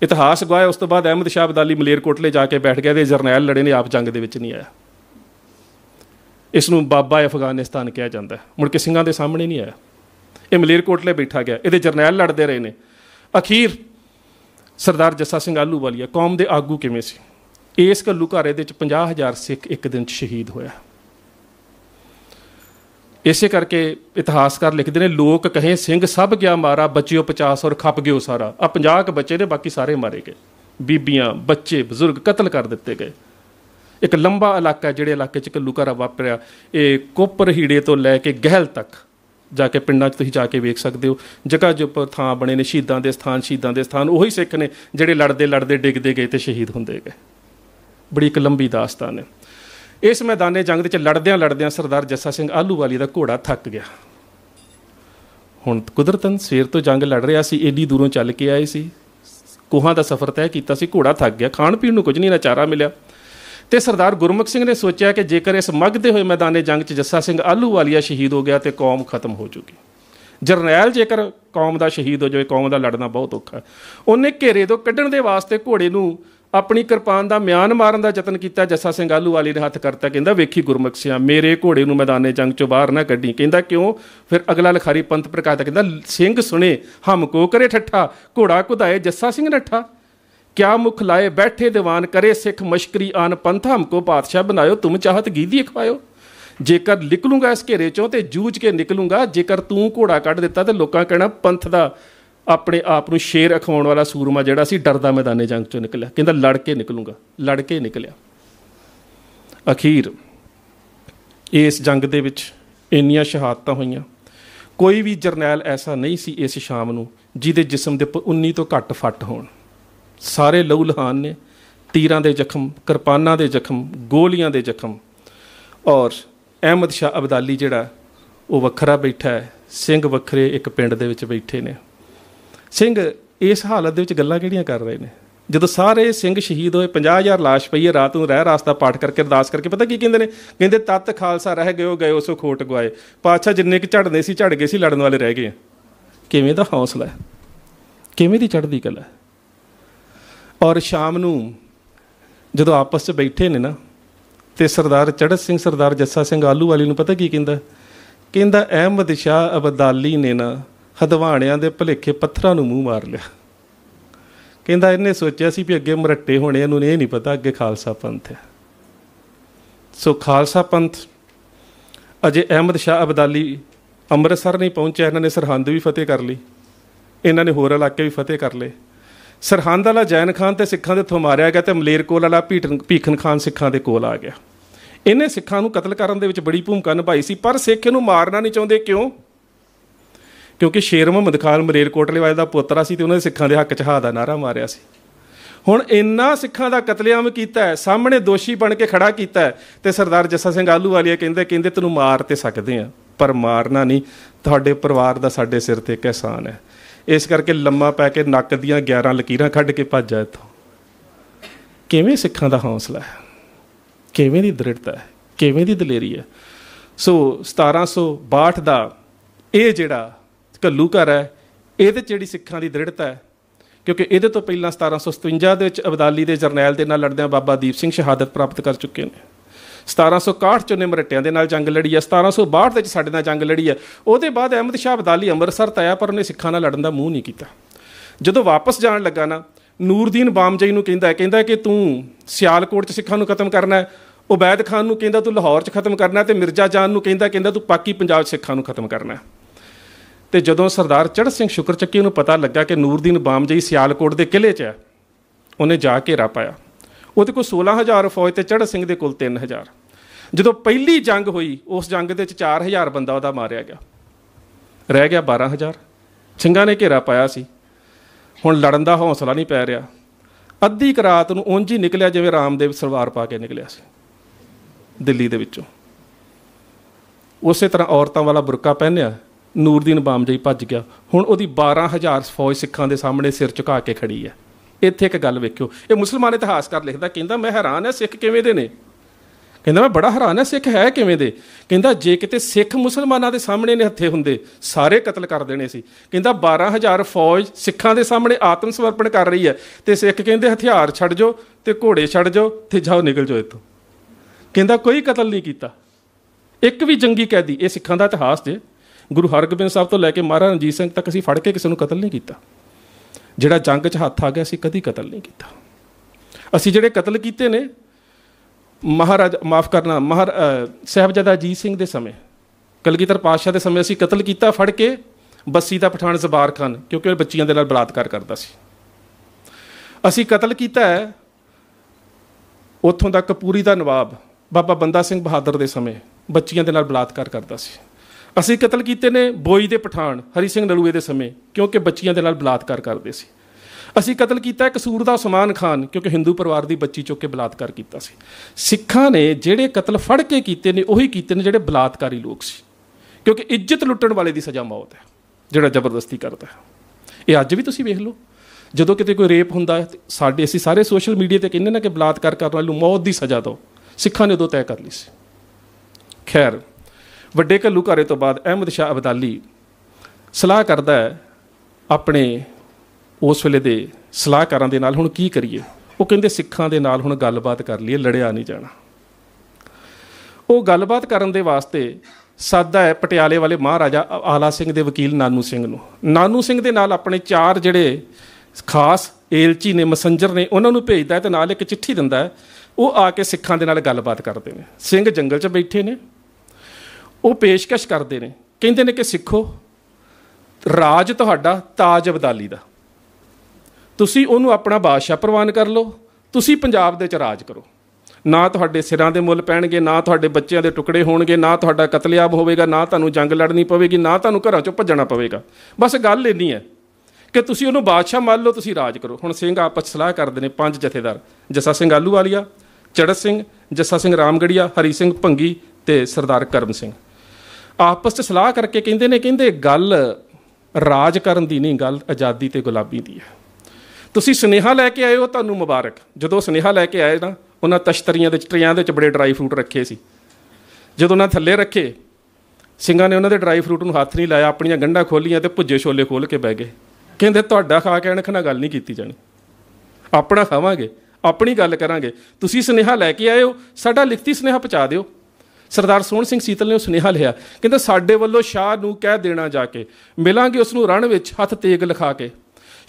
ਇਤਿਹਾਸ ਗਵਾਇਆ ਉਸ ਤੋਂ ਬਾਅਦ ਅਹਿਮਦ ਸ਼ਾਹ ਬਦਾਲੀ ਮਲੇਰਕੋਟਲੇ ਜਾ ਕੇ ਬੈਠ ਗਿਆ ਤੇ ਜਰਨੈਲ ਲੜੇ ਨੇ ਆਪ ਜੰਗ ਦੇ ਵਿੱਚ ਨਹੀਂ ਆਇਆ ਇਸ ਨੂੰ ਬਾਬਾ ਅਫਗਾਨਿਸਤਾਨ ਕਿਹਾ ਜਾਂਦਾ ਮੁੜ ਕੇ ਸਿੰਘਾਂ ਦੇ ਸਾਹਮਣੇ ਨਹੀਂ ਆਇਆ ਇਹ ਮਲੇਰਕੋਟਲੇ ਬੈਠਾ ਗਿਆ ਇਹਦੇ ਜਰਨੈਲ ਲੜਦੇ ਰਹੇ ਨੇ ਅਖੀਰ ਸਰਦਾਰ ਜੱਸਾ ਸਿੰਘ ਆਲੂਵਾਲੀਆ ਕੌਮ ਦੇ ਆਗੂ ਕਿਵੇਂ ਸੀ ਇਸ ਘਾਰੇ ਦੇ ਵਿੱਚ 50000 ਸਿੱਖ ਇੱਕ ਦਿਨ 'ਚ ਸ਼ਹੀਦ ਹੋਇਆ ਇਸੇ ਕਰਕੇ ਇਤਿਹਾਸਕਾਰ ਲਿਖਦੇ ਨੇ ਲੋਕ ਕਹੇ ਸਿੰਘ ਸਭ ਗਿਆ ਮਾਰਾ ਬਚਿਓ 50 ਔਰ ਖੱਪ ਗਿਓ ਸਾਰਾ ਆ 50 ਕ ਬੱਚੇ ਨੇ ਬਾਕੀ ਸਾਰੇ ਮਾਰੇ ਗਏ ਬੀਬੀਆਂ ਬੱਚੇ ਬਜ਼ੁਰਗ ਕਤਲ ਕਰ ਦਿੱਤੇ ਗਏ ਇੱਕ ਲੰਬਾ ਇਲਾਕਾ ਜਿਹੜੇ ਇਲਾਕੇ 'ਚ ਘਾਰਾ ਵਾਪਰਿਆ ਇਹ ਕੋਪਰ ਹੀੜੇ ਤੋਂ ਲੈ ਕੇ ਗਹਿਲ ਤੱਕ ਜਾ ਕੇ ਪਿੰਡਾਂ 'ਚ ਤੁਸੀਂ ਜਾ ਕੇ ਵੇਖ ਸਕਦੇ ਹੋ ਜਗ੍ਹਾ ਜੋ ਥਾਂ ਬਣੇ ਨੇ ਸ਼ਹੀਦਾਂ ਦੇ ਸਥਾਨ ਸ਼ਹੀਦਾਂ ਦੇ ਸਥਾਨ ਉਹੀ ਸਿੱਖ ਨੇ ਜਿਹੜੇ ਲੜਦੇ ਲੜਦੇ ਡਿੱਗਦੇ ਗਏ ਤੇ ਸ਼ਹੀਦ ਹੁੰਦੇ ਗਏ ਬੜੀ ਇੱਕ ਲੰਬੀ ਦਾਸਤਾਨ ਹੈ ਇਸ ਮੈਦਾਨੇ ਜੰਗ ਦੇ ਵਿੱਚ ਲੜਦਿਆਂ ਲੜਦਿਆਂ ਸਰਦਾਰ ਜੱਸਾ ਸਿੰਘ ਆਲੂਵਾਲੀ ਦਾ ਘੋੜਾ ਥੱਕ ਗਿਆ ਹੁਣ ਕੁਦਰਤਨ ਸਵੇਰ ਤੋਂ ਜੰਗ ਲੜ ਰਿਹਾ ਸੀ ਏਡੀ ਦੂਰੋਂ ਚੱਲ ਕੇ ਆਏ ਸੀ ਕੋਹਾਂ ਦਾ ਸਫ਼ਰ ਤੈਅ ਕੀਤਾ ਸੀ ਘੋੜਾ ਥੱਕ ਗਿਆ ਖਾਣ ਪੀਣ ਨੂੰ ਕੁਝ ਨਹੀਂ ਨਾ ਚਾਰਾ ਮਿਲਿਆ ਤੇ ਸਰਦਾਰ ਗੁਰਮੁਖ ਸਿੰਘ ਨੇ ਸੋਚਿਆ ਕਿ ਜੇਕਰ ਇਸ ਮਗਦੇ ਹੋਏ ਮੈਦਾਨੇ ਜੰਗ 'ਚ ਜੱਸਾ ਸਿੰਘ ਆਲੂਵਾਲੀਆ ਸ਼ਹੀਦ ਹੋ ਗਿਆ ਤੇ ਕੌਮ ਖਤਮ ਹੋ ਜੂਗੀ ਜਰਨੈਲ ਜੇਕਰ ਕੌਮ ਦਾ ਸ਼ਹੀਦ ਹੋ ਜਾਵੇ ਕੌਮ ਦਾ ਲੜਨਾ ਬਹੁਤ ਔਖਾ ਉਹਨੇ ਘੇਰੇ ਤੋਂ ਕੱਢਣ ਦੇ ਵਾਸਤੇ ਘੋੜੇ ਨੂੰ ਆਪਣੀ ਕਿਰਪਾਨ ਦਾ ਮਿਆਨ ਮਾਰਨ ਦਾ ਯਤਨ ਕੀਤਾ ਜੱਸਾ ਸਿੰਘ ਆਲੂ ਵਾਲੀ ਦੇ ਹੱਥ ਕਰਤਾ ਕਹਿੰਦਾ ਵੇਖੀ ਗੁਰਮੁਖ ਸਿਆ ਮੇਰੇ ਘੋੜੇ ਨੂੰ ਮੈਦਾਨੇ ਜੰਗ ਚੋਂ ਬਾਹਰ ਨਾ ਕੱਢੀ ਕਹਿੰਦਾ ਕਿਉਂ ਫਿਰ ਅਗਲਾ ਲਖਾਰੀ ਪੰਥ ਪ੍ਰਕਾਸ਼ ਕਹਿੰਦਾ ਸਿੰਘ ਸੁਣੇ ਹਮ ਕੋ ਕਰੇ ਠੱਠਾ ਘੋੜਾ ਕੁਦਾਏ ਜੱਸਾ ਸਿੰਘ ਨੱਠਾ ਕਿਆ ਮੁਖ ਲਾਏ ਬੈਠੇ ਦੀਵਾਨ ਕਰੇ ਸਿੱਖ ਮਸ਼ਕਰੀ ਆਨ ਪੰਥ ਕੋ ਪਾਤਸ਼ਾਹ ਬਣਾਇਓ ਤੁਮ ਚਾਹਤ ਗੀਦੀ ਖਵਾਇਓ ਜੇਕਰ ਨਿਕਲੂੰਗਾ ਇਸ ਘੇਰੇ ਚੋਂ ਤੇ ਜੂਝ ਕੇ ਨਿਕਲੂੰਗਾ ਜੇਕਰ ਤੂੰ ਘੋੜਾ ਕੱਢ ਦਿੱਤਾ ਤੇ ਲੋਕਾਂ ਕਹਿਣਾ ਪੰਥ ਦਾ ਆਪਣੇ ਆਪ ਨੂੰ ਸ਼ੇਰ ਅਖਵਾਉਣ ਵਾਲਾ ਸੂਰਮਾ ਜਿਹੜਾ ਸੀ ਡਰਦਾ ਮੈਦਾਨੇ ਜੰਗ ਚੋਂ ਨਿਕਲਿਆ ਕਹਿੰਦਾ ਲੜ ਕੇ ਨਿਕਲੂੰਗਾ ਲੜ ਕੇ ਨਿਕਲਿਆ ਅਖੀਰ ਇਸ ਜੰਗ ਦੇ ਵਿੱਚ ਇੰਨੀਆਂ ਸ਼ਹਾਦਤਾਂ ਹੋਈਆਂ ਕੋਈ ਵੀ ਜਰਨੈਲ ਐਸਾ ਨਹੀਂ ਸੀ ਇਸ ਸ਼ਾਮ ਨੂੰ ਜਿਹਦੇ ਜਿਸਮ ਦੇ 19 ਤੋਂ ਘੱਟ ਫੱਟ ਹੋਣ ਸਾਰੇ ਲਹੂ ਲਹਾਨ ਨੇ ਤੀਰਾਂ ਦੇ ਜ਼ਖਮ ਕਿਰਪਾਨਾਂ ਦੇ ਜ਼ਖਮ ਗੋਲੀਆਂ ਦੇ ਜ਼ਖਮ ਔਰ ਅਹਿਮਦ ਸ਼ਾਹ ਅਬਦਾਲੀ ਜਿਹੜਾ ਉਹ ਵੱਖਰਾ ਬੈਠਾ ਹੈ ਸਿੰਘ ਵੱਖਰੇ ਇੱਕ ਪਿੰਡ ਦੇ ਵਿੱਚ ਬੈਠੇ ਨੇ ਸਿੰਘ ਇਸ ਹਾਲਤ ਦੇ ਵਿੱਚ ਗੱਲਾਂ ਕਿਹੜੀਆਂ ਕਰ ਰਹੇ ਨੇ ਜਦੋਂ ਸਾਰੇ ਸਿੰਘ ਸ਼ਹੀਦ ਹੋਏ 50000 লাশ ਪਈ ਹੈ ਰਾਤ ਨੂੰ ਰਹਿ ਰਾਸਤਾ ਪਾਠ ਕਰਕੇ ਅਰਦਾਸ ਕਰਕੇ ਪਤਾ ਕੀ ਕਹਿੰਦੇ ਨੇ ਕਹਿੰਦੇ ਤਤ ਖਾਲਸਾ ਰਹਿ ਗਇਓ ਗਏ ਸੋ ਖੋਟ ਗਵਾਏ ਪਾਤਸ਼ਾਹ ਜਿੰਨੇ ਕਿ ਝੜਨੇ ਸੀ ਝੜ ਗਏ ਸੀ ਲੜਨ ਵਾਲੇ ਰਹਿ ਗਏ ਕਿਵੇਂ ਦਾ ਹੌਸਲਾ ਹੈ ਕਿਵੇਂ ਦੀ ਚੜ੍ਹਦੀ ਕਲਾ ਹੈ ਔਰ ਸ਼ਾਮ ਨੂੰ ਜਦੋਂ ਆਪਸ 'ਚ ਬੈਠੇ ਨੇ ਨਾ ਤੇ ਸਰਦਾਰ ਚੜਤ ਸਿੰਘ ਸਰਦਾਰ ਜੱਸਾ ਸਿੰਘ ਆਲੂ ਵਾਲੀ ਨੂੰ ਪਤਾ ਕੀ ਕਹਿੰਦਾ ਕਹਿੰਦਾ ਅਹਿਮਦ ਸ਼ਾਹ ਅਬਦਾਲੀ ਨੇ ਨਾ ਹਦਵਾਣਿਆਂ ਦੇ ਭਲੇਖੇ ਪੱਥਰਾਂ ਨੂੰ ਮੂੰਹ ਮਾਰ ਲਿਆ ਕਹਿੰਦਾ ਇਹਨੇ ਸੋਚਿਆ ਸੀ ਵੀ ਅੱਗੇ ਮਰੱਟੇ ਹੋਣੇ ਇਹਨੂੰ ਇਹ ਨਹੀਂ ਪਤਾ ਅੱਗੇ ਖਾਲਸਾ ਪੰਥ ਹੈ ਸੋ ਖਾਲਸਾ ਪੰਥ ਅਜੇ ਅਹਿਮਦ ਸ਼ਾਹ ਅਬਦਾਲੀ ਅੰਮ੍ਰਿਤਸਰ ਨਹੀਂ ਪਹੁੰਚਿਆ ਇਹਨਾਂ ਨੇ ਸਰਹੰਦ ਵੀ ਫਤਿਹ ਕਰ ਲਈ ਇਹਨਾਂ ਨੇ ਹੋਰ ਇਲਾਕੇ ਵੀ ਫਤਿਹ ਕਰ ਲਏ ਸਰਹੰਦ ਵਾਲਾ ਜੈਨ ਖਾਨ ਤੇ ਸਿੱਖਾਂ ਦੇ ਥੋ ਮਾਰਿਆ ਗਿਆ ਤੇ ਮਲੇਰਕੋਲ ਵਾਲਾ ਭੀਟਨ ਭੀਖਨ ਖਾਨ ਸਿੱਖਾਂ ਦੇ ਕੋਲ ਆ ਗਿਆ ਇਹਨੇ ਸਿੱਖਾਂ ਨੂੰ ਕਤਲ ਕਰਨ ਦੇ ਵਿੱਚ ਬੜੀ ਭੂਮਿਕਾ ਨਿਭਾਈ ਸੀ ਪਰ ਸਿੱਖ ਇਹਨੂੰ ਮਾਰਨਾ ਨਹੀਂ ਚਾਹੁੰਦੇ ਕਿਉਂ ਕਿਉਂਕਿ ਸ਼ੇਰ ਮੁਹੰਮਦ ਖਾਨ ਮਲੇਰਕੋਟਲੇ ਵਾਲੇ ਦਾ ਪੁੱਤਰਾ ਸੀ ਤੇ ਉਹਨੇ ਸਿੱਖਾਂ ਦੇ ਹੱਕ 'ਚ ਹਾ ਦਾ ਨਾਰਾ ਮਾਰਿਆ ਸੀ ਹੁਣ ਇੰਨਾ ਸਿੱਖਾਂ ਦਾ ਕਤਲੇਆਮ ਕੀਤਾ ਹੈ ਸਾਹਮਣੇ ਦੋਸ਼ੀ ਬਣ ਕੇ ਖੜਾ ਕੀਤਾ ਹੈ ਤੇ ਸਰਦਾਰ ਜੱਸਾ ਸਿੰਘ ਆਲੂ ਵਾਲੀਆ ਕਹਿੰਦੇ ਕਹਿੰਦੇ ਤੈਨੂੰ ਮਾਰ ਤੇ ਸਕਦੇ ਆ ਪਰ ਮਾਰਨਾ ਨਹੀਂ ਤੁਹਾਡੇ ਪਰਿਵਾਰ ਦਾ ਸਾਡੇ ਸਿਰ ਤੇ ਇੱਕ ਅਹਿਸਾਨ ਹੈ ਇਸ ਕਰਕੇ ਲੰਮਾ ਪੈ ਕੇ ਨੱਕ ਦੀਆਂ 11 ਲਕੀਰਾਂ ਖੱਡ ਕੇ ਭੱਜ ਜਾ ਇੱਥੋਂ ਕਿਵੇਂ ਸਿੱਖਾਂ ਦਾ ਹੌਸਲਾ ਹੈ ਕਿਵੇਂ ਦੀ ਦ੍ਰਿੜਤਾ ਹੈ ਕਿਵੇਂ ਦੀ ਦਲੇਰੀ ਹੈ ਸੋ 1762 ਦਾ ਇਹ ਜਿਹੜਾ ਘੱਲੂ ਘਰ ਹੈ ਇਹਦੇ ਚ ਜਿਹੜੀ ਸਿੱਖਾਂ ਦੀ ਦ੍ਰਿੜਤਾ ਹੈ ਕਿਉਂਕਿ ਇਹਦੇ ਤੋਂ ਪਹਿਲਾਂ 1757 ਦੇ ਵਿੱਚ ਅਬਦਾਲੀ ਦੇ ਜਰਨੈਲ ਦੇ ਨਾਲ ਲੜਦਿਆਂ ਬਾਬਾ ਦੀਪ ਸਿੰਘ ਸ਼ਹਾਦਤ ਪ੍ਰਾਪਤ ਕਰ ਚੁੱਕੇ ਨੇ 1761 ਚ ਉਹਨੇ ਮਰਟਿਆਂ ਦੇ ਨਾਲ ਜੰਗ ਲੜੀ ਆ 1762 ਦੇ ਚ ਸਾਡੇ ਨਾਲ ਜੰਗ ਲੜੀ ਆ ਉਹਦੇ ਬਾਅਦ ਅਹਿਮਦ ਸ਼ਾਹ ਅਬਦਾਲੀ ਅੰਮ੍ਰਿਤਸਰ ਤਾਇਆ ਪਰ ਉਹਨੇ ਸਿੱਖਾਂ ਨਾਲ ਲੜਨ ਦਾ ਮੂੰਹ ਨਹੀਂ ਕੀਤਾ ਜਦੋਂ ਵਾਪਸ ਜਾਣ ਲੱਗਾ ਨਾ ਨੂਰਦੀਨ ਬਾਮਜਈ ਨੂੰ ਕਹਿੰਦਾ ਕਹਿੰਦਾ ਕਿ ਤੂੰ ਸਿਆਲਕੋਟ ਚ ਸਿੱਖਾਂ ਨੂੰ ਖਤਮ ਕਰਨਾ ਹੈ ਉਬੈਦ ਖਾਨ ਨੂੰ ਕਹਿੰਦਾ ਤੂੰ ਲਾਹੌਰ ਚ ਖਤਮ ਕਰਨਾ ਤੇ ਮਿਰਜ਼ਾ ਜਾਨ ਨੂੰ ਕਹਿੰਦਾ ਕਹਿੰਦਾ ਤੂੰ ਪਾਕੀ ਪੰਜਾਬ ਸਿੱਖਾਂ ਨੂੰ ਖਤਮ ਕਰਨਾ ਤੇ ਜਦੋਂ ਸਰਦਾਰ ਚੜ੍ਹ ਸਿੰਘ ਸ਼ੁਕਰਚੱਕੀ ਨੂੰ ਪਤਾ ਲੱਗਾ ਕਿ ਨੂਰਦੀਨ ਬਾਮਜਈ ਸਿਆਲਕੋਟ ਦੇ ਕਿਲੇ 'ਚ ਹੈ ਉਹਨੇ ਜਾ ਕੇ ਰਾ ਪਾਇਆ ਉਹਦੇ ਕੋਲ 16000 ਫੌਜ ਤੇ ਚੜ੍ਹ ਸਿੰਘ ਦੇ ਕੋਲ 3000 ਜਦੋਂ ਪਹਿਲੀ ਜੰਗ ਹੋਈ ਉਸ ਜੰਗ ਦੇ ਵਿੱਚ 4000 ਬੰਦਾ ਉਹਦਾ ਮਾਰਿਆ ਗਿਆ ਰਹਿ ਗਿਆ 12000 ਸਿੰਘਾਂ ਨੇ ਘੇਰਾ ਪਾਇਆ ਸੀ ਹੁਣ ਲੜਨ ਦਾ ਹੌਸਲਾ ਨਹੀਂ ਪੈ ਰਿਹਾ ਅੱਧੀ ਰਾਤ ਨੂੰ ਉਂਝ ਹੀ ਨਿਕਲਿਆ ਜਿਵੇਂ ਰਾਮਦੇਵ ਸਲਵਾਰ ਪਾ ਕੇ ਨਿਕਲਿਆ ਸੀ ਦਿੱਲੀ ਦੇ ਵਿੱਚੋਂ ਉਸੇ ਤਰ੍ਹਾਂ ਔਰਤਾਂ ਵਾਲਾ ਬੁਰਕਾ ਪਹਿਨਿਆ ਨੂਰਦੀਨ ਬਾਮਜਈ ਭੱਜ ਗਿਆ ਹੁਣ ਉਹਦੀ 12000 ਫੌਜ ਸਿੱਖਾਂ ਦੇ ਸਾਹਮਣੇ ਸਿਰ ਝੁਕਾ ਕੇ ਖੜੀ ਹੈ ਇੱਥੇ ਇੱਕ ਗੱਲ ਵੇਖਿਓ ਇਹ ਮੁਸਲਮਾਨ ਇਤਿਹਾਸਕਾਰ ਲਿਖਦਾ ਕਹਿੰਦਾ ਮੈਂ ਹੈਰਾਨ ਹਾਂ ਸਿੱਖ ਕਿਵੇਂ ਦੇ ਨੇ ਕਹਿੰਦਾ ਮੈਂ ਬੜਾ ਹੈਰਾਨ ਹਾਂ ਸਿੱਖ ਹੈ ਕਿਵੇਂ ਦੇ ਕਹਿੰਦਾ ਜੇ ਕਿਤੇ ਸਿੱਖ ਮੁਸਲਮਾਨਾਂ ਦੇ ਸਾਹਮਣੇ ਨੇ ਹੱਥੇ ਹੁੰਦੇ ਸਾਰੇ ਕਤਲ ਕਰ ਦੇਣੇ ਸੀ ਕਹਿੰਦਾ 12000 ਫੌਜ ਸਿੱਖਾਂ ਦੇ ਸਾਹਮਣੇ ਆਤਮ ਸਮਰਪਣ ਕਰ ਰਹੀ ਹੈ ਤੇ ਸਿੱਖ ਕਹਿੰਦੇ ਹਥਿਆਰ ਛੱਡ ਜੋ ਤੇ ਘੋੜੇ ਛੱਡ ਜੋ ਤੇ ਜਾਓ ਨਿਕਲ ਜਾਓ ਇੱਥੋਂ ਕਹਿੰਦਾ ਕੋਈ ਕਤਲ ਨਹੀਂ ਕੀਤਾ ਇੱਕ ਵੀ ਜੰਗੀ ਕੈਦੀ ਇਹ ਸਿੱਖਾਂ ਦਾ ਇਤਿਹਾਸ ਜੇ ਗੁਰੂ ਹਰਗੋਬਿੰਦ ਸਾਹਿਬ ਤੋਂ ਲੈ ਕੇ ਮਹਾਰਾਜਾ ਰਣਜੀਤ ਸਿੰਘ ਤੱਕ ਅਸੀਂ ਫੜ ਕੇ ਕਿਸੇ ਨੂੰ ਕਤਲ ਨਹੀਂ ਕੀਤਾ ਜਿਹੜਾ ਜੰਗ 'ਚ ਹੱਥ ਆ ਗਿਆ ਸੀ ਕਦੀ ਕਤਲ ਨਹੀਂ ਕੀਤਾ ਅਸੀਂ ਜਿਹੜੇ ਕਤਲ ਕੀਤੇ ਨੇ ਮਹਾਰਾਜ ਮਾਫ ਕਰਨਾ ਮਹਰ ਸਹਿਬਜ਼ਾਦਾ ਜੀ ਸਿੰਘ ਦੇ ਸਮੇਂ ਕਲਗੀਧਰ ਪਾਸ਼ਾ ਦੇ ਸਮੇਂ ਅਸੀਂ ਕਤਲ ਕੀਤਾ ਫੜ ਕੇ ਬੱਸੀ ਦਾ ਪਠਾਨ ਜ਼ਬਾਰ ਖਾਨ ਕਿਉਂਕਿ ਉਹ ਬੱਚੀਆਂ ਦੇ ਨਾਲ ਬਲਾਤਕਾਰ ਕਰਦਾ ਸੀ ਅਸੀਂ ਕਤਲ ਕੀਤਾ ਹੈ ਉੱਥੋਂ ਦਾ ਕਪੂਰੀ ਦਾ ਨਵਾਬ ਬਾਬਾ ਬੰਦਾ ਸਿੰਘ ਬਹਾਦਰ ਦੇ ਸਮੇਂ ਬੱਚੀਆਂ ਦੇ ਨਾਲ ਬਲਾਤਕਾਰ ਕਰਦਾ ਸੀ ਅਸੀਂ ਕਤਲ ਕੀਤੇ ਨੇ ਬੋਈ ਦੇ ਪਠਾਨ ਹਰੀ ਸਿੰਘ ਨਲੂਏ ਦੇ ਸਮੇਂ ਕਿਉਂਕਿ ਬੱਚੀਆਂ ਦੇ ਨਾਲ ਬਲਾਤਕਾਰ ਕਰਦੇ ਸੀ ਅਸੀਂ ਕਤਲ ਕੀਤਾ ਕਸੂਰ ਦਾ ਉਸਮਾਨ ਖਾਨ ਕਿਉਂਕਿ ਹਿੰਦੂ ਪਰਿਵਾਰ ਦੀ ਬੱਚੀ ਚੁੱਕ ਕੇ ਬਲਾਤਕਾਰ ਕੀਤਾ ਸੀ ਸਿੱਖਾਂ ਨੇ ਜਿਹੜੇ ਕਤਲ ਫੜ ਕੇ ਕੀਤੇ ਨੇ ਉਹੀ ਕੀਤੇ ਨੇ ਜਿਹੜੇ ਬਲਾਤਕਾਰੀ ਲੋਕ ਸੀ ਕਿਉਂਕਿ ਇੱਜ਼ਤ ਲੁੱਟਣ ਵਾਲੇ ਦੀ ਸਜ਼ਾ ਮੌਤ ਹੈ ਜਿਹੜਾ ਜ਼ਬਰਦਸਤੀ ਕਰਦਾ ਹੈ ਇਹ ਅੱਜ ਵੀ ਤੁਸੀਂ ਵੇਖ ਲਓ ਜਦੋਂ ਕਿਤੇ ਕੋਈ ਰੇਪ ਹੁੰਦਾ ਹੈ ਸਾਡੇ ਅਸੀਂ ਸਾਰੇ ਸੋਸ਼ਲ ਮੀਡੀਆ ਤੇ ਕਹਿੰਦੇ ਨਾ ਕਿ ਬਲਾਤਕਾਰ ਕਰਨ ਵਾਲੇ ਨੂੰ ਮੌਤ ਦੀ ਸਜ਼ਾ ਦਿਓ ਸਿੱਖਾਂ ਨੇ ਉਦੋਂ ਤੈਅ ਕਰ ਲਈ ਸੀ ਖੈਰ ਵੱਡੇ ਘੱਲੂ ਘਾਰੇ ਤੋਂ ਬਾਅਦ ਅਹਿਮਦ ਸ਼ਾਹ ਅਬਦਾਲੀ ਸਲਾਹ ਕਰਦਾ ਹੈ ਆਪਣੇ ਉਸ ਵੇਲੇ ਦੇ ਸਲਾਹਕਾਰਾਂ ਦੇ ਨਾਲ ਹੁਣ ਕੀ ਕਰੀਏ ਉਹ ਕਹਿੰਦੇ ਸਿੱਖਾਂ ਦੇ ਨਾਲ ਹੁਣ ਗੱਲਬਾਤ ਕਰ ਲਈਏ ਲੜਿਆ ਨਹੀਂ ਜਾਣਾ ਉਹ ਗੱਲਬਾਤ ਕਰਨ ਦੇ ਵਾਸਤੇ ਸਾਦਾ ਹੈ ਪਟਿਆਲੇ ਵਾਲੇ ਮਹਾਰਾਜਾ ਆਲਾ ਸਿੰਘ ਦੇ ਵਕੀਲ ਨਾਨੂ ਸਿੰਘ ਨੂੰ ਨਾਨੂ ਸਿੰਘ ਦੇ ਨਾਲ ਆਪਣੇ ਚਾਰ ਜਿਹੜੇ ਖਾਸ ਏਲਚੀ ਨੇ ਮਸੰਜਰ ਨੇ ਉਹਨਾਂ ਨੂੰ ਭੇਜਦਾ ਤੇ ਨਾਲ ਇੱਕ ਚਿੱਠੀ ਦਿੰਦਾ ਉਹ ਆ ਕੇ ਸਿੱਖਾਂ ਦੇ ਨਾਲ ਗੱਲਬਾਤ ਕਰਦੇ ਨੇ ਸਿੰਘ ਜੰਗਲ 'ਚ ਬੈਠੇ ਨੇ ਉਹ ਪੇਸ਼ਕਸ਼ ਕਰਦੇ ਨੇ ਕਹਿੰਦੇ ਨੇ ਕਿ ਸਿੱਖੋ ਰਾਜ ਤੁਹਾਡਾ ਤਾਜ ਅਬਦਾਲੀ ਦਾ ਤੁਸੀਂ ਉਹਨੂੰ ਆਪਣਾ ਬਾਦਸ਼ਾਹ ਪ੍ਰਵਾਨ ਕਰ ਲਓ ਤੁਸੀਂ ਪੰਜਾਬ ਦੇ ਵਿੱਚ ਰਾਜ ਕਰੋ ਨਾ ਤੁਹਾਡੇ ਸਿਰਾਂ ਦੇ ਮੁੱਲ ਪੈਣਗੇ ਨਾ ਤੁਹਾਡੇ ਬੱਚਿਆਂ ਦੇ ਟੁਕੜੇ ਹੋਣਗੇ ਨਾ ਤੁਹਾਡਾ ਕਤਲੇਆਮ ਹੋਵੇਗਾ ਨਾ ਤੁਹਾਨੂੰ ਜੰਗ ਲੜਨੀ ਪਵੇਗੀ ਨਾ ਤੁਹਾਨੂੰ ਘਰਾਂ ਚੋਂ ਭੱਜਣਾ ਪਵੇਗਾ ਬਸ ਗੱਲ ਇੰਨੀ ਹੈ ਕਿ ਤੁਸੀਂ ਉਹਨੂੰ ਬਾਦਸ਼ਾਹ ਮੰਨ ਲਓ ਤੁਸੀਂ ਰਾਜ ਕਰੋ ਹੁਣ ਸਿੰਘ ਆਪਸ ਸਲਾਹ ਕਰਦੇ ਨੇ ਪੰਜ ਜਥੇਦਾਰ ਜੱਸਾ ਸਿੰਘ ਆਲੂ ਵਾਲੀਆ ਚੜਤ ਸਿੰਘ ਜੱਸਾ ਸਿੰਘ ਰਾਮਗੜੀਆ ਹਰੀ ਸਿੰਘ ਭੰਗੀ ਤੇ ਸਰਦਾਰ ਕਰਮ ਸਿੰਘ ਆਪਸ 'ਚ ਸਲਾਹ ਕਰਕੇ ਕਹਿੰਦੇ ਨੇ ਕਹਿੰਦੇ ਗੱਲ ਰਾਜ ਕਰਨ ਦੀ ਨਹੀਂ ਗੱਲ ਆਜ਼ਾਦੀ ਤੇ ਗੁਲਾਬੀ ਦੀ ਹੈ ਤੁਸੀਂ ਸੁਨੇਹਾ ਲੈ ਕੇ ਆਏ ਹੋ ਤੁਹਾਨੂੰ ਮੁਬਾਰਕ ਜਦੋਂ ਸੁਨੇਹਾ ਲੈ ਕੇ ਆਏ ਨਾ ਉਹਨਾਂ ਤਸ਼ਤਰੀਆਂ ਦੇ ਟਰੀਆਂ ਦੇ ਚ ਬੜੇ ਡਰਾਈ ਫਰੂਟ ਰੱਖੇ ਸੀ ਜਦੋਂ ਉਹਨਾਂ ਥੱਲੇ ਰੱਖੇ ਸਿੰਘਾਂ ਨੇ ਉਹਨਾਂ ਦੇ ਡਰਾਈ ਫਰੂਟ ਨੂੰ ਹੱਥ ਨਹੀਂ ਲਾਇਆ ਆਪਣੀਆਂ ਗੰਢਾਂ ਖੋਲੀਆਂ ਤੇ ਭੁੱਜੇ ਛੋਲੇ ਖੋਲ ਕੇ ਬਹਿ ਗਏ ਕਹਿੰਦੇ ਤੁਹਾਡਾ ਖਾ ਕੇ ਅਣਖ ਨਾਲ ਗੱਲ ਨਹੀਂ ਕੀਤੀ ਜਾਣੀ ਆਪਣਾ ਖਾਵਾਂਗੇ ਆਪਣੀ ਗੱਲ ਕਰਾਂਗੇ ਤੁਸੀਂ ਸੁਨੇਹਾ ਲੈ ਕੇ ਆਏ ਹੋ ਸਾਡਾ ਲਿਖਤੀ ਸੁਨੇਹਾ ਪਹੁੰਚਾ ਦਿਓ ਸਰਦਾਰ ਸੋਹਣ ਸਿੰਘ ਸੀਤਲ ਨੇ ਉਹ ਸੁਨੇਹਾ ਲਿਆ ਕਹਿੰਦਾ ਸਾਡੇ ਵੱਲੋਂ ਸ਼ਾਹ ਨੂੰ ਕਹਿ ਦੇਣਾ ਜਾ ਕੇ ਮਿਲਾਂਗੇ ਉਸ ਨੂੰ ਰਣ ਵਿੱਚ ਹੱਥ ਤੇਗ ਲਿਖਾ ਕੇ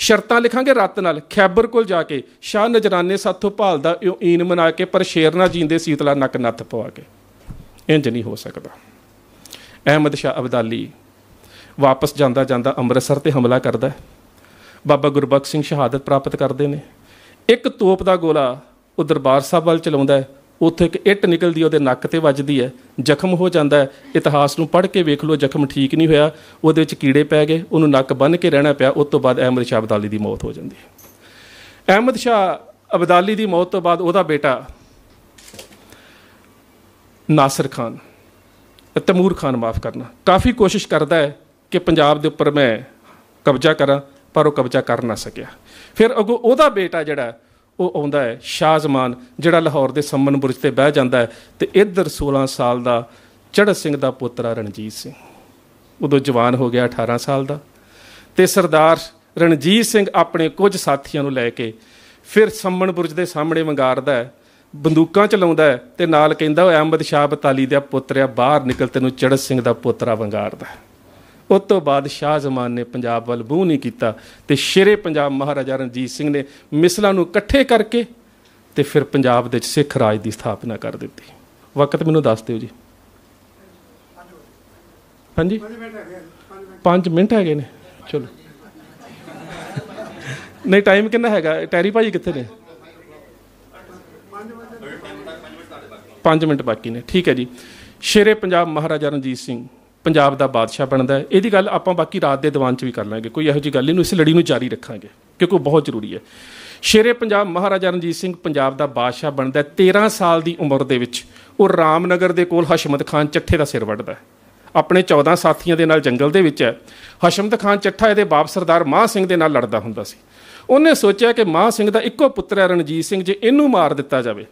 ਸ਼ਰਤਾਂ ਲਿਖਾਂਗੇ ਰੱਤ ਨਾਲ ਖੈਬਰ ਕੋਲ ਜਾ ਕੇ ਸ਼ਾਹ ਨਜਰਾਨੇ ਸਾਥੋਂ ਭਾਲਦਾ ਈਨ ਮਨਾ ਕੇ ਪਰ ਸ਼ੇਰ ਨਾ ਜੀਂਦੇ ਸੀਤਲਾ ਨੱਕ ਨੱਥ ਪਵਾ ਕੇ ਇੰਜ ਨਹੀਂ ਹੋ ਸਕਦਾ ਅਹਿਮਦ ਸ਼ਾਹ ਅਬਦਾਲੀ ਵਾਪਸ ਜਾਂਦਾ ਜਾਂਦਾ ਅੰਮ੍ਰਿਤਸਰ ਤੇ ਹਮਲਾ ਕਰਦਾ ਬਾਬਾ ਗੁਰਬਖਸ਼ ਸਿੰਘ ਸ਼ਹਾਦਤ ਪ੍ਰਾਪਤ ਕਰਦੇ ਨੇ ਇੱਕ ਤੋਪ ਦਾ ਗੋਲਾ ਉਹ ਦਰਬਾਰ ਸਾਹਿਬ ਵੱਲ ਚਲਾਉਂਦਾ ਹੈ ਉੱਥੇ ਇੱਕ ਇੱਟ ਨਿਕਲਦੀ ਉਹਦੇ ਨੱਕ ਤੇ ਵੱਜਦੀ ਹੈ ਜ਼ਖਮ ਹੋ ਜਾਂਦਾ ਹੈ ਇਤਿਹਾਸ ਨੂੰ ਪੜ੍ਹ ਕੇ ਵੇਖ ਲਓ ਜ਼ਖਮ ਠੀਕ ਨਹੀਂ ਹੋਇਆ ਉਹਦੇ ਵਿੱਚ ਕੀੜੇ ਪੈ ਗਏ ਉਹਨੂੰ ਨੱਕ ਬੰਨ ਕੇ ਰਹਿਣਾ ਪਿਆ ਉਸ ਤੋਂ ਬਾਅਦ ਅਹਿਮਦ ਸ਼ਾਹ ਅਬਦਾਲੀ ਦੀ ਮੌਤ ਹੋ ਜਾਂਦੀ ਹੈ ਅਹਿਮਦ ਸ਼ਾਹ ਅਬਦਾਲੀ ਦੀ ਮੌਤ ਤੋਂ ਬਾਅਦ ਉਹਦਾ ਬੇਟਾ ਨਾਸਰ ਖਾਨ ਤਮੂਰ ਖਾਨ ਮਾਫ ਕਰਨਾ ਕਾਫੀ ਕੋਸ਼ਿਸ਼ ਕਰਦਾ ਹੈ ਕਿ ਪੰਜਾਬ ਦੇ ਉੱਪਰ ਮੈਂ ਕਬਜ਼ਾ ਕਰਾਂ ਪਰ ਉਹ ਕਬਜ਼ਾ ਕਰ ਨਾ ਸਕਿਆ ਫਿਰ ਉਹਦਾ ਬੇਟਾ ਜਿਹੜਾ ਉਹ ਆਉਂਦਾ ਹੈ ਜ਼ਮਾਨ ਜਿਹੜਾ ਲਾਹੌਰ ਦੇ ਸੰਮਨ ਬੁਰਜ ਤੇ ਬਹਿ ਜਾਂਦਾ ਹੈ ਤੇ ਇੱਧਰ 16 ਸਾਲ ਦਾ ਚੜ੍ਹ ਸਿੰਘ ਦਾ ਪੁੱਤਰਾ ਰਣਜੀਤ ਸਿੰਘ ਉਦੋਂ ਜਵਾਨ ਹੋ ਗਿਆ 18 ਸਾਲ ਦਾ ਤੇ ਸਰਦਾਰ ਰਣਜੀਤ ਸਿੰਘ ਆਪਣੇ ਕੁਝ ਸਾਥੀਆਂ ਨੂੰ ਲੈ ਕੇ ਫਿਰ ਸੰਮਨ ਬੁਰਜ ਦੇ ਸਾਹਮਣੇ ਵੰਗਾਰਦਾ ਹੈ ਬੰਦੂਕਾਂ ਚਲਾਉਂਦਾ ਤੇ ਨਾਲ ਕਹਿੰਦਾ ਉਹ ਅਹਿਮਦ ਸ਼ਾਹ ਬਤਾਲੀ ਦਾ ਆ ਬਾਹਰ ਨਿਕਲ ਤੈਨੂੰ ਚੜ੍ਹ ਸਿੰਘ ਦਾ ਪੁੱਤਰਾ ਵੰਗਾਰਦਾ ਉਸ ਤੋਂ ਬਾਅਦ ਸ਼ਾਹ ਜ਼ਮਾਨ ਨੇ ਪੰਜਾਬ ਵੱਲ ਬੂਹ ਨਹੀਂ ਕੀਤਾ ਤੇ ਸ਼ੇਰੇ ਪੰਜਾਬ ਮਹਾਰਾਜਾ ਰਣਜੀਤ ਸਿੰਘ ਨੇ ਮਿਸਲਾਂ ਨੂੰ ਇਕੱਠੇ ਕਰਕੇ ਤੇ ਫਿਰ ਪੰਜਾਬ ਦੇ ਵਿੱਚ ਸਿੱਖ ਰਾਜ ਦੀ ਸਥਾਪਨਾ ਕਰ ਦਿੱਤੀ ਵਕਤ ਮੈਨੂੰ ਦੱਸ ਦਿਓ ਜੀ ਹਾਂਜੀ 5 ਮਿੰਟ ਹੈਗੇ ਨੇ ਚਲੋ ਨਹੀਂ ਟਾਈਮ ਕਿੰਨਾ ਹੈਗਾ ਟੈਰੀ ਭਾਜੀ ਕਿੱਥੇ ਨੇ 5 ਮਿੰਟ ਬਾਕੀ ਨੇ ਠੀਕ ਹੈ ਜੀ ਸ਼ੇਰੇ ਪੰਜਾਬ ਮਹਾਰਾਜਾ ਰਣਜੀਤ ਸਿੰਘ ਪੰਜਾਬ ਦਾ ਬਾਦਸ਼ਾਹ ਬਣਦਾ ਇਹਦੀ ਗੱਲ ਆਪਾਂ ਬਾਕੀ ਰਾਤ ਦੇ ਦੀਵਾਨ 'ਚ ਵੀ ਕਰ ਲਾਂਗੇ ਕੋਈ ਇਹੋ ਜੀ ਗੱਲ ਇਹਨੂੰ ਇਸ ਲੜੀ ਨੂੰ ਜਾਰੀ ਰੱਖਾਂਗੇ ਕਿਉਂਕਿ ਬਹੁਤ ਜ਼ਰੂਰੀ ਹੈ ਸ਼ੇਰੇ ਪੰਜਾਬ ਮਹਾਰਾਜਾ ਰਣਜੀਤ ਸਿੰਘ ਪੰਜਾਬ ਦਾ ਬਾਦਸ਼ਾਹ ਬਣਦਾ 13 ਸਾਲ ਦੀ ਉਮਰ ਦੇ ਵਿੱਚ ਉਹ ਰਾਮਨਗਰ ਦੇ ਕੋਲ ਹਸ਼ਮਤ ਖਾਨ ਚੱਠੇ ਦਾ ਸਿਰ ਵੱਢਦਾ ਹੈ ਆਪਣੇ 14 ਸਾਥੀਆਂ ਦੇ ਨਾਲ ਜੰਗਲ ਦੇ ਵਿੱਚ ਹੈ ਹਸ਼ਮਤ ਖਾਨ ਚੱਠਾ ਇਹਦੇ ਬਾਪ ਸਰਦਾਰ ਮਾਹ ਸਿੰਘ ਦੇ ਨਾਲ ਲੜਦਾ ਹੁੰਦਾ ਸੀ ਉਹਨੇ ਸੋਚਿਆ ਕਿ ਮਾਹ ਸਿੰਘ ਦਾ ਇੱਕੋ ਪੁੱਤਰ ਹੈ ਰਣਜੀਤ ਸਿੰਘ ਜੇ ਇਹਨੂੰ ਮਾਰ ਦਿੱਤਾ ਜਾਵੇ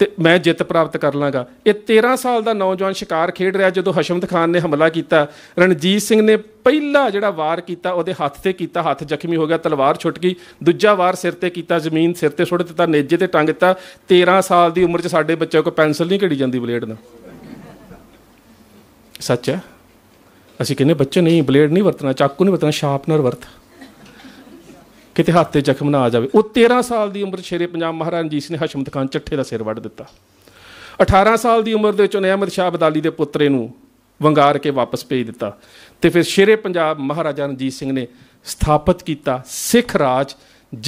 ਤੇ ਮੈਂ ਜਿੱਤ ਪ੍ਰਾਪਤ ਕਰ ਲਾਂਗਾ ਇਹ 13 ਸਾਲ ਦਾ ਨੌਜਵਾਨ ਸ਼ਿਕਾਰ ਖੇਡ ਰਿਹਾ ਜਦੋਂ ਹਸ਼ਮਤ ਖਾਨ ਨੇ ਹਮਲਾ ਕੀਤਾ ਰਣਜੀਤ ਸਿੰਘ ਨੇ ਪਹਿਲਾ ਜਿਹੜਾ ਵਾਰ ਕੀਤਾ ਉਹਦੇ ਹੱਥ ਤੇ ਕੀਤਾ ਹੱਥ ਜ਼ਖਮੀ ਹੋ ਗਿਆ ਤਲਵਾਰ ਛੁੱਟ ਗਈ ਦੂਜਾ ਵਾਰ ਸਿਰ ਤੇ ਕੀਤਾ ਜ਼ਮੀਨ ਸਿਰ ਤੇ ਛੁੱਟ ਦਿੱਤਾ ਨੇਜੇ ਤੇ ਟੰਗ ਦਿੱਤਾ 13 ਸਾਲ ਦੀ ਉਮਰ 'ਚ ਸਾਡੇ ਬੱਚਿਆਂ ਕੋ ਪੈਨਸਲ ਨਹੀਂ ਘੜੀ ਜਾਂਦੀ ਬਲੇਡ ਨਾਲ ਸੱਚ ਹੈ ਅਸੀਂ ਕਹਿੰਦੇ ਬੱਚੇ ਨਹੀਂ ਬਲੇਡ ਨਹੀਂ ਵਰਤਣਾ ਚਾਕੂ ਨਹੀਂ ਵਰਤਣਾ ਸ਼ਾਰਪਨਰ ਵਰਤ ਕਿਤੇ ਹੱਥ ਤੇ ਜ਼ਖਮ ਨਾ ਆ ਜਾਵੇ ਉਹ 13 ਸਾਲ ਦੀ ਉਮਰ ਸ਼ੇਰੇ ਪੰਜਾਬ ਮਹਾਰਾਜ ਰਣਜੀਤ ਸਿੰਘ ਨੇ ਹਸ਼ਮਤ ਖਾਨ ਚੱਠੇ ਦਾ ਸਿਰ ਵੱਢ ਦਿੱਤਾ 18 ਸਾਲ ਦੀ ਉਮਰ ਦੇ ਵਿੱਚ ਉਹਨੇ ਅਹਿਮਦ ਸ਼ਾਹ ਬਦਾਲੀ ਦੇ ਪੁੱਤਰੇ ਨੂੰ ਵੰਗਾਰ ਕੇ ਵਾਪਸ ਭੇਜ ਦਿੱਤਾ ਤੇ ਫਿਰ ਸ਼ੇਰੇ ਪੰਜਾਬ ਮਹਾਰਾਜਾ ਰਣਜੀਤ ਸਿੰਘ ਨੇ ਸਥਾਪਿਤ ਕੀਤਾ ਸਿੱਖ ਰਾਜ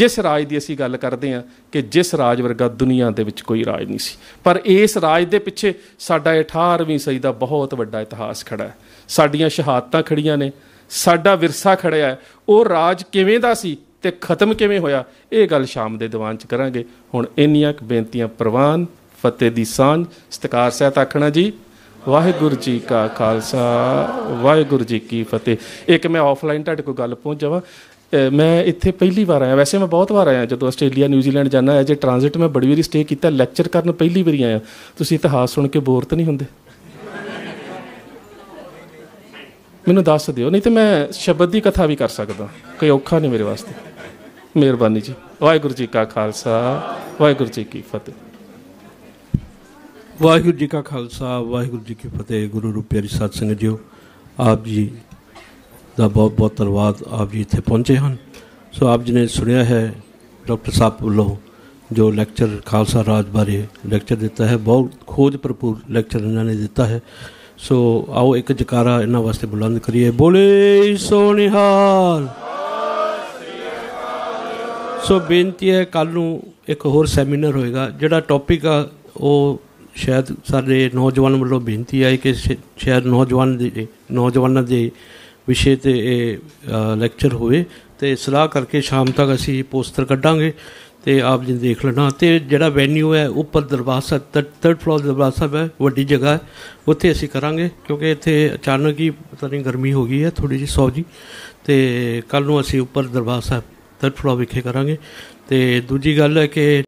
ਜਿਸ ਰਾਜ ਦੀ ਅਸੀਂ ਗੱਲ ਕਰਦੇ ਹਾਂ ਕਿ ਜਿਸ ਰਾਜ ਵਰਗਾ ਦੁਨੀਆ ਦੇ ਵਿੱਚ ਕੋਈ ਰਾਜ ਨਹੀਂ ਸੀ ਪਰ ਇਸ ਰਾਜ ਦੇ ਪਿੱਛੇ ਸਾਡਾ 18ਵੀਂ ਸਦੀ ਦਾ ਬਹੁਤ ਵੱਡਾ ਇਤਿਹਾਸ ਖੜਾ ਹੈ ਸਾਡੀਆਂ ਸ਼ਹਾਦਤਾਂ ਖੜੀਆਂ ਨੇ ਸਾਡਾ ਵਿਰਸਾ ਖੜਿਆ ਹੈ ਉਹ ਰਾਜ ਕਿਵੇਂ ਦਾ ਸੀ ਤੇ ਖਤਮ ਕਿਵੇਂ ਹੋਇਆ ਇਹ ਗੱਲ ਸ਼ਾਮ ਦੇ ਦੀਵਾਨ 'ਚ ਕਰਾਂਗੇ ਹੁਣ ਇੰਨੀਆਂ ਕੁ ਬੇਨਤੀਆਂ ਪ੍ਰਵਾਨ ਫਤਿਹ ਦੀ ਸਾਂਝ ਸਤਕਾਰ ਸਹਿਤ ਆਖਣਾ ਜੀ ਵਾਹਿਗੁਰੂ ਜੀ ਕਾ ਖਾਲਸਾ ਵਾਹਿਗੁਰੂ ਜੀ ਕੀ ਫਤਿਹ ਇੱਕ ਮੈਂ ਆਫਲਾਈਨ ਤੁਹਾਡੇ ਕੋਲ ਗੱਲ ਪਹੁੰਚ ਜਾਵਾਂ ਮੈਂ ਇੱਥੇ ਪਹਿਲੀ ਵਾਰ ਆਇਆ ਵੈਸੇ ਮੈਂ ਬਹੁਤ ਵਾਰ ਆਇਆ ਜਦੋਂ ਆਸਟ੍ਰੇਲੀਆ ਨਿਊਜ਼ੀਲੈਂਡ ਜਾਣਾ ਹੈ ਜੇ ਟ੍ਰਾਂਜ਼ਿਟ ਮੈਂ ਬੜੀ ਵਾਰੀ ਸਟੇ ਕੀਤਾ ਲੈਕਚਰ ਕਰਨ ਪਹਿਲੀ ਵਾਰੀ ਆਇਆ ਤੁਸੀਂ ਇਤਿਹਾਸ ਸੁਣ ਕੇ ਬੋਰ ਤਾਂ ਨਹੀਂ ਹੁੰਦੇ ਮੈਨੂੰ ਦੱਸ ਦਿਓ ਨਹੀਂ ਤੇ ਮੈਂ ਸ਼ਬਦ ਦੀ ਕਥਾ ਵੀ ਕਰ ਸਕਦਾ ਕੋਈ ਔਖਾ ਨਹੀਂ ਮੇਰੇ ਵਾਸਤੇ ਮਿਹਰਬਾਨੀ ਜੀ ਵਾਹਿਗੁਰੂ ਜੀ ਕਾ ਖਾਲਸਾ ਵਾਹਿਗੁਰੂ ਜੀ ਕੀ ਫਤਿਹ ਵਾਹਿਗੁਰੂ ਜੀ ਕਾ ਖਾਲਸਾ ਵਾਹਿਗੁਰੂ ਜੀ ਕੀ ਫਤਿਹ ਗੁਰੂ ਰੂਪਿਆ ਜੀ ਸਾਧ ਸੰਗਤ ਜੀਓ ਆਪ ਜੀ ਦਾ ਬਹੁਤ ਬਹੁਤ ਧੰਨਵਾਦ ਆਪ ਜੀ ਇੱਥੇ ਪਹੁੰਚੇ ਹਨ ਸੋ ਆਪ ਜੀ ਨੇ ਸੁਣਿਆ ਹੈ ਡਾਕਟਰ ਸਾਹਿਬ ਵੱਲੋਂ ਜੋ ਲੈਕਚਰ ਖਾਲਸਾ ਰਾਜ ਬਾਰੇ ਲੈਕਚਰ ਦਿੱਤਾ ਹੈ ਬਹੁਤ ਖੋਜ ਭਰਪੂਰ ਲੈਕਚਰ ਇਹਨਾਂ ਨੇ ਦਿੱਤਾ ਹੈ ਸੋ ਆਓ ਇੱਕ ਜਕਾਰਾ ਇਹਨਾਂ ਵਾਸਤੇ ਬੁਲੰਦ ਕਰੀਏ ਬੋਲੇ ਸੋ ਨਿਹਾਲ ਸੋ ਬੇਨਤੀ ਹੈ ਕੱਲ ਨੂੰ ਇੱਕ ਹੋਰ ਸੈਮੀਨਾਰ ਹੋਏਗਾ ਜਿਹੜਾ ਟੌਪਿਕ ਆ ਉਹ ਸ਼ਾਇਦ ਸਾਡੇ ਨੌਜਵਾਨ ਵੱਲੋਂ ਬੇਨਤੀ ਆਈ ਕਿ ਸ਼ਾਇਦ ਨੌਜਵਾਨ ਦੇ ਨੌਜਵਾਨਾਂ ਦੇ ਵਿਸ਼ੇ ਤੇ ਇਹ ਲੈਕਚਰ ਹੋਵੇ ਤੇ ਸਲਾਹ ਕਰਕੇ ਸ਼ਾਮ ਤੱਕ ਅਸੀਂ ਪੋਸਟਰ ਕੱਢਾਂਗੇ ਤੇ ਆਪ ਜੀ ਦੇਖ ਲੈਣਾ ਤੇ ਜਿਹੜਾ ਵੈਨਿਊ ਹੈ ਉੱਪਰ ਦਰਬਾਰ ਸਾਹਿਬ ਥਰਡ ਫਲੋਰ ਦਰਬਾਰ ਸਾਹਿਬ ਹੈ ਵੱਡੀ ਜਗ੍ਹਾ ਉੱਥੇ ਅਸੀਂ ਕਰਾਂਗੇ ਕਿਉਂਕਿ ਇੱਥੇ ਅਚਾਨਕ ਹੀ ਪਤਾ ਨਹੀਂ ਗਰਮੀ ਹੋ ਗਈ ਹੈ ਥੋੜੀ ਜੀ ਸੌ ਜੀ ਤੇ ਕੱਲ ਨੂੰ ਅਸੀਂ ਉੱਪਰ ਦਰਬਾਰ ਸਾਹਿਬ ਥਰਡ ਫਲੋਰ ਵਿਖੇ ਕਰਾਂਗੇ ਤੇ ਦੂਜੀ ਗੱਲ ਹੈ ਕਿ